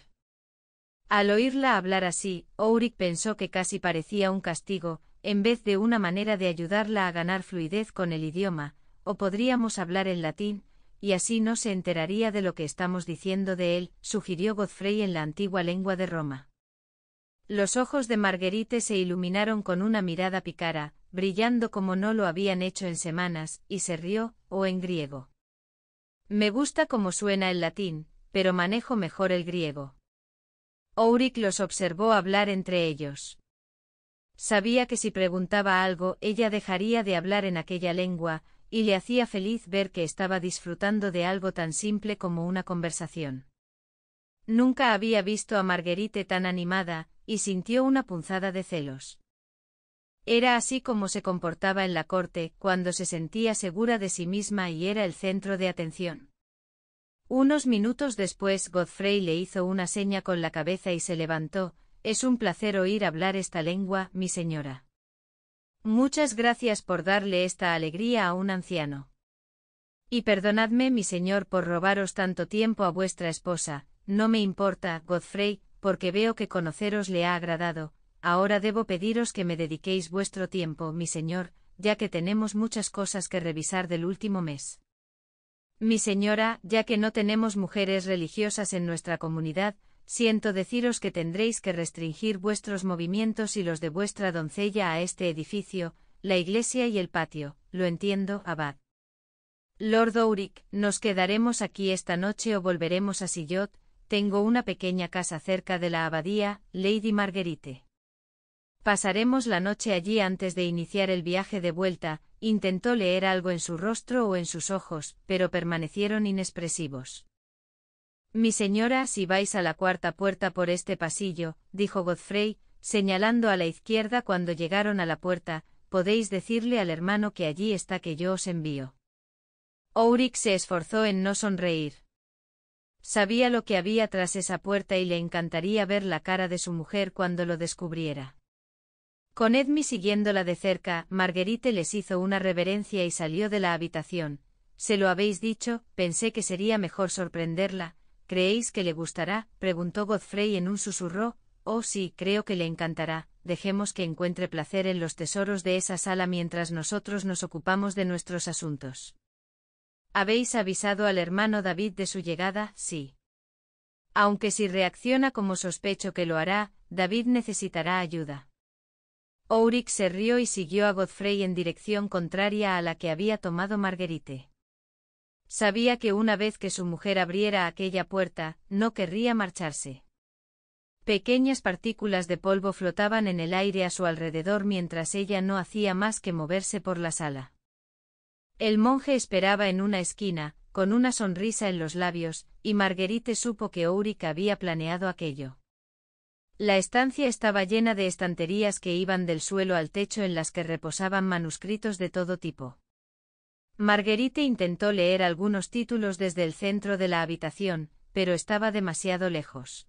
Al oírla hablar así, Ouric pensó que casi parecía un castigo, en vez de una manera de ayudarla a ganar fluidez con el idioma, o podríamos hablar en latín, y así no se enteraría de lo que estamos diciendo de él, sugirió Godfrey en la antigua lengua de Roma. Los ojos de Marguerite se iluminaron con una mirada picara, brillando como no lo habían hecho en semanas, y se rió, o en griego. Me gusta como suena el latín, pero manejo mejor el griego. Ourik los observó hablar entre ellos. Sabía que si preguntaba algo ella dejaría de hablar en aquella lengua, y le hacía feliz ver que estaba disfrutando de algo tan simple como una conversación. Nunca había visto a Marguerite tan animada, y sintió una punzada de celos. Era así como se comportaba en la corte, cuando se sentía segura de sí misma y era el centro de atención. Unos minutos después Godfrey le hizo una seña con la cabeza y se levantó, es un placer oír hablar esta lengua, mi señora. Muchas gracias por darle esta alegría a un anciano. Y perdonadme, mi señor, por robaros tanto tiempo a vuestra esposa, no me importa, Godfrey, porque veo que conoceros le ha agradado, ahora debo pediros que me dediquéis vuestro tiempo, mi señor, ya que tenemos muchas cosas que revisar del último mes. Mi señora, ya que no tenemos mujeres religiosas en nuestra comunidad, siento deciros que tendréis que restringir vuestros movimientos y los de vuestra doncella a este edificio, la iglesia y el patio, lo entiendo, abad. Lord uric nos quedaremos aquí esta noche o volveremos a Sillot, tengo una pequeña casa cerca de la abadía, Lady Marguerite. Pasaremos la noche allí antes de iniciar el viaje de vuelta, intentó leer algo en su rostro o en sus ojos, pero permanecieron inexpresivos. Mi señora, si vais a la cuarta puerta por este pasillo, dijo Godfrey, señalando a la izquierda cuando llegaron a la puerta, podéis decirle al hermano que allí está que yo os envío. Auric se esforzó en no sonreír. Sabía lo que había tras esa puerta y le encantaría ver la cara de su mujer cuando lo descubriera. Con Edmi siguiéndola de cerca, Marguerite les hizo una reverencia y salió de la habitación. Se lo habéis dicho, pensé que sería mejor sorprenderla. ¿Creéis que le gustará? preguntó Godfrey en un susurro. Oh sí, creo que le encantará. Dejemos que encuentre placer en los tesoros de esa sala mientras nosotros nos ocupamos de nuestros asuntos. Habéis avisado al hermano David de su llegada, sí. Aunque si reacciona como sospecho que lo hará, David necesitará ayuda. Auric se rió y siguió a Godfrey en dirección contraria a la que había tomado Marguerite. Sabía que una vez que su mujer abriera aquella puerta, no querría marcharse. Pequeñas partículas de polvo flotaban en el aire a su alrededor mientras ella no hacía más que moverse por la sala. El monje esperaba en una esquina, con una sonrisa en los labios, y Marguerite supo que Ouric había planeado aquello. La estancia estaba llena de estanterías que iban del suelo al techo en las que reposaban manuscritos de todo tipo. Marguerite intentó leer algunos títulos desde el centro de la habitación, pero estaba demasiado lejos.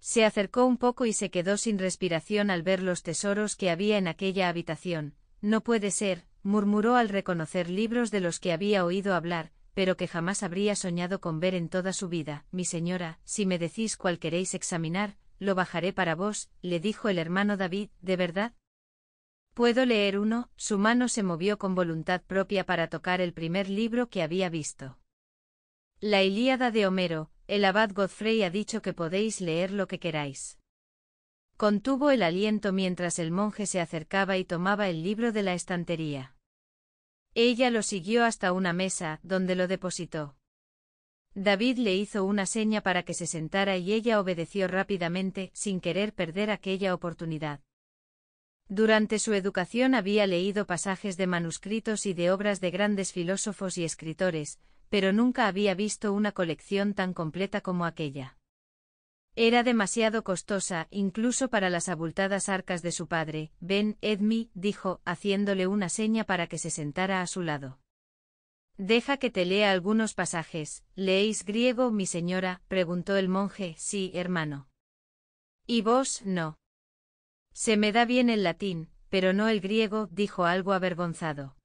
Se acercó un poco y se quedó sin respiración al ver los tesoros que había en aquella habitación. No puede ser, murmuró al reconocer libros de los que había oído hablar, pero que jamás habría soñado con ver en toda su vida. Mi señora, si me decís cuál queréis examinar, lo bajaré para vos, le dijo el hermano David, ¿de verdad? ¿Puedo leer uno? Su mano se movió con voluntad propia para tocar el primer libro que había visto. La Ilíada de Homero, el abad Godfrey ha dicho que podéis leer lo que queráis. Contuvo el aliento mientras el monje se acercaba y tomaba el libro de la estantería. Ella lo siguió hasta una mesa, donde lo depositó. David le hizo una seña para que se sentara y ella obedeció rápidamente, sin querer perder aquella oportunidad. Durante su educación había leído pasajes de manuscritos y de obras de grandes filósofos y escritores, pero nunca había visto una colección tan completa como aquella. Era demasiado costosa, incluso para las abultadas arcas de su padre. Ben, Edmi, dijo, haciéndole una seña para que se sentara a su lado. Deja que te lea algunos pasajes. ¿Leéis griego, mi señora? preguntó el monje. Sí, hermano. ¿Y vos, no? Se me da bien el latín, pero no el griego, dijo algo avergonzado.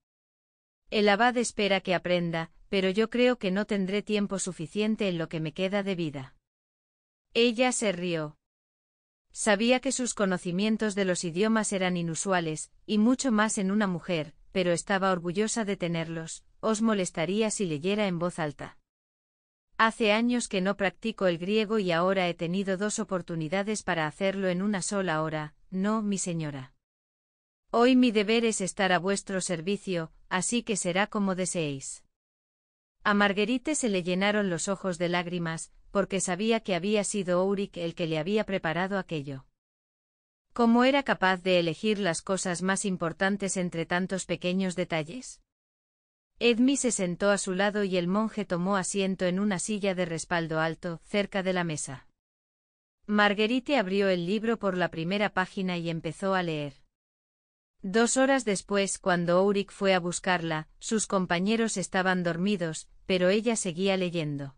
El abad espera que aprenda, pero yo creo que no tendré tiempo suficiente en lo que me queda de vida. Ella se rió. Sabía que sus conocimientos de los idiomas eran inusuales, y mucho más en una mujer, pero estaba orgullosa de tenerlos. Os molestaría si leyera en voz alta. Hace años que no practico el griego y ahora he tenido dos oportunidades para hacerlo en una sola hora, no, mi señora. Hoy mi deber es estar a vuestro servicio, así que será como deseéis. A Marguerite se le llenaron los ojos de lágrimas, porque sabía que había sido Uric el que le había preparado aquello. ¿Cómo era capaz de elegir las cosas más importantes entre tantos pequeños detalles? Edmi se sentó a su lado y el monje tomó asiento en una silla de respaldo alto, cerca de la mesa. Marguerite abrió el libro por la primera página y empezó a leer. Dos horas después, cuando Uric fue a buscarla, sus compañeros estaban dormidos, pero ella seguía leyendo.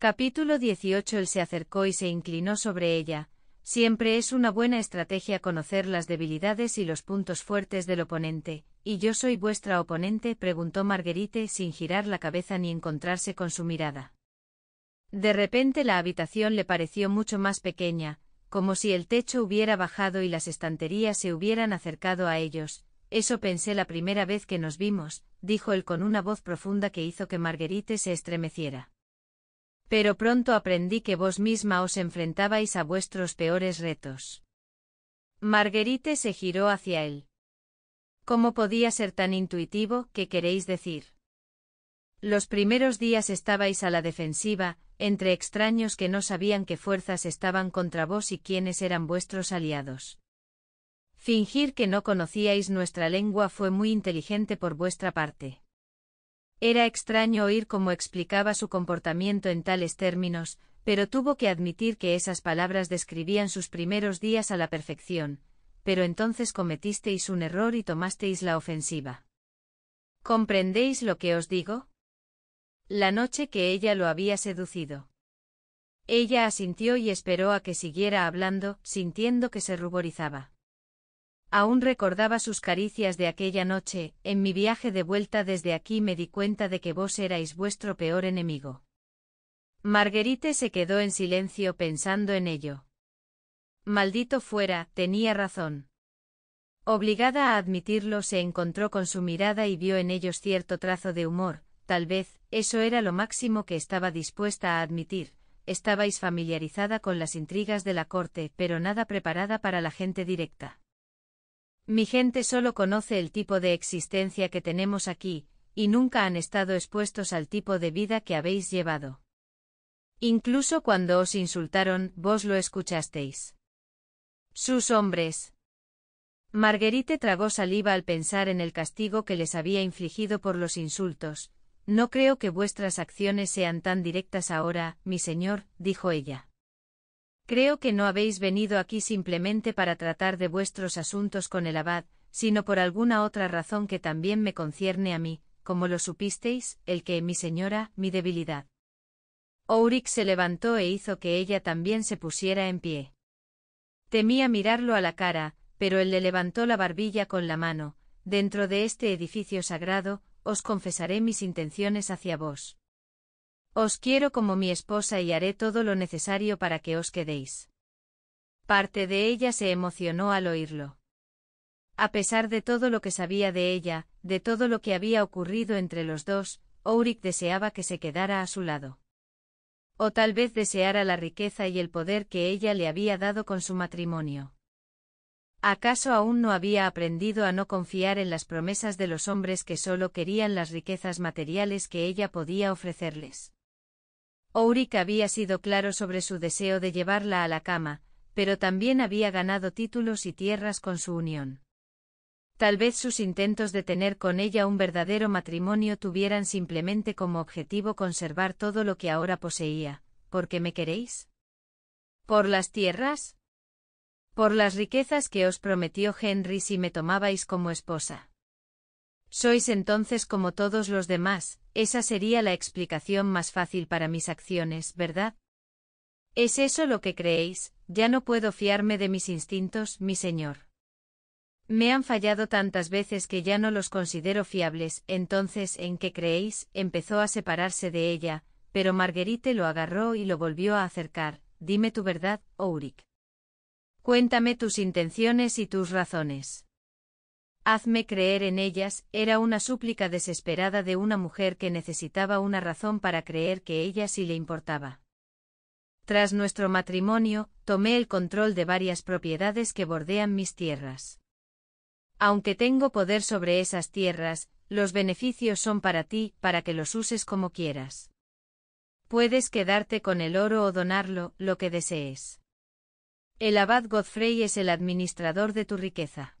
Capítulo 18 Él se acercó y se inclinó sobre ella. Siempre es una buena estrategia conocer las debilidades y los puntos fuertes del oponente. ¿Y yo soy vuestra oponente? preguntó Marguerite sin girar la cabeza ni encontrarse con su mirada. De repente la habitación le pareció mucho más pequeña, como si el techo hubiera bajado y las estanterías se hubieran acercado a ellos. Eso pensé la primera vez que nos vimos, dijo él con una voz profunda que hizo que Marguerite se estremeciera. Pero pronto aprendí que vos misma os enfrentabais a vuestros peores retos. Marguerite se giró hacia él. ¿Cómo podía ser tan intuitivo, qué queréis decir? Los primeros días estabais a la defensiva, entre extraños que no sabían qué fuerzas estaban contra vos y quiénes eran vuestros aliados. Fingir que no conocíais nuestra lengua fue muy inteligente por vuestra parte. Era extraño oír cómo explicaba su comportamiento en tales términos, pero tuvo que admitir que esas palabras describían sus primeros días a la perfección, pero entonces cometisteis un error y tomasteis la ofensiva. ¿Comprendéis lo que os digo? La noche que ella lo había seducido. Ella asintió y esperó a que siguiera hablando, sintiendo que se ruborizaba. Aún recordaba sus caricias de aquella noche, en mi viaje de vuelta desde aquí me di cuenta de que vos erais vuestro peor enemigo. Marguerite se quedó en silencio pensando en ello. Maldito fuera, tenía razón. Obligada a admitirlo se encontró con su mirada y vio en ellos cierto trazo de humor, tal vez, eso era lo máximo que estaba dispuesta a admitir, estabais familiarizada con las intrigas de la corte, pero nada preparada para la gente directa. Mi gente solo conoce el tipo de existencia que tenemos aquí, y nunca han estado expuestos al tipo de vida que habéis llevado. Incluso cuando os insultaron, vos lo escuchasteis. Sus hombres. Marguerite tragó saliva al pensar en el castigo que les había infligido por los insultos. No creo que vuestras acciones sean tan directas ahora, mi señor, dijo ella. Creo que no habéis venido aquí simplemente para tratar de vuestros asuntos con el abad, sino por alguna otra razón que también me concierne a mí, como lo supisteis, el que, mi señora, mi debilidad. Ourik se levantó e hizo que ella también se pusiera en pie. Temía mirarlo a la cara, pero él le levantó la barbilla con la mano, dentro de este edificio sagrado, os confesaré mis intenciones hacia vos. Os quiero como mi esposa y haré todo lo necesario para que os quedéis. Parte de ella se emocionó al oírlo. A pesar de todo lo que sabía de ella, de todo lo que había ocurrido entre los dos, Ulrich deseaba que se quedara a su lado. O tal vez deseara la riqueza y el poder que ella le había dado con su matrimonio. ¿Acaso aún no había aprendido a no confiar en las promesas de los hombres que solo querían las riquezas materiales que ella podía ofrecerles? Ouric había sido claro sobre su deseo de llevarla a la cama, pero también había ganado títulos y tierras con su unión. Tal vez sus intentos de tener con ella un verdadero matrimonio tuvieran simplemente como objetivo conservar todo lo que ahora poseía, ¿por qué me queréis. ¿Por las tierras? Por las riquezas que os prometió Henry si me tomabais como esposa. Sois entonces como todos los demás, esa sería la explicación más fácil para mis acciones, ¿verdad? ¿Es eso lo que creéis? Ya no puedo fiarme de mis instintos, mi señor. Me han fallado tantas veces que ya no los considero fiables, entonces, ¿en qué creéis? Empezó a separarse de ella, pero Marguerite lo agarró y lo volvió a acercar. Dime tu verdad, Ourik. Cuéntame tus intenciones y tus razones. Hazme creer en ellas, era una súplica desesperada de una mujer que necesitaba una razón para creer que ella sí le importaba. Tras nuestro matrimonio, tomé el control de varias propiedades que bordean mis tierras. Aunque tengo poder sobre esas tierras, los beneficios son para ti, para que los uses como quieras. Puedes quedarte con el oro o donarlo, lo que desees. El abad Godfrey es el administrador de tu riqueza.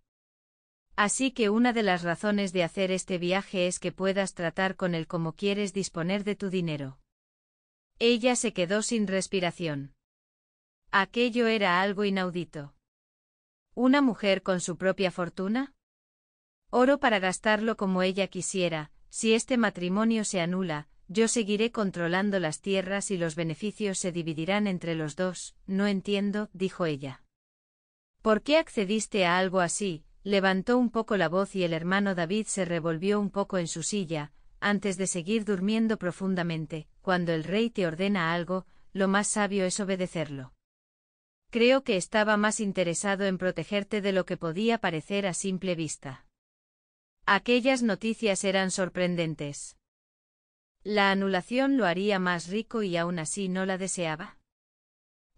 Así que una de las razones de hacer este viaje es que puedas tratar con él como quieres disponer de tu dinero. Ella se quedó sin respiración. Aquello era algo inaudito. ¿Una mujer con su propia fortuna? Oro para gastarlo como ella quisiera, si este matrimonio se anula, yo seguiré controlando las tierras y los beneficios se dividirán entre los dos, no entiendo, dijo ella. ¿Por qué accediste a algo así, Levantó un poco la voz y el hermano David se revolvió un poco en su silla, antes de seguir durmiendo profundamente, cuando el rey te ordena algo, lo más sabio es obedecerlo. Creo que estaba más interesado en protegerte de lo que podía parecer a simple vista. Aquellas noticias eran sorprendentes. La anulación lo haría más rico y aún así no la deseaba.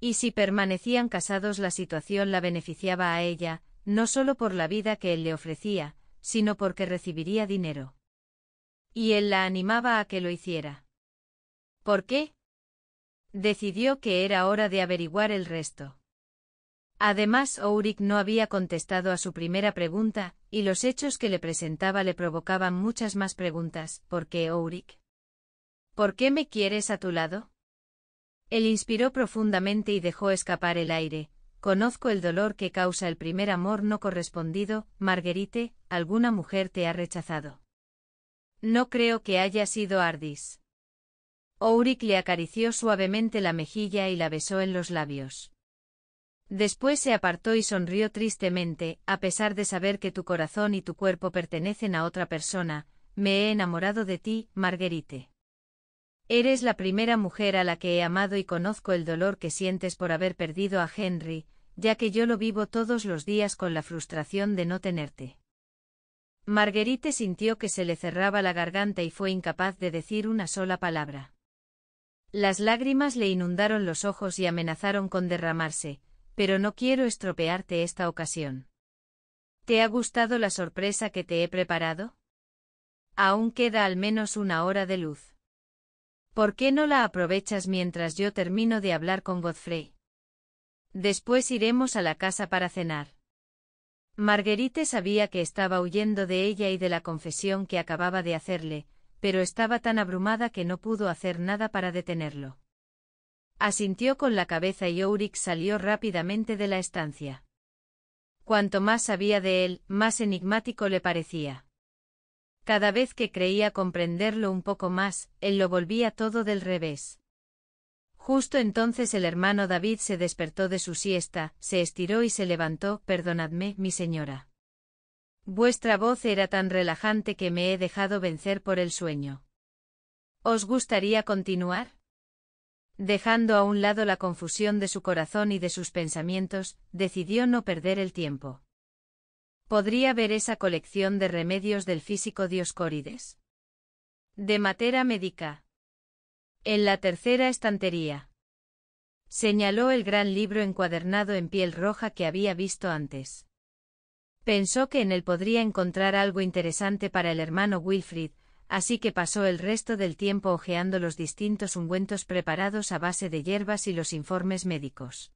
Y si permanecían casados la situación la beneficiaba a ella, no solo por la vida que él le ofrecía, sino porque recibiría dinero. Y él la animaba a que lo hiciera. ¿Por qué? Decidió que era hora de averiguar el resto. Además, Ouric no había contestado a su primera pregunta, y los hechos que le presentaba le provocaban muchas más preguntas. ¿Por qué, ¿Por qué me quieres a tu lado? Él inspiró profundamente y dejó escapar el aire, Conozco el dolor que causa el primer amor no correspondido, Marguerite, alguna mujer te ha rechazado. No creo que haya sido Ardis. Ourik le acarició suavemente la mejilla y la besó en los labios. Después se apartó y sonrió tristemente, a pesar de saber que tu corazón y tu cuerpo pertenecen a otra persona, me he enamorado de ti, Marguerite. Eres la primera mujer a la que he amado y conozco el dolor que sientes por haber perdido a Henry, ya que yo lo vivo todos los días con la frustración de no tenerte. Marguerite sintió que se le cerraba la garganta y fue incapaz de decir una sola palabra. Las lágrimas le inundaron los ojos y amenazaron con derramarse, pero no quiero estropearte esta ocasión. ¿Te ha gustado la sorpresa que te he preparado? Aún queda al menos una hora de luz. ¿Por qué no la aprovechas mientras yo termino de hablar con Godfrey? Después iremos a la casa para cenar. Marguerite sabía que estaba huyendo de ella y de la confesión que acababa de hacerle, pero estaba tan abrumada que no pudo hacer nada para detenerlo. Asintió con la cabeza y Ulrich salió rápidamente de la estancia. Cuanto más sabía de él, más enigmático le parecía. Cada vez que creía comprenderlo un poco más, él lo volvía todo del revés. Justo entonces el hermano David se despertó de su siesta, se estiró y se levantó, perdonadme, mi señora. Vuestra voz era tan relajante que me he dejado vencer por el sueño. ¿Os gustaría continuar? Dejando a un lado la confusión de su corazón y de sus pensamientos, decidió no perder el tiempo. Podría ver esa colección de remedios del físico Dioscórides. De materia Médica. En la tercera estantería. Señaló el gran libro encuadernado en piel roja que había visto antes. Pensó que en él podría encontrar algo interesante para el hermano Wilfrid, así que pasó el resto del tiempo hojeando los distintos ungüentos preparados a base de hierbas y los informes médicos.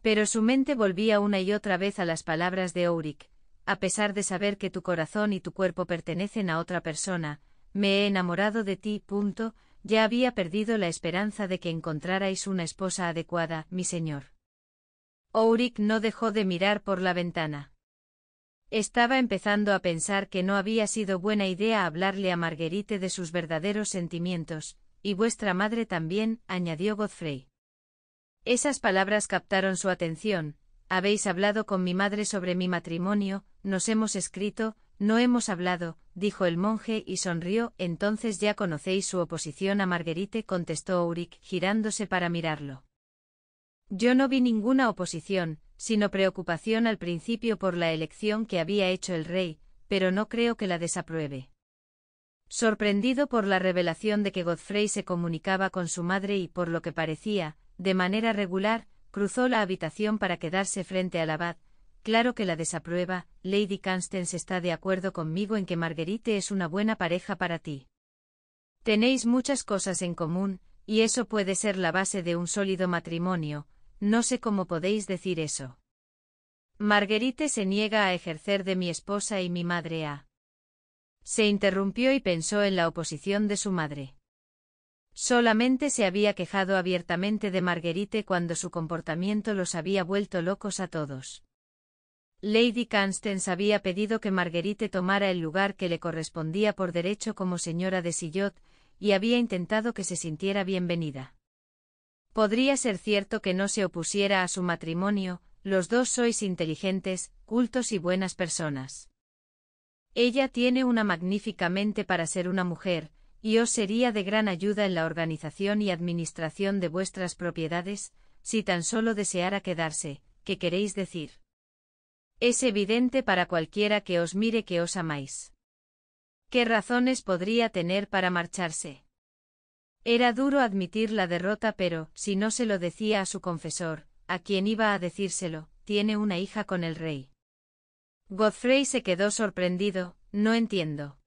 Pero su mente volvía una y otra vez a las palabras de Ourik a pesar de saber que tu corazón y tu cuerpo pertenecen a otra persona, me he enamorado de ti. Punto, ya había perdido la esperanza de que encontrarais una esposa adecuada, mi señor. Ourik no dejó de mirar por la ventana. Estaba empezando a pensar que no había sido buena idea hablarle a Marguerite de sus verdaderos sentimientos, y vuestra madre también, añadió Godfrey. Esas palabras captaron su atención, habéis hablado con mi madre sobre mi matrimonio, nos hemos escrito, no hemos hablado, dijo el monje y sonrió, entonces ya conocéis su oposición a Marguerite, contestó Auric, girándose para mirarlo. Yo no vi ninguna oposición, sino preocupación al principio por la elección que había hecho el rey, pero no creo que la desapruebe. Sorprendido por la revelación de que Godfrey se comunicaba con su madre y, por lo que parecía, de manera regular, Cruzó la habitación para quedarse frente al abad. Claro que la desaprueba, Lady Constance está de acuerdo conmigo en que Marguerite es una buena pareja para ti. Tenéis muchas cosas en común, y eso puede ser la base de un sólido matrimonio, no sé cómo podéis decir eso. Marguerite se niega a ejercer de mi esposa y mi madre a. Se interrumpió y pensó en la oposición de su madre. Solamente se había quejado abiertamente de Marguerite cuando su comportamiento los había vuelto locos a todos. Lady Constance había pedido que Marguerite tomara el lugar que le correspondía por derecho como señora de Sillot, y había intentado que se sintiera bienvenida. Podría ser cierto que no se opusiera a su matrimonio, los dos sois inteligentes, cultos y buenas personas. Ella tiene una magnífica mente para ser una mujer, y os sería de gran ayuda en la organización y administración de vuestras propiedades, si tan solo deseara quedarse, ¿qué queréis decir? Es evidente para cualquiera que os mire que os amáis. ¿Qué razones podría tener para marcharse? Era duro admitir la derrota, pero, si no se lo decía a su confesor, a quien iba a decírselo, tiene una hija con el rey. Godfrey se quedó sorprendido, no entiendo.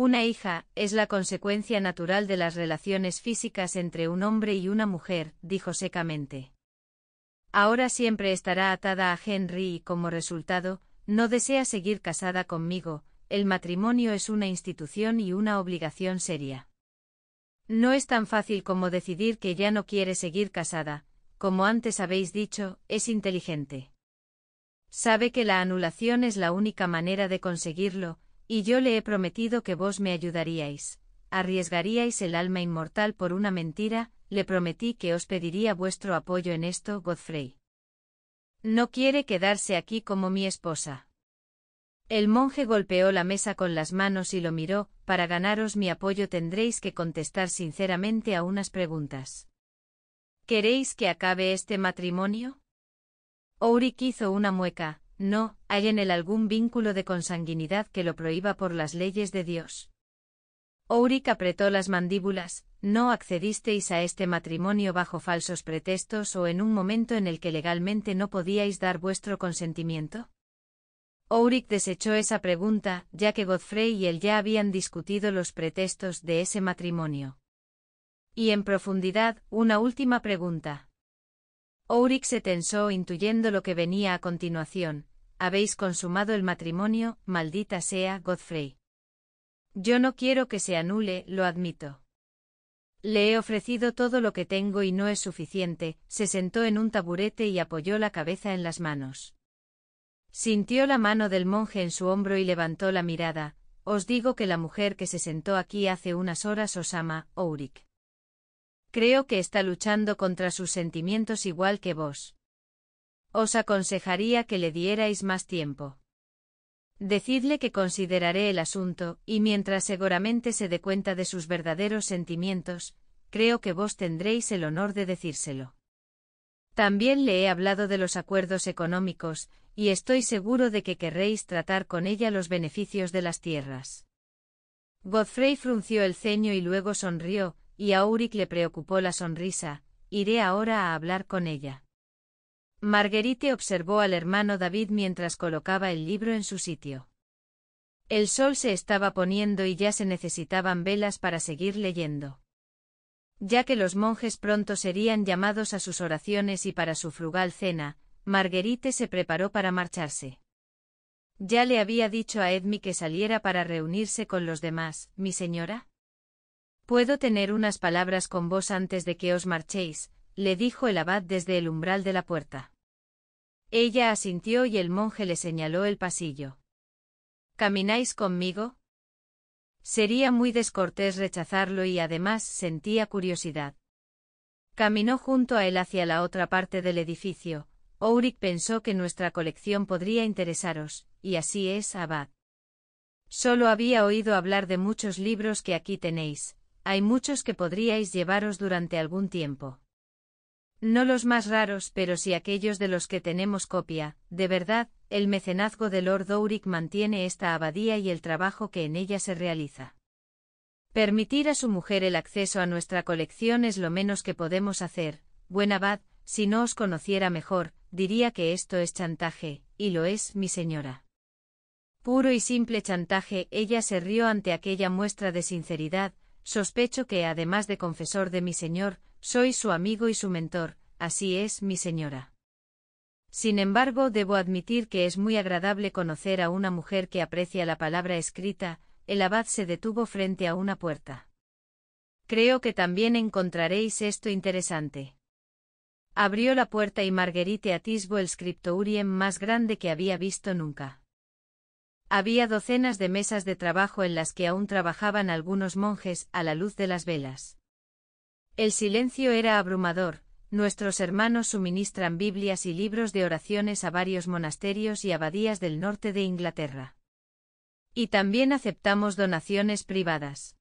Una hija, es la consecuencia natural de las relaciones físicas entre un hombre y una mujer, dijo secamente. Ahora siempre estará atada a Henry y como resultado, no desea seguir casada conmigo, el matrimonio es una institución y una obligación seria. No es tan fácil como decidir que ya no quiere seguir casada, como antes habéis dicho, es inteligente. Sabe que la anulación es la única manera de conseguirlo, y yo le he prometido que vos me ayudaríais. Arriesgaríais el alma inmortal por una mentira, le prometí que os pediría vuestro apoyo en esto, Godfrey. No quiere quedarse aquí como mi esposa. El monje golpeó la mesa con las manos y lo miró, para ganaros mi apoyo tendréis que contestar sinceramente a unas preguntas. ¿Queréis que acabe este matrimonio? Ourik hizo una mueca, no, hay en él algún vínculo de consanguinidad que lo prohíba por las leyes de Dios. Ouric apretó las mandíbulas, no accedisteis a este matrimonio bajo falsos pretextos o en un momento en el que legalmente no podíais dar vuestro consentimiento. Ouric desechó esa pregunta, ya que Godfrey y él ya habían discutido los pretextos de ese matrimonio. Y en profundidad, una última pregunta. Ouric se tensó intuyendo lo que venía a continuación, habéis consumado el matrimonio, maldita sea, Godfrey. Yo no quiero que se anule, lo admito. Le he ofrecido todo lo que tengo y no es suficiente, se sentó en un taburete y apoyó la cabeza en las manos. Sintió la mano del monje en su hombro y levantó la mirada, os digo que la mujer que se sentó aquí hace unas horas os ama, Ourik. Creo que está luchando contra sus sentimientos igual que vos. Os aconsejaría que le dierais más tiempo. Decidle que consideraré el asunto, y mientras seguramente se dé cuenta de sus verdaderos sentimientos, creo que vos tendréis el honor de decírselo. También le he hablado de los acuerdos económicos, y estoy seguro de que querréis tratar con ella los beneficios de las tierras. Godfrey frunció el ceño y luego sonrió, y a Auric le preocupó la sonrisa. Iré ahora a hablar con ella. Marguerite observó al hermano David mientras colocaba el libro en su sitio. El sol se estaba poniendo y ya se necesitaban velas para seguir leyendo. Ya que los monjes pronto serían llamados a sus oraciones y para su frugal cena, Marguerite se preparó para marcharse. Ya le había dicho a Edmi que saliera para reunirse con los demás, mi señora. ¿Puedo tener unas palabras con vos antes de que os marchéis, le dijo el abad desde el umbral de la puerta. Ella asintió y el monje le señaló el pasillo. ¿Camináis conmigo? Sería muy descortés rechazarlo y además sentía curiosidad. Caminó junto a él hacia la otra parte del edificio. Ourik pensó que nuestra colección podría interesaros, y así es, Abad. Solo había oído hablar de muchos libros que aquí tenéis, hay muchos que podríais llevaros durante algún tiempo. No los más raros, pero sí aquellos de los que tenemos copia. De verdad, el mecenazgo de Lord Douric mantiene esta abadía y el trabajo que en ella se realiza. Permitir a su mujer el acceso a nuestra colección es lo menos que podemos hacer. Buen abad, si no os conociera mejor, diría que esto es chantaje, y lo es, mi señora. Puro y simple chantaje, ella se rió ante aquella muestra de sinceridad, sospecho que, además de confesor de mi señor, soy su amigo y su mentor, así es, mi señora. Sin embargo, debo admitir que es muy agradable conocer a una mujer que aprecia la palabra escrita, el abad se detuvo frente a una puerta. Creo que también encontraréis esto interesante. Abrió la puerta y Marguerite atisbo el scriptorium más grande que había visto nunca. Había docenas de mesas de trabajo en las que aún trabajaban algunos monjes a la luz de las velas. El silencio era abrumador, nuestros hermanos suministran Biblias y libros de oraciones a varios monasterios y abadías del norte de Inglaterra. Y también aceptamos donaciones privadas.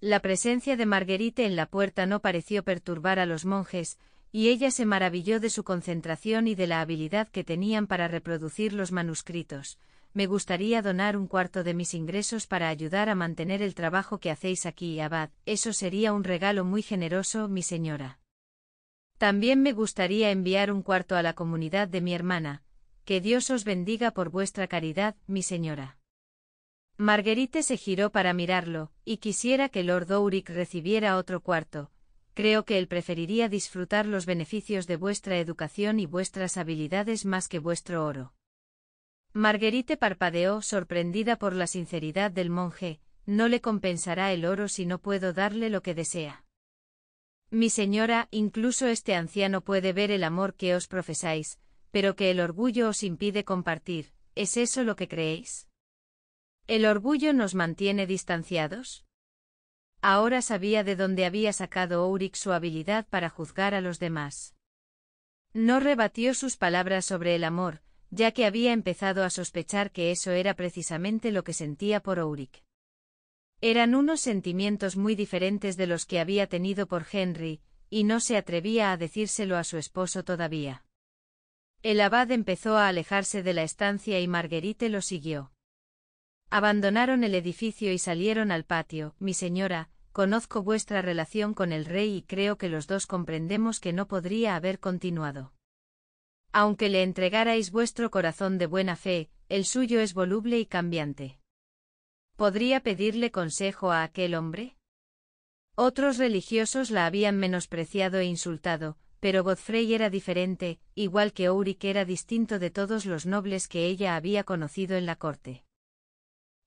La presencia de Marguerite en la puerta no pareció perturbar a los monjes, y ella se maravilló de su concentración y de la habilidad que tenían para reproducir los manuscritos, me gustaría donar un cuarto de mis ingresos para ayudar a mantener el trabajo que hacéis aquí, Abad, eso sería un regalo muy generoso, mi señora. También me gustaría enviar un cuarto a la comunidad de mi hermana, que Dios os bendiga por vuestra caridad, mi señora. Marguerite se giró para mirarlo, y quisiera que Lord doric recibiera otro cuarto. Creo que él preferiría disfrutar los beneficios de vuestra educación y vuestras habilidades más que vuestro oro. Marguerite parpadeó, sorprendida por la sinceridad del monje, no le compensará el oro si no puedo darle lo que desea. Mi señora, incluso este anciano puede ver el amor que os profesáis, pero que el orgullo os impide compartir, ¿es eso lo que creéis? ¿El orgullo nos mantiene distanciados? Ahora sabía de dónde había sacado Ourik su habilidad para juzgar a los demás. No rebatió sus palabras sobre el amor, ya que había empezado a sospechar que eso era precisamente lo que sentía por Ulrich. Eran unos sentimientos muy diferentes de los que había tenido por Henry, y no se atrevía a decírselo a su esposo todavía. El abad empezó a alejarse de la estancia y Marguerite lo siguió. Abandonaron el edificio y salieron al patio. Mi señora, conozco vuestra relación con el rey y creo que los dos comprendemos que no podría haber continuado. Aunque le entregarais vuestro corazón de buena fe, el suyo es voluble y cambiante. ¿Podría pedirle consejo a aquel hombre? Otros religiosos la habían menospreciado e insultado, pero Godfrey era diferente, igual que Ulrich era distinto de todos los nobles que ella había conocido en la corte.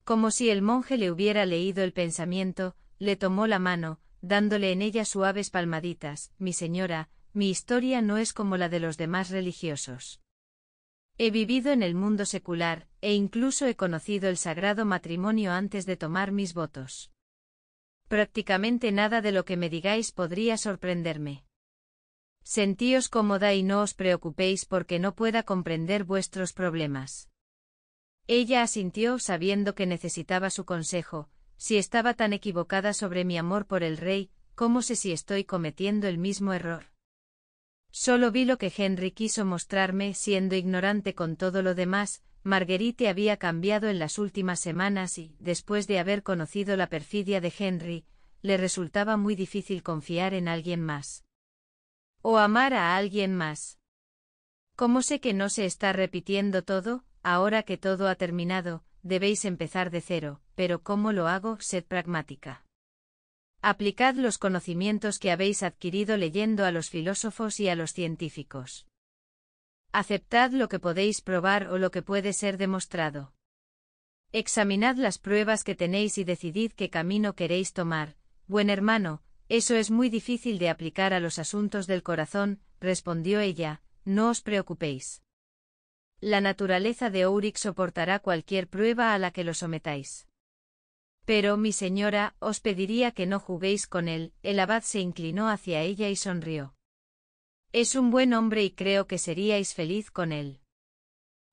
Como si el monje le hubiera leído el pensamiento, le tomó la mano, dándole en ella suaves palmaditas. Mi señora, mi historia no es como la de los demás religiosos. He vivido en el mundo secular, e incluso he conocido el sagrado matrimonio antes de tomar mis votos. Prácticamente nada de lo que me digáis podría sorprenderme. Sentíos cómoda y no os preocupéis porque no pueda comprender vuestros problemas. Ella asintió sabiendo que necesitaba su consejo, si estaba tan equivocada sobre mi amor por el rey, ¿cómo sé si estoy cometiendo el mismo error. Solo vi lo que Henry quiso mostrarme, siendo ignorante con todo lo demás, Marguerite había cambiado en las últimas semanas y, después de haber conocido la perfidia de Henry, le resultaba muy difícil confiar en alguien más. O amar a alguien más. Cómo sé que no se está repitiendo todo, ahora que todo ha terminado, debéis empezar de cero, pero ¿cómo lo hago? Sed pragmática. Aplicad los conocimientos que habéis adquirido leyendo a los filósofos y a los científicos. Aceptad lo que podéis probar o lo que puede ser demostrado. Examinad las pruebas que tenéis y decidid qué camino queréis tomar. Buen hermano, eso es muy difícil de aplicar a los asuntos del corazón, respondió ella, no os preocupéis. La naturaleza de Ourik soportará cualquier prueba a la que lo sometáis. Pero mi señora, os pediría que no juguéis con él. El abad se inclinó hacia ella y sonrió. Es un buen hombre y creo que seríais feliz con él.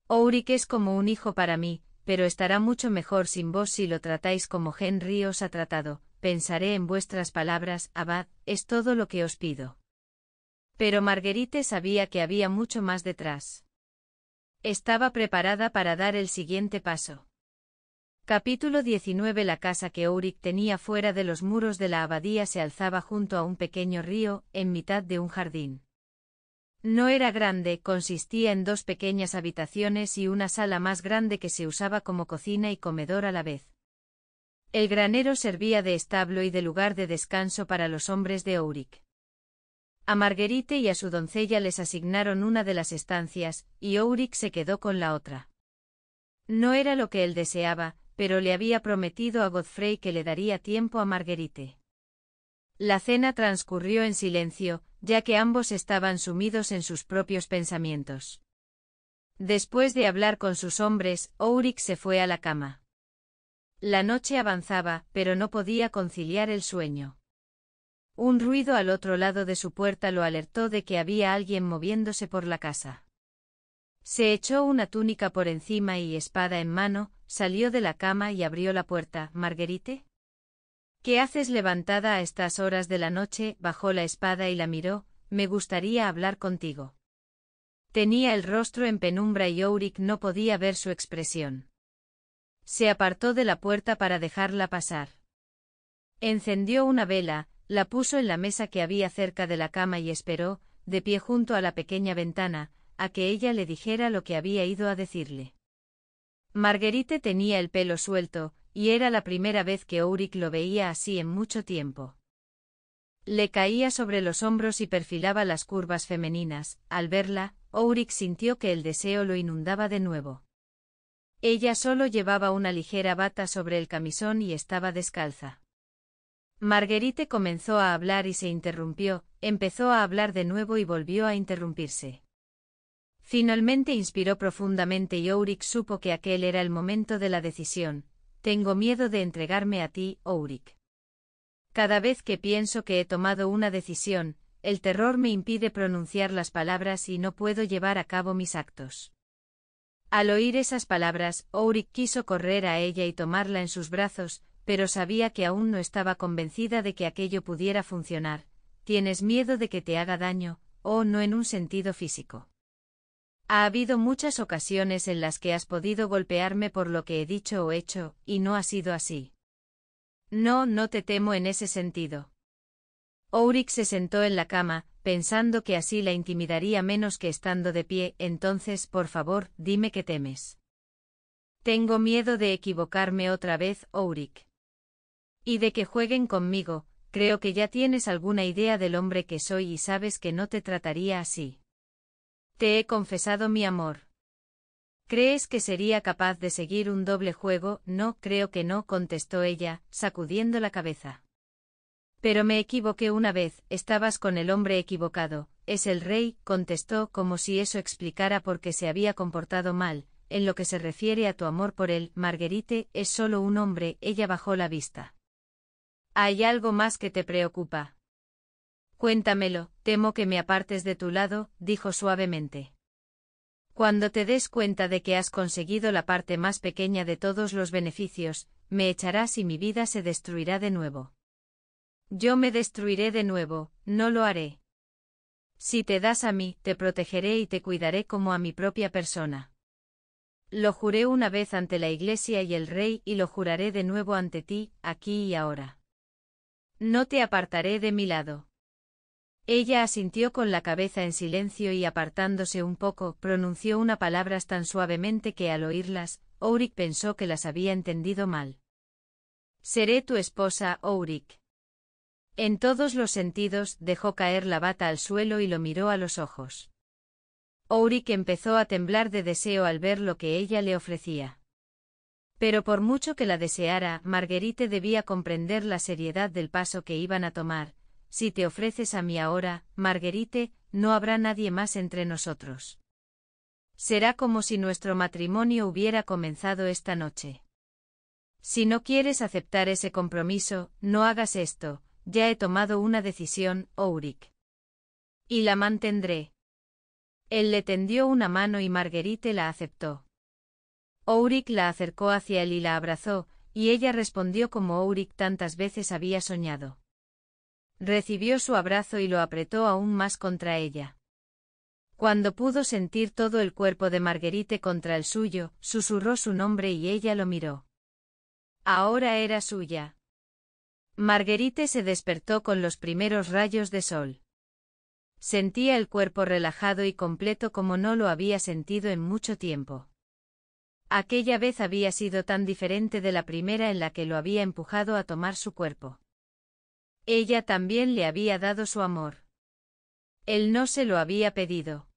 Urique es como un hijo para mí, pero estará mucho mejor sin vos si lo tratáis como Henry os ha tratado. Pensaré en vuestras palabras, abad, es todo lo que os pido. Pero Marguerite sabía que había mucho más detrás. Estaba preparada para dar el siguiente paso. Capítulo 19 La casa que Uric tenía fuera de los muros de la abadía se alzaba junto a un pequeño río, en mitad de un jardín. No era grande, consistía en dos pequeñas habitaciones y una sala más grande que se usaba como cocina y comedor a la vez. El granero servía de establo y de lugar de descanso para los hombres de Ourik. A Marguerite y a su doncella les asignaron una de las estancias, y Ouric se quedó con la otra. No era lo que él deseaba, pero le había prometido a Godfrey que le daría tiempo a Marguerite. La cena transcurrió en silencio, ya que ambos estaban sumidos en sus propios pensamientos. Después de hablar con sus hombres, Ouric se fue a la cama. La noche avanzaba, pero no podía conciliar el sueño. Un ruido al otro lado de su puerta lo alertó de que había alguien moviéndose por la casa. Se echó una túnica por encima y espada en mano, salió de la cama y abrió la puerta. Marguerite. ¿Qué haces levantada a estas horas de la noche? Bajó la espada y la miró. Me gustaría hablar contigo. Tenía el rostro en penumbra y Ourik no podía ver su expresión. Se apartó de la puerta para dejarla pasar. Encendió una vela, la puso en la mesa que había cerca de la cama y esperó, de pie junto a la pequeña ventana, a que ella le dijera lo que había ido a decirle. Marguerite tenía el pelo suelto, y era la primera vez que Ulrich lo veía así en mucho tiempo. Le caía sobre los hombros y perfilaba las curvas femeninas. Al verla, Ulrich sintió que el deseo lo inundaba de nuevo. Ella solo llevaba una ligera bata sobre el camisón y estaba descalza. Marguerite comenzó a hablar y se interrumpió, empezó a hablar de nuevo y volvió a interrumpirse. Finalmente inspiró profundamente y Ourik supo que aquel era el momento de la decisión. Tengo miedo de entregarme a ti, Ourik. Cada vez que pienso que he tomado una decisión, el terror me impide pronunciar las palabras y no puedo llevar a cabo mis actos. Al oír esas palabras, Ourik quiso correr a ella y tomarla en sus brazos, pero sabía que aún no estaba convencida de que aquello pudiera funcionar. Tienes miedo de que te haga daño, o no en un sentido físico. Ha habido muchas ocasiones en las que has podido golpearme por lo que he dicho o hecho, y no ha sido así. No, no te temo en ese sentido. Ourik se sentó en la cama, pensando que así la intimidaría menos que estando de pie, entonces, por favor, dime qué temes. Tengo miedo de equivocarme otra vez, Ourik. Y de que jueguen conmigo, creo que ya tienes alguna idea del hombre que soy y sabes que no te trataría así. Te he confesado mi amor. ¿Crees que sería capaz de seguir un doble juego? No, creo que no, contestó ella, sacudiendo la cabeza. Pero me equivoqué una vez, estabas con el hombre equivocado, es el rey, contestó como si eso explicara por qué se había comportado mal, en lo que se refiere a tu amor por él, Marguerite, es solo un hombre, ella bajó la vista. Hay algo más que te preocupa. Cuéntamelo, temo que me apartes de tu lado, dijo suavemente. Cuando te des cuenta de que has conseguido la parte más pequeña de todos los beneficios, me echarás y mi vida se destruirá de nuevo. Yo me destruiré de nuevo, no lo haré. Si te das a mí, te protegeré y te cuidaré como a mi propia persona. Lo juré una vez ante la Iglesia y el Rey y lo juraré de nuevo ante ti, aquí y ahora. No te apartaré de mi lado. Ella asintió con la cabeza en silencio y apartándose un poco, pronunció unas palabras tan suavemente que al oírlas, Ourik pensó que las había entendido mal. Seré tu esposa, Ourik. En todos los sentidos, dejó caer la bata al suelo y lo miró a los ojos. Ourik empezó a temblar de deseo al ver lo que ella le ofrecía. Pero por mucho que la deseara, Marguerite debía comprender la seriedad del paso que iban a tomar, si te ofreces a mí ahora, Marguerite, no habrá nadie más entre nosotros. Será como si nuestro matrimonio hubiera comenzado esta noche. Si no quieres aceptar ese compromiso, no hagas esto, ya he tomado una decisión, Auric. Y la mantendré. Él le tendió una mano y Marguerite la aceptó. Auric la acercó hacia él y la abrazó, y ella respondió como Auric tantas veces había soñado. Recibió su abrazo y lo apretó aún más contra ella. Cuando pudo sentir todo el cuerpo de Marguerite contra el suyo, susurró su nombre y ella lo miró. Ahora era suya. Marguerite se despertó con los primeros rayos de sol. Sentía el cuerpo relajado y completo como no lo había sentido en mucho tiempo. Aquella vez había sido tan diferente de la primera en la que lo había empujado a tomar su cuerpo. Ella también le había dado su amor. Él no se lo había pedido.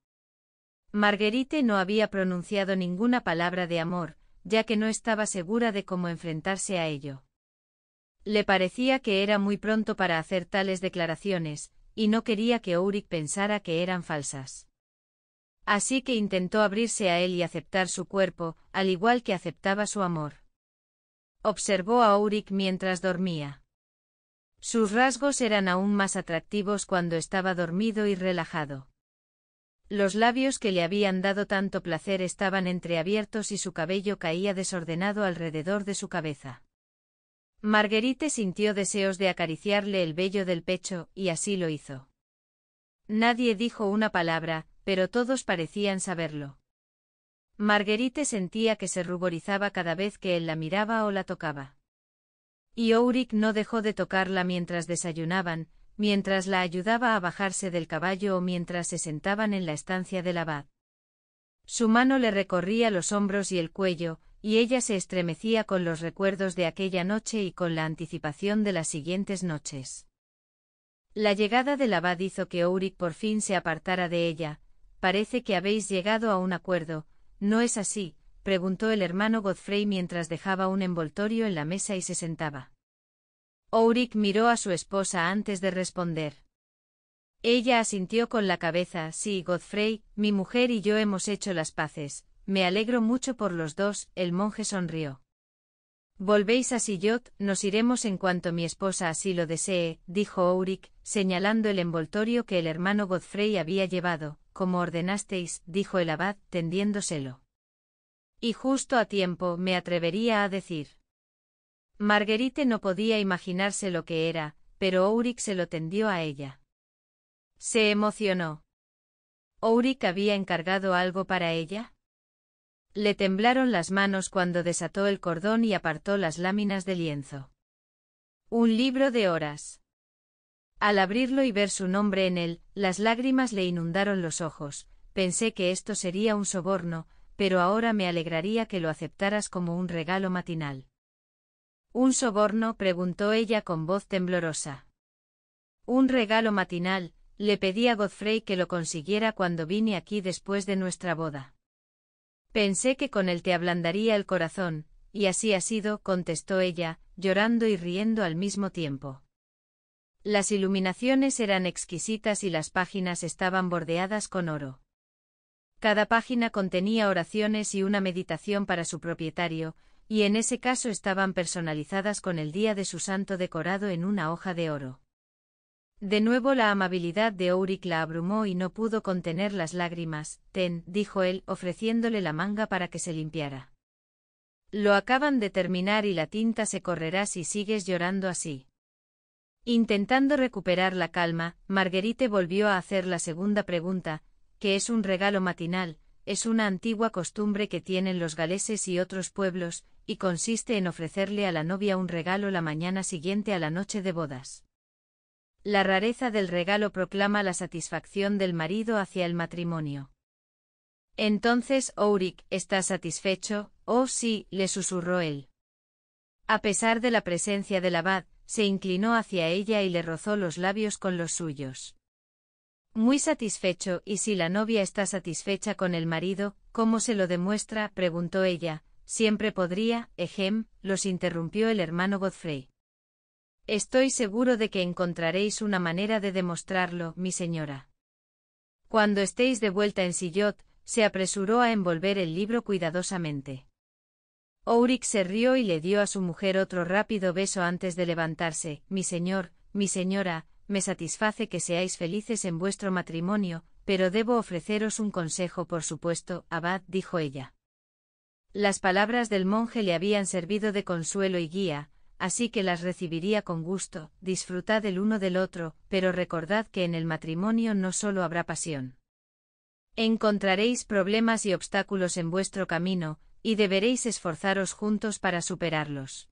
Marguerite no había pronunciado ninguna palabra de amor, ya que no estaba segura de cómo enfrentarse a ello. Le parecía que era muy pronto para hacer tales declaraciones, y no quería que Ulrich pensara que eran falsas. Así que intentó abrirse a él y aceptar su cuerpo, al igual que aceptaba su amor. Observó a Ulrich mientras dormía. Sus rasgos eran aún más atractivos cuando estaba dormido y relajado. Los labios que le habían dado tanto placer estaban entreabiertos y su cabello caía desordenado alrededor de su cabeza. Marguerite sintió deseos de acariciarle el vello del pecho, y así lo hizo. Nadie dijo una palabra, pero todos parecían saberlo. Marguerite sentía que se ruborizaba cada vez que él la miraba o la tocaba y no dejó de tocarla mientras desayunaban, mientras la ayudaba a bajarse del caballo o mientras se sentaban en la estancia del abad. Su mano le recorría los hombros y el cuello, y ella se estremecía con los recuerdos de aquella noche y con la anticipación de las siguientes noches. La llegada del abad hizo que Ouric por fin se apartara de ella. Parece que habéis llegado a un acuerdo, ¿no es así, preguntó el hermano Godfrey mientras dejaba un envoltorio en la mesa y se sentaba. Ourik miró a su esposa antes de responder. Ella asintió con la cabeza, sí, Godfrey, mi mujer y yo hemos hecho las paces, me alegro mucho por los dos, el monje sonrió. Volvéis a Sillot, nos iremos en cuanto mi esposa así lo desee, dijo Ourik, señalando el envoltorio que el hermano Godfrey había llevado, como ordenasteis, dijo el abad, tendiéndoselo. Y justo a tiempo, me atrevería a decir. Marguerite no podía imaginarse lo que era, pero Auric se lo tendió a ella. Se emocionó. ¿Auric había encargado algo para ella? Le temblaron las manos cuando desató el cordón y apartó las láminas de lienzo. Un libro de horas. Al abrirlo y ver su nombre en él, las lágrimas le inundaron los ojos. Pensé que esto sería un soborno, pero ahora me alegraría que lo aceptaras como un regalo matinal. ¿Un soborno? preguntó ella con voz temblorosa. Un regalo matinal, le pedí a Godfrey que lo consiguiera cuando vine aquí después de nuestra boda. Pensé que con él te ablandaría el corazón, y así ha sido, contestó ella, llorando y riendo al mismo tiempo. Las iluminaciones eran exquisitas y las páginas estaban bordeadas con oro. Cada página contenía oraciones y una meditación para su propietario, y en ese caso estaban personalizadas con el día de su santo decorado en una hoja de oro. De nuevo la amabilidad de Auric la abrumó y no pudo contener las lágrimas. Ten, dijo él, ofreciéndole la manga para que se limpiara. Lo acaban de terminar y la tinta se correrá si sigues llorando así. Intentando recuperar la calma, Marguerite volvió a hacer la segunda pregunta, que es un regalo matinal, es una antigua costumbre que tienen los galeses y otros pueblos, y consiste en ofrecerle a la novia un regalo la mañana siguiente a la noche de bodas. La rareza del regalo proclama la satisfacción del marido hacia el matrimonio. Entonces Auric ¿está satisfecho? Oh sí, le susurró él. A pesar de la presencia del abad, se inclinó hacia ella y le rozó los labios con los suyos. Muy satisfecho, ¿y si la novia está satisfecha con el marido, cómo se lo demuestra? preguntó ella. Siempre podría, ejem, los interrumpió el hermano Godfrey. Estoy seguro de que encontraréis una manera de demostrarlo, mi señora. Cuando estéis de vuelta en Sillot, se apresuró a envolver el libro cuidadosamente. Ourik se rió y le dio a su mujer otro rápido beso antes de levantarse. Mi señor, mi señora, me satisface que seáis felices en vuestro matrimonio, pero debo ofreceros un consejo, por supuesto, abad, dijo ella. Las palabras del monje le habían servido de consuelo y guía, así que las recibiría con gusto, disfrutad el uno del otro, pero recordad que en el matrimonio no solo habrá pasión. Encontraréis problemas y obstáculos en vuestro camino, y deberéis esforzaros juntos para superarlos.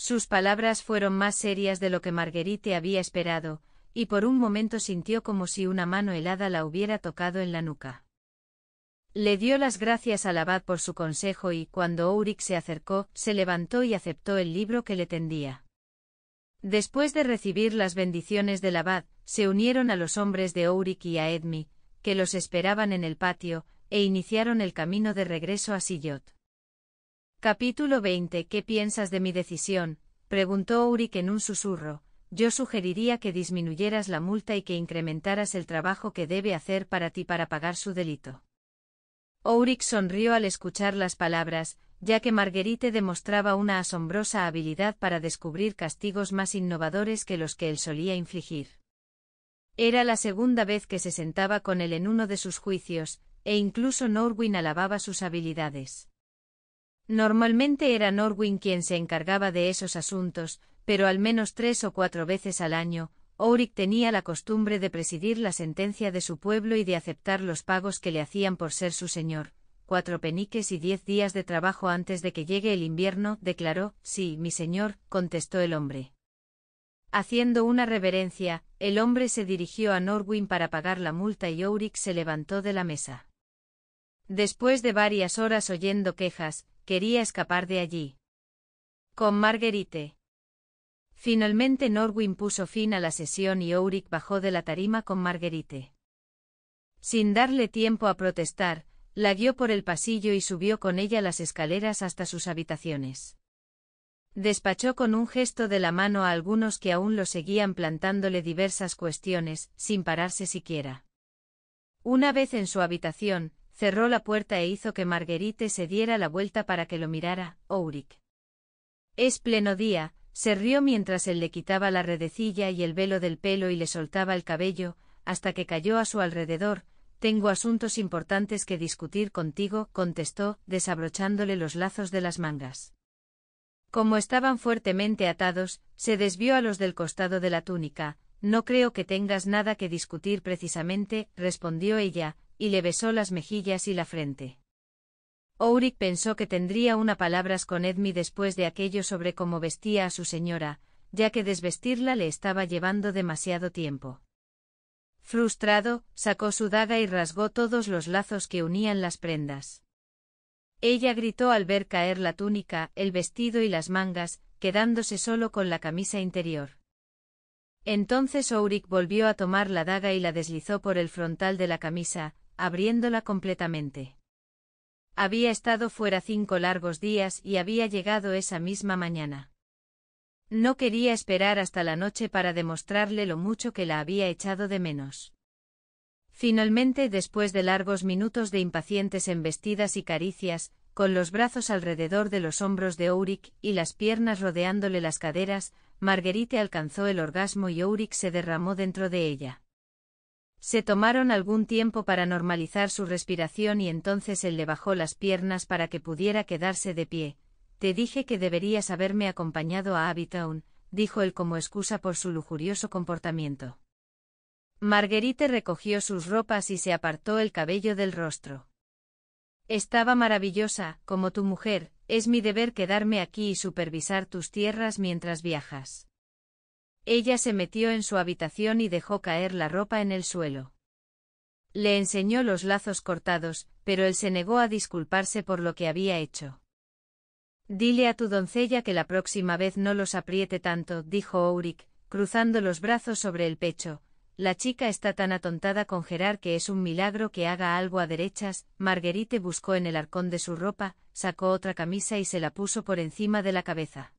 Sus palabras fueron más serias de lo que Marguerite había esperado, y por un momento sintió como si una mano helada la hubiera tocado en la nuca. Le dio las gracias al abad por su consejo y, cuando Urik se acercó, se levantó y aceptó el libro que le tendía. Después de recibir las bendiciones del abad, se unieron a los hombres de Urik y a Edmi, que los esperaban en el patio, e iniciaron el camino de regreso a Sillot. Capítulo 20 ¿Qué piensas de mi decisión? preguntó urique en un susurro. Yo sugeriría que disminuyeras la multa y que incrementaras el trabajo que debe hacer para ti para pagar su delito. urique sonrió al escuchar las palabras, ya que Marguerite demostraba una asombrosa habilidad para descubrir castigos más innovadores que los que él solía infligir. Era la segunda vez que se sentaba con él en uno de sus juicios, e incluso Norwin alababa sus habilidades. Normalmente era Norwin quien se encargaba de esos asuntos, pero al menos tres o cuatro veces al año, Ouric tenía la costumbre de presidir la sentencia de su pueblo y de aceptar los pagos que le hacían por ser su señor. Cuatro peniques y diez días de trabajo antes de que llegue el invierno, declaró. Sí, mi señor, contestó el hombre. Haciendo una reverencia, el hombre se dirigió a Norwin para pagar la multa y Ouric se levantó de la mesa. Después de varias horas oyendo quejas, quería escapar de allí. Con Marguerite. Finalmente Norwin puso fin a la sesión y Ulrich bajó de la tarima con Marguerite. Sin darle tiempo a protestar, la guió por el pasillo y subió con ella las escaleras hasta sus habitaciones. Despachó con un gesto de la mano a algunos que aún lo seguían plantándole diversas cuestiones, sin pararse siquiera. Una vez en su habitación, cerró la puerta e hizo que Marguerite se diera la vuelta para que lo mirara, Ourik. Es pleno día, se rió mientras él le quitaba la redecilla y el velo del pelo y le soltaba el cabello, hasta que cayó a su alrededor. Tengo asuntos importantes que discutir contigo, contestó, desabrochándole los lazos de las mangas. Como estaban fuertemente atados, se desvió a los del costado de la túnica. No creo que tengas nada que discutir precisamente, respondió ella, y le besó las mejillas y la frente. Ourik pensó que tendría una palabras con Edmi después de aquello sobre cómo vestía a su señora, ya que desvestirla le estaba llevando demasiado tiempo. Frustrado, sacó su daga y rasgó todos los lazos que unían las prendas. Ella gritó al ver caer la túnica, el vestido y las mangas, quedándose solo con la camisa interior. Entonces Ourik volvió a tomar la daga y la deslizó por el frontal de la camisa, abriéndola completamente. Había estado fuera cinco largos días y había llegado esa misma mañana. No quería esperar hasta la noche para demostrarle lo mucho que la había echado de menos. Finalmente, después de largos minutos de impacientes embestidas y caricias, con los brazos alrededor de los hombros de Ourik y las piernas rodeándole las caderas, Marguerite alcanzó el orgasmo y Ourik se derramó dentro de ella. Se tomaron algún tiempo para normalizar su respiración y entonces él le bajó las piernas para que pudiera quedarse de pie. Te dije que deberías haberme acompañado a Abitown, dijo él como excusa por su lujurioso comportamiento. Marguerite recogió sus ropas y se apartó el cabello del rostro. Estaba maravillosa, como tu mujer, es mi deber quedarme aquí y supervisar tus tierras mientras viajas. Ella se metió en su habitación y dejó caer la ropa en el suelo. Le enseñó los lazos cortados, pero él se negó a disculparse por lo que había hecho. Dile a tu doncella que la próxima vez no los apriete tanto, dijo Auric, cruzando los brazos sobre el pecho. La chica está tan atontada con Gerard que es un milagro que haga algo a derechas. Marguerite buscó en el arcón de su ropa, sacó otra camisa y se la puso por encima de la cabeza.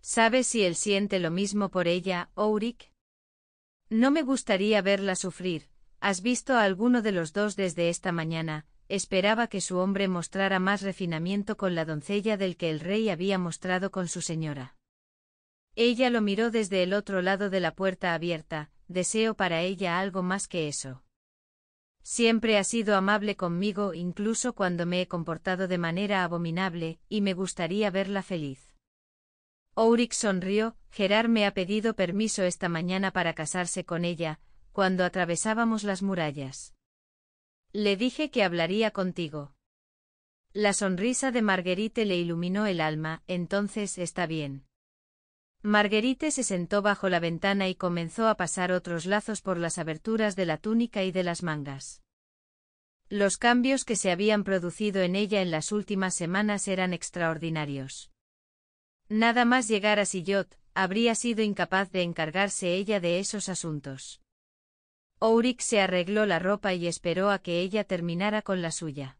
—¿Sabes si él siente lo mismo por ella, Auric? No me gustaría verla sufrir. ¿Has visto a alguno de los dos desde esta mañana? Esperaba que su hombre mostrara más refinamiento con la doncella del que el rey había mostrado con su señora. Ella lo miró desde el otro lado de la puerta abierta, deseo para ella algo más que eso. Siempre ha sido amable conmigo incluso cuando me he comportado de manera abominable, y me gustaría verla feliz. Ourik sonrió, Gerard me ha pedido permiso esta mañana para casarse con ella, cuando atravesábamos las murallas. Le dije que hablaría contigo. La sonrisa de Marguerite le iluminó el alma, entonces está bien. Marguerite se sentó bajo la ventana y comenzó a pasar otros lazos por las aberturas de la túnica y de las mangas. Los cambios que se habían producido en ella en las últimas semanas eran extraordinarios. Nada más llegar a Sillot, habría sido incapaz de encargarse ella de esos asuntos. Ourik se arregló la ropa y esperó a que ella terminara con la suya.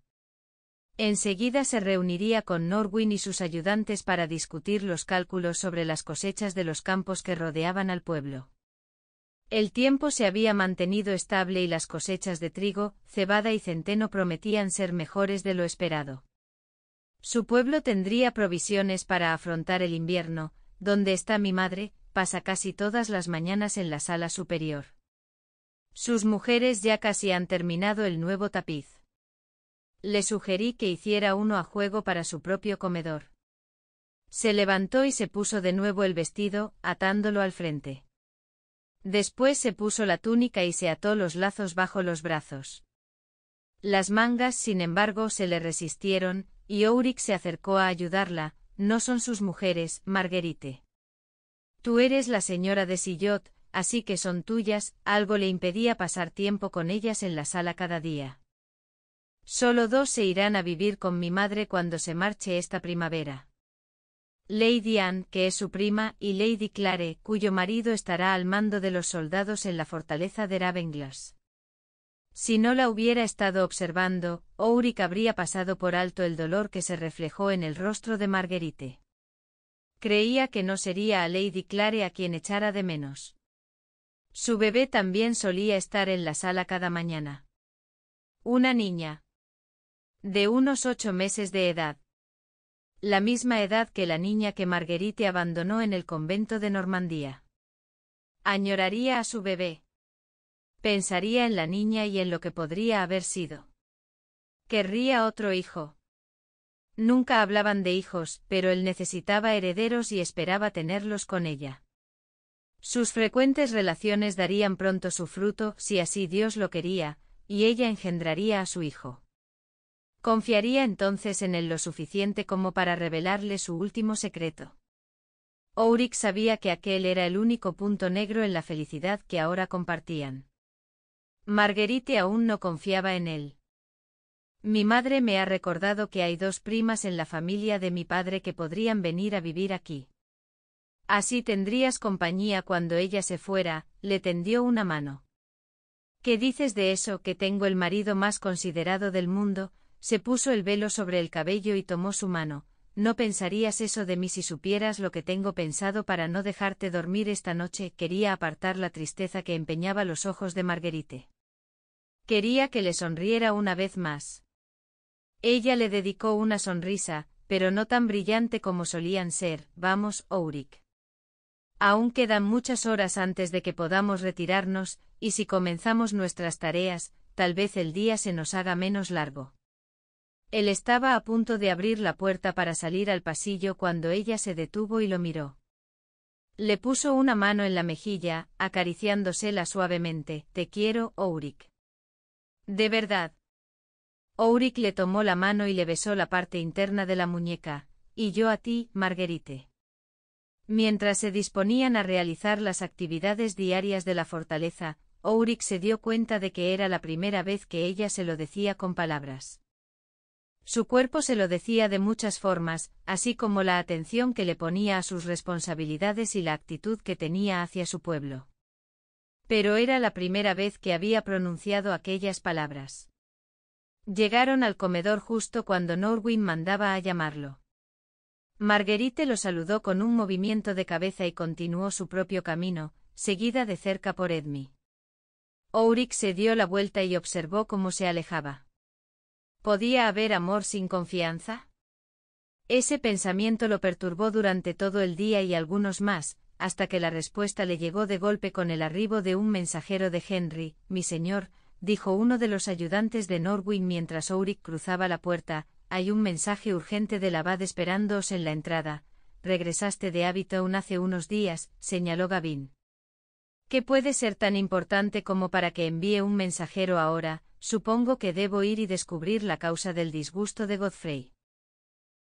Enseguida se reuniría con Norwin y sus ayudantes para discutir los cálculos sobre las cosechas de los campos que rodeaban al pueblo. El tiempo se había mantenido estable y las cosechas de trigo, cebada y centeno prometían ser mejores de lo esperado. Su pueblo tendría provisiones para afrontar el invierno, donde está mi madre, pasa casi todas las mañanas en la sala superior. Sus mujeres ya casi han terminado el nuevo tapiz. Le sugerí que hiciera uno a juego para su propio comedor. Se levantó y se puso de nuevo el vestido, atándolo al frente. Después se puso la túnica y se ató los lazos bajo los brazos. Las mangas, sin embargo, se le resistieron, y Ouric se acercó a ayudarla, no son sus mujeres, Marguerite. Tú eres la señora de Sillot, así que son tuyas, algo le impedía pasar tiempo con ellas en la sala cada día. Solo dos se irán a vivir con mi madre cuando se marche esta primavera. Lady Anne, que es su prima, y Lady Clare, cuyo marido estará al mando de los soldados en la fortaleza de Ravenglass. Si no la hubiera estado observando, Oury habría pasado por alto el dolor que se reflejó en el rostro de Marguerite. Creía que no sería a Lady Clare a quien echara de menos. Su bebé también solía estar en la sala cada mañana. Una niña. De unos ocho meses de edad. La misma edad que la niña que Marguerite abandonó en el convento de Normandía. Añoraría a su bebé. Pensaría en la niña y en lo que podría haber sido. Querría otro hijo. Nunca hablaban de hijos, pero él necesitaba herederos y esperaba tenerlos con ella. Sus frecuentes relaciones darían pronto su fruto, si así Dios lo quería, y ella engendraría a su hijo. Confiaría entonces en él lo suficiente como para revelarle su último secreto. Ourik sabía que aquel era el único punto negro en la felicidad que ahora compartían. Marguerite aún no confiaba en él. Mi madre me ha recordado que hay dos primas en la familia de mi padre que podrían venir a vivir aquí. Así tendrías compañía cuando ella se fuera, le tendió una mano. ¿Qué dices de eso que tengo el marido más considerado del mundo? Se puso el velo sobre el cabello y tomó su mano. No pensarías eso de mí si supieras lo que tengo pensado para no dejarte dormir esta noche. Quería apartar la tristeza que empeñaba los ojos de Marguerite. Quería que le sonriera una vez más. Ella le dedicó una sonrisa, pero no tan brillante como solían ser, vamos, Ourik. Aún quedan muchas horas antes de que podamos retirarnos, y si comenzamos nuestras tareas, tal vez el día se nos haga menos largo. Él estaba a punto de abrir la puerta para salir al pasillo cuando ella se detuvo y lo miró. Le puso una mano en la mejilla, acariciándosela suavemente. Te quiero, Ourik. De verdad. Ourik le tomó la mano y le besó la parte interna de la muñeca, y yo a ti, Marguerite. Mientras se disponían a realizar las actividades diarias de la fortaleza, Ourik se dio cuenta de que era la primera vez que ella se lo decía con palabras. Su cuerpo se lo decía de muchas formas, así como la atención que le ponía a sus responsabilidades y la actitud que tenía hacia su pueblo. Pero era la primera vez que había pronunciado aquellas palabras. Llegaron al comedor justo cuando Norwin mandaba a llamarlo. Marguerite lo saludó con un movimiento de cabeza y continuó su propio camino, seguida de cerca por Edmi. Ourik se dio la vuelta y observó cómo se alejaba. ¿Podía haber amor sin confianza? Ese pensamiento lo perturbó durante todo el día y algunos más, hasta que la respuesta le llegó de golpe con el arribo de un mensajero de Henry, mi señor, dijo uno de los ayudantes de Norwin mientras Ulrich cruzaba la puerta, hay un mensaje urgente del abad esperándoos en la entrada. Regresaste de un hace unos días, señaló Gavin. ¿Qué puede ser tan importante como para que envíe un mensajero ahora? Supongo que debo ir y descubrir la causa del disgusto de Godfrey.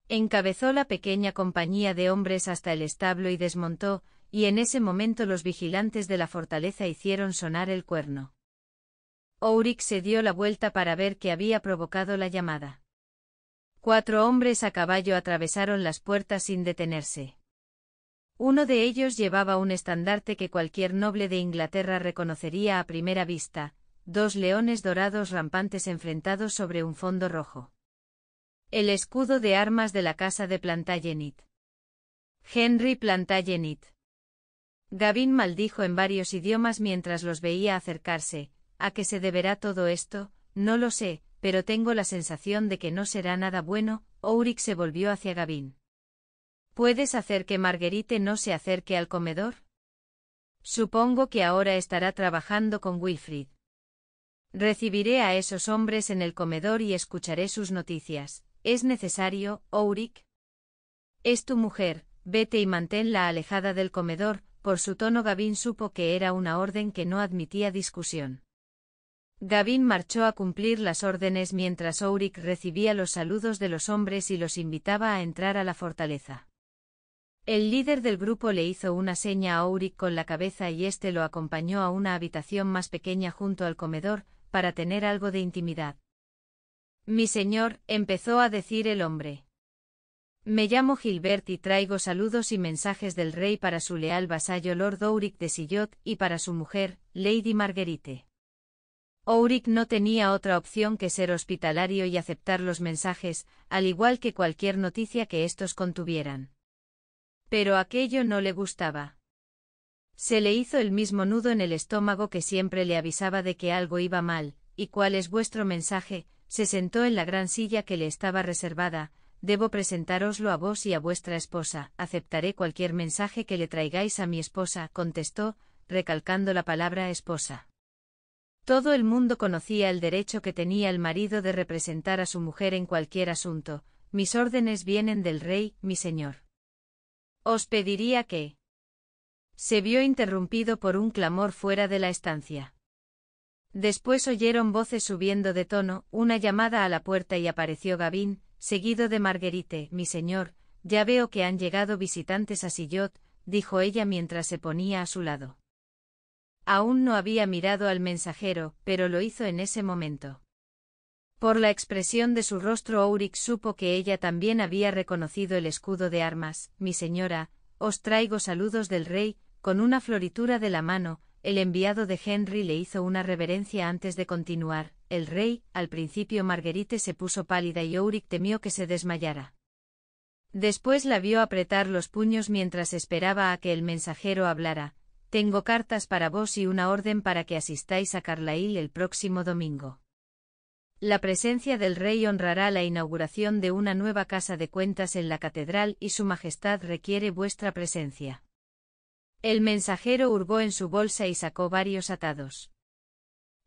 Encabezó la pequeña compañía de hombres hasta el establo y desmontó, y en ese momento los vigilantes de la fortaleza hicieron sonar el cuerno. Ourik se dio la vuelta para ver qué había provocado la llamada. Cuatro hombres a caballo atravesaron las puertas sin detenerse. Uno de ellos llevaba un estandarte que cualquier noble de Inglaterra reconocería a primera vista, dos leones dorados rampantes enfrentados sobre un fondo rojo. El escudo de armas de la casa de Plantagenet. Henry Plantagenet. Gavin maldijo en varios idiomas mientras los veía acercarse. ¿A qué se deberá todo esto? No lo sé, pero tengo la sensación de que no será nada bueno. Uric se volvió hacia Gavin. ¿Puedes hacer que Marguerite no se acerque al comedor? Supongo que ahora estará trabajando con Wilfrid. Recibiré a esos hombres en el comedor y escucharé sus noticias. ¿Es necesario, Uric? Es tu mujer, vete y manténla alejada del comedor, por su tono Gavín supo que era una orden que no admitía discusión. Gavin marchó a cumplir las órdenes mientras Auric recibía los saludos de los hombres y los invitaba a entrar a la fortaleza. El líder del grupo le hizo una seña a Auric con la cabeza y éste lo acompañó a una habitación más pequeña junto al comedor, para tener algo de intimidad. Mi señor, empezó a decir el hombre. Me llamo Gilbert y traigo saludos y mensajes del rey para su leal vasallo Lord Auric de Sillot y para su mujer, Lady Marguerite. Auric no tenía otra opción que ser hospitalario y aceptar los mensajes, al igual que cualquier noticia que éstos contuvieran. Pero aquello no le gustaba. Se le hizo el mismo nudo en el estómago que siempre le avisaba de que algo iba mal, y cuál es vuestro mensaje, se sentó en la gran silla que le estaba reservada, debo presentároslo a vos y a vuestra esposa, aceptaré cualquier mensaje que le traigáis a mi esposa, contestó, recalcando la palabra esposa. Todo el mundo conocía el derecho que tenía el marido de representar a su mujer en cualquier asunto, mis órdenes vienen del rey, mi señor. Os pediría que... Se vio interrumpido por un clamor fuera de la estancia. Después oyeron voces subiendo de tono, una llamada a la puerta y apareció Gavín seguido de Marguerite, mi señor, ya veo que han llegado visitantes a Sillot, dijo ella mientras se ponía a su lado. Aún no había mirado al mensajero, pero lo hizo en ese momento. Por la expresión de su rostro Auric supo que ella también había reconocido el escudo de armas. Mi señora, os traigo saludos del rey, con una floritura de la mano, el enviado de Henry le hizo una reverencia antes de continuar, el rey, al principio Marguerite se puso pálida y Ouric temió que se desmayara. Después la vio apretar los puños mientras esperaba a que el mensajero hablara, tengo cartas para vos y una orden para que asistáis a Carlail el próximo domingo. La presencia del rey honrará la inauguración de una nueva casa de cuentas en la catedral y su majestad requiere vuestra presencia. El mensajero hurgó en su bolsa y sacó varios atados.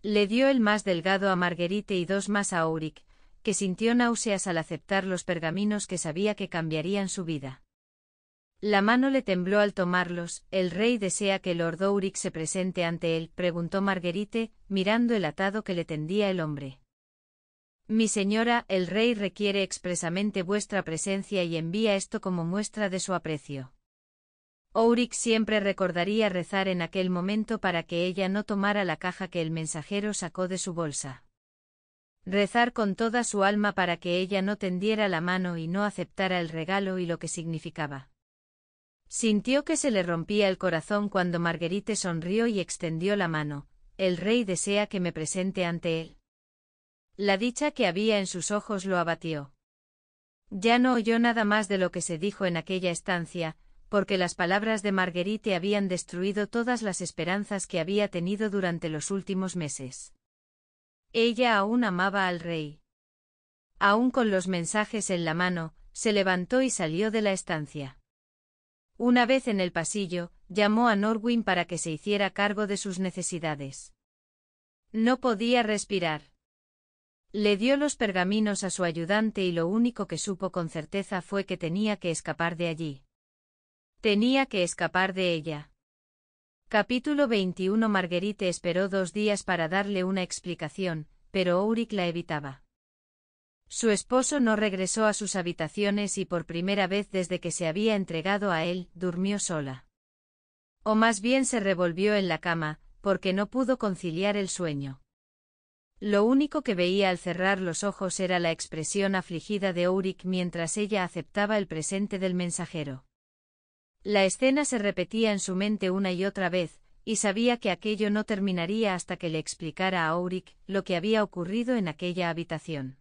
Le dio el más delgado a Marguerite y dos más a Auric, que sintió náuseas al aceptar los pergaminos que sabía que cambiarían su vida. La mano le tembló al tomarlos. ¿El rey desea que Lord Auric se presente ante él? preguntó Marguerite, mirando el atado que le tendía el hombre. Mi señora, el rey requiere expresamente vuestra presencia y envía esto como muestra de su aprecio. Ourik siempre recordaría rezar en aquel momento para que ella no tomara la caja que el mensajero sacó de su bolsa. Rezar con toda su alma para que ella no tendiera la mano y no aceptara el regalo y lo que significaba. Sintió que se le rompía el corazón cuando Marguerite sonrió y extendió la mano. El rey desea que me presente ante él. La dicha que había en sus ojos lo abatió. Ya no oyó nada más de lo que se dijo en aquella estancia, porque las palabras de Marguerite habían destruido todas las esperanzas que había tenido durante los últimos meses. Ella aún amaba al rey. Aún con los mensajes en la mano, se levantó y salió de la estancia. Una vez en el pasillo, llamó a Norwin para que se hiciera cargo de sus necesidades. No podía respirar. Le dio los pergaminos a su ayudante y lo único que supo con certeza fue que tenía que escapar de allí. Tenía que escapar de ella. Capítulo 21 Marguerite esperó dos días para darle una explicación, pero Auric la evitaba. Su esposo no regresó a sus habitaciones y por primera vez desde que se había entregado a él, durmió sola. O más bien se revolvió en la cama, porque no pudo conciliar el sueño. Lo único que veía al cerrar los ojos era la expresión afligida de Auric mientras ella aceptaba el presente del mensajero. La escena se repetía en su mente una y otra vez, y sabía que aquello no terminaría hasta que le explicara a Auric lo que había ocurrido en aquella habitación.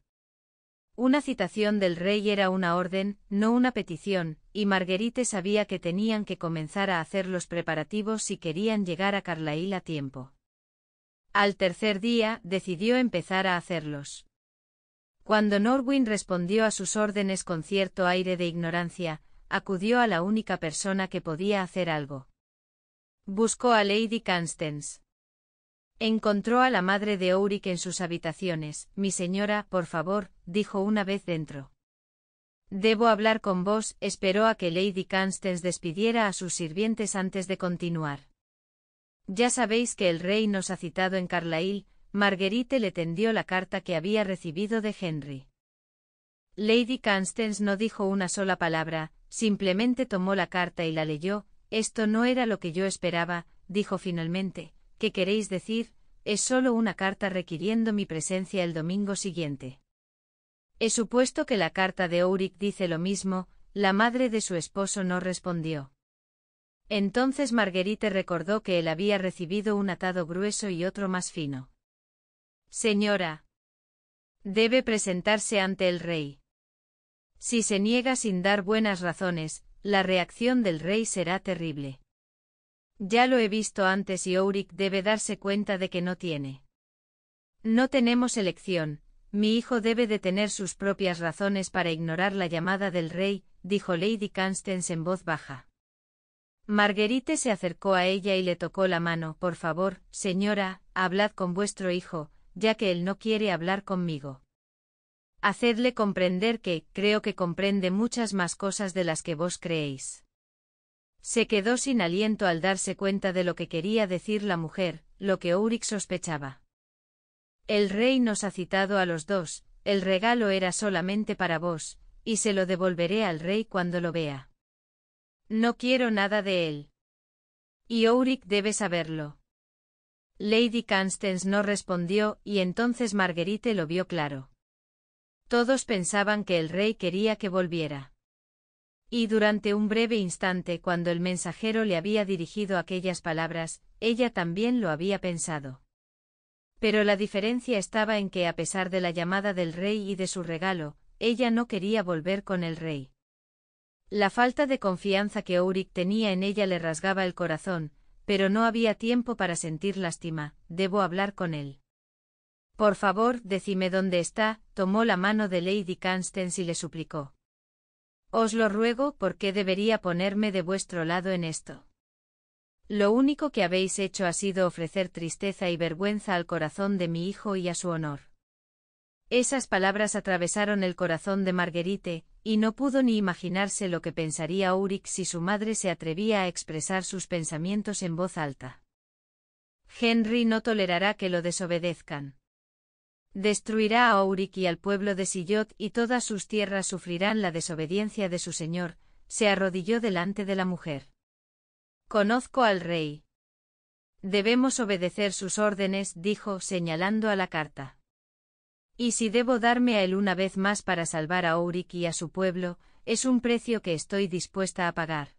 Una citación del rey era una orden, no una petición, y Marguerite sabía que tenían que comenzar a hacer los preparativos si querían llegar a Carlail a tiempo. Al tercer día, decidió empezar a hacerlos. Cuando Norwin respondió a sus órdenes con cierto aire de ignorancia, acudió a la única persona que podía hacer algo. Buscó a Lady Constance. Encontró a la madre de Ulrich en sus habitaciones. Mi señora, por favor, dijo una vez dentro. Debo hablar con vos, esperó a que Lady Constance despidiera a sus sirvientes antes de continuar. Ya sabéis que el rey nos ha citado en Carlisle, Marguerite le tendió la carta que había recibido de Henry. Lady Constance no dijo una sola palabra, Simplemente tomó la carta y la leyó, esto no era lo que yo esperaba, dijo finalmente, ¿qué queréis decir? Es solo una carta requiriendo mi presencia el domingo siguiente. He supuesto que la carta de Ouric dice lo mismo, la madre de su esposo no respondió. Entonces Marguerite recordó que él había recibido un atado grueso y otro más fino. Señora. Debe presentarse ante el rey. Si se niega sin dar buenas razones, la reacción del rey será terrible. Ya lo he visto antes y Ulrich debe darse cuenta de que no tiene. No tenemos elección, mi hijo debe de tener sus propias razones para ignorar la llamada del rey, dijo Lady Constance en voz baja. Marguerite se acercó a ella y le tocó la mano. Por favor, señora, hablad con vuestro hijo, ya que él no quiere hablar conmigo. Hacedle comprender que, creo que comprende muchas más cosas de las que vos creéis. Se quedó sin aliento al darse cuenta de lo que quería decir la mujer, lo que Ulrich sospechaba. El rey nos ha citado a los dos, el regalo era solamente para vos, y se lo devolveré al rey cuando lo vea. No quiero nada de él. Y Ulrich debe saberlo. Lady Constance no respondió y entonces Marguerite lo vio claro. Todos pensaban que el rey quería que volviera. Y durante un breve instante cuando el mensajero le había dirigido aquellas palabras, ella también lo había pensado. Pero la diferencia estaba en que a pesar de la llamada del rey y de su regalo, ella no quería volver con el rey. La falta de confianza que Ulrich tenía en ella le rasgaba el corazón, pero no había tiempo para sentir lástima, debo hablar con él. Por favor, decime dónde está, tomó la mano de Lady Constance y le suplicó. Os lo ruego, ¿por qué debería ponerme de vuestro lado en esto? Lo único que habéis hecho ha sido ofrecer tristeza y vergüenza al corazón de mi hijo y a su honor. Esas palabras atravesaron el corazón de Marguerite, y no pudo ni imaginarse lo que pensaría Auric si su madre se atrevía a expresar sus pensamientos en voz alta. Henry no tolerará que lo desobedezcan. Destruirá a Auric y al pueblo de Sillot y todas sus tierras sufrirán la desobediencia de su señor, se arrodilló delante de la mujer. Conozco al rey. Debemos obedecer sus órdenes, dijo, señalando a la carta. Y si debo darme a él una vez más para salvar a Auric y a su pueblo, es un precio que estoy dispuesta a pagar.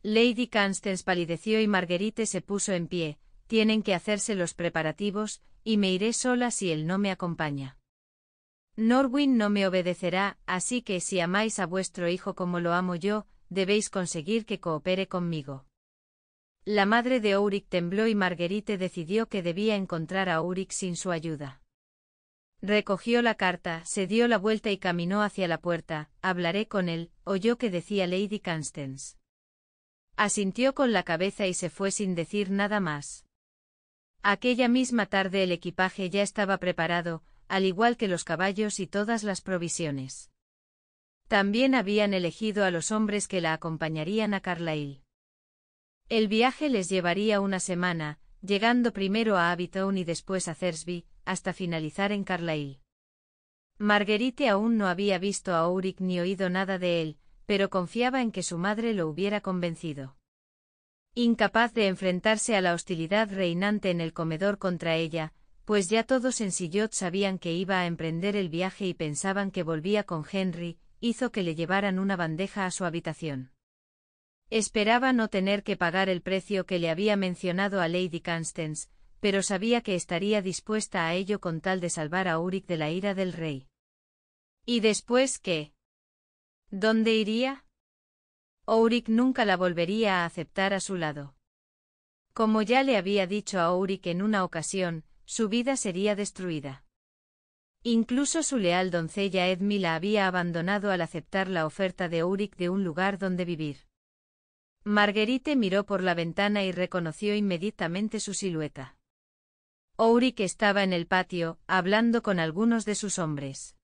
Lady Constance palideció y Marguerite se puso en pie, tienen que hacerse los preparativos, y me iré sola si él no me acompaña. Norwin no me obedecerá, así que si amáis a vuestro hijo como lo amo yo, debéis conseguir que coopere conmigo. La madre de Auric tembló y Marguerite decidió que debía encontrar a Auric sin su ayuda. Recogió la carta, se dio la vuelta y caminó hacia la puerta. Hablaré con él, oyó que decía Lady Constance. Asintió con la cabeza y se fue sin decir nada más. Aquella misma tarde el equipaje ya estaba preparado, al igual que los caballos y todas las provisiones. También habían elegido a los hombres que la acompañarían a Carlisle. El viaje les llevaría una semana, llegando primero a Abitone y después a Cersby, hasta finalizar en Carlisle. Marguerite aún no había visto a Auric ni oído nada de él, pero confiaba en que su madre lo hubiera convencido incapaz de enfrentarse a la hostilidad reinante en el comedor contra ella, pues ya todos en Sillot sabían que iba a emprender el viaje y pensaban que volvía con Henry, hizo que le llevaran una bandeja a su habitación. Esperaba no tener que pagar el precio que le había mencionado a Lady Constance, pero sabía que estaría dispuesta a ello con tal de salvar a Uric de la ira del rey. ¿Y después qué? ¿Dónde iría? Uric nunca la volvería a aceptar a su lado. Como ya le había dicho a Uric en una ocasión, su vida sería destruida. Incluso su leal doncella Edmi la había abandonado al aceptar la oferta de Uric de un lugar donde vivir. Marguerite miró por la ventana y reconoció inmediatamente su silueta. Uric estaba en el patio, hablando con algunos de sus hombres.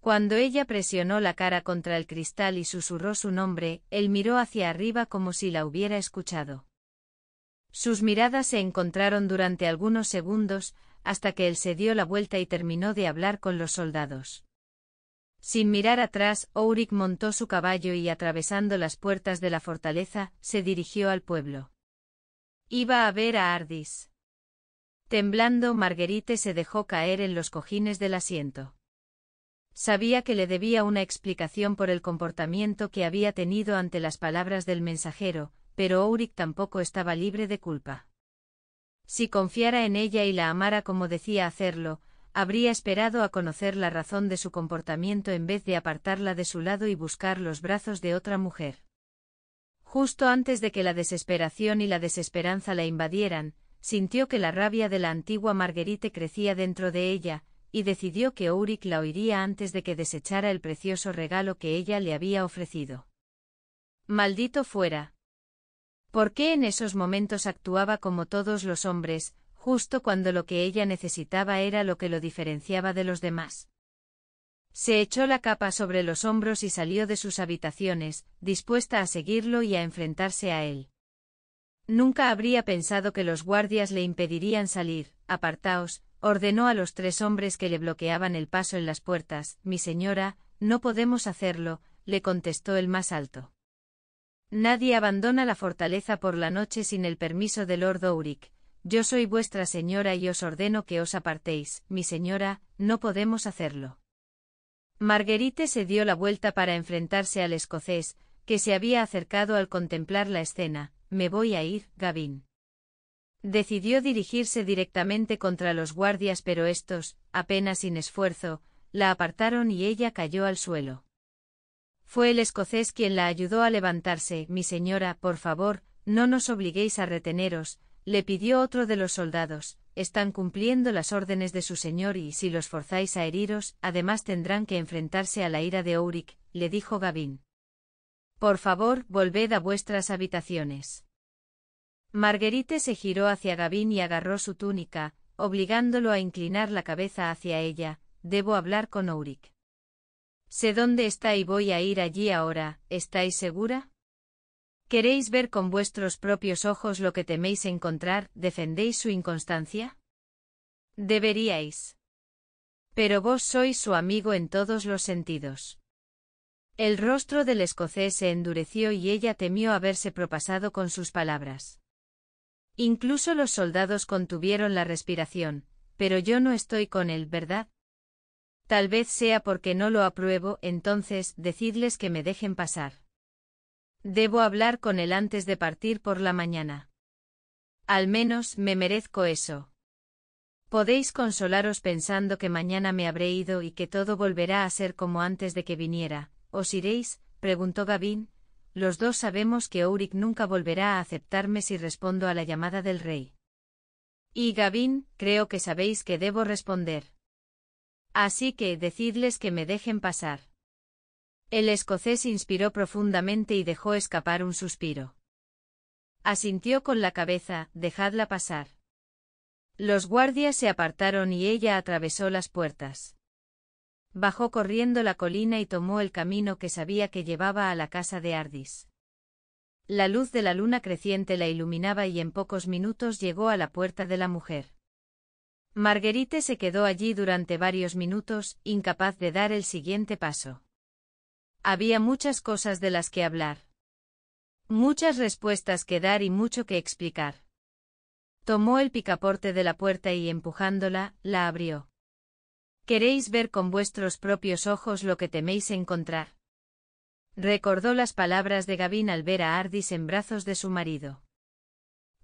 Cuando ella presionó la cara contra el cristal y susurró su nombre, él miró hacia arriba como si la hubiera escuchado. Sus miradas se encontraron durante algunos segundos, hasta que él se dio la vuelta y terminó de hablar con los soldados. Sin mirar atrás, Ourik montó su caballo y atravesando las puertas de la fortaleza, se dirigió al pueblo. Iba a ver a Ardis. Temblando, Marguerite se dejó caer en los cojines del asiento. Sabía que le debía una explicación por el comportamiento que había tenido ante las palabras del mensajero, pero Auric tampoco estaba libre de culpa. Si confiara en ella y la amara como decía hacerlo, habría esperado a conocer la razón de su comportamiento en vez de apartarla de su lado y buscar los brazos de otra mujer. Justo antes de que la desesperación y la desesperanza la invadieran, sintió que la rabia de la antigua Marguerite crecía dentro de ella, y decidió que Ulrich la oiría antes de que desechara el precioso regalo que ella le había ofrecido. Maldito fuera. ¿Por qué en esos momentos actuaba como todos los hombres, justo cuando lo que ella necesitaba era lo que lo diferenciaba de los demás? Se echó la capa sobre los hombros y salió de sus habitaciones, dispuesta a seguirlo y a enfrentarse a él. Nunca habría pensado que los guardias le impedirían salir, apartaos, ordenó a los tres hombres que le bloqueaban el paso en las puertas, Mi señora, no podemos hacerlo, le contestó el más alto. Nadie abandona la fortaleza por la noche sin el permiso de Lord Ouric. Yo soy vuestra señora y os ordeno que os apartéis, mi señora, no podemos hacerlo. Marguerite se dio la vuelta para enfrentarse al escocés, que se había acercado al contemplar la escena. Me voy a ir, Gavin. Decidió dirigirse directamente contra los guardias pero estos, apenas sin esfuerzo, la apartaron y ella cayó al suelo. Fue el escocés quien la ayudó a levantarse. Mi señora, por favor, no nos obliguéis a reteneros, le pidió otro de los soldados, están cumpliendo las órdenes de su señor y si los forzáis a heriros, además tendrán que enfrentarse a la ira de Ourik, le dijo Gavin. Por favor, volved a vuestras habitaciones. Marguerite se giró hacia Gavín y agarró su túnica, obligándolo a inclinar la cabeza hacia ella. Debo hablar con Uric. Sé dónde está y voy a ir allí ahora, ¿estáis segura? ¿Queréis ver con vuestros propios ojos lo que teméis encontrar? ¿Defendéis su inconstancia? Deberíais. Pero vos sois su amigo en todos los sentidos. El rostro del escocés se endureció y ella temió haberse propasado con sus palabras. Incluso los soldados contuvieron la respiración, pero yo no estoy con él, ¿verdad? Tal vez sea porque no lo apruebo, entonces decidles que me dejen pasar. Debo hablar con él antes de partir por la mañana. Al menos me merezco eso. Podéis consolaros pensando que mañana me habré ido y que todo volverá a ser como antes de que viniera. ¿Os iréis? preguntó Gavin, los dos sabemos que Ulrich nunca volverá a aceptarme si respondo a la llamada del rey. Y Gavin, creo que sabéis que debo responder. Así que decidles que me dejen pasar. El escocés inspiró profundamente y dejó escapar un suspiro. Asintió con la cabeza, dejadla pasar. Los guardias se apartaron y ella atravesó las puertas. Bajó corriendo la colina y tomó el camino que sabía que llevaba a la casa de Ardis. La luz de la luna creciente la iluminaba y en pocos minutos llegó a la puerta de la mujer. Marguerite se quedó allí durante varios minutos, incapaz de dar el siguiente paso. Había muchas cosas de las que hablar. Muchas respuestas que dar y mucho que explicar. Tomó el picaporte de la puerta y empujándola, la abrió. Queréis ver con vuestros propios ojos lo que teméis encontrar. Recordó las palabras de Gavin al ver a Ardis en brazos de su marido.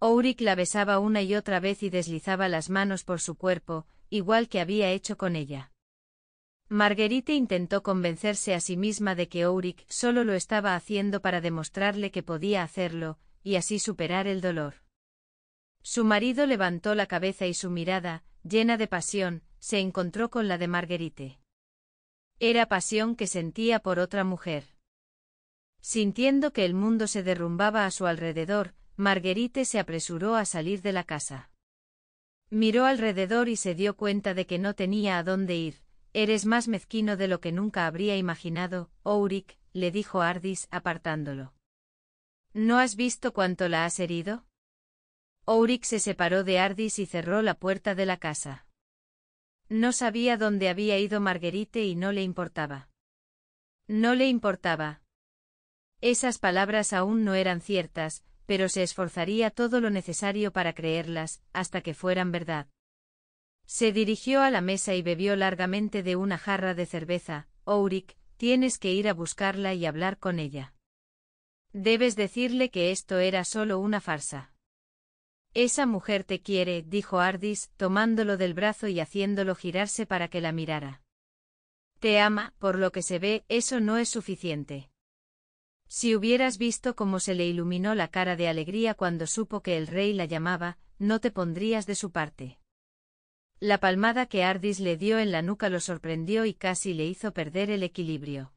Ourik la besaba una y otra vez y deslizaba las manos por su cuerpo, igual que había hecho con ella. Marguerite intentó convencerse a sí misma de que Ourik solo lo estaba haciendo para demostrarle que podía hacerlo, y así superar el dolor. Su marido levantó la cabeza y su mirada, llena de pasión, se encontró con la de Marguerite. Era pasión que sentía por otra mujer. Sintiendo que el mundo se derrumbaba a su alrededor, Marguerite se apresuró a salir de la casa. Miró alrededor y se dio cuenta de que no tenía a dónde ir. Eres más mezquino de lo que nunca habría imaginado, Ourik, le dijo Ardis, apartándolo. ¿No has visto cuánto la has herido? Ourik se separó de Ardis y cerró la puerta de la casa. No sabía dónde había ido Marguerite y no le importaba. No le importaba. Esas palabras aún no eran ciertas, pero se esforzaría todo lo necesario para creerlas, hasta que fueran verdad. Se dirigió a la mesa y bebió largamente de una jarra de cerveza. Ouric, tienes que ir a buscarla y hablar con ella. Debes decirle que esto era solo una farsa. Esa mujer te quiere, dijo Ardis, tomándolo del brazo y haciéndolo girarse para que la mirara. Te ama, por lo que se ve, eso no es suficiente. Si hubieras visto cómo se le iluminó la cara de alegría cuando supo que el rey la llamaba, no te pondrías de su parte. La palmada que Ardis le dio en la nuca lo sorprendió y casi le hizo perder el equilibrio.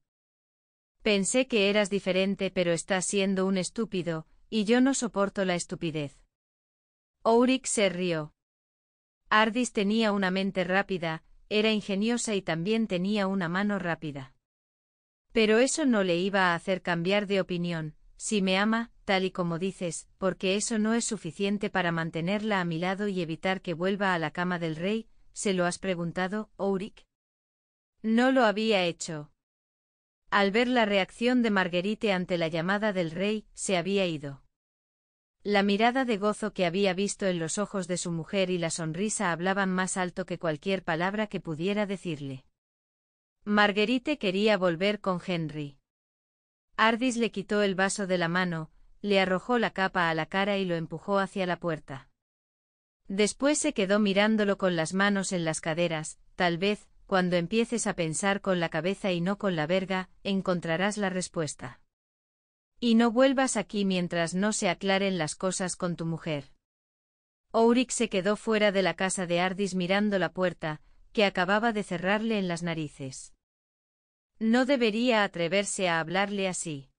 Pensé que eras diferente pero estás siendo un estúpido, y yo no soporto la estupidez. Uric se rió. Ardis tenía una mente rápida, era ingeniosa y también tenía una mano rápida. Pero eso no le iba a hacer cambiar de opinión, si me ama, tal y como dices, porque eso no es suficiente para mantenerla a mi lado y evitar que vuelva a la cama del rey, ¿se lo has preguntado, Uric. No lo había hecho. Al ver la reacción de Marguerite ante la llamada del rey, se había ido. La mirada de gozo que había visto en los ojos de su mujer y la sonrisa hablaban más alto que cualquier palabra que pudiera decirle. Marguerite quería volver con Henry. Ardis le quitó el vaso de la mano, le arrojó la capa a la cara y lo empujó hacia la puerta. Después se quedó mirándolo con las manos en las caderas, tal vez, cuando empieces a pensar con la cabeza y no con la verga, encontrarás la respuesta. Y no vuelvas aquí mientras no se aclaren las cosas con tu mujer. Ourik se quedó fuera de la casa de Ardis mirando la puerta, que acababa de cerrarle en las narices. No debería atreverse a hablarle así.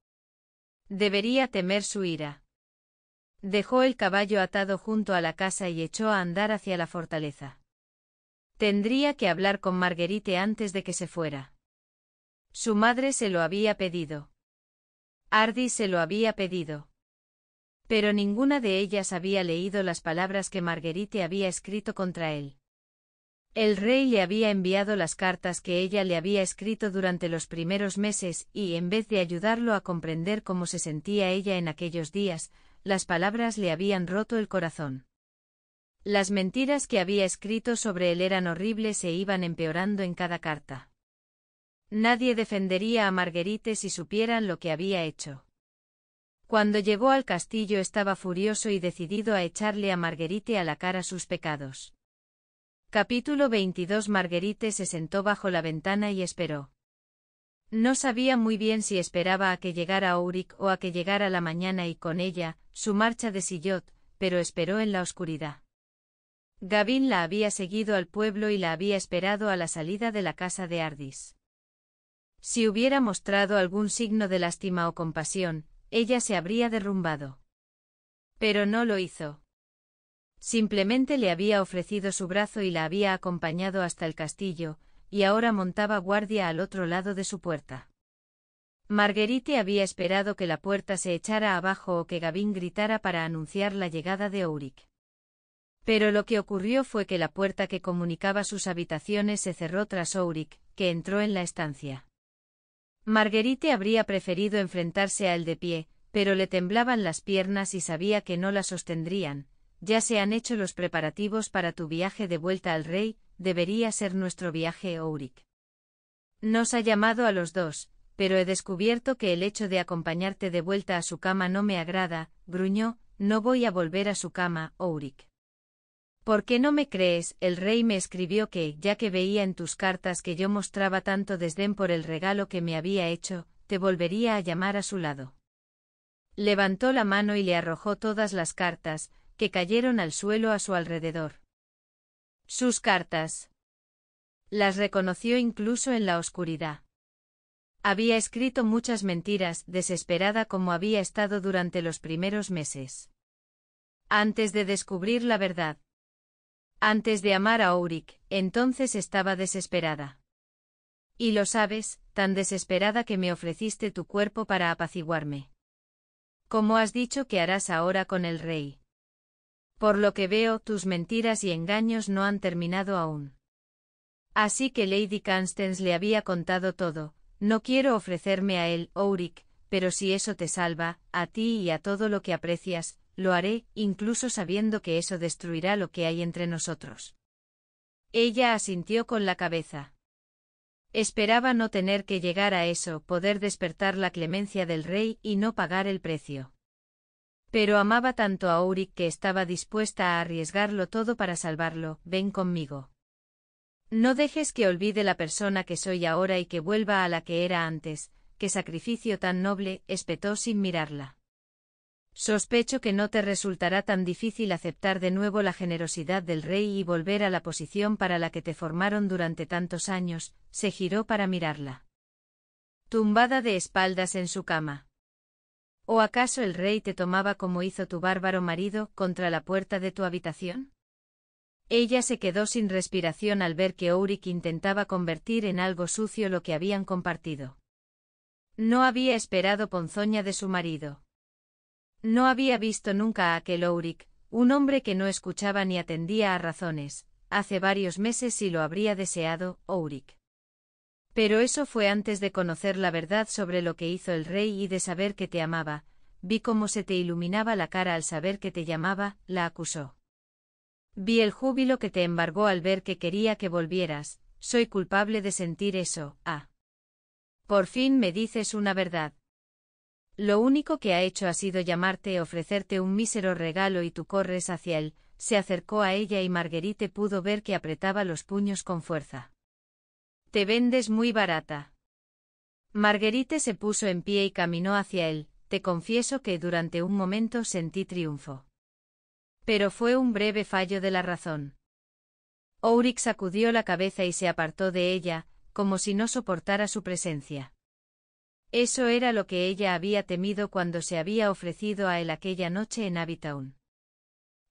Debería temer su ira. Dejó el caballo atado junto a la casa y echó a andar hacia la fortaleza. Tendría que hablar con Marguerite antes de que se fuera. Su madre se lo había pedido. Ardi se lo había pedido. Pero ninguna de ellas había leído las palabras que Marguerite había escrito contra él. El rey le había enviado las cartas que ella le había escrito durante los primeros meses y, en vez de ayudarlo a comprender cómo se sentía ella en aquellos días, las palabras le habían roto el corazón. Las mentiras que había escrito sobre él eran horribles e iban empeorando en cada carta. Nadie defendería a Marguerite si supieran lo que había hecho. Cuando llegó al castillo estaba furioso y decidido a echarle a Marguerite a la cara sus pecados. Capítulo 22 Marguerite se sentó bajo la ventana y esperó. No sabía muy bien si esperaba a que llegara Auric o a que llegara la mañana y con ella, su marcha de Sillot, pero esperó en la oscuridad. Gavin la había seguido al pueblo y la había esperado a la salida de la casa de Ardis. Si hubiera mostrado algún signo de lástima o compasión, ella se habría derrumbado. Pero no lo hizo. Simplemente le había ofrecido su brazo y la había acompañado hasta el castillo, y ahora montaba guardia al otro lado de su puerta. Marguerite había esperado que la puerta se echara abajo o que Gavin gritara para anunciar la llegada de Auric. Pero lo que ocurrió fue que la puerta que comunicaba sus habitaciones se cerró tras Auric, que entró en la estancia. Marguerite habría preferido enfrentarse a él de pie, pero le temblaban las piernas y sabía que no la sostendrían. Ya se han hecho los preparativos para tu viaje de vuelta al rey, debería ser nuestro viaje Ouric. Nos ha llamado a los dos, pero he descubierto que el hecho de acompañarte de vuelta a su cama no me agrada, gruñó, no voy a volver a su cama, Auric. ¿Por qué no me crees? El rey me escribió que, ya que veía en tus cartas que yo mostraba tanto desdén por el regalo que me había hecho, te volvería a llamar a su lado. Levantó la mano y le arrojó todas las cartas, que cayeron al suelo a su alrededor. Sus cartas. Las reconoció incluso en la oscuridad. Había escrito muchas mentiras, desesperada como había estado durante los primeros meses. Antes de descubrir la verdad, antes de amar a Auric, entonces estaba desesperada. Y lo sabes, tan desesperada que me ofreciste tu cuerpo para apaciguarme. Como has dicho que harás ahora con el rey. Por lo que veo, tus mentiras y engaños no han terminado aún. Así que Lady Constance le había contado todo, no quiero ofrecerme a él, Auric, pero si eso te salva, a ti y a todo lo que aprecias, lo haré, incluso sabiendo que eso destruirá lo que hay entre nosotros. Ella asintió con la cabeza. Esperaba no tener que llegar a eso, poder despertar la clemencia del rey y no pagar el precio. Pero amaba tanto a Auric que estaba dispuesta a arriesgarlo todo para salvarlo, ven conmigo. No dejes que olvide la persona que soy ahora y que vuelva a la que era antes, qué sacrificio tan noble, espetó sin mirarla. Sospecho que no te resultará tan difícil aceptar de nuevo la generosidad del rey y volver a la posición para la que te formaron durante tantos años, se giró para mirarla. Tumbada de espaldas en su cama. ¿O acaso el rey te tomaba como hizo tu bárbaro marido contra la puerta de tu habitación? Ella se quedó sin respiración al ver que Ourik intentaba convertir en algo sucio lo que habían compartido. No había esperado ponzoña de su marido. No había visto nunca a aquel Ouric, un hombre que no escuchaba ni atendía a razones, hace varios meses y lo habría deseado, auric Pero eso fue antes de conocer la verdad sobre lo que hizo el rey y de saber que te amaba, vi cómo se te iluminaba la cara al saber que te llamaba, la acusó. Vi el júbilo que te embargó al ver que quería que volvieras, soy culpable de sentir eso, ah. Por fin me dices una verdad, lo único que ha hecho ha sido llamarte, y ofrecerte un mísero regalo y tú corres hacia él, se acercó a ella y Marguerite pudo ver que apretaba los puños con fuerza. Te vendes muy barata. Marguerite se puso en pie y caminó hacia él, te confieso que durante un momento sentí triunfo. Pero fue un breve fallo de la razón. Ourik sacudió la cabeza y se apartó de ella, como si no soportara su presencia. Eso era lo que ella había temido cuando se había ofrecido a él aquella noche en habitaún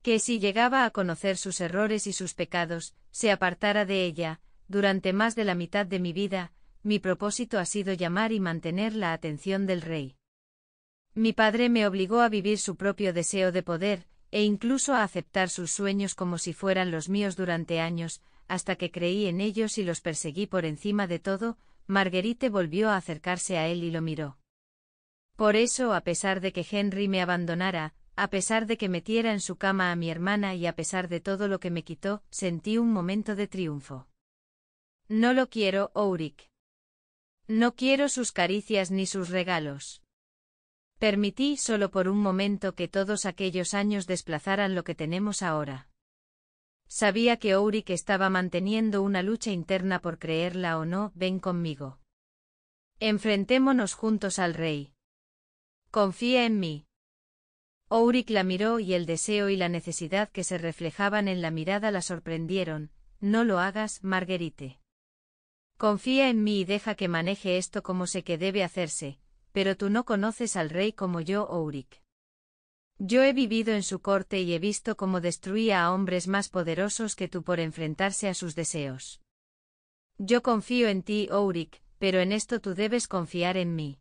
Que si llegaba a conocer sus errores y sus pecados, se apartara de ella, durante más de la mitad de mi vida, mi propósito ha sido llamar y mantener la atención del rey. Mi padre me obligó a vivir su propio deseo de poder, e incluso a aceptar sus sueños como si fueran los míos durante años, hasta que creí en ellos y los perseguí por encima de todo, Marguerite volvió a acercarse a él y lo miró. Por eso, a pesar de que Henry me abandonara, a pesar de que metiera en su cama a mi hermana y a pesar de todo lo que me quitó, sentí un momento de triunfo. No lo quiero, Ulrich. No quiero sus caricias ni sus regalos. Permití solo por un momento que todos aquellos años desplazaran lo que tenemos ahora. Sabía que Ourik estaba manteniendo una lucha interna por creerla o no, ven conmigo. Enfrentémonos juntos al rey. Confía en mí. Ourik la miró y el deseo y la necesidad que se reflejaban en la mirada la sorprendieron. No lo hagas, Marguerite. Confía en mí y deja que maneje esto como sé que debe hacerse, pero tú no conoces al rey como yo, Ourik. Yo he vivido en su corte y he visto cómo destruía a hombres más poderosos que tú por enfrentarse a sus deseos. Yo confío en ti, Auric, oh pero en esto tú debes confiar en mí.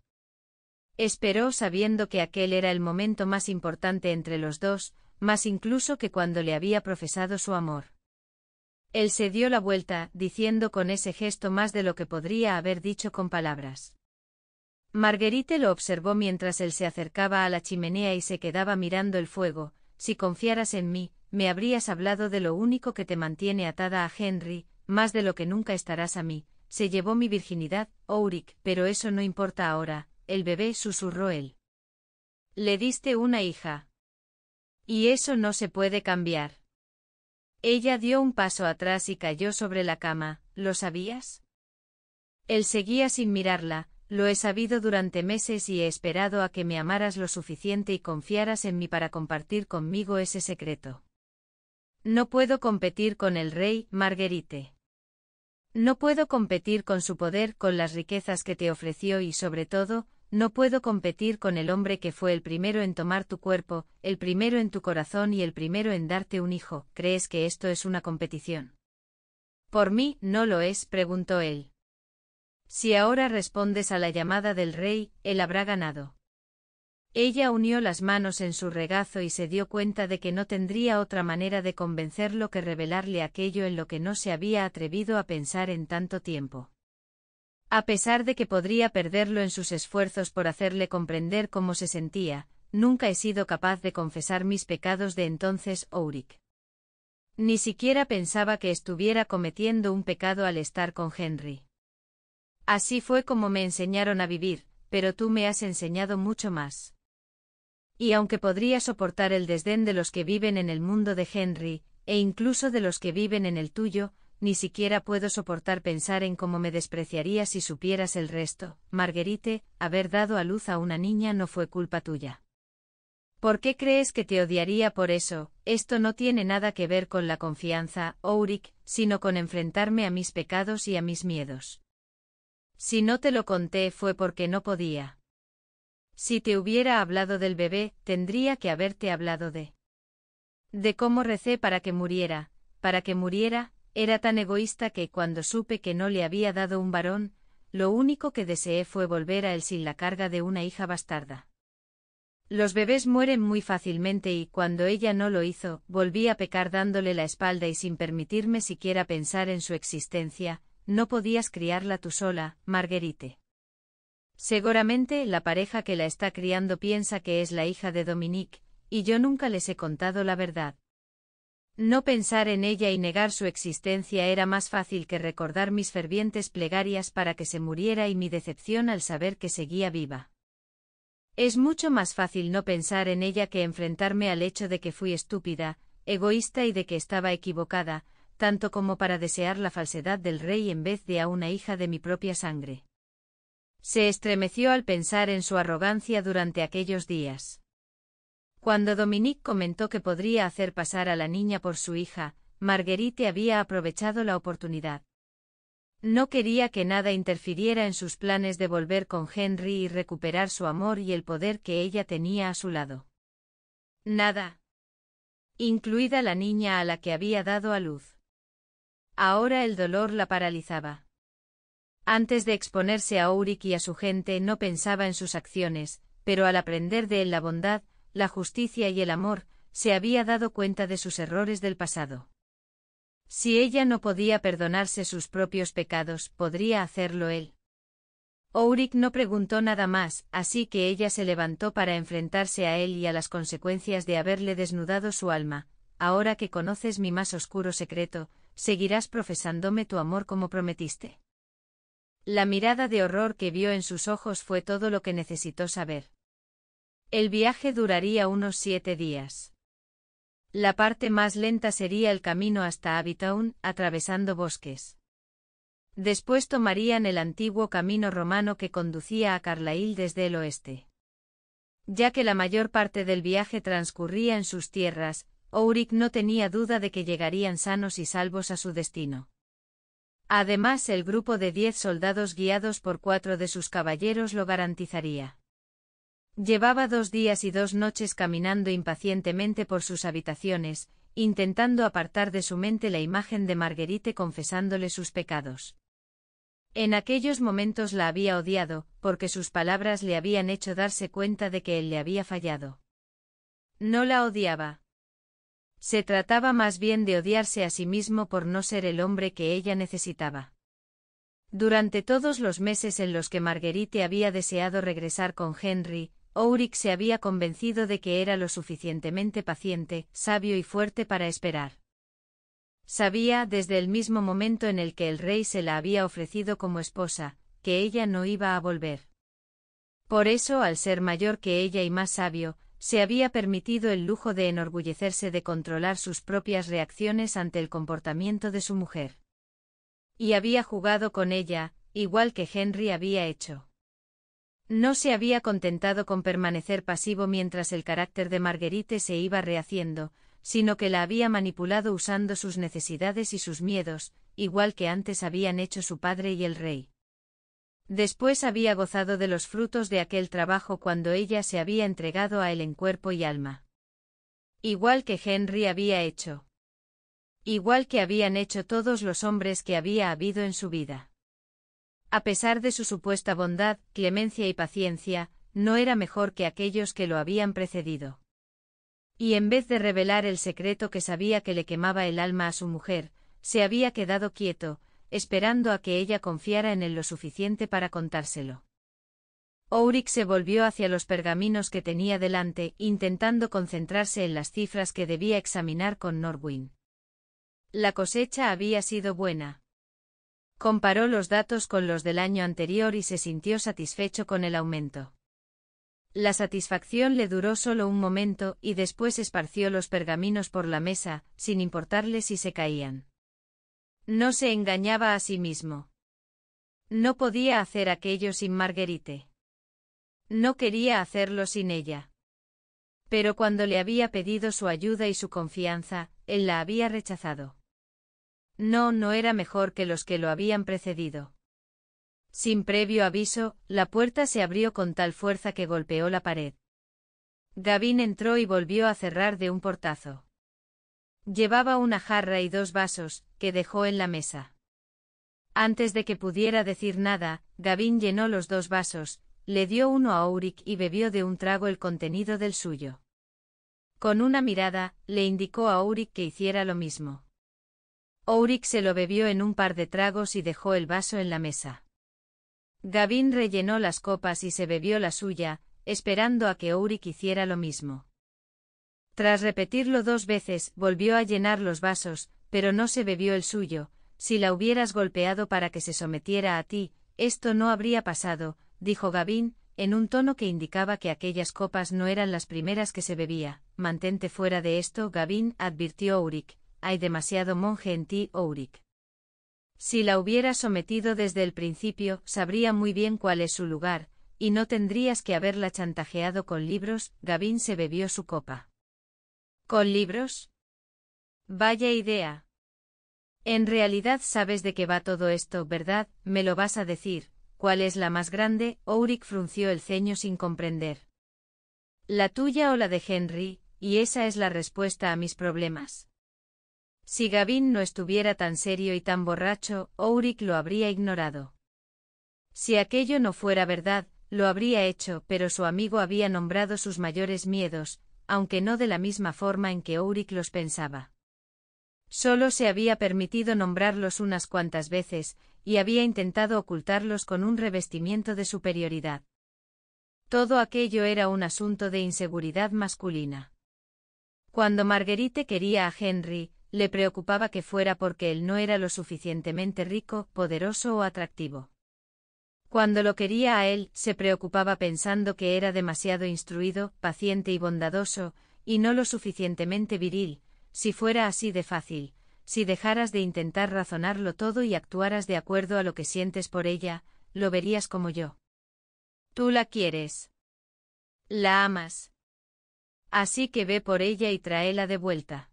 Esperó sabiendo que aquel era el momento más importante entre los dos, más incluso que cuando le había profesado su amor. Él se dio la vuelta, diciendo con ese gesto más de lo que podría haber dicho con palabras. Marguerite lo observó mientras él se acercaba a la chimenea y se quedaba mirando el fuego. Si confiaras en mí, me habrías hablado de lo único que te mantiene atada a Henry, más de lo que nunca estarás a mí. Se llevó mi virginidad, Auric, pero eso no importa ahora, el bebé susurró él. Le diste una hija. Y eso no se puede cambiar. Ella dio un paso atrás y cayó sobre la cama, ¿lo sabías? Él seguía sin mirarla, lo he sabido durante meses y he esperado a que me amaras lo suficiente y confiaras en mí para compartir conmigo ese secreto. No puedo competir con el rey, Marguerite. No puedo competir con su poder, con las riquezas que te ofreció y sobre todo, no puedo competir con el hombre que fue el primero en tomar tu cuerpo, el primero en tu corazón y el primero en darte un hijo. ¿Crees que esto es una competición? Por mí, no lo es, preguntó él. Si ahora respondes a la llamada del rey, él habrá ganado. Ella unió las manos en su regazo y se dio cuenta de que no tendría otra manera de convencerlo que revelarle aquello en lo que no se había atrevido a pensar en tanto tiempo. A pesar de que podría perderlo en sus esfuerzos por hacerle comprender cómo se sentía, nunca he sido capaz de confesar mis pecados de entonces, Ouric. Ni siquiera pensaba que estuviera cometiendo un pecado al estar con Henry. Así fue como me enseñaron a vivir, pero tú me has enseñado mucho más. Y aunque podría soportar el desdén de los que viven en el mundo de Henry, e incluso de los que viven en el tuyo, ni siquiera puedo soportar pensar en cómo me despreciaría si supieras el resto. Marguerite, haber dado a luz a una niña no fue culpa tuya. ¿Por qué crees que te odiaría por eso? Esto no tiene nada que ver con la confianza, Uric, sino con enfrentarme a mis pecados y a mis miedos. Si no te lo conté fue porque no podía. Si te hubiera hablado del bebé, tendría que haberte hablado de... De cómo recé para que muriera, para que muriera, era tan egoísta que cuando supe que no le había dado un varón, lo único que deseé fue volver a él sin la carga de una hija bastarda. Los bebés mueren muy fácilmente y cuando ella no lo hizo, volví a pecar dándole la espalda y sin permitirme siquiera pensar en su existencia, no podías criarla tú sola, Marguerite. Seguramente la pareja que la está criando piensa que es la hija de Dominique, y yo nunca les he contado la verdad. No pensar en ella y negar su existencia era más fácil que recordar mis fervientes plegarias para que se muriera y mi decepción al saber que seguía viva. Es mucho más fácil no pensar en ella que enfrentarme al hecho de que fui estúpida, egoísta y de que estaba equivocada, tanto como para desear la falsedad del rey en vez de a una hija de mi propia sangre. Se estremeció al pensar en su arrogancia durante aquellos días. Cuando Dominique comentó que podría hacer pasar a la niña por su hija, Marguerite había aprovechado la oportunidad. No quería que nada interfiriera en sus planes de volver con Henry y recuperar su amor y el poder que ella tenía a su lado. Nada. Incluida la niña a la que había dado a luz. Ahora el dolor la paralizaba. Antes de exponerse a Uric y a su gente no pensaba en sus acciones, pero al aprender de él la bondad, la justicia y el amor, se había dado cuenta de sus errores del pasado. Si ella no podía perdonarse sus propios pecados, podría hacerlo él. Ouric no preguntó nada más, así que ella se levantó para enfrentarse a él y a las consecuencias de haberle desnudado su alma. Ahora que conoces mi más oscuro secreto, seguirás profesándome tu amor como prometiste. La mirada de horror que vio en sus ojos fue todo lo que necesitó saber. El viaje duraría unos siete días. La parte más lenta sería el camino hasta Abitoun, atravesando bosques. Después tomarían el antiguo camino romano que conducía a Carlail desde el oeste. Ya que la mayor parte del viaje transcurría en sus tierras, Ourik no tenía duda de que llegarían sanos y salvos a su destino. Además, el grupo de diez soldados guiados por cuatro de sus caballeros lo garantizaría. Llevaba dos días y dos noches caminando impacientemente por sus habitaciones, intentando apartar de su mente la imagen de Marguerite confesándole sus pecados. En aquellos momentos la había odiado, porque sus palabras le habían hecho darse cuenta de que él le había fallado. No la odiaba, se trataba más bien de odiarse a sí mismo por no ser el hombre que ella necesitaba. Durante todos los meses en los que Marguerite había deseado regresar con Henry, Auric se había convencido de que era lo suficientemente paciente, sabio y fuerte para esperar. Sabía, desde el mismo momento en el que el rey se la había ofrecido como esposa, que ella no iba a volver. Por eso, al ser mayor que ella y más sabio, se había permitido el lujo de enorgullecerse de controlar sus propias reacciones ante el comportamiento de su mujer. Y había jugado con ella, igual que Henry había hecho. No se había contentado con permanecer pasivo mientras el carácter de Marguerite se iba rehaciendo, sino que la había manipulado usando sus necesidades y sus miedos, igual que antes habían hecho su padre y el rey. Después había gozado de los frutos de aquel trabajo cuando ella se había entregado a él en cuerpo y alma. Igual que Henry había hecho. Igual que habían hecho todos los hombres que había habido en su vida. A pesar de su supuesta bondad, clemencia y paciencia, no era mejor que aquellos que lo habían precedido. Y en vez de revelar el secreto que sabía que le quemaba el alma a su mujer, se había quedado quieto, esperando a que ella confiara en él lo suficiente para contárselo. Ourik se volvió hacia los pergaminos que tenía delante, intentando concentrarse en las cifras que debía examinar con Norwin. La cosecha había sido buena. Comparó los datos con los del año anterior y se sintió satisfecho con el aumento. La satisfacción le duró solo un momento y después esparció los pergaminos por la mesa, sin importarle si se caían. No se engañaba a sí mismo. No podía hacer aquello sin Marguerite. No quería hacerlo sin ella. Pero cuando le había pedido su ayuda y su confianza, él la había rechazado. No, no era mejor que los que lo habían precedido. Sin previo aviso, la puerta se abrió con tal fuerza que golpeó la pared. Gavin entró y volvió a cerrar de un portazo. Llevaba una jarra y dos vasos, que dejó en la mesa. Antes de que pudiera decir nada, Gavin llenó los dos vasos, le dio uno a Auric y bebió de un trago el contenido del suyo. Con una mirada, le indicó a Auric que hiciera lo mismo. Auric se lo bebió en un par de tragos y dejó el vaso en la mesa. Gavin rellenó las copas y se bebió la suya, esperando a que Auric hiciera lo mismo. Tras repetirlo dos veces, volvió a llenar los vasos, pero no se bebió el suyo, si la hubieras golpeado para que se sometiera a ti, esto no habría pasado, dijo Gavín, en un tono que indicaba que aquellas copas no eran las primeras que se bebía. Mantente fuera de esto, Gavín, advirtió Uric. Hay demasiado monje en ti, Uric. Si la hubieras sometido desde el principio, sabría muy bien cuál es su lugar, y no tendrías que haberla chantajeado con libros, Gavín se bebió su copa. ¿Con libros? Vaya idea. En realidad sabes de qué va todo esto, ¿verdad? Me lo vas a decir. ¿Cuál es la más grande? Uric frunció el ceño sin comprender. La tuya o la de Henry, y esa es la respuesta a mis problemas. Si Gavin no estuviera tan serio y tan borracho, Ulrich lo habría ignorado. Si aquello no fuera verdad, lo habría hecho, pero su amigo había nombrado sus mayores miedos, aunque no de la misma forma en que Ulrich los pensaba. Solo se había permitido nombrarlos unas cuantas veces, y había intentado ocultarlos con un revestimiento de superioridad. Todo aquello era un asunto de inseguridad masculina. Cuando Marguerite quería a Henry, le preocupaba que fuera porque él no era lo suficientemente rico, poderoso o atractivo. Cuando lo quería a él, se preocupaba pensando que era demasiado instruido, paciente y bondadoso, y no lo suficientemente viril, si fuera así de fácil, si dejaras de intentar razonarlo todo y actuaras de acuerdo a lo que sientes por ella, lo verías como yo. Tú la quieres. La amas. Así que ve por ella y tráela de vuelta.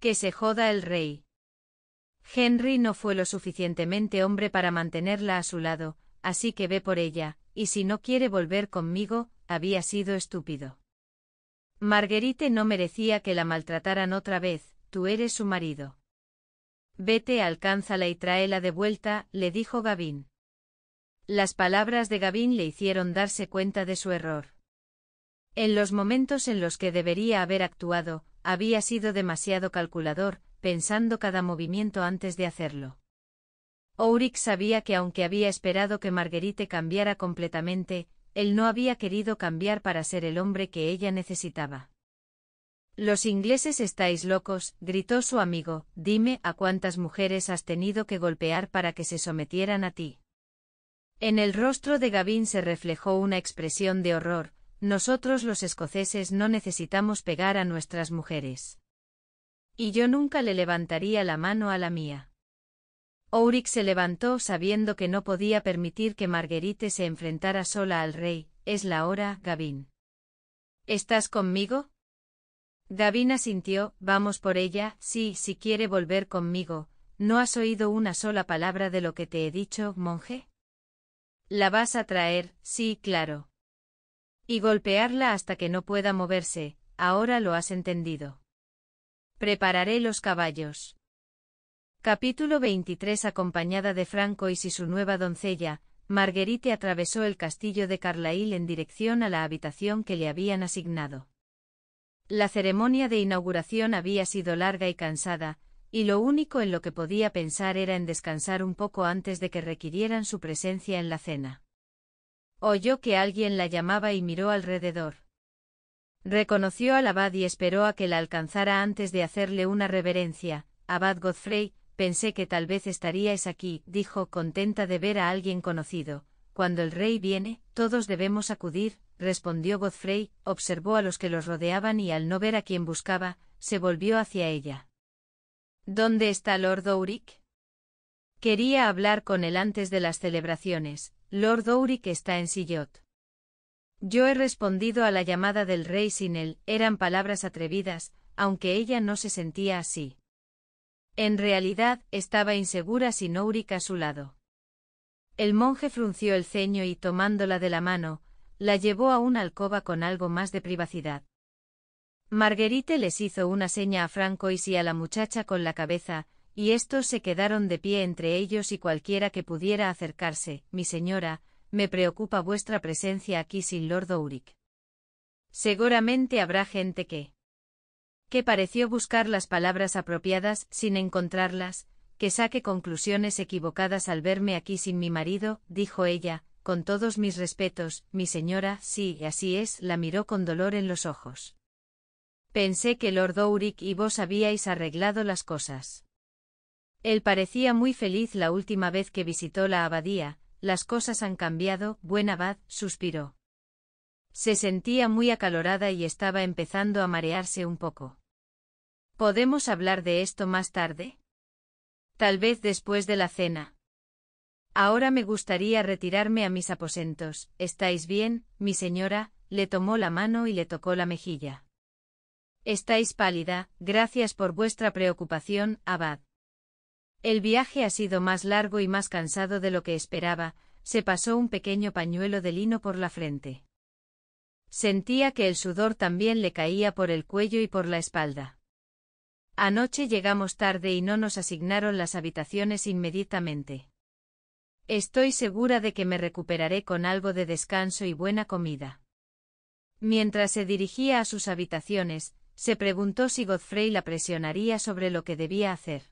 Que se joda el rey. Henry no fue lo suficientemente hombre para mantenerla a su lado, así que ve por ella, y si no quiere volver conmigo, había sido estúpido. Marguerite no merecía que la maltrataran otra vez, tú eres su marido. Vete, alcánzala y tráela de vuelta, le dijo Gavín. Las palabras de Gavín le hicieron darse cuenta de su error. En los momentos en los que debería haber actuado, había sido demasiado calculador, pensando cada movimiento antes de hacerlo. Ourik sabía que aunque había esperado que Marguerite cambiara completamente, él no había querido cambiar para ser el hombre que ella necesitaba. Los ingleses estáis locos, gritó su amigo, dime a cuántas mujeres has tenido que golpear para que se sometieran a ti. En el rostro de Gavin se reflejó una expresión de horror, nosotros los escoceses no necesitamos pegar a nuestras mujeres. Y yo nunca le levantaría la mano a la mía. Ourik se levantó sabiendo que no podía permitir que Marguerite se enfrentara sola al rey. Es la hora, Gavin. ¿Estás conmigo? Gavin asintió, vamos por ella, sí, si quiere volver conmigo. ¿No has oído una sola palabra de lo que te he dicho, monje? La vas a traer, sí, claro. Y golpearla hasta que no pueda moverse, ahora lo has entendido. Prepararé los caballos. Capítulo 23 Acompañada de Franco y su nueva doncella, Marguerite atravesó el castillo de Carlail en dirección a la habitación que le habían asignado. La ceremonia de inauguración había sido larga y cansada, y lo único en lo que podía pensar era en descansar un poco antes de que requirieran su presencia en la cena. Oyó que alguien la llamaba y miró alrededor. Reconoció al abad y esperó a que la alcanzara antes de hacerle una reverencia. Abad Godfrey, Pensé que tal vez estaríais aquí, dijo, contenta de ver a alguien conocido. Cuando el rey viene, todos debemos acudir, respondió Godfrey, observó a los que los rodeaban y al no ver a quien buscaba, se volvió hacia ella. ¿Dónde está Lord Douric? Quería hablar con él antes de las celebraciones. Lord Douric está en Sillot. Yo he respondido a la llamada del rey sin él, eran palabras atrevidas, aunque ella no se sentía así. En realidad, estaba insegura sin Ulrich a su lado. El monje frunció el ceño y tomándola de la mano, la llevó a una alcoba con algo más de privacidad. Marguerite les hizo una seña a Franco y sí a la muchacha con la cabeza, y estos se quedaron de pie entre ellos y cualquiera que pudiera acercarse. Mi señora, me preocupa vuestra presencia aquí sin Lord Ulrich. Seguramente habrá gente que que pareció buscar las palabras apropiadas sin encontrarlas, que saque conclusiones equivocadas al verme aquí sin mi marido, dijo ella, con todos mis respetos, mi señora, sí, así es, la miró con dolor en los ojos. Pensé que Lord Ourik y vos habíais arreglado las cosas. Él parecía muy feliz la última vez que visitó la abadía, las cosas han cambiado, buen abad, suspiró. Se sentía muy acalorada y estaba empezando a marearse un poco. ¿Podemos hablar de esto más tarde? Tal vez después de la cena. Ahora me gustaría retirarme a mis aposentos. ¿Estáis bien, mi señora? Le tomó la mano y le tocó la mejilla. Estáis pálida, gracias por vuestra preocupación, abad. El viaje ha sido más largo y más cansado de lo que esperaba, se pasó un pequeño pañuelo de lino por la frente. Sentía que el sudor también le caía por el cuello y por la espalda. Anoche llegamos tarde y no nos asignaron las habitaciones inmediatamente. Estoy segura de que me recuperaré con algo de descanso y buena comida. Mientras se dirigía a sus habitaciones, se preguntó si Godfrey la presionaría sobre lo que debía hacer.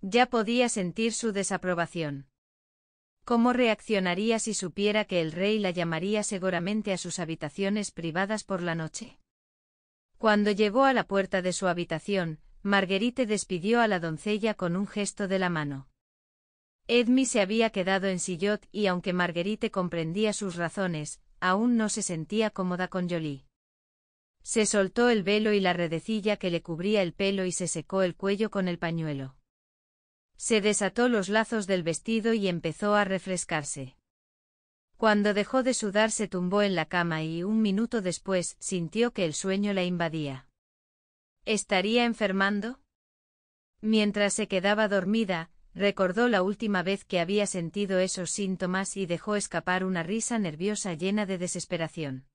Ya podía sentir su desaprobación. ¿Cómo reaccionaría si supiera que el rey la llamaría seguramente a sus habitaciones privadas por la noche? Cuando llegó a la puerta de su habitación, Marguerite despidió a la doncella con un gesto de la mano. Edmi se había quedado en Sillot y aunque Marguerite comprendía sus razones, aún no se sentía cómoda con Jolie. Se soltó el velo y la redecilla que le cubría el pelo y se secó el cuello con el pañuelo. Se desató los lazos del vestido y empezó a refrescarse. Cuando dejó de sudar se tumbó en la cama y un minuto después sintió que el sueño la invadía. ¿Estaría enfermando? Mientras se quedaba dormida, recordó la última vez que había sentido esos síntomas y dejó escapar una risa nerviosa llena de desesperación.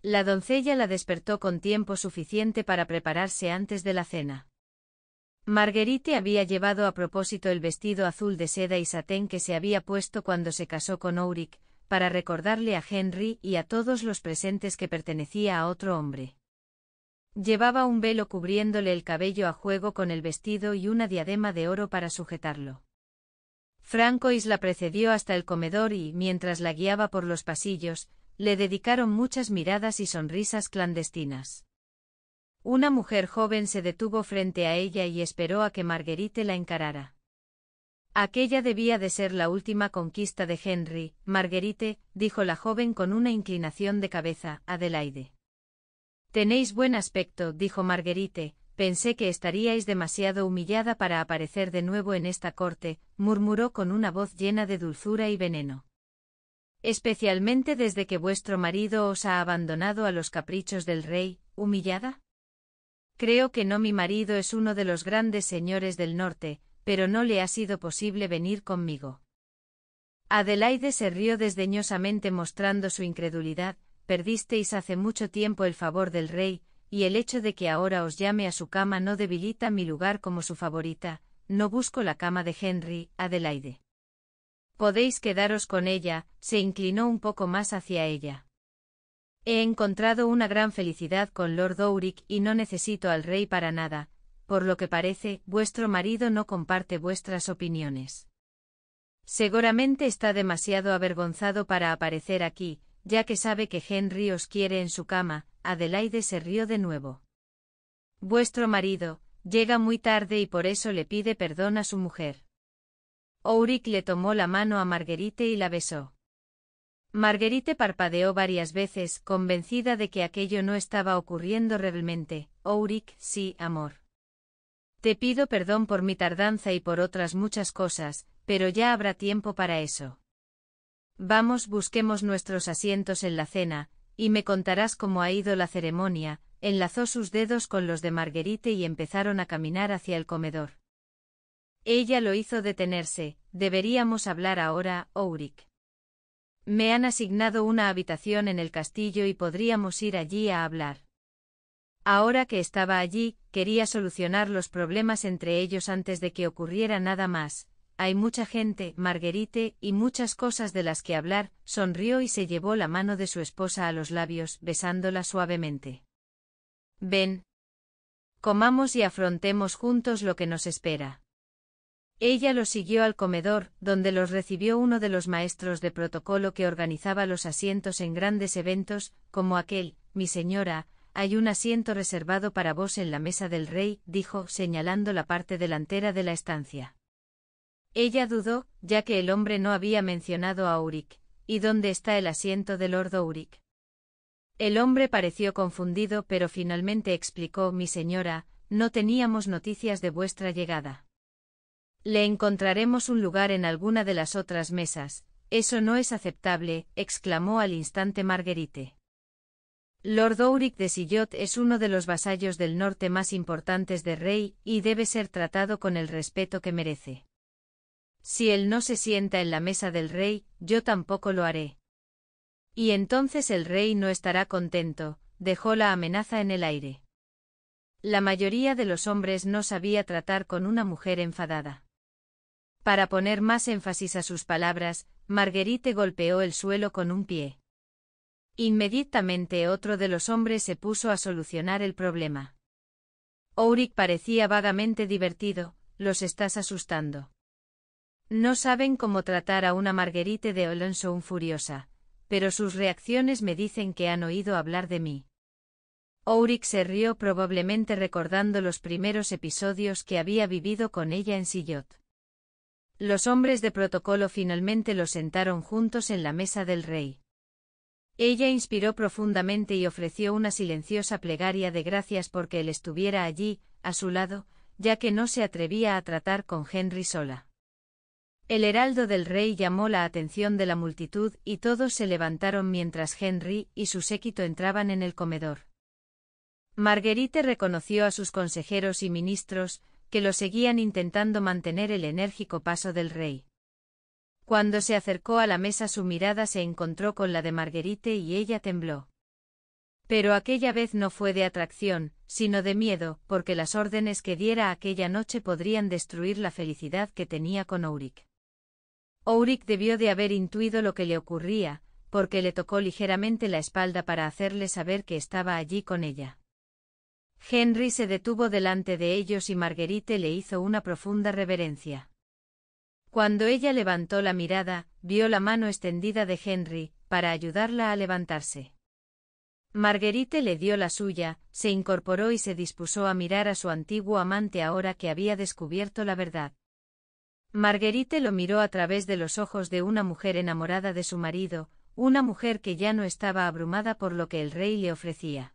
La doncella la despertó con tiempo suficiente para prepararse antes de la cena. Marguerite había llevado a propósito el vestido azul de seda y satén que se había puesto cuando se casó con Auric, para recordarle a Henry y a todos los presentes que pertenecía a otro hombre. Llevaba un velo cubriéndole el cabello a juego con el vestido y una diadema de oro para sujetarlo. Francois la precedió hasta el comedor y, mientras la guiaba por los pasillos, le dedicaron muchas miradas y sonrisas clandestinas. Una mujer joven se detuvo frente a ella y esperó a que Marguerite la encarara. Aquella debía de ser la última conquista de Henry, Marguerite, dijo la joven con una inclinación de cabeza, Adelaide. Tenéis buen aspecto, dijo Marguerite, pensé que estaríais demasiado humillada para aparecer de nuevo en esta corte, murmuró con una voz llena de dulzura y veneno. Especialmente desde que vuestro marido os ha abandonado a los caprichos del rey, humillada? Creo que no mi marido es uno de los grandes señores del norte, pero no le ha sido posible venir conmigo. Adelaide se rió desdeñosamente mostrando su incredulidad, perdisteis hace mucho tiempo el favor del rey, y el hecho de que ahora os llame a su cama no debilita mi lugar como su favorita, no busco la cama de Henry, Adelaide. Podéis quedaros con ella, se inclinó un poco más hacia ella. He encontrado una gran felicidad con Lord Uric y no necesito al rey para nada, por lo que parece, vuestro marido no comparte vuestras opiniones. Seguramente está demasiado avergonzado para aparecer aquí, ya que sabe que Henry os quiere en su cama, Adelaide se rió de nuevo. Vuestro marido, llega muy tarde y por eso le pide perdón a su mujer. Auric le tomó la mano a Marguerite y la besó. Marguerite parpadeó varias veces, convencida de que aquello no estaba ocurriendo realmente. Ouric, sí, amor. Te pido perdón por mi tardanza y por otras muchas cosas, pero ya habrá tiempo para eso. Vamos, busquemos nuestros asientos en la cena, y me contarás cómo ha ido la ceremonia. Enlazó sus dedos con los de Marguerite y empezaron a caminar hacia el comedor. Ella lo hizo detenerse, deberíamos hablar ahora, Ouric. Me han asignado una habitación en el castillo y podríamos ir allí a hablar. Ahora que estaba allí, quería solucionar los problemas entre ellos antes de que ocurriera nada más. Hay mucha gente, Marguerite, y muchas cosas de las que hablar, sonrió y se llevó la mano de su esposa a los labios, besándola suavemente. Ven. Comamos y afrontemos juntos lo que nos espera. Ella los siguió al comedor, donde los recibió uno de los maestros de protocolo que organizaba los asientos en grandes eventos, como aquel, mi señora, hay un asiento reservado para vos en la mesa del rey, dijo, señalando la parte delantera de la estancia. Ella dudó, ya que el hombre no había mencionado a Uric. ¿Y dónde está el asiento del Lord Uric? El hombre pareció confundido, pero finalmente explicó, mi señora, no teníamos noticias de vuestra llegada. Le encontraremos un lugar en alguna de las otras mesas, eso no es aceptable, exclamó al instante Marguerite. Lord uric de Sillot es uno de los vasallos del norte más importantes del rey, y debe ser tratado con el respeto que merece. Si él no se sienta en la mesa del rey, yo tampoco lo haré. Y entonces el rey no estará contento, dejó la amenaza en el aire. La mayoría de los hombres no sabía tratar con una mujer enfadada. Para poner más énfasis a sus palabras, Marguerite golpeó el suelo con un pie. Inmediatamente otro de los hombres se puso a solucionar el problema. Ourik parecía vagamente divertido, los estás asustando. No saben cómo tratar a una Marguerite de un furiosa, pero sus reacciones me dicen que han oído hablar de mí. Ourik se rió probablemente recordando los primeros episodios que había vivido con ella en Sillot. Los hombres de protocolo finalmente los sentaron juntos en la mesa del rey. Ella inspiró profundamente y ofreció una silenciosa plegaria de gracias porque él estuviera allí, a su lado, ya que no se atrevía a tratar con Henry sola. El heraldo del rey llamó la atención de la multitud y todos se levantaron mientras Henry y su séquito entraban en el comedor. Marguerite reconoció a sus consejeros y ministros, que lo seguían intentando mantener el enérgico paso del rey. Cuando se acercó a la mesa su mirada se encontró con la de Marguerite y ella tembló. Pero aquella vez no fue de atracción, sino de miedo, porque las órdenes que diera aquella noche podrían destruir la felicidad que tenía con Auric. Auric debió de haber intuido lo que le ocurría, porque le tocó ligeramente la espalda para hacerle saber que estaba allí con ella. Henry se detuvo delante de ellos y Marguerite le hizo una profunda reverencia. Cuando ella levantó la mirada, vio la mano extendida de Henry, para ayudarla a levantarse. Marguerite le dio la suya, se incorporó y se dispuso a mirar a su antiguo amante ahora que había descubierto la verdad. Marguerite lo miró a través de los ojos de una mujer enamorada de su marido, una mujer que ya no estaba abrumada por lo que el rey le ofrecía.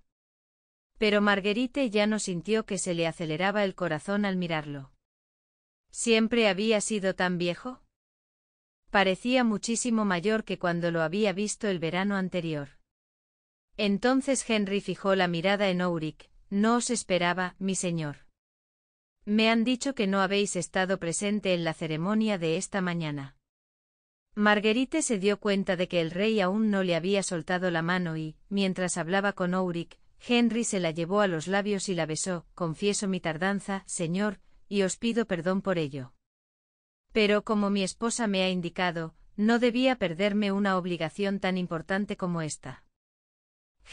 Pero Marguerite ya no sintió que se le aceleraba el corazón al mirarlo. ¿Siempre había sido tan viejo? Parecía muchísimo mayor que cuando lo había visto el verano anterior. Entonces Henry fijó la mirada en Auric. No os esperaba, mi señor. Me han dicho que no habéis estado presente en la ceremonia de esta mañana. Marguerite se dio cuenta de que el rey aún no le había soltado la mano y, mientras hablaba con Ouric, Henry se la llevó a los labios y la besó, confieso mi tardanza, señor, y os pido perdón por ello. Pero como mi esposa me ha indicado, no debía perderme una obligación tan importante como esta.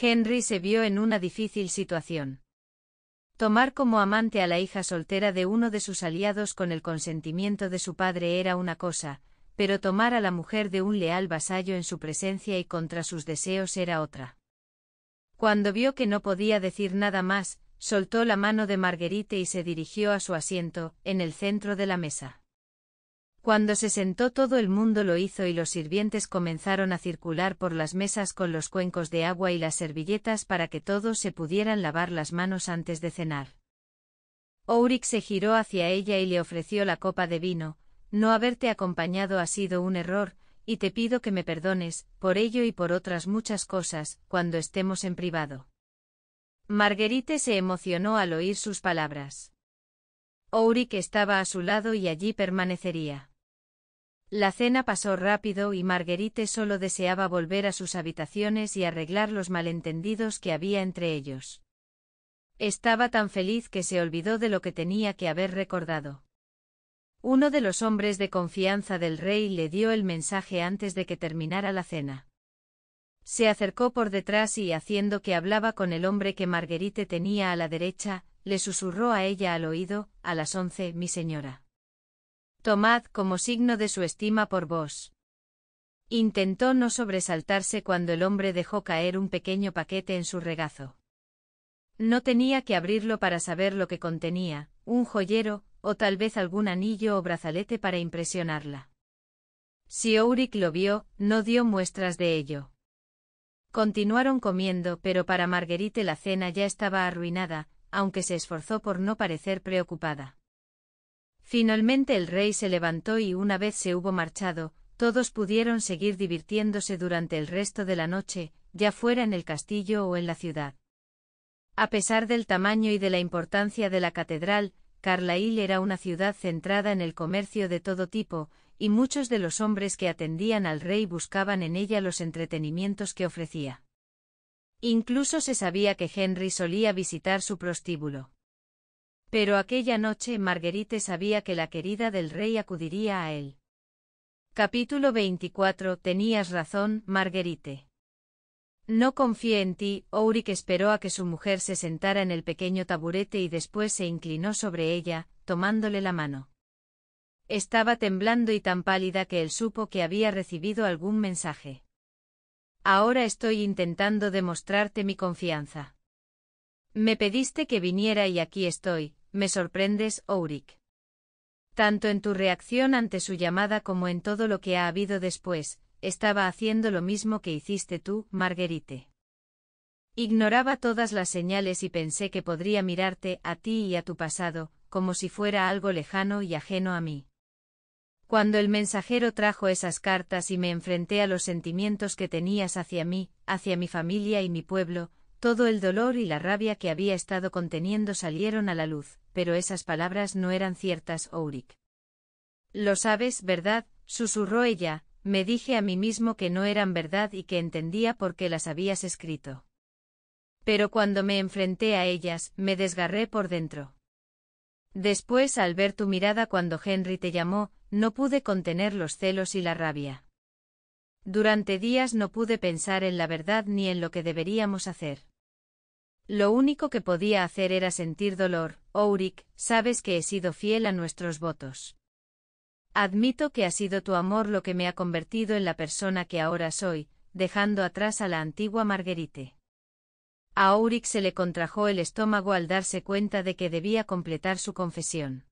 Henry se vio en una difícil situación. Tomar como amante a la hija soltera de uno de sus aliados con el consentimiento de su padre era una cosa, pero tomar a la mujer de un leal vasallo en su presencia y contra sus deseos era otra. Cuando vio que no podía decir nada más, soltó la mano de Marguerite y se dirigió a su asiento, en el centro de la mesa. Cuando se sentó todo el mundo lo hizo y los sirvientes comenzaron a circular por las mesas con los cuencos de agua y las servilletas para que todos se pudieran lavar las manos antes de cenar. Auric se giró hacia ella y le ofreció la copa de vino, no haberte acompañado ha sido un error, y te pido que me perdones, por ello y por otras muchas cosas, cuando estemos en privado. Marguerite se emocionó al oír sus palabras. Ourik estaba a su lado y allí permanecería. La cena pasó rápido y Marguerite solo deseaba volver a sus habitaciones y arreglar los malentendidos que había entre ellos. Estaba tan feliz que se olvidó de lo que tenía que haber recordado. Uno de los hombres de confianza del rey le dio el mensaje antes de que terminara la cena. Se acercó por detrás y haciendo que hablaba con el hombre que Marguerite tenía a la derecha, le susurró a ella al oído, a las once, mi señora. Tomad como signo de su estima por vos. Intentó no sobresaltarse cuando el hombre dejó caer un pequeño paquete en su regazo. No tenía que abrirlo para saber lo que contenía, un joyero, o tal vez algún anillo o brazalete para impresionarla. Si Ulrich lo vio, no dio muestras de ello. Continuaron comiendo, pero para Marguerite la cena ya estaba arruinada, aunque se esforzó por no parecer preocupada. Finalmente el rey se levantó y una vez se hubo marchado, todos pudieron seguir divirtiéndose durante el resto de la noche, ya fuera en el castillo o en la ciudad. A pesar del tamaño y de la importancia de la catedral, Carlisle era una ciudad centrada en el comercio de todo tipo, y muchos de los hombres que atendían al rey buscaban en ella los entretenimientos que ofrecía. Incluso se sabía que Henry solía visitar su prostíbulo. Pero aquella noche Marguerite sabía que la querida del rey acudiría a él. Capítulo 24 Tenías razón, Marguerite. No confié en ti, Ourik esperó a que su mujer se sentara en el pequeño taburete y después se inclinó sobre ella, tomándole la mano. Estaba temblando y tan pálida que él supo que había recibido algún mensaje. Ahora estoy intentando demostrarte mi confianza. Me pediste que viniera y aquí estoy, me sorprendes, Ourik. Tanto en tu reacción ante su llamada como en todo lo que ha habido después, estaba haciendo lo mismo que hiciste tú, Marguerite. Ignoraba todas las señales y pensé que podría mirarte a ti y a tu pasado, como si fuera algo lejano y ajeno a mí. Cuando el mensajero trajo esas cartas y me enfrenté a los sentimientos que tenías hacia mí, hacia mi familia y mi pueblo, todo el dolor y la rabia que había estado conteniendo salieron a la luz, pero esas palabras no eran ciertas, Auric. Lo sabes, ¿verdad? susurró ella, me dije a mí mismo que no eran verdad y que entendía por qué las habías escrito. Pero cuando me enfrenté a ellas, me desgarré por dentro. Después, al ver tu mirada cuando Henry te llamó, no pude contener los celos y la rabia. Durante días no pude pensar en la verdad ni en lo que deberíamos hacer. Lo único que podía hacer era sentir dolor. Ouric, sabes que he sido fiel a nuestros votos. Admito que ha sido tu amor lo que me ha convertido en la persona que ahora soy, dejando atrás a la antigua Marguerite. A Auric se le contrajo el estómago al darse cuenta de que debía completar su confesión.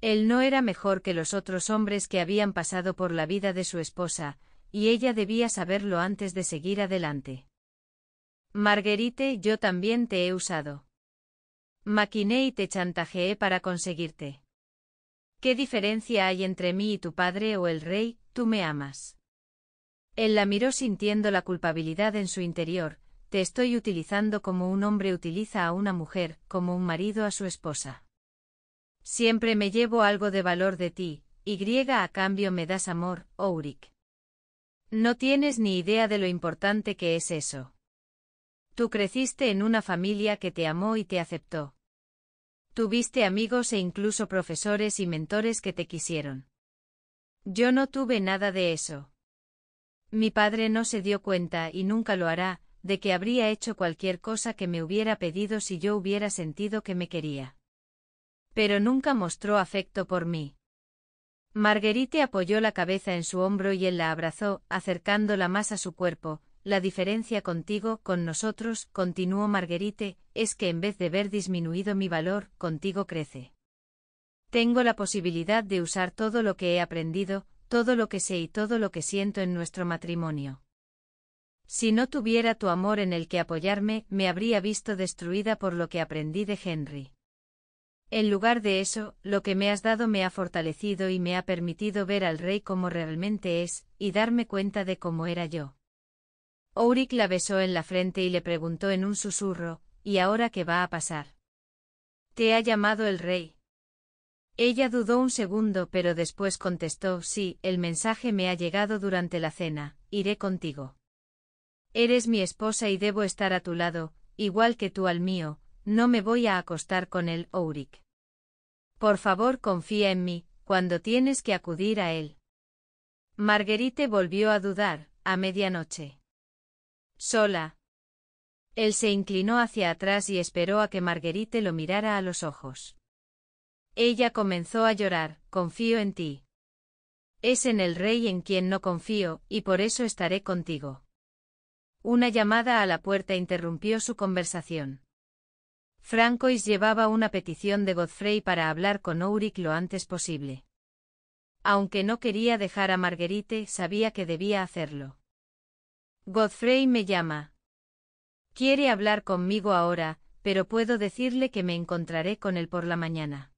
Él no era mejor que los otros hombres que habían pasado por la vida de su esposa, y ella debía saberlo antes de seguir adelante. Marguerite, yo también te he usado. Maquiné y te chantajeé para conseguirte. ¿Qué diferencia hay entre mí y tu padre o el rey, tú me amas? Él la miró sintiendo la culpabilidad en su interior, te estoy utilizando como un hombre utiliza a una mujer, como un marido a su esposa. Siempre me llevo algo de valor de ti, y a cambio me das amor, Ourik. Oh no tienes ni idea de lo importante que es eso. Tú creciste en una familia que te amó y te aceptó. Tuviste amigos e incluso profesores y mentores que te quisieron. Yo no tuve nada de eso. Mi padre no se dio cuenta y nunca lo hará, de que habría hecho cualquier cosa que me hubiera pedido si yo hubiera sentido que me quería. Pero nunca mostró afecto por mí. Marguerite apoyó la cabeza en su hombro y él la abrazó, acercándola más a su cuerpo, la diferencia contigo, con nosotros, continuó Marguerite, es que en vez de ver disminuido mi valor, contigo crece. Tengo la posibilidad de usar todo lo que he aprendido, todo lo que sé y todo lo que siento en nuestro matrimonio. Si no tuviera tu amor en el que apoyarme, me habría visto destruida por lo que aprendí de Henry. En lugar de eso, lo que me has dado me ha fortalecido y me ha permitido ver al rey como realmente es, y darme cuenta de cómo era yo. Ourik la besó en la frente y le preguntó en un susurro, ¿y ahora qué va a pasar? Te ha llamado el rey. Ella dudó un segundo pero después contestó, sí, el mensaje me ha llegado durante la cena, iré contigo. Eres mi esposa y debo estar a tu lado, igual que tú al mío, no me voy a acostar con él, Auric. Por favor confía en mí, cuando tienes que acudir a él. Marguerite volvió a dudar, a medianoche. Sola. Él se inclinó hacia atrás y esperó a que Marguerite lo mirara a los ojos. Ella comenzó a llorar, confío en ti. Es en el rey en quien no confío, y por eso estaré contigo. Una llamada a la puerta interrumpió su conversación. Francois llevaba una petición de Godfrey para hablar con Ulrich lo antes posible. Aunque no quería dejar a Marguerite, sabía que debía hacerlo. Godfrey me llama. Quiere hablar conmigo ahora, pero puedo decirle que me encontraré con él por la mañana.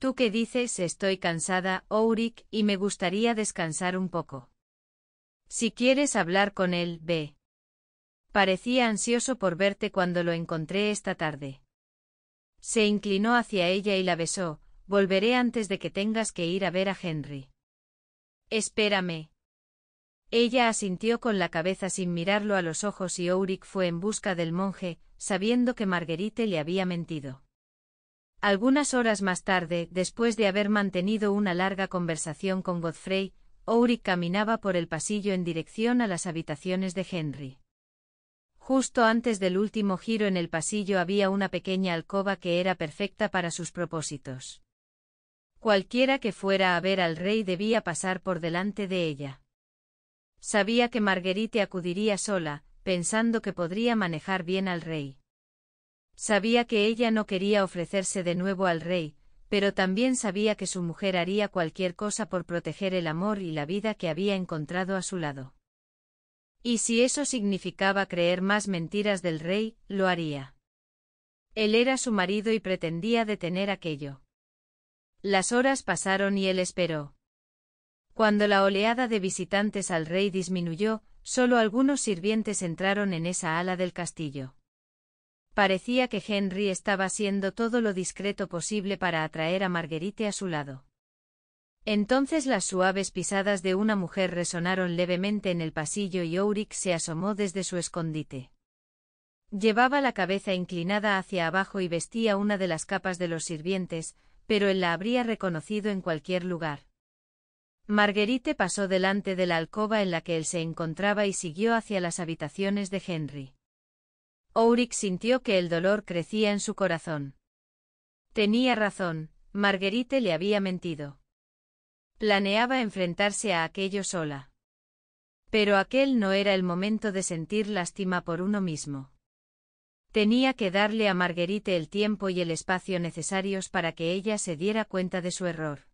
Tú qué dices estoy cansada, Ouric, y me gustaría descansar un poco. Si quieres hablar con él, ve. Parecía ansioso por verte cuando lo encontré esta tarde. Se inclinó hacia ella y la besó, volveré antes de que tengas que ir a ver a Henry. Espérame. Ella asintió con la cabeza sin mirarlo a los ojos y Ulrich fue en busca del monje, sabiendo que Marguerite le había mentido. Algunas horas más tarde, después de haber mantenido una larga conversación con Godfrey, Ouric caminaba por el pasillo en dirección a las habitaciones de Henry. Justo antes del último giro en el pasillo había una pequeña alcoba que era perfecta para sus propósitos. Cualquiera que fuera a ver al rey debía pasar por delante de ella. Sabía que Marguerite acudiría sola, pensando que podría manejar bien al rey. Sabía que ella no quería ofrecerse de nuevo al rey, pero también sabía que su mujer haría cualquier cosa por proteger el amor y la vida que había encontrado a su lado. Y si eso significaba creer más mentiras del rey, lo haría. Él era su marido y pretendía detener aquello. Las horas pasaron y él esperó. Cuando la oleada de visitantes al rey disminuyó, solo algunos sirvientes entraron en esa ala del castillo. Parecía que Henry estaba haciendo todo lo discreto posible para atraer a Marguerite a su lado. Entonces las suaves pisadas de una mujer resonaron levemente en el pasillo y Auric se asomó desde su escondite. Llevaba la cabeza inclinada hacia abajo y vestía una de las capas de los sirvientes, pero él la habría reconocido en cualquier lugar. Marguerite pasó delante de la alcoba en la que él se encontraba y siguió hacia las habitaciones de Henry. Ulrich sintió que el dolor crecía en su corazón. Tenía razón, Marguerite le había mentido. Planeaba enfrentarse a aquello sola. Pero aquel no era el momento de sentir lástima por uno mismo. Tenía que darle a Marguerite el tiempo y el espacio necesarios para que ella se diera cuenta de su error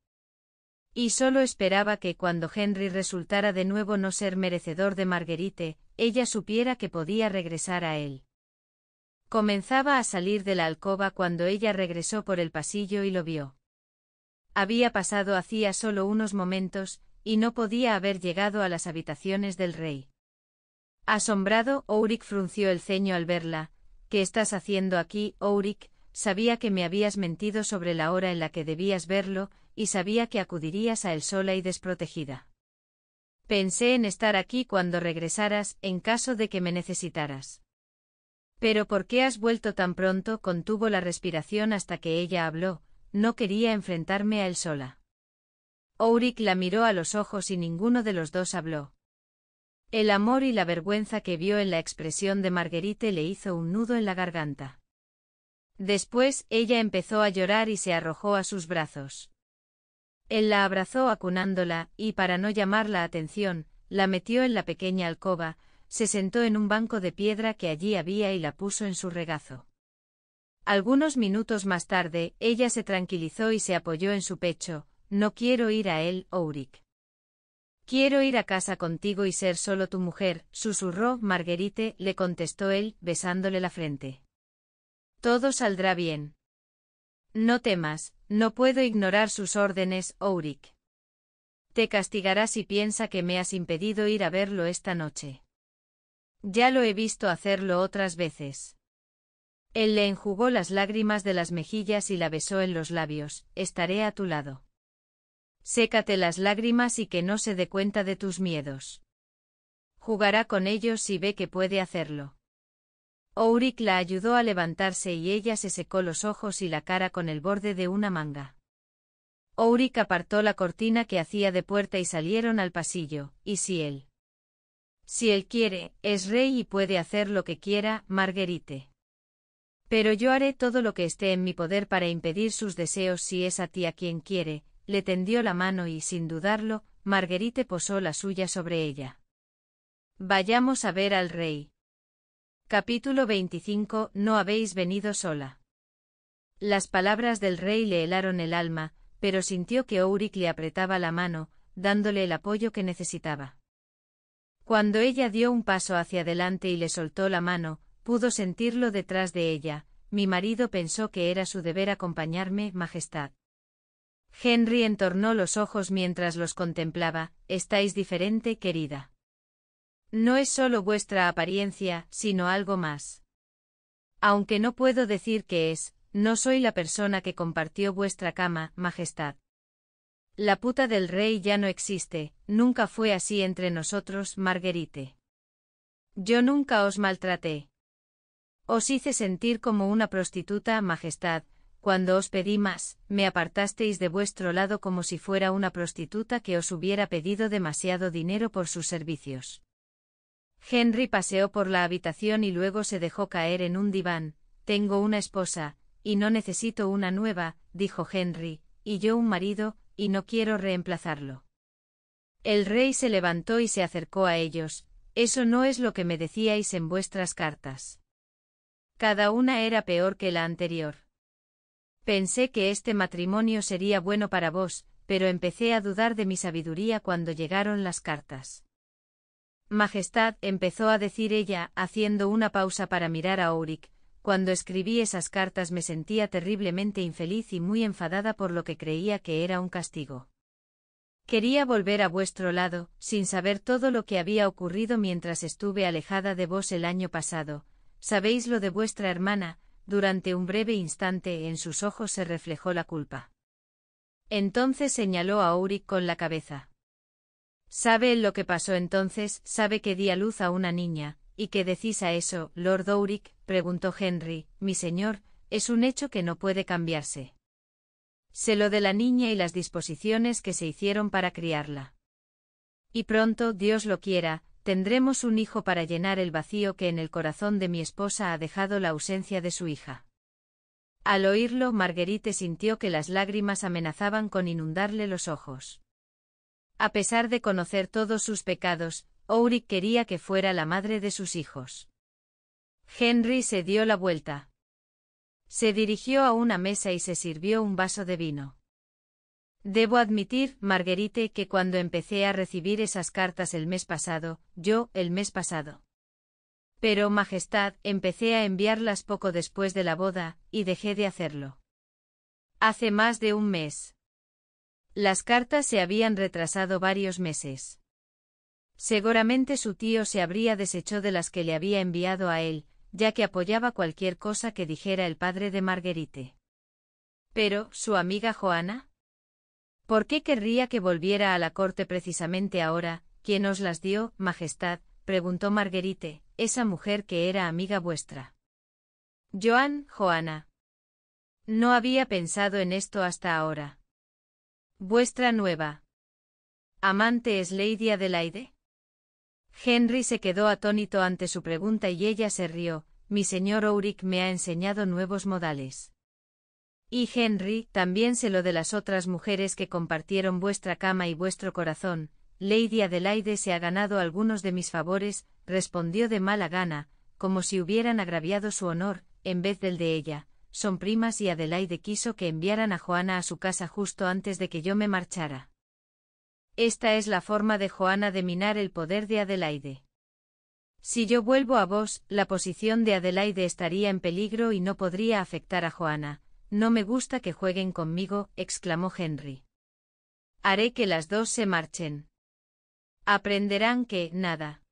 y solo esperaba que cuando Henry resultara de nuevo no ser merecedor de Marguerite, ella supiera que podía regresar a él. Comenzaba a salir de la alcoba cuando ella regresó por el pasillo y lo vio. Había pasado hacía solo unos momentos, y no podía haber llegado a las habitaciones del rey. Asombrado, Uric frunció el ceño al verla. ¿Qué estás haciendo aquí, Uric? Sabía que me habías mentido sobre la hora en la que debías verlo, y sabía que acudirías a él sola y desprotegida. Pensé en estar aquí cuando regresaras, en caso de que me necesitaras. Pero ¿por qué has vuelto tan pronto? contuvo la respiración hasta que ella habló, no quería enfrentarme a él sola. Ourik la miró a los ojos y ninguno de los dos habló. El amor y la vergüenza que vio en la expresión de Marguerite le hizo un nudo en la garganta. Después ella empezó a llorar y se arrojó a sus brazos. Él la abrazó acunándola, y para no llamar la atención, la metió en la pequeña alcoba, se sentó en un banco de piedra que allí había y la puso en su regazo. Algunos minutos más tarde, ella se tranquilizó y se apoyó en su pecho, no quiero ir a él, Ourik. Quiero ir a casa contigo y ser solo tu mujer, susurró Marguerite, le contestó él, besándole la frente. Todo saldrá bien. No temas, no puedo ignorar sus órdenes, Ourik. Te castigará si piensa que me has impedido ir a verlo esta noche. Ya lo he visto hacerlo otras veces. Él le enjugó las lágrimas de las mejillas y la besó en los labios, estaré a tu lado. Sécate las lágrimas y que no se dé cuenta de tus miedos. Jugará con ellos si ve que puede hacerlo. Urik la ayudó a levantarse y ella se secó los ojos y la cara con el borde de una manga. Urik apartó la cortina que hacía de puerta y salieron al pasillo, y si él. Si él quiere, es rey y puede hacer lo que quiera, Marguerite. Pero yo haré todo lo que esté en mi poder para impedir sus deseos si es a ti a quien quiere, le tendió la mano y, sin dudarlo, Marguerite posó la suya sobre ella. Vayamos a ver al rey, Capítulo 25 No habéis venido sola. Las palabras del rey le helaron el alma, pero sintió que Ouric le apretaba la mano, dándole el apoyo que necesitaba. Cuando ella dio un paso hacia adelante y le soltó la mano, pudo sentirlo detrás de ella, mi marido pensó que era su deber acompañarme, Majestad. Henry entornó los ojos mientras los contemplaba, estáis diferente, querida. No es solo vuestra apariencia, sino algo más. Aunque no puedo decir qué es, no soy la persona que compartió vuestra cama, Majestad. La puta del rey ya no existe, nunca fue así entre nosotros, Marguerite. Yo nunca os maltraté. Os hice sentir como una prostituta, Majestad, cuando os pedí más, me apartasteis de vuestro lado como si fuera una prostituta que os hubiera pedido demasiado dinero por sus servicios. Henry paseó por la habitación y luego se dejó caer en un diván. Tengo una esposa, y no necesito una nueva, dijo Henry, y yo un marido, y no quiero reemplazarlo. El rey se levantó y se acercó a ellos, eso no es lo que me decíais en vuestras cartas. Cada una era peor que la anterior. Pensé que este matrimonio sería bueno para vos, pero empecé a dudar de mi sabiduría cuando llegaron las cartas. Majestad, empezó a decir ella, haciendo una pausa para mirar a Auric, cuando escribí esas cartas me sentía terriblemente infeliz y muy enfadada por lo que creía que era un castigo. Quería volver a vuestro lado, sin saber todo lo que había ocurrido mientras estuve alejada de vos el año pasado. Sabéis lo de vuestra hermana, durante un breve instante en sus ojos se reflejó la culpa. Entonces señaló a Auric con la cabeza. Sabe lo que pasó entonces, sabe que di a luz a una niña, y que decís a eso, Lord Dowrick, preguntó Henry, mi señor, es un hecho que no puede cambiarse. Sé lo de la niña y las disposiciones que se hicieron para criarla. Y pronto, Dios lo quiera, tendremos un hijo para llenar el vacío que en el corazón de mi esposa ha dejado la ausencia de su hija. Al oírlo, Marguerite sintió que las lágrimas amenazaban con inundarle los ojos. A pesar de conocer todos sus pecados, Ulrich quería que fuera la madre de sus hijos. Henry se dio la vuelta. Se dirigió a una mesa y se sirvió un vaso de vino. Debo admitir, Marguerite, que cuando empecé a recibir esas cartas el mes pasado, yo, el mes pasado. Pero, Majestad, empecé a enviarlas poco después de la boda, y dejé de hacerlo. Hace más de un mes. Las cartas se habían retrasado varios meses. Seguramente su tío se habría deshecho de las que le había enviado a él, ya que apoyaba cualquier cosa que dijera el padre de Marguerite. Pero, ¿su amiga Joana? ¿Por qué querría que volviera a la corte precisamente ahora? quien os las dio, Majestad? preguntó Marguerite, esa mujer que era amiga vuestra. Joan, Joana. No había pensado en esto hasta ahora. Vuestra nueva. ¿Amante es Lady Adelaide? Henry se quedó atónito ante su pregunta y ella se rió. Mi señor Uric me ha enseñado nuevos modales. Y Henry, también se lo de las otras mujeres que compartieron vuestra cama y vuestro corazón. Lady Adelaide se ha ganado algunos de mis favores, respondió de mala gana, como si hubieran agraviado su honor, en vez del de ella, son primas y Adelaide quiso que enviaran a Joana a su casa justo antes de que yo me marchara. Esta es la forma de Joana de minar el poder de Adelaide. Si yo vuelvo a vos, la posición de Adelaide estaría en peligro y no podría afectar a Joana. No me gusta que jueguen conmigo, exclamó Henry. Haré que las dos se marchen. Aprenderán que, nada,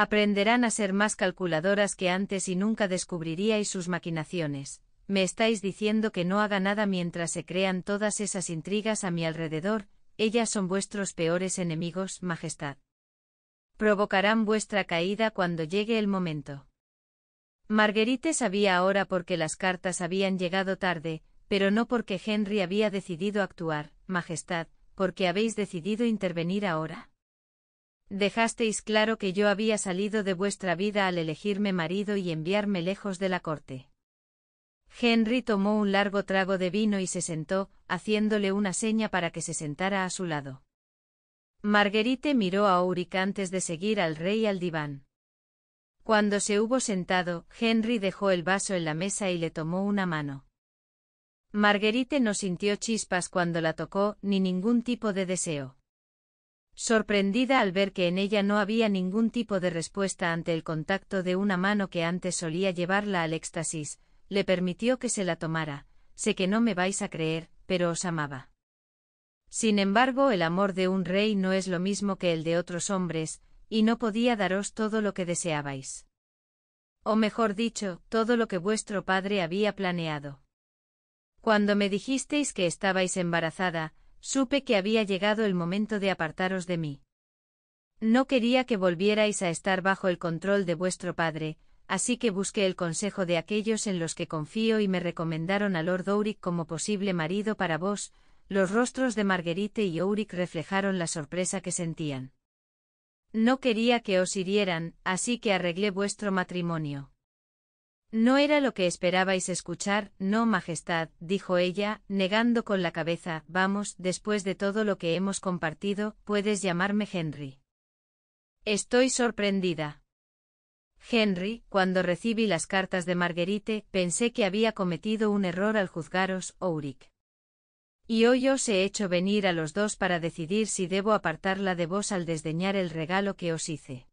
Aprenderán a ser más calculadoras que antes y nunca descubriríais sus maquinaciones. Me estáis diciendo que no haga nada mientras se crean todas esas intrigas a mi alrededor, ellas son vuestros peores enemigos, Majestad. Provocarán vuestra caída cuando llegue el momento. Marguerite sabía ahora por qué las cartas habían llegado tarde, pero no porque Henry había decidido actuar, Majestad, porque habéis decidido intervenir ahora. Dejasteis claro que yo había salido de vuestra vida al elegirme marido y enviarme lejos de la corte. Henry tomó un largo trago de vino y se sentó, haciéndole una seña para que se sentara a su lado. Marguerite miró a Auric antes de seguir al rey al diván. Cuando se hubo sentado, Henry dejó el vaso en la mesa y le tomó una mano. Marguerite no sintió chispas cuando la tocó, ni ningún tipo de deseo sorprendida al ver que en ella no había ningún tipo de respuesta ante el contacto de una mano que antes solía llevarla al éxtasis, le permitió que se la tomara, sé que no me vais a creer, pero os amaba. Sin embargo, el amor de un rey no es lo mismo que el de otros hombres, y no podía daros todo lo que deseabais. O mejor dicho, todo lo que vuestro padre había planeado. Cuando me dijisteis que estabais embarazada, supe que había llegado el momento de apartaros de mí. No quería que volvierais a estar bajo el control de vuestro padre, así que busqué el consejo de aquellos en los que confío y me recomendaron a Lord Uric como posible marido para vos, los rostros de Marguerite y auric reflejaron la sorpresa que sentían. No quería que os hirieran, así que arreglé vuestro matrimonio. No era lo que esperabais escuchar, no, Majestad, dijo ella, negando con la cabeza, vamos, después de todo lo que hemos compartido, puedes llamarme Henry. Estoy sorprendida. Henry, cuando recibí las cartas de Marguerite, pensé que había cometido un error al juzgaros, Ourik. Y hoy os he hecho venir a los dos para decidir si debo apartarla de vos al desdeñar el regalo que os hice.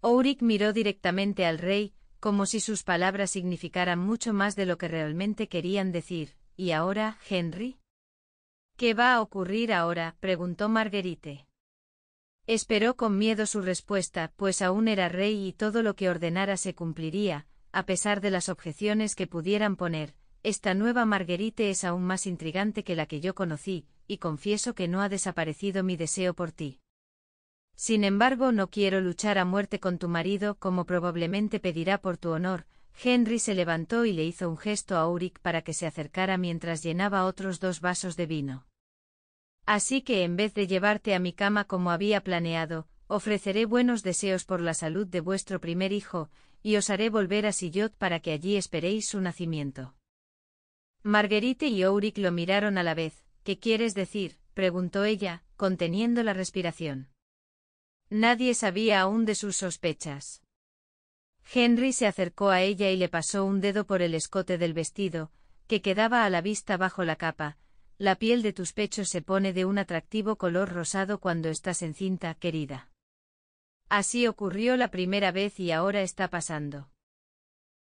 Ourik miró directamente al rey, como si sus palabras significaran mucho más de lo que realmente querían decir. ¿Y ahora, Henry? ¿Qué va a ocurrir ahora? preguntó Marguerite. Esperó con miedo su respuesta, pues aún era rey y todo lo que ordenara se cumpliría, a pesar de las objeciones que pudieran poner. Esta nueva Marguerite es aún más intrigante que la que yo conocí, y confieso que no ha desaparecido mi deseo por ti. Sin embargo, no quiero luchar a muerte con tu marido, como probablemente pedirá por tu honor. Henry se levantó y le hizo un gesto a Auric para que se acercara mientras llenaba otros dos vasos de vino. Así que en vez de llevarte a mi cama como había planeado, ofreceré buenos deseos por la salud de vuestro primer hijo, y os haré volver a Sillot para que allí esperéis su nacimiento. Marguerite y Auric lo miraron a la vez. ¿Qué quieres decir? preguntó ella, conteniendo la respiración. Nadie sabía aún de sus sospechas. Henry se acercó a ella y le pasó un dedo por el escote del vestido, que quedaba a la vista bajo la capa. La piel de tus pechos se pone de un atractivo color rosado cuando estás encinta, querida. Así ocurrió la primera vez y ahora está pasando.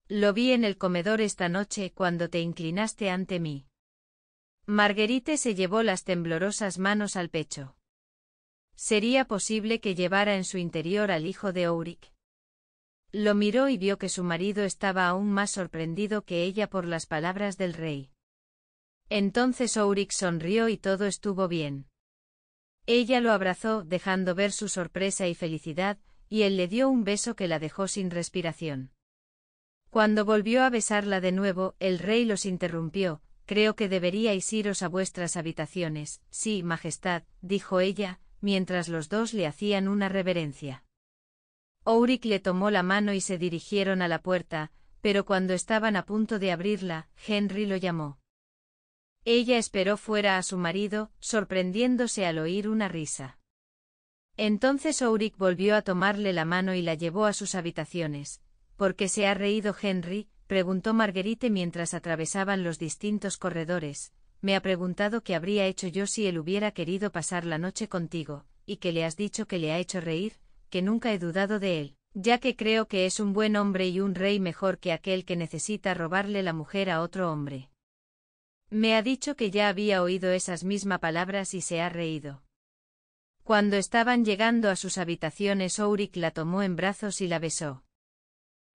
Lo vi en el comedor esta noche cuando te inclinaste ante mí. Marguerite se llevó las temblorosas manos al pecho. Sería posible que llevara en su interior al hijo de Ourik?» Lo miró y vio que su marido estaba aún más sorprendido que ella por las palabras del rey. Entonces Ourik sonrió y todo estuvo bien. Ella lo abrazó, dejando ver su sorpresa y felicidad, y él le dio un beso que la dejó sin respiración. Cuando volvió a besarla de nuevo, el rey los interrumpió, creo que deberíais iros a vuestras habitaciones. Sí, Majestad, dijo ella, mientras los dos le hacían una reverencia. Ouric le tomó la mano y se dirigieron a la puerta, pero cuando estaban a punto de abrirla, Henry lo llamó. Ella esperó fuera a su marido, sorprendiéndose al oír una risa. Entonces Ouric volvió a tomarle la mano y la llevó a sus habitaciones. ¿Por qué se ha reído Henry? preguntó Marguerite mientras atravesaban los distintos corredores me ha preguntado qué habría hecho yo si él hubiera querido pasar la noche contigo, y que le has dicho que le ha hecho reír, que nunca he dudado de él, ya que creo que es un buen hombre y un rey mejor que aquel que necesita robarle la mujer a otro hombre. Me ha dicho que ya había oído esas mismas palabras y se ha reído. Cuando estaban llegando a sus habitaciones, Ouric la tomó en brazos y la besó.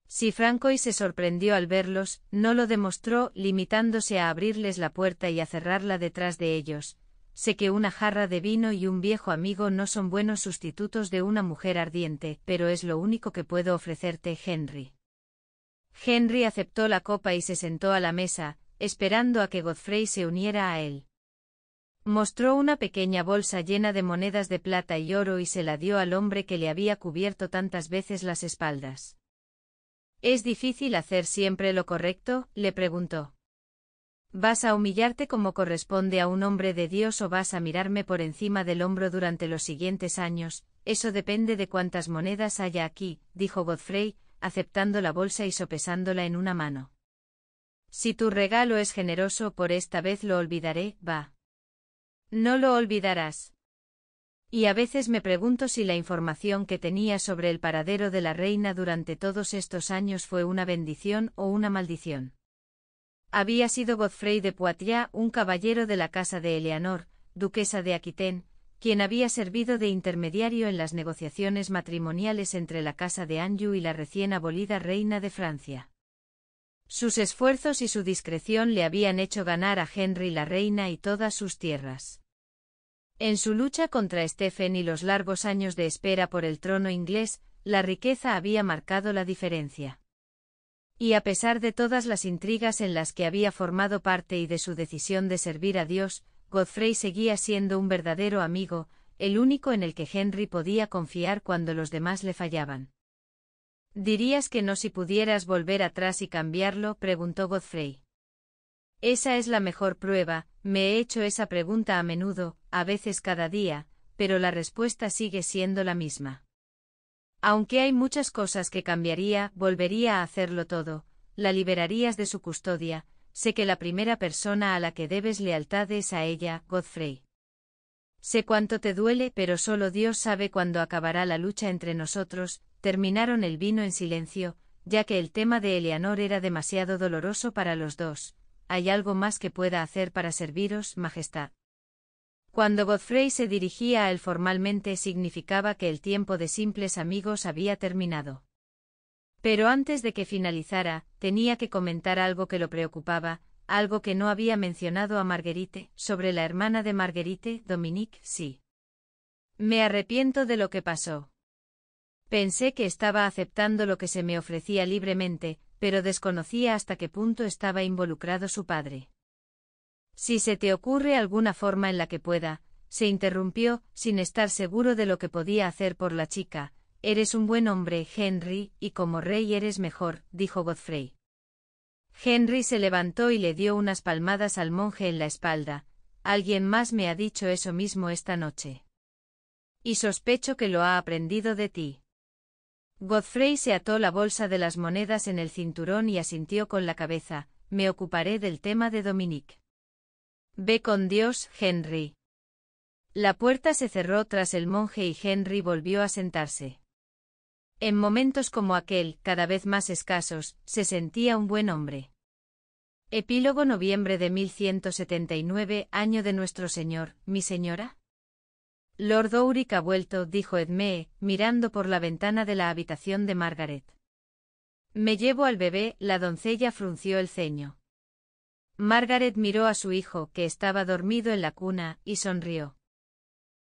Si Francois se sorprendió al verlos, no lo demostró, limitándose a abrirles la puerta y a cerrarla detrás de ellos. Sé que una jarra de vino y un viejo amigo no son buenos sustitutos de una mujer ardiente, pero es lo único que puedo ofrecerte, Henry. Henry aceptó la copa y se sentó a la mesa, esperando a que Godfrey se uniera a él. Mostró una pequeña bolsa llena de monedas de plata y oro y se la dio al hombre que le había cubierto tantas veces las espaldas. ¿Es difícil hacer siempre lo correcto? le preguntó. ¿Vas a humillarte como corresponde a un hombre de Dios o vas a mirarme por encima del hombro durante los siguientes años? Eso depende de cuántas monedas haya aquí, dijo Godfrey, aceptando la bolsa y sopesándola en una mano. Si tu regalo es generoso por esta vez lo olvidaré, va. No lo olvidarás. Y a veces me pregunto si la información que tenía sobre el paradero de la reina durante todos estos años fue una bendición o una maldición. Había sido Godfrey de Poitiers, un caballero de la casa de Eleanor, duquesa de Aquitaine, quien había servido de intermediario en las negociaciones matrimoniales entre la casa de Anjou y la recién abolida reina de Francia. Sus esfuerzos y su discreción le habían hecho ganar a Henry la reina y todas sus tierras. En su lucha contra Stephen y los largos años de espera por el trono inglés, la riqueza había marcado la diferencia. Y a pesar de todas las intrigas en las que había formado parte y de su decisión de servir a Dios, Godfrey seguía siendo un verdadero amigo, el único en el que Henry podía confiar cuando los demás le fallaban. ¿Dirías que no si pudieras volver atrás y cambiarlo? preguntó Godfrey. Esa es la mejor prueba, me he hecho esa pregunta a menudo, a veces cada día, pero la respuesta sigue siendo la misma. Aunque hay muchas cosas que cambiaría, volvería a hacerlo todo, la liberarías de su custodia, sé que la primera persona a la que debes lealtad es a ella, Godfrey. Sé cuánto te duele, pero solo Dios sabe cuándo acabará la lucha entre nosotros, terminaron el vino en silencio, ya que el tema de Eleanor era demasiado doloroso para los dos, ¿hay algo más que pueda hacer para serviros, Majestad? Cuando Godfrey se dirigía a él formalmente significaba que el tiempo de simples amigos había terminado. Pero antes de que finalizara, tenía que comentar algo que lo preocupaba, algo que no había mencionado a Marguerite, sobre la hermana de Marguerite, Dominique, sí. Me arrepiento de lo que pasó. Pensé que estaba aceptando lo que se me ofrecía libremente, pero desconocía hasta qué punto estaba involucrado su padre. Si se te ocurre alguna forma en la que pueda, se interrumpió, sin estar seguro de lo que podía hacer por la chica, eres un buen hombre, Henry, y como rey eres mejor, dijo Godfrey. Henry se levantó y le dio unas palmadas al monje en la espalda, alguien más me ha dicho eso mismo esta noche. Y sospecho que lo ha aprendido de ti. Godfrey se ató la bolsa de las monedas en el cinturón y asintió con la cabeza, me ocuparé del tema de Dominique. Ve con Dios, Henry. La puerta se cerró tras el monje y Henry volvió a sentarse. En momentos como aquel, cada vez más escasos, se sentía un buen hombre. Epílogo noviembre de 1179, año de nuestro Señor, mi señora. Lord Uric ha vuelto, dijo Edme, mirando por la ventana de la habitación de Margaret. Me llevo al bebé, la doncella frunció el ceño. Margaret miró a su hijo, que estaba dormido en la cuna, y sonrió.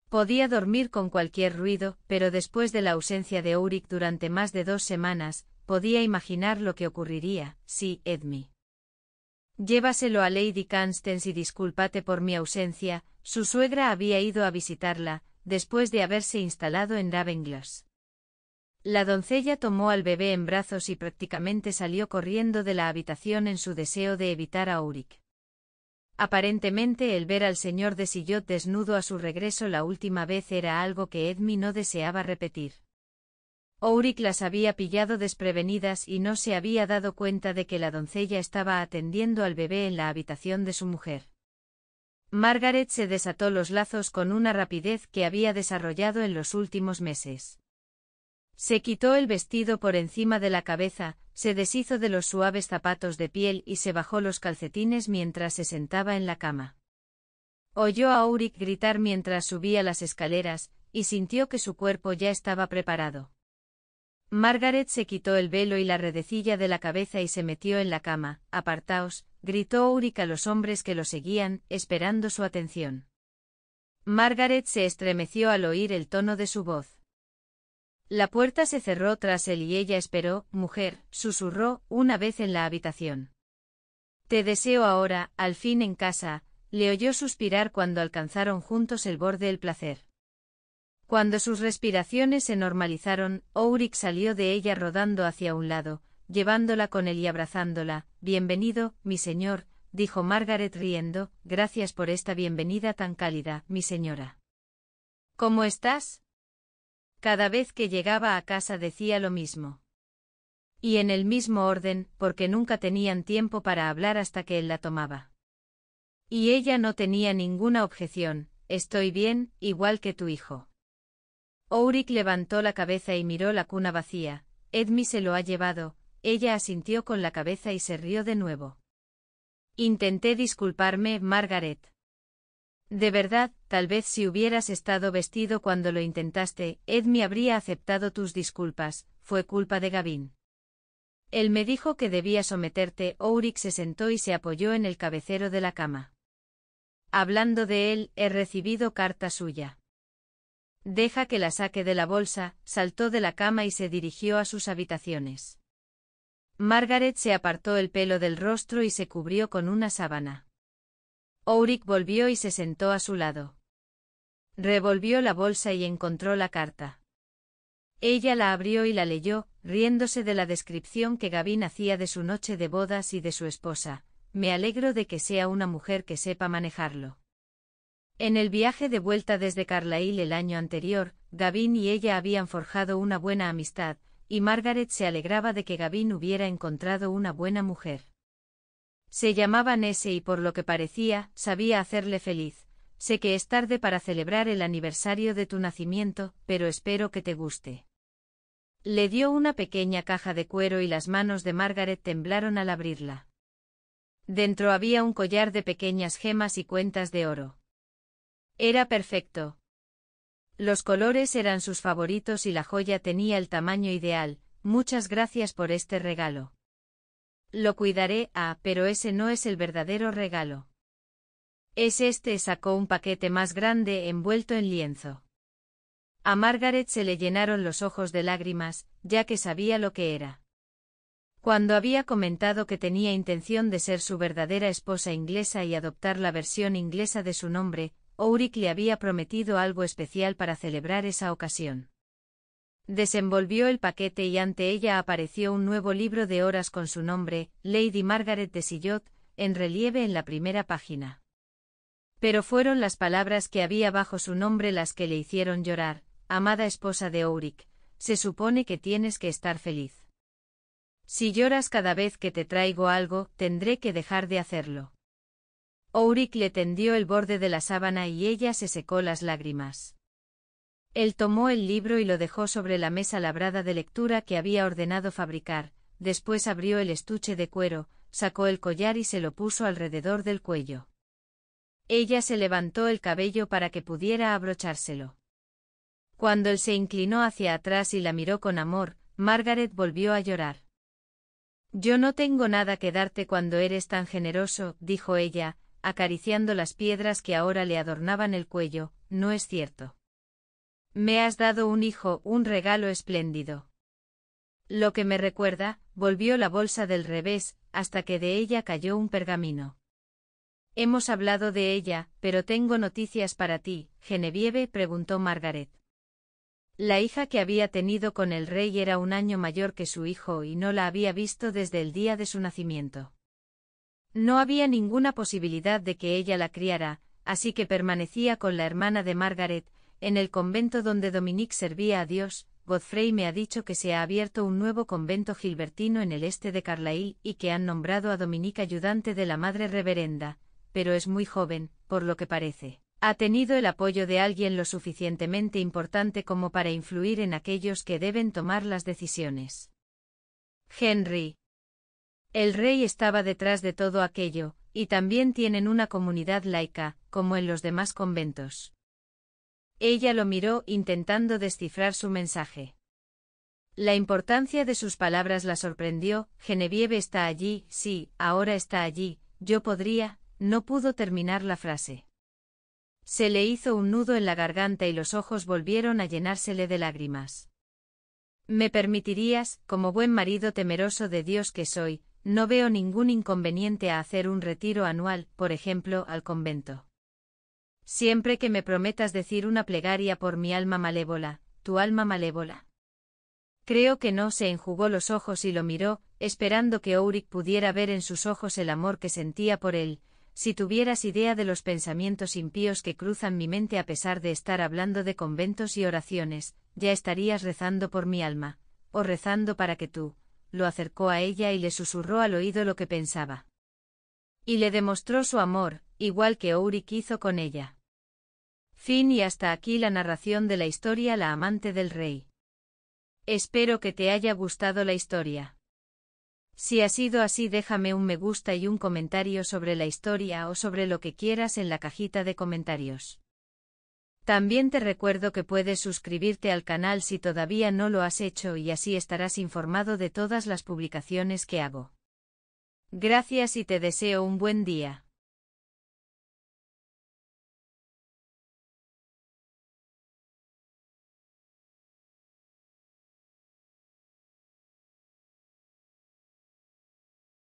Podía dormir con cualquier ruido, pero después de la ausencia de Uric durante más de dos semanas, podía imaginar lo que ocurriría, sí, Edme. Llévaselo a Lady Constance y discúlpate por mi ausencia, su suegra había ido a visitarla, después de haberse instalado en Ravenglass. La doncella tomó al bebé en brazos y prácticamente salió corriendo de la habitación en su deseo de evitar a Ulrich. Aparentemente el ver al señor de Sillot desnudo a su regreso la última vez era algo que Edmi no deseaba repetir. Uric las había pillado desprevenidas y no se había dado cuenta de que la doncella estaba atendiendo al bebé en la habitación de su mujer. Margaret se desató los lazos con una rapidez que había desarrollado en los últimos meses. Se quitó el vestido por encima de la cabeza, se deshizo de los suaves zapatos de piel y se bajó los calcetines mientras se sentaba en la cama. Oyó a Auric gritar mientras subía las escaleras, y sintió que su cuerpo ya estaba preparado. Margaret se quitó el velo y la redecilla de la cabeza y se metió en la cama. Apartaos, gritó Úrica a los hombres que lo seguían, esperando su atención. Margaret se estremeció al oír el tono de su voz. La puerta se cerró tras él y ella esperó, mujer, susurró, una vez en la habitación. Te deseo ahora, al fin en casa, le oyó suspirar cuando alcanzaron juntos el borde del placer. Cuando sus respiraciones se normalizaron, Ourich salió de ella rodando hacia un lado, llevándola con él y abrazándola. Bienvenido, mi señor, dijo Margaret riendo, gracias por esta bienvenida tan cálida, mi señora. ¿Cómo estás? Cada vez que llegaba a casa decía lo mismo. Y en el mismo orden, porque nunca tenían tiempo para hablar hasta que él la tomaba. Y ella no tenía ninguna objeción, estoy bien, igual que tu hijo. Ourik levantó la cabeza y miró la cuna vacía. Edmi se lo ha llevado. Ella asintió con la cabeza y se rió de nuevo. Intenté disculparme, Margaret. De verdad, tal vez si hubieras estado vestido cuando lo intentaste, Edmi habría aceptado tus disculpas, fue culpa de Gavin. Él me dijo que debía someterte. Ourik se sentó y se apoyó en el cabecero de la cama. Hablando de él, he recibido carta suya. Deja que la saque de la bolsa, saltó de la cama y se dirigió a sus habitaciones. Margaret se apartó el pelo del rostro y se cubrió con una sábana. Ulrich volvió y se sentó a su lado. Revolvió la bolsa y encontró la carta. Ella la abrió y la leyó, riéndose de la descripción que Gavin hacía de su noche de bodas y de su esposa. Me alegro de que sea una mujer que sepa manejarlo. En el viaje de vuelta desde Carlisle el año anterior, Gavin y ella habían forjado una buena amistad, y Margaret se alegraba de que Gavin hubiera encontrado una buena mujer. Se llamaba Nese y por lo que parecía, sabía hacerle feliz. Sé que es tarde para celebrar el aniversario de tu nacimiento, pero espero que te guste. Le dio una pequeña caja de cuero y las manos de Margaret temblaron al abrirla. Dentro había un collar de pequeñas gemas y cuentas de oro. Era perfecto. Los colores eran sus favoritos y la joya tenía el tamaño ideal, muchas gracias por este regalo. Lo cuidaré, ah, pero ese no es el verdadero regalo. Es este, sacó un paquete más grande envuelto en lienzo. A Margaret se le llenaron los ojos de lágrimas, ya que sabía lo que era. Cuando había comentado que tenía intención de ser su verdadera esposa inglesa y adoptar la versión inglesa de su nombre, Uric le había prometido algo especial para celebrar esa ocasión. Desenvolvió el paquete y ante ella apareció un nuevo libro de horas con su nombre, Lady Margaret de Sillot, en relieve en la primera página. Pero fueron las palabras que había bajo su nombre las que le hicieron llorar, amada esposa de Uric, se supone que tienes que estar feliz. Si lloras cada vez que te traigo algo, tendré que dejar de hacerlo. Ouric le tendió el borde de la sábana y ella se secó las lágrimas. Él tomó el libro y lo dejó sobre la mesa labrada de lectura que había ordenado fabricar, después abrió el estuche de cuero, sacó el collar y se lo puso alrededor del cuello. Ella se levantó el cabello para que pudiera abrochárselo. Cuando él se inclinó hacia atrás y la miró con amor, Margaret volvió a llorar. Yo no tengo nada que darte cuando eres tan generoso, dijo ella, acariciando las piedras que ahora le adornaban el cuello, no es cierto. Me has dado un hijo, un regalo espléndido. Lo que me recuerda, volvió la bolsa del revés, hasta que de ella cayó un pergamino. Hemos hablado de ella, pero tengo noticias para ti, Genevieve, preguntó Margaret. La hija que había tenido con el rey era un año mayor que su hijo y no la había visto desde el día de su nacimiento. No había ninguna posibilidad de que ella la criara, así que permanecía con la hermana de Margaret, en el convento donde Dominique servía a Dios. Godfrey me ha dicho que se ha abierto un nuevo convento gilbertino en el este de Carlisle y que han nombrado a Dominique ayudante de la Madre Reverenda, pero es muy joven, por lo que parece. Ha tenido el apoyo de alguien lo suficientemente importante como para influir en aquellos que deben tomar las decisiones. Henry, el rey estaba detrás de todo aquello, y también tienen una comunidad laica, como en los demás conventos. Ella lo miró intentando descifrar su mensaje. La importancia de sus palabras la sorprendió, Genevieve está allí, sí, ahora está allí, yo podría, no pudo terminar la frase. Se le hizo un nudo en la garganta y los ojos volvieron a llenársele de lágrimas. Me permitirías, como buen marido temeroso de Dios que soy, no veo ningún inconveniente a hacer un retiro anual, por ejemplo, al convento. Siempre que me prometas decir una plegaria por mi alma malévola, tu alma malévola. Creo que no se enjugó los ojos y lo miró, esperando que Ourik pudiera ver en sus ojos el amor que sentía por él, si tuvieras idea de los pensamientos impíos que cruzan mi mente a pesar de estar hablando de conventos y oraciones, ya estarías rezando por mi alma, o rezando para que tú, lo acercó a ella y le susurró al oído lo que pensaba. Y le demostró su amor, igual que Ourik hizo con ella. Fin y hasta aquí la narración de la historia La amante del rey. Espero que te haya gustado la historia. Si ha sido así déjame un me gusta y un comentario sobre la historia o sobre lo que quieras en la cajita de comentarios. También te recuerdo que puedes suscribirte al canal si todavía no lo has hecho y así estarás informado de todas las publicaciones que hago. Gracias y te deseo un buen día.